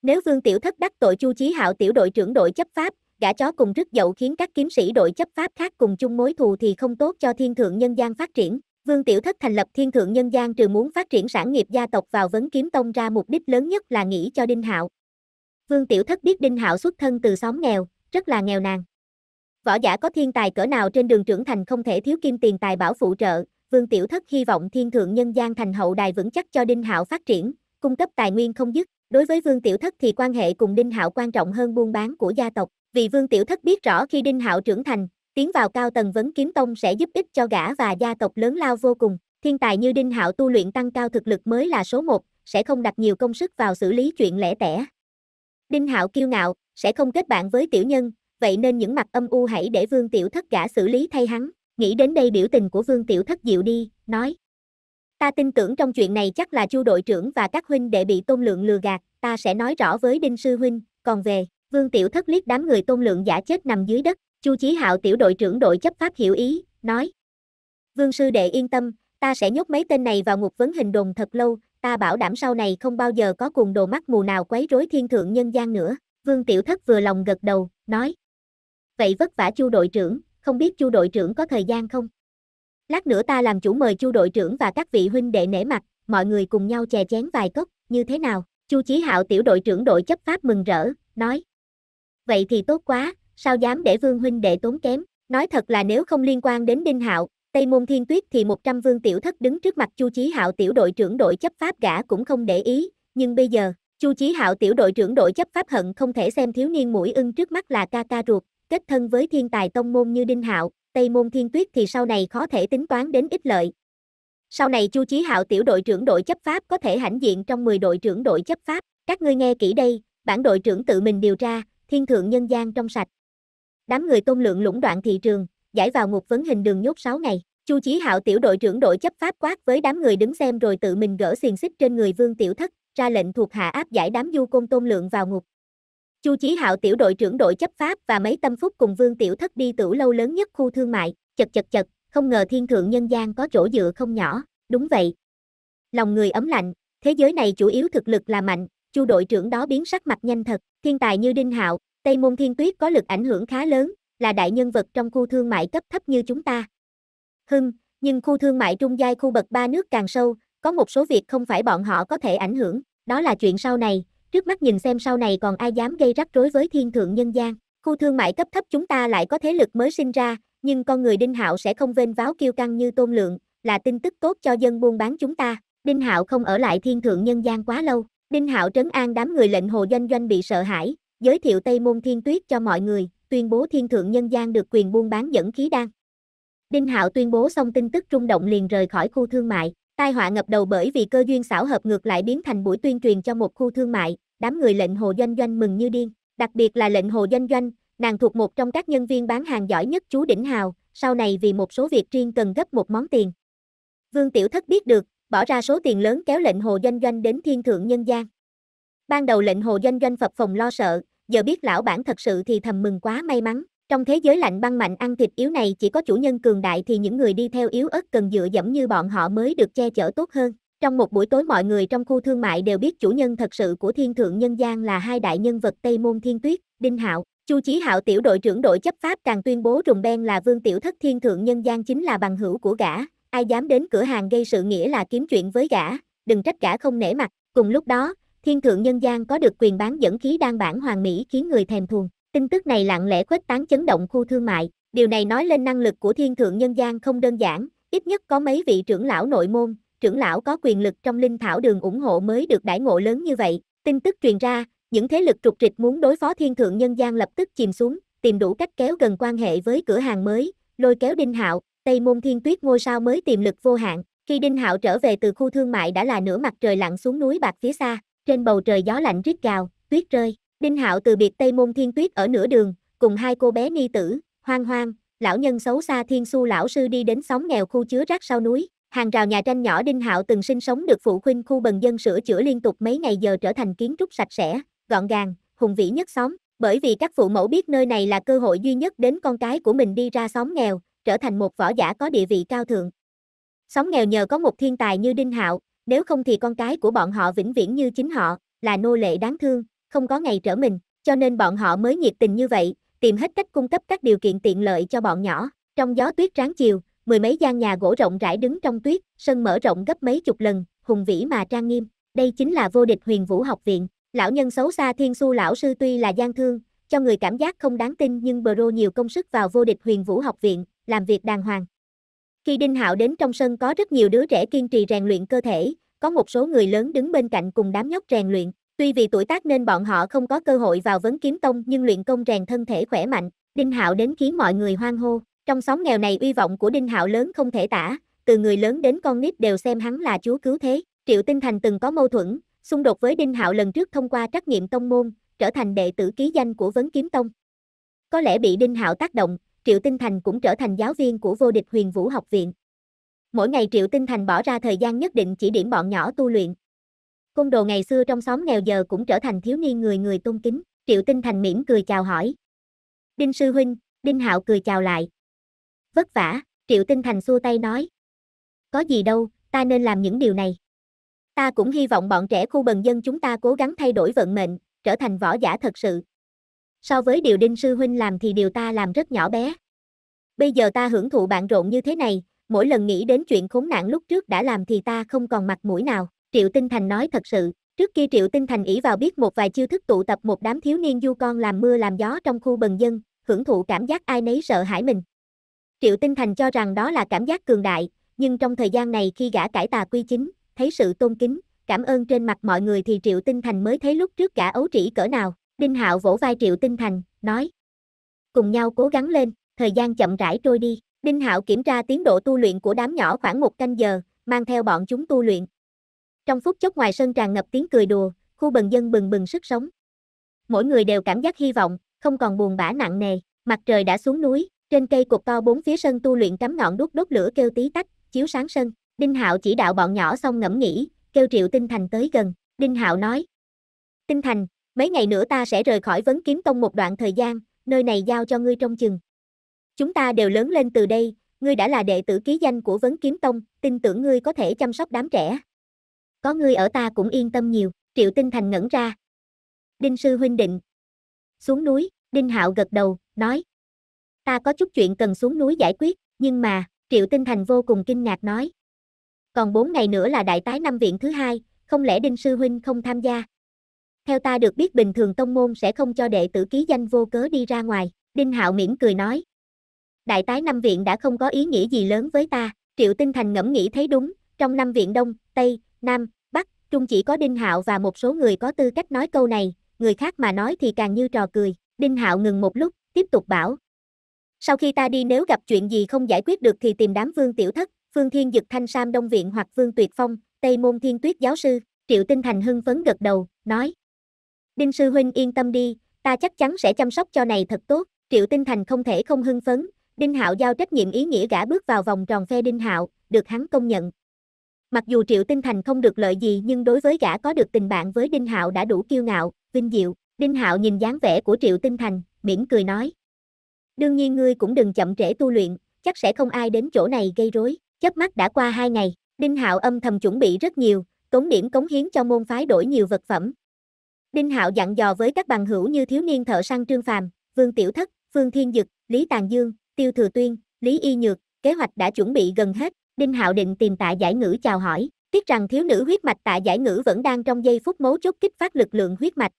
nếu Vương Tiểu Thất đắc tội Chu Chí Hạo tiểu đội trưởng đội chấp pháp, gã chó cùng rứt dậu khiến các kiếm sĩ đội chấp pháp khác cùng chung mối thù thì không tốt cho thiên thượng nhân gian phát triển. Vương Tiểu Thất thành lập thiên thượng nhân gian trừ muốn phát triển sản nghiệp gia tộc vào vấn kiếm tông ra mục đích lớn nhất là nghĩ cho Đinh Hạo. Vương Tiểu Thất biết Đinh Hạo xuất thân từ xóm nghèo, rất là nghèo nàn. Võ giả có thiên tài cỡ nào trên đường trưởng thành không thể thiếu kim tiền tài bảo phụ trợ, Vương Tiểu Thất hy vọng thiên thượng nhân gian thành hậu đài vững chắc cho Đinh Hạo phát triển, cung cấp tài nguyên không dứt. Đối với Vương Tiểu Thất thì quan hệ cùng Đinh Hạo quan trọng hơn buôn bán của gia tộc, vì Vương Tiểu Thất biết rõ khi Đinh Hạo trưởng thành, tiến vào cao tầng vấn kiếm tông sẽ giúp ích cho gã và gia tộc lớn lao vô cùng. Thiên tài như Đinh Hạo tu luyện tăng cao thực lực mới là số một, sẽ không đặt nhiều công sức vào xử lý chuyện lẻ tẻ. Đinh Hạo kiêu ngạo, sẽ không kết bạn với tiểu nhân, vậy nên những mặt âm u hãy để Vương Tiểu Thất gã xử lý thay hắn. Nghĩ đến đây biểu tình của Vương Tiểu Thất dịu đi, nói, Ta tin tưởng trong chuyện này chắc là chu đội trưởng và các huynh đệ bị tôn lượng lừa gạt, ta sẽ nói rõ với đinh sư huynh, còn về, vương tiểu thất liếc đám người tôn lượng giả chết nằm dưới đất, chu chí hạo tiểu đội trưởng đội chấp pháp hiểu ý, nói. Vương sư đệ yên tâm, ta sẽ nhốt mấy tên này vào ngục vấn hình đồn thật lâu, ta bảo đảm sau này không bao giờ có cuồng đồ mắt mù nào quấy rối thiên thượng nhân gian nữa. Vương Tiểu Thất vừa lòng gật đầu, nói. Vậy vất vả chu đội trưởng, không biết chu đội trưởng có thời gian không? Lát nữa ta làm chủ mời Chu đội trưởng và các vị huynh đệ nể mặt, mọi người cùng nhau chè chén vài cốc, như thế nào? Chu Chí Hạo tiểu đội trưởng đội chấp pháp mừng rỡ, nói. Vậy thì tốt quá, sao dám để Vương huynh đệ tốn kém? Nói thật là nếu không liên quan đến Đinh Hạo, Tây Môn Thiên Tuyết thì 100 Vương tiểu thất đứng trước mặt Chu Chí Hạo tiểu đội trưởng đội chấp pháp gã cũng không để ý, nhưng bây giờ, Chu Chí Hạo tiểu đội trưởng đội chấp pháp hận không thể xem thiếu niên mũi ưng trước mắt là ca ca ruột, kết thân với thiên tài tông môn như Đinh Hạo, Tây Môn Thiên Tuyết thì sau này khó thể tính toán đến ích lợi. Sau này Chu Chí Hạo tiểu đội trưởng đội chấp pháp có thể hãnh diện trong 10 đội trưởng đội chấp pháp, các ngươi nghe kỹ đây, bản đội trưởng tự mình điều tra, thiên thượng nhân gian trong sạch. Đám người tôn lượng lũng đoạn thị trường, giải vào ngục vấn hình đường nhốt 6 ngày. Chu Chí Hạo tiểu đội trưởng đội chấp pháp quát với đám người đứng xem rồi tự mình gỡ xiềng xích trên người Vương Tiểu Thất, ra lệnh thuộc hạ áp giải đám du côn tôn lượng vào ngục. Chu Chí Hạo tiểu đội trưởng đội chấp pháp và mấy tâm phúc cùng Vương Tiểu Thất đi tiểu lâu lớn nhất khu thương mại, chật chật chật, không ngờ thiên thượng nhân gian có chỗ dựa không nhỏ, đúng vậy. Lòng người ấm lạnh, thế giới này chủ yếu thực lực là mạnh, Chu đội trưởng đó biến sắc mặt nhanh thật, thiên tài như Đinh Hạo, Tây Môn Thiên Tuyết có lực ảnh hưởng khá lớn, là đại nhân vật trong khu thương mại cấp thấp như chúng ta. Hưng, nhưng khu thương mại trung giai khu bậc ba nước càng sâu, có một số việc không phải bọn họ có thể ảnh hưởng, đó là chuyện sau này, trước mắt nhìn xem sau này còn ai dám gây rắc rối với thiên thượng nhân gian. Khu thương mại cấp thấp chúng ta lại có thế lực mới sinh ra, nhưng con người Đinh Hạo sẽ không vênh váo kiêu căng như Tôn Lượng, là tin tức tốt cho dân buôn bán chúng ta. Đinh Hạo không ở lại thiên thượng nhân gian quá lâu. Đinh Hạo trấn an đám người lệnh hồ doanh doanh bị sợ hãi, giới thiệu Tây Môn Thiên Tuyết cho mọi người, tuyên bố thiên thượng nhân gian được quyền buôn bán dẫn khí đan. Đinh Hạo tuyên bố xong tin tức rung động liền rời khỏi khu thương mại. Tai họa ngập đầu bởi vì cơ duyên xảo hợp ngược lại biến thành buổi tuyên truyền cho một khu thương mại, đám người lệnh hồ doanh doanh mừng như điên, đặc biệt là lệnh hồ doanh doanh, nàng thuộc một trong các nhân viên bán hàng giỏi nhất chú Đỉnh Hào, sau này vì một số việc riêng cần gấp một món tiền. Vương Tiểu Thất biết được, bỏ ra số tiền lớn kéo lệnh hồ doanh doanh đến thiên thượng nhân gian. Ban đầu lệnh hồ doanh doanh phập phòng lo sợ, giờ biết lão bản thật sự thì thầm mừng quá may mắn, trong thế giới lạnh băng mạnh ăn thịt yếu này chỉ có chủ nhân cường đại thì những người đi theo yếu ớt cần dựa dẫm như bọn họ mới được che chở tốt hơn. Trong một buổi tối mọi người trong khu thương mại đều biết chủ nhân thật sự của thiên thượng nhân gian là hai đại nhân vật Tây Môn Thiên Tuyết, Đinh Hạo. Chu Chí Hạo tiểu đội trưởng đội chấp pháp càng tuyên bố rùng Ben là vương tiểu thất thiên thượng nhân gian chính là bằng hữu của gã, ai dám đến cửa hàng gây sự nghĩa là kiếm chuyện với gã, đừng trách gã không nể mặt. Cùng lúc đó, thiên thượng nhân gian có được quyền bán dẫn khí đang bản hoàng mỹ khiến người thèm thuồng. Tin tức này lặng lẽ khuếch tán chấn động khu thương mại, điều này nói lên năng lực của thiên thượng nhân gian không đơn giản, ít nhất có mấy vị trưởng lão nội môn, trưởng lão có quyền lực trong linh thảo đường ủng hộ mới được đãi ngộ lớn như vậy. Tin tức truyền ra, những thế lực trục trịch muốn đối phó thiên thượng nhân gian lập tức chìm xuống, tìm đủ cách kéo gần quan hệ với cửa hàng mới, lôi kéo Đinh Hạo, Tây Môn Thiên Tuyết ngôi sao mới tiềm lực vô hạn. Khi Đinh Hạo trở về từ khu thương mại đã là nửa mặt trời lặn xuống núi bạc phía xa, trên bầu trời gió lạnh rít gào, tuyết rơi. Đinh Hạo từ biệt Tây Môn Thiên Tuyết ở nửa đường, cùng hai cô bé ni tử, hoang hoang, lão nhân xấu xa Thiên Su lão sư đi đến xóm nghèo khu chứa rác sau núi, hàng rào nhà tranh nhỏ Đinh Hạo từng sinh sống được phụ huynh khu bần dân sửa chữa liên tục mấy ngày giờ trở thành kiến trúc sạch sẽ, gọn gàng, hùng vĩ nhất xóm, bởi vì các phụ mẫu biết nơi này là cơ hội duy nhất đến con cái của mình đi ra xóm nghèo, trở thành một võ giả có địa vị cao thượng. Xóm nghèo nhờ có một thiên tài như Đinh Hạo, nếu không thì con cái của bọn họ vĩnh viễn như chính họ, là nô lệ đáng thương, không có ngày trở mình, cho nên bọn họ mới nhiệt tình như vậy, tìm hết cách cung cấp các điều kiện tiện lợi cho bọn nhỏ. Trong gió tuyết ráng chiều, mười mấy gian nhà gỗ rộng rãi đứng trong tuyết, sân mở rộng gấp mấy chục lần, hùng vĩ mà trang nghiêm. Đây chính là vô địch Huyền Vũ học viện. Lão nhân xấu xa Thiên Su lão sư tuy là gian thương, cho người cảm giác không đáng tin nhưng Bro nhiều công sức vào vô địch Huyền Vũ học viện, làm việc đàng hoàng. Khi Đinh Hạo đến trong sân có rất nhiều đứa trẻ kiên trì rèn luyện cơ thể, có một số người lớn đứng bên cạnh cùng đám nhóc rèn luyện, Tuy vì tuổi tác nên bọn họ không có cơ hội vào vấn kiếm tông nhưng luyện công rèn thân thể khỏe mạnh, Đinh Hạo đến khiến mọi người hoang hô. Trong xóm nghèo này uy vọng của Đinh Hạo lớn không thể tả, từ người lớn đến con nít đều xem hắn là chúa cứu thế. Triệu Tinh Thành từng có mâu thuẫn, xung đột với Đinh Hạo lần trước thông qua trắc nghiệm tông môn, trở thành đệ tử ký danh của vấn kiếm tông. Có lẽ bị Đinh Hạo tác động, Triệu Tinh Thành cũng trở thành giáo viên của vô địch huyền vũ học viện. Mỗi ngày Triệu Tinh Thành bỏ ra thời gian nhất định chỉ điểm bọn nhỏ tu luyện, Côn đồ ngày xưa trong xóm nghèo giờ cũng trở thành thiếu niên người người tôn kính, Triệu Tinh Thành mỉm cười chào hỏi. Đinh sư huynh, Đinh Hạo cười chào lại. Vất vả, Triệu Tinh Thành xua tay nói. Có gì đâu, ta nên làm những điều này. Ta cũng hy vọng bọn trẻ khu bần dân chúng ta cố gắng thay đổi vận mệnh, trở thành võ giả thật sự. So với điều Đinh Sư Huynh làm thì điều ta làm rất nhỏ bé. Bây giờ ta hưởng thụ bạn rộn như thế này, mỗi lần nghĩ đến chuyện khốn nạn lúc trước đã làm thì ta không còn mặt mũi nào. Triệu Tinh Thành nói thật sự, trước kia Triệu Tinh Thành ỷ vào biết một vài chiêu thức tụ tập một đám thiếu niên du con làm mưa làm gió trong khu bần dân, hưởng thụ cảm giác ai nấy sợ hãi mình. Triệu Tinh Thành cho rằng đó là cảm giác cường đại, nhưng trong thời gian này khi gã cải tà quy chính, thấy sự tôn kính, cảm ơn trên mặt mọi người thì Triệu Tinh Thành mới thấy lúc trước gã ấu trĩ cỡ nào. Đinh Hạo vỗ vai Triệu Tinh Thành, nói: "Cùng nhau cố gắng lên, thời gian chậm rãi trôi đi." Đinh Hạo kiểm tra tiến độ tu luyện của đám nhỏ khoảng một canh giờ, mang theo bọn chúng tu luyện, trong phút chốc ngoài sân tràn ngập tiếng cười đùa, khu bần dân bừng bừng sức sống. Mỗi người đều cảm giác hy vọng, không còn buồn bã nặng nề, mặt trời đã xuống núi, trên cây cột to bốn phía sân tu luyện cắm ngọn đuốc đốt lửa kêu tí tách, chiếu sáng sân. Đinh Hạo chỉ đạo bọn nhỏ xong ngẫm nghĩ, kêu Triệu Tinh Thành tới gần, Đinh Hạo nói: "Tinh Thành, mấy ngày nữa ta sẽ rời khỏi Vấn Kiếm Tông một đoạn thời gian, nơi này giao cho ngươi trông chừng. Chúng ta đều lớn lên từ đây, ngươi đã là đệ tử ký danh của Vấn Kiếm Tông, tin tưởng ngươi có thể chăm sóc đám trẻ." có ngươi ở ta cũng yên tâm nhiều, Triệu Tinh Thành ngẩn ra. Đinh sư huynh định. Xuống núi, Đinh Hạo gật đầu, nói. Ta có chút chuyện cần xuống núi giải quyết, nhưng mà, Triệu Tinh Thành vô cùng kinh ngạc nói. Còn bốn ngày nữa là đại tái năm viện thứ hai, không lẽ Đinh sư huynh không tham gia? Theo ta được biết bình thường tông môn sẽ không cho đệ tử ký danh vô cớ đi ra ngoài, Đinh Hạo mỉm cười nói. Đại tái năm viện đã không có ý nghĩa gì lớn với ta, Triệu Tinh Thành ngẫm nghĩ thấy đúng, trong năm viện Đông, Tây, Nam, Bắc, Trung chỉ có Đinh Hạo và một số người có tư cách nói câu này, người khác mà nói thì càng như trò cười. Đinh Hạo ngừng một lúc, tiếp tục bảo. Sau khi ta đi nếu gặp chuyện gì không giải quyết được thì tìm đám Vương Tiểu Thất, Phương Thiên Dực Thanh Sam Đông Viện hoặc Vương Tuyệt Phong, Tây Môn Thiên Tuyết Giáo Sư, Triệu Tinh Thành hưng phấn gật đầu, nói. Đinh Sư Huynh yên tâm đi, ta chắc chắn sẽ chăm sóc cho này thật tốt, Triệu Tinh Thành không thể không hưng phấn, Đinh Hạo giao trách nhiệm ý nghĩa gã bước vào vòng tròn phe Đinh Hạo, được hắn công nhận, Mặc dù Triệu Tinh Thành không được lợi gì nhưng đối với gã có được tình bạn với Đinh Hạo đã đủ kiêu ngạo, vinh diệu. Đinh Hạo nhìn dáng vẻ của Triệu Tinh Thành, mỉm cười nói. Đương nhiên ngươi cũng đừng chậm trễ tu luyện, chắc sẽ không ai đến chỗ này gây rối. Chớp mắt đã qua hai ngày, Đinh Hạo âm thầm chuẩn bị rất nhiều, tốn điểm cống hiến cho môn phái đổi nhiều vật phẩm. Đinh Hạo dặn dò với các bằng hữu như thiếu niên thợ săn Trương Phàm, Vương Tiểu Thất, Phương Thiên Dực, Lý Tàng Dương, Tiêu Thừa Tuyên, Lý Y Nhược, kế hoạch đã chuẩn bị gần hết, Đinh Hạo định tìm tạ giải ngữ chào hỏi, tiếc rằng thiếu nữ huyết mạch tạ giải ngữ vẫn đang trong giây phút mấu chốt kích phát lực lượng huyết mạch.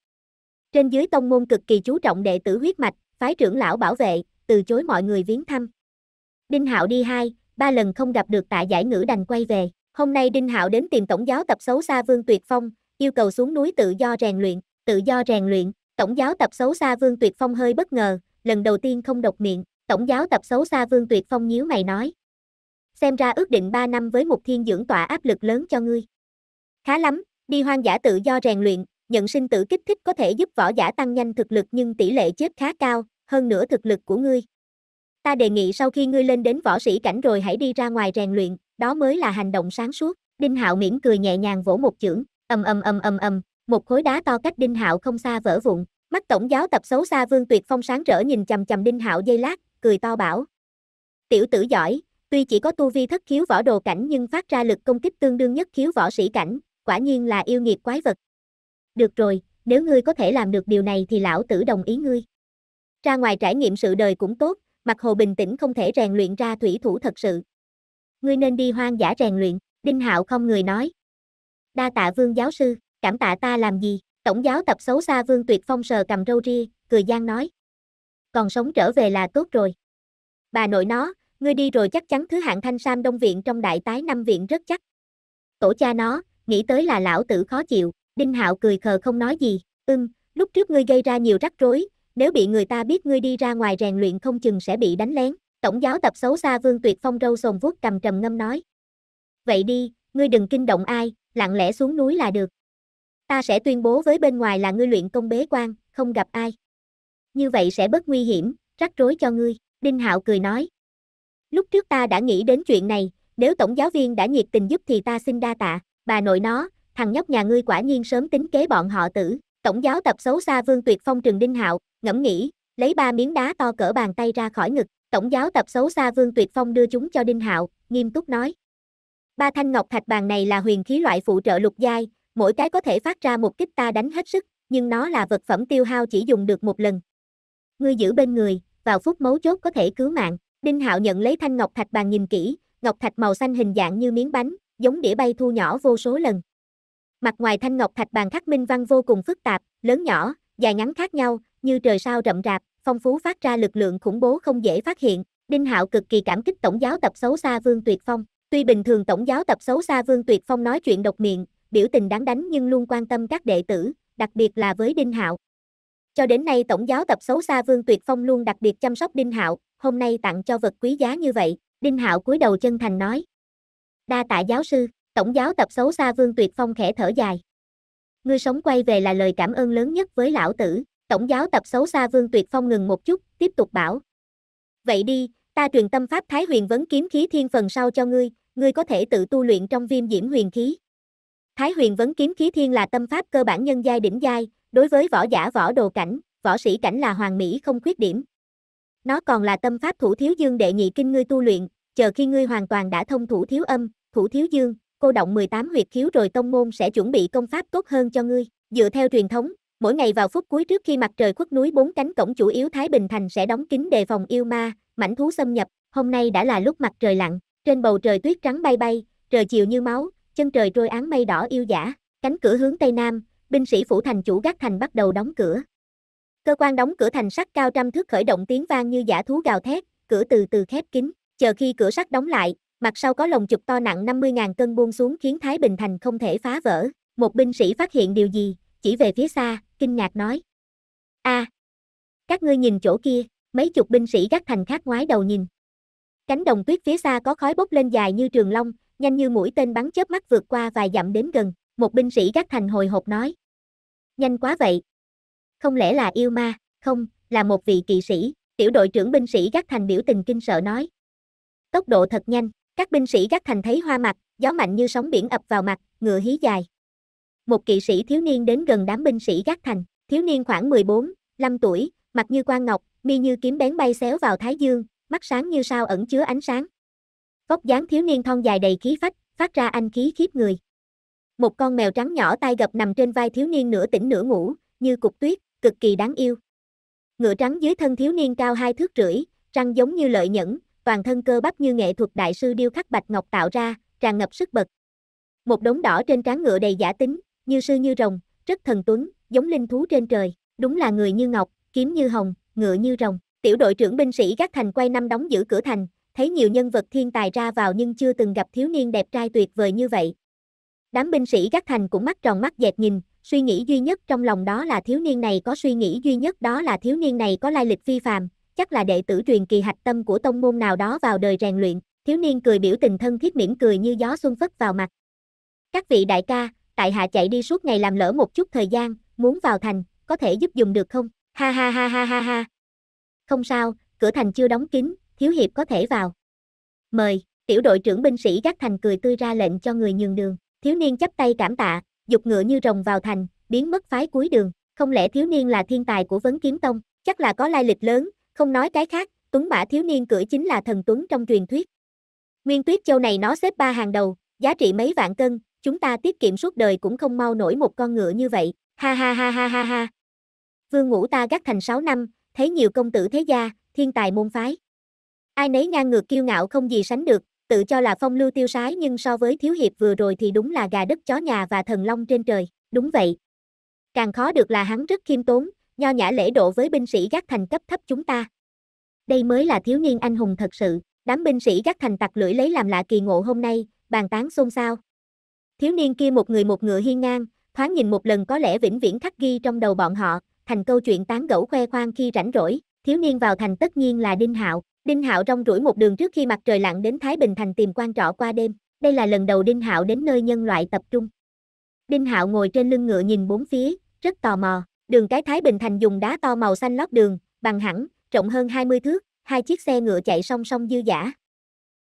Trên dưới tông môn cực kỳ chú trọng đệ tử huyết mạch, phái trưởng lão bảo vệ, từ chối mọi người viếng thăm. Đinh Hạo đi hai, ba lần không gặp được tạ giải ngữ đành quay về. Hôm nay Đinh Hạo đến tìm tổng giáo tập xấu xa Vương Tuyệt Phong, yêu cầu xuống núi tự do rèn luyện, tự do rèn luyện. Tổng giáo tập xấu xa Vương Tuyệt Phong hơi bất ngờ, lần đầu tiên không độc miệng, tổng giáo tập xấu xa Vương Tuyệt Phong nhíu mày nói, xem ra ước định 3 năm với một thiên dưỡng tỏa áp lực lớn cho ngươi. Khá lắm, đi hoang dã tự do rèn luyện, nhận sinh tử kích thích có thể giúp võ giả tăng nhanh thực lực nhưng tỷ lệ chết khá cao, hơn nữa thực lực của ngươi. Ta đề nghị sau khi ngươi lên đến võ sĩ cảnh rồi hãy đi ra ngoài rèn luyện, đó mới là hành động sáng suốt. Đinh Hạo mỉm cười nhẹ nhàng vỗ một chưởng, ầm ầm ầm ầm ầm, một khối đá to cách Đinh Hạo không xa vỡ vụn. Mắt tổng giáo tập xấu xa Vương Tuyệt Phong sáng rỡ nhìn chằm chằm Đinh Hạo dây lát, cười to bảo: "Tiểu tử giỏi, Tuy chỉ có tu vi thất khiếu võ đồ cảnh nhưng phát ra lực công kích tương đương nhất khiếu võ sĩ cảnh, quả nhiên là yêu nghiệt quái vật. Được rồi, nếu ngươi có thể làm được điều này thì lão tử đồng ý ngươi. Ra ngoài trải nghiệm sự đời cũng tốt, mặt hồ bình tĩnh không thể rèn luyện ra thủy thủ thật sự. Ngươi nên đi hoang giả rèn luyện, Đinh Hạo không người nói. Đa tạ vương giáo sư, cảm tạ ta làm gì, tổng giáo tập xấu xa vương tuyệt phong sờ cầm râu ri cười gian nói. Còn sống trở về là tốt rồi. Bà nội nó, ngươi đi rồi chắc chắn thứ hạng thanh sam đông viện trong đại tái năm viện rất chắc. Tổ cha nó, nghĩ tới là lão tử khó chịu, Đinh Hạo cười khờ không nói gì, ưm, lúc trước ngươi gây ra nhiều rắc rối, nếu bị người ta biết ngươi đi ra ngoài rèn luyện không chừng sẽ bị đánh lén. Tổng giáo tập xấu xa Vương Tuyệt Phong râu sồn vuốt cầm trầm ngâm nói. Vậy đi, ngươi đừng kinh động ai, lặng lẽ xuống núi là được. Ta sẽ tuyên bố với bên ngoài là ngươi luyện công bế quan, không gặp ai. Như vậy sẽ bất nguy hiểm, rắc rối cho ngươi, Đinh Hạo cười nói, Lúc trước ta đã nghĩ đến chuyện này, nếu tổng giáo viên đã nhiệt tình giúp thì ta xin đa tạ, bà nội nó, thằng nhóc nhà ngươi quả nhiên sớm tính kế bọn họ tử. Tổng giáo tập xấu xa Vương Tuyệt Phong Trừng Đinh Hạo, ngẫm nghĩ, lấy ba miếng đá to cỡ bàn tay ra khỏi ngực, tổng giáo tập xấu xa Vương Tuyệt Phong đưa chúng cho Đinh Hạo, nghiêm túc nói. Ba thanh ngọc thạch bàn này là huyền khí loại phụ trợ lục giai, mỗi cái có thể phát ra một kích ta đánh hết sức, nhưng nó là vật phẩm tiêu hao chỉ dùng được một lần. Ngươi giữ bên người, vào phút mấu chốt có thể cứu mạng. Đinh Hạo nhận lấy thanh ngọc thạch bàn nhìn kỹ, ngọc thạch màu xanh hình dạng như miếng bánh, giống đĩa bay thu nhỏ vô số lần. Mặt ngoài thanh ngọc thạch bàn khắc minh văn vô cùng phức tạp, lớn nhỏ, dài ngắn khác nhau, như trời sao rậm rạp, phong phú phát ra lực lượng khủng bố không dễ phát hiện. Đinh Hạo cực kỳ cảm kích tổng giáo tập xấu xa Vương Tuyệt Phong. Tuy bình thường tổng giáo tập xấu xa Vương Tuyệt Phong nói chuyện độc miệng, biểu tình đáng đánh nhưng luôn quan tâm các đệ tử, đặc biệt là với Đinh Hạo. Cho đến nay tổng giáo tập xấu xa Vương Tuyệt Phong luôn đặc biệt chăm sóc Đinh Hạo, hôm nay tặng cho vật quý giá như vậy, Đinh Hạo cúi đầu chân thành nói. Đa tạ giáo sư, tổng giáo tập xấu xa Vương Tuyệt Phong khẽ thở dài. Ngươi sống quay về là lời cảm ơn lớn nhất với lão tử, tổng giáo tập xấu xa Vương Tuyệt Phong ngừng một chút, tiếp tục bảo. Vậy đi, ta truyền tâm pháp Thái Huyền vấn kiếm khí thiên phần sau cho ngươi, ngươi có thể tự tu luyện trong viêm diễm huyền khí. Thái Huyền vấn kiếm khí thiên là tâm pháp cơ bản nhân giai đỉnh giai, Đối với võ giả võ đồ cảnh, võ sĩ cảnh là hoàng mỹ không khuyết điểm. Nó còn là tâm pháp thủ thiếu dương đệ nhị kinh ngươi tu luyện, chờ khi ngươi hoàn toàn đã thông thủ thiếu âm, thủ thiếu dương, cô động 18 huyệt khiếu rồi tông môn sẽ chuẩn bị công pháp tốt hơn cho ngươi. Dựa theo truyền thống, mỗi ngày vào phút cuối trước khi mặt trời khuất núi bốn cánh cổng chủ yếu Thái Bình Thành sẽ đóng kín đề phòng yêu ma, mảnh thú xâm nhập, hôm nay đã là lúc mặt trời lặn, trên bầu trời tuyết trắng bay bay, trời chiều như máu, chân trời trôi áng mây đỏ yêu giả, cánh cửa hướng tây nam, binh sĩ phủ thành chủ gác thành bắt đầu đóng cửa. Cơ quan đóng cửa thành sắt cao trăm thước khởi động tiếng vang như giả thú gào thét, cửa từ từ khép kín, chờ khi cửa sắt đóng lại, mặt sau có lồng chụp to nặng 50.000 cân buông xuống khiến Thái Bình Thành không thể phá vỡ. Một binh sĩ phát hiện điều gì, chỉ về phía xa, kinh ngạc nói. a à, các ngươi nhìn chỗ kia, mấy chục binh sĩ gác thành khác ngoái đầu nhìn. Cánh đồng tuyết phía xa có khói bốc lên dài như trường long, nhanh như mũi tên bắn chớp mắt vượt qua vài dặm đến gần, một binh sĩ gác thành hồi hộp nói, Nhanh quá vậy. Không lẽ là yêu ma, không, là một vị kỵ sĩ, tiểu đội trưởng binh sĩ gác thành biểu tình kinh sợ nói. Tốc độ thật nhanh, các binh sĩ gác thành thấy hoa mặt, gió mạnh như sóng biển ập vào mặt, ngựa hí dài. Một kỵ sĩ thiếu niên đến gần đám binh sĩ gác thành, thiếu niên khoảng 14, 5 tuổi, mặt như quan ngọc, mi như kiếm bén bay xéo vào thái dương, mắt sáng như sao ẩn chứa ánh sáng. Vóc dáng thiếu niên thon dài đầy khí phách, phát ra anh khí khiếp người. Một con mèo trắng nhỏ tay gập nằm trên vai thiếu niên nửa tỉnh nửa ngủ, như cục tuyết, cực kỳ đáng yêu. Ngựa trắng dưới thân thiếu niên cao hai thước rưỡi, răng giống như lợi nhẫn, toàn thân cơ bắp như nghệ thuật đại sư điêu khắc bạch ngọc tạo ra, tràn ngập sức bật. Một đống đỏ trên trán ngựa đầy giả tính, như sư như rồng, rất thần tuấn, giống linh thú trên trời, đúng là người như ngọc, kiếm như hồng, ngựa như rồng. Tiểu đội trưởng binh sĩ gác thành quay năm đóng giữ cửa thành, thấy nhiều nhân vật thiên tài ra vào nhưng chưa từng gặp thiếu niên đẹp trai tuyệt vời như vậy, Đám binh sĩ gác thành cũng mắt tròn mắt dẹt nhìn, suy nghĩ duy nhất trong lòng đó là thiếu niên này có suy nghĩ duy nhất đó là thiếu niên này có lai lịch phi phàm, chắc là đệ tử truyền kỳ hạch tâm của tông môn nào đó vào đời rèn luyện. Thiếu niên cười biểu tình thân thiết mỉm cười như gió xuân phất vào mặt. Các vị đại ca, tại hạ chạy đi suốt ngày làm lỡ một chút thời gian, muốn vào thành, có thể giúp dùng được không? Ha ha ha ha ha ha. Không sao, cửa thành chưa đóng kín, thiếu hiệp có thể vào. Mời, tiểu đội trưởng binh sĩ gác thành cười tươi ra lệnh cho người nhường đường thiếu niên chắp tay cảm tạ, dục ngựa như rồng vào thành, biến mất phái cuối đường, không lẽ thiếu niên là thiên tài của vấn kiếm tông, chắc là có lai lịch lớn, không nói cái khác, tuấn mã thiếu niên cưỡi chính là thần tuấn trong truyền thuyết. Nguyên tuyết châu này nó xếp ba hàng đầu, giá trị mấy vạn cân, chúng ta tiết kiệm suốt đời cũng không mau nổi một con ngựa như vậy, ha ha ha ha ha ha. Vương ngũ ta gác thành 6 năm, thấy nhiều công tử thế gia, thiên tài môn phái. Ai nấy ngang ngược kiêu ngạo không gì sánh được, tự cho là phong lưu tiêu sái nhưng so với thiếu hiệp vừa rồi thì đúng là gà đất chó nhà và thần long trên trời, đúng vậy. Càng khó được là hắn rất khiêm tốn, nho nhã lễ độ với binh sĩ gác thành cấp thấp chúng ta. Đây mới là thiếu niên anh hùng thật sự, đám binh sĩ gác thành tặc lưỡi lấy làm lạ kỳ ngộ hôm nay, bàn tán xôn xao. Thiếu niên kia một người một ngựa hiên ngang, thoáng nhìn một lần có lẽ vĩnh viễn khắc ghi trong đầu bọn họ, thành câu chuyện tán gẫu khoe khoang khi rảnh rỗi, thiếu niên vào thành tất nhiên là Đinh Hạo. Đinh Hạo rong ruổi một đường trước khi mặt trời lặn đến Thái Bình Thành tìm quan trọ qua đêm. Đây là lần đầu Đinh Hạo đến nơi nhân loại tập trung. Đinh Hạo ngồi trên lưng ngựa nhìn bốn phía, rất tò mò. Đường cái Thái Bình Thành dùng đá to màu xanh lót đường, bằng hẳn, rộng hơn 20 thước, hai chiếc xe ngựa chạy song song dư dả.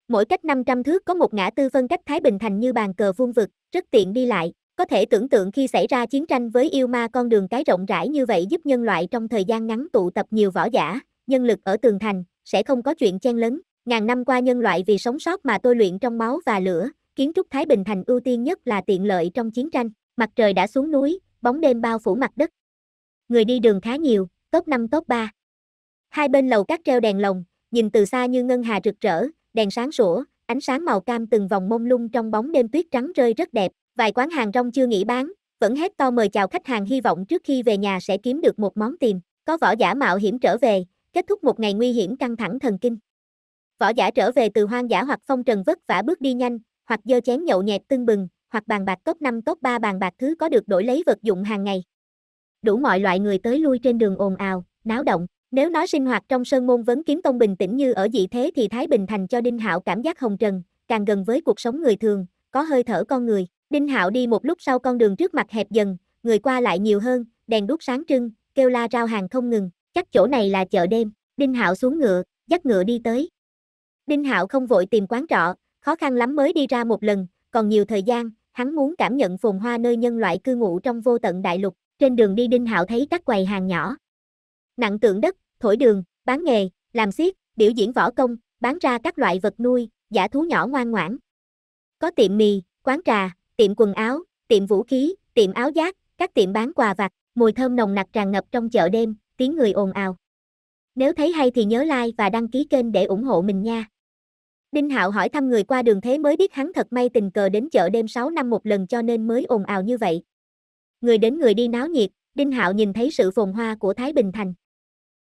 Mỗi cách 500 thước có một ngã tư phân cách Thái Bình Thành như bàn cờ vuông vực, rất tiện đi lại. Có thể tưởng tượng khi xảy ra chiến tranh với yêu ma con đường cái rộng rãi như vậy giúp nhân loại trong thời gian ngắn tụ tập nhiều võ giả, nhân lực ở tường thành, sẽ không có chuyện chen lấn. Ngàn năm qua nhân loại vì sống sót mà tôi luyện trong máu và lửa, kiến trúc Thái Bình Thành ưu tiên nhất là tiện lợi trong chiến tranh. Mặt trời đã xuống núi, bóng đêm bao phủ mặt đất. Người đi đường khá nhiều, tốt 5 tốt 3. Hai bên lầu các treo đèn lồng, nhìn từ xa như ngân hà rực rỡ, đèn sáng sủa, ánh sáng màu cam từng vòng mông lung trong bóng đêm tuyết trắng rơi rất đẹp. Vài quán hàng rong chưa nghỉ bán, vẫn hét to mời chào khách hàng hy vọng trước khi về nhà sẽ kiếm được một món tiền. Có võ giả mạo hiểm trở về, kết thúc một ngày nguy hiểm căng thẳng thần kinh. Võ giả trở về từ hoang dã hoặc phong trần vất vả bước đi nhanh, hoặc dơ chén nhậu nhẹt tưng bừng, hoặc bàn bạc top 5 top 3 bàn bạc thứ có được đổi lấy vật dụng hàng ngày. Đủ mọi loại người tới lui trên đường ồn ào, náo động. Nếu nói sinh hoạt trong sơn môn vấn kiếm tông bình tĩnh như ở dị thế thì Thái Bình Thành cho Đinh Hạo cảm giác hồng trần, càng gần với cuộc sống người thường, có hơi thở con người. Đinh Hạo đi một lúc sau con đường trước mặt hẹp dần, người qua lại nhiều hơn, đèn đuốc sáng trưng, kêu la rao hàng không ngừng chắc chỗ này là chợ đêm, Đinh Hạo xuống ngựa, dắt ngựa đi tới. Đinh Hạo không vội tìm quán trọ, khó khăn lắm mới đi ra một lần, còn nhiều thời gian, hắn muốn cảm nhận phồn hoa nơi nhân loại cư ngụ trong vô tận đại lục. Trên đường đi Đinh Hạo thấy các quầy hàng nhỏ. Nặng tượng đất, thổi đường, bán nghề, làm xiếc, biểu diễn võ công, bán ra các loại vật nuôi, giả thú nhỏ ngoan ngoãn. Có tiệm mì, quán trà, tiệm quần áo, tiệm vũ khí, tiệm áo giáp, các tiệm bán quà vặt, mùi thơm nồng nặc tràn ngập trong chợ đêm, tiếng người ồn ào. Nếu thấy hay thì nhớ like và đăng ký kênh để ủng hộ mình nha. Đinh Hạo hỏi thăm người qua đường thế mới biết hắn thật may tình cờ đến chợ đêm 6 năm một lần cho nên mới ồn ào như vậy. Người đến người đi náo nhiệt, Đinh Hạo nhìn thấy sự phồn hoa của Thái Bình Thành.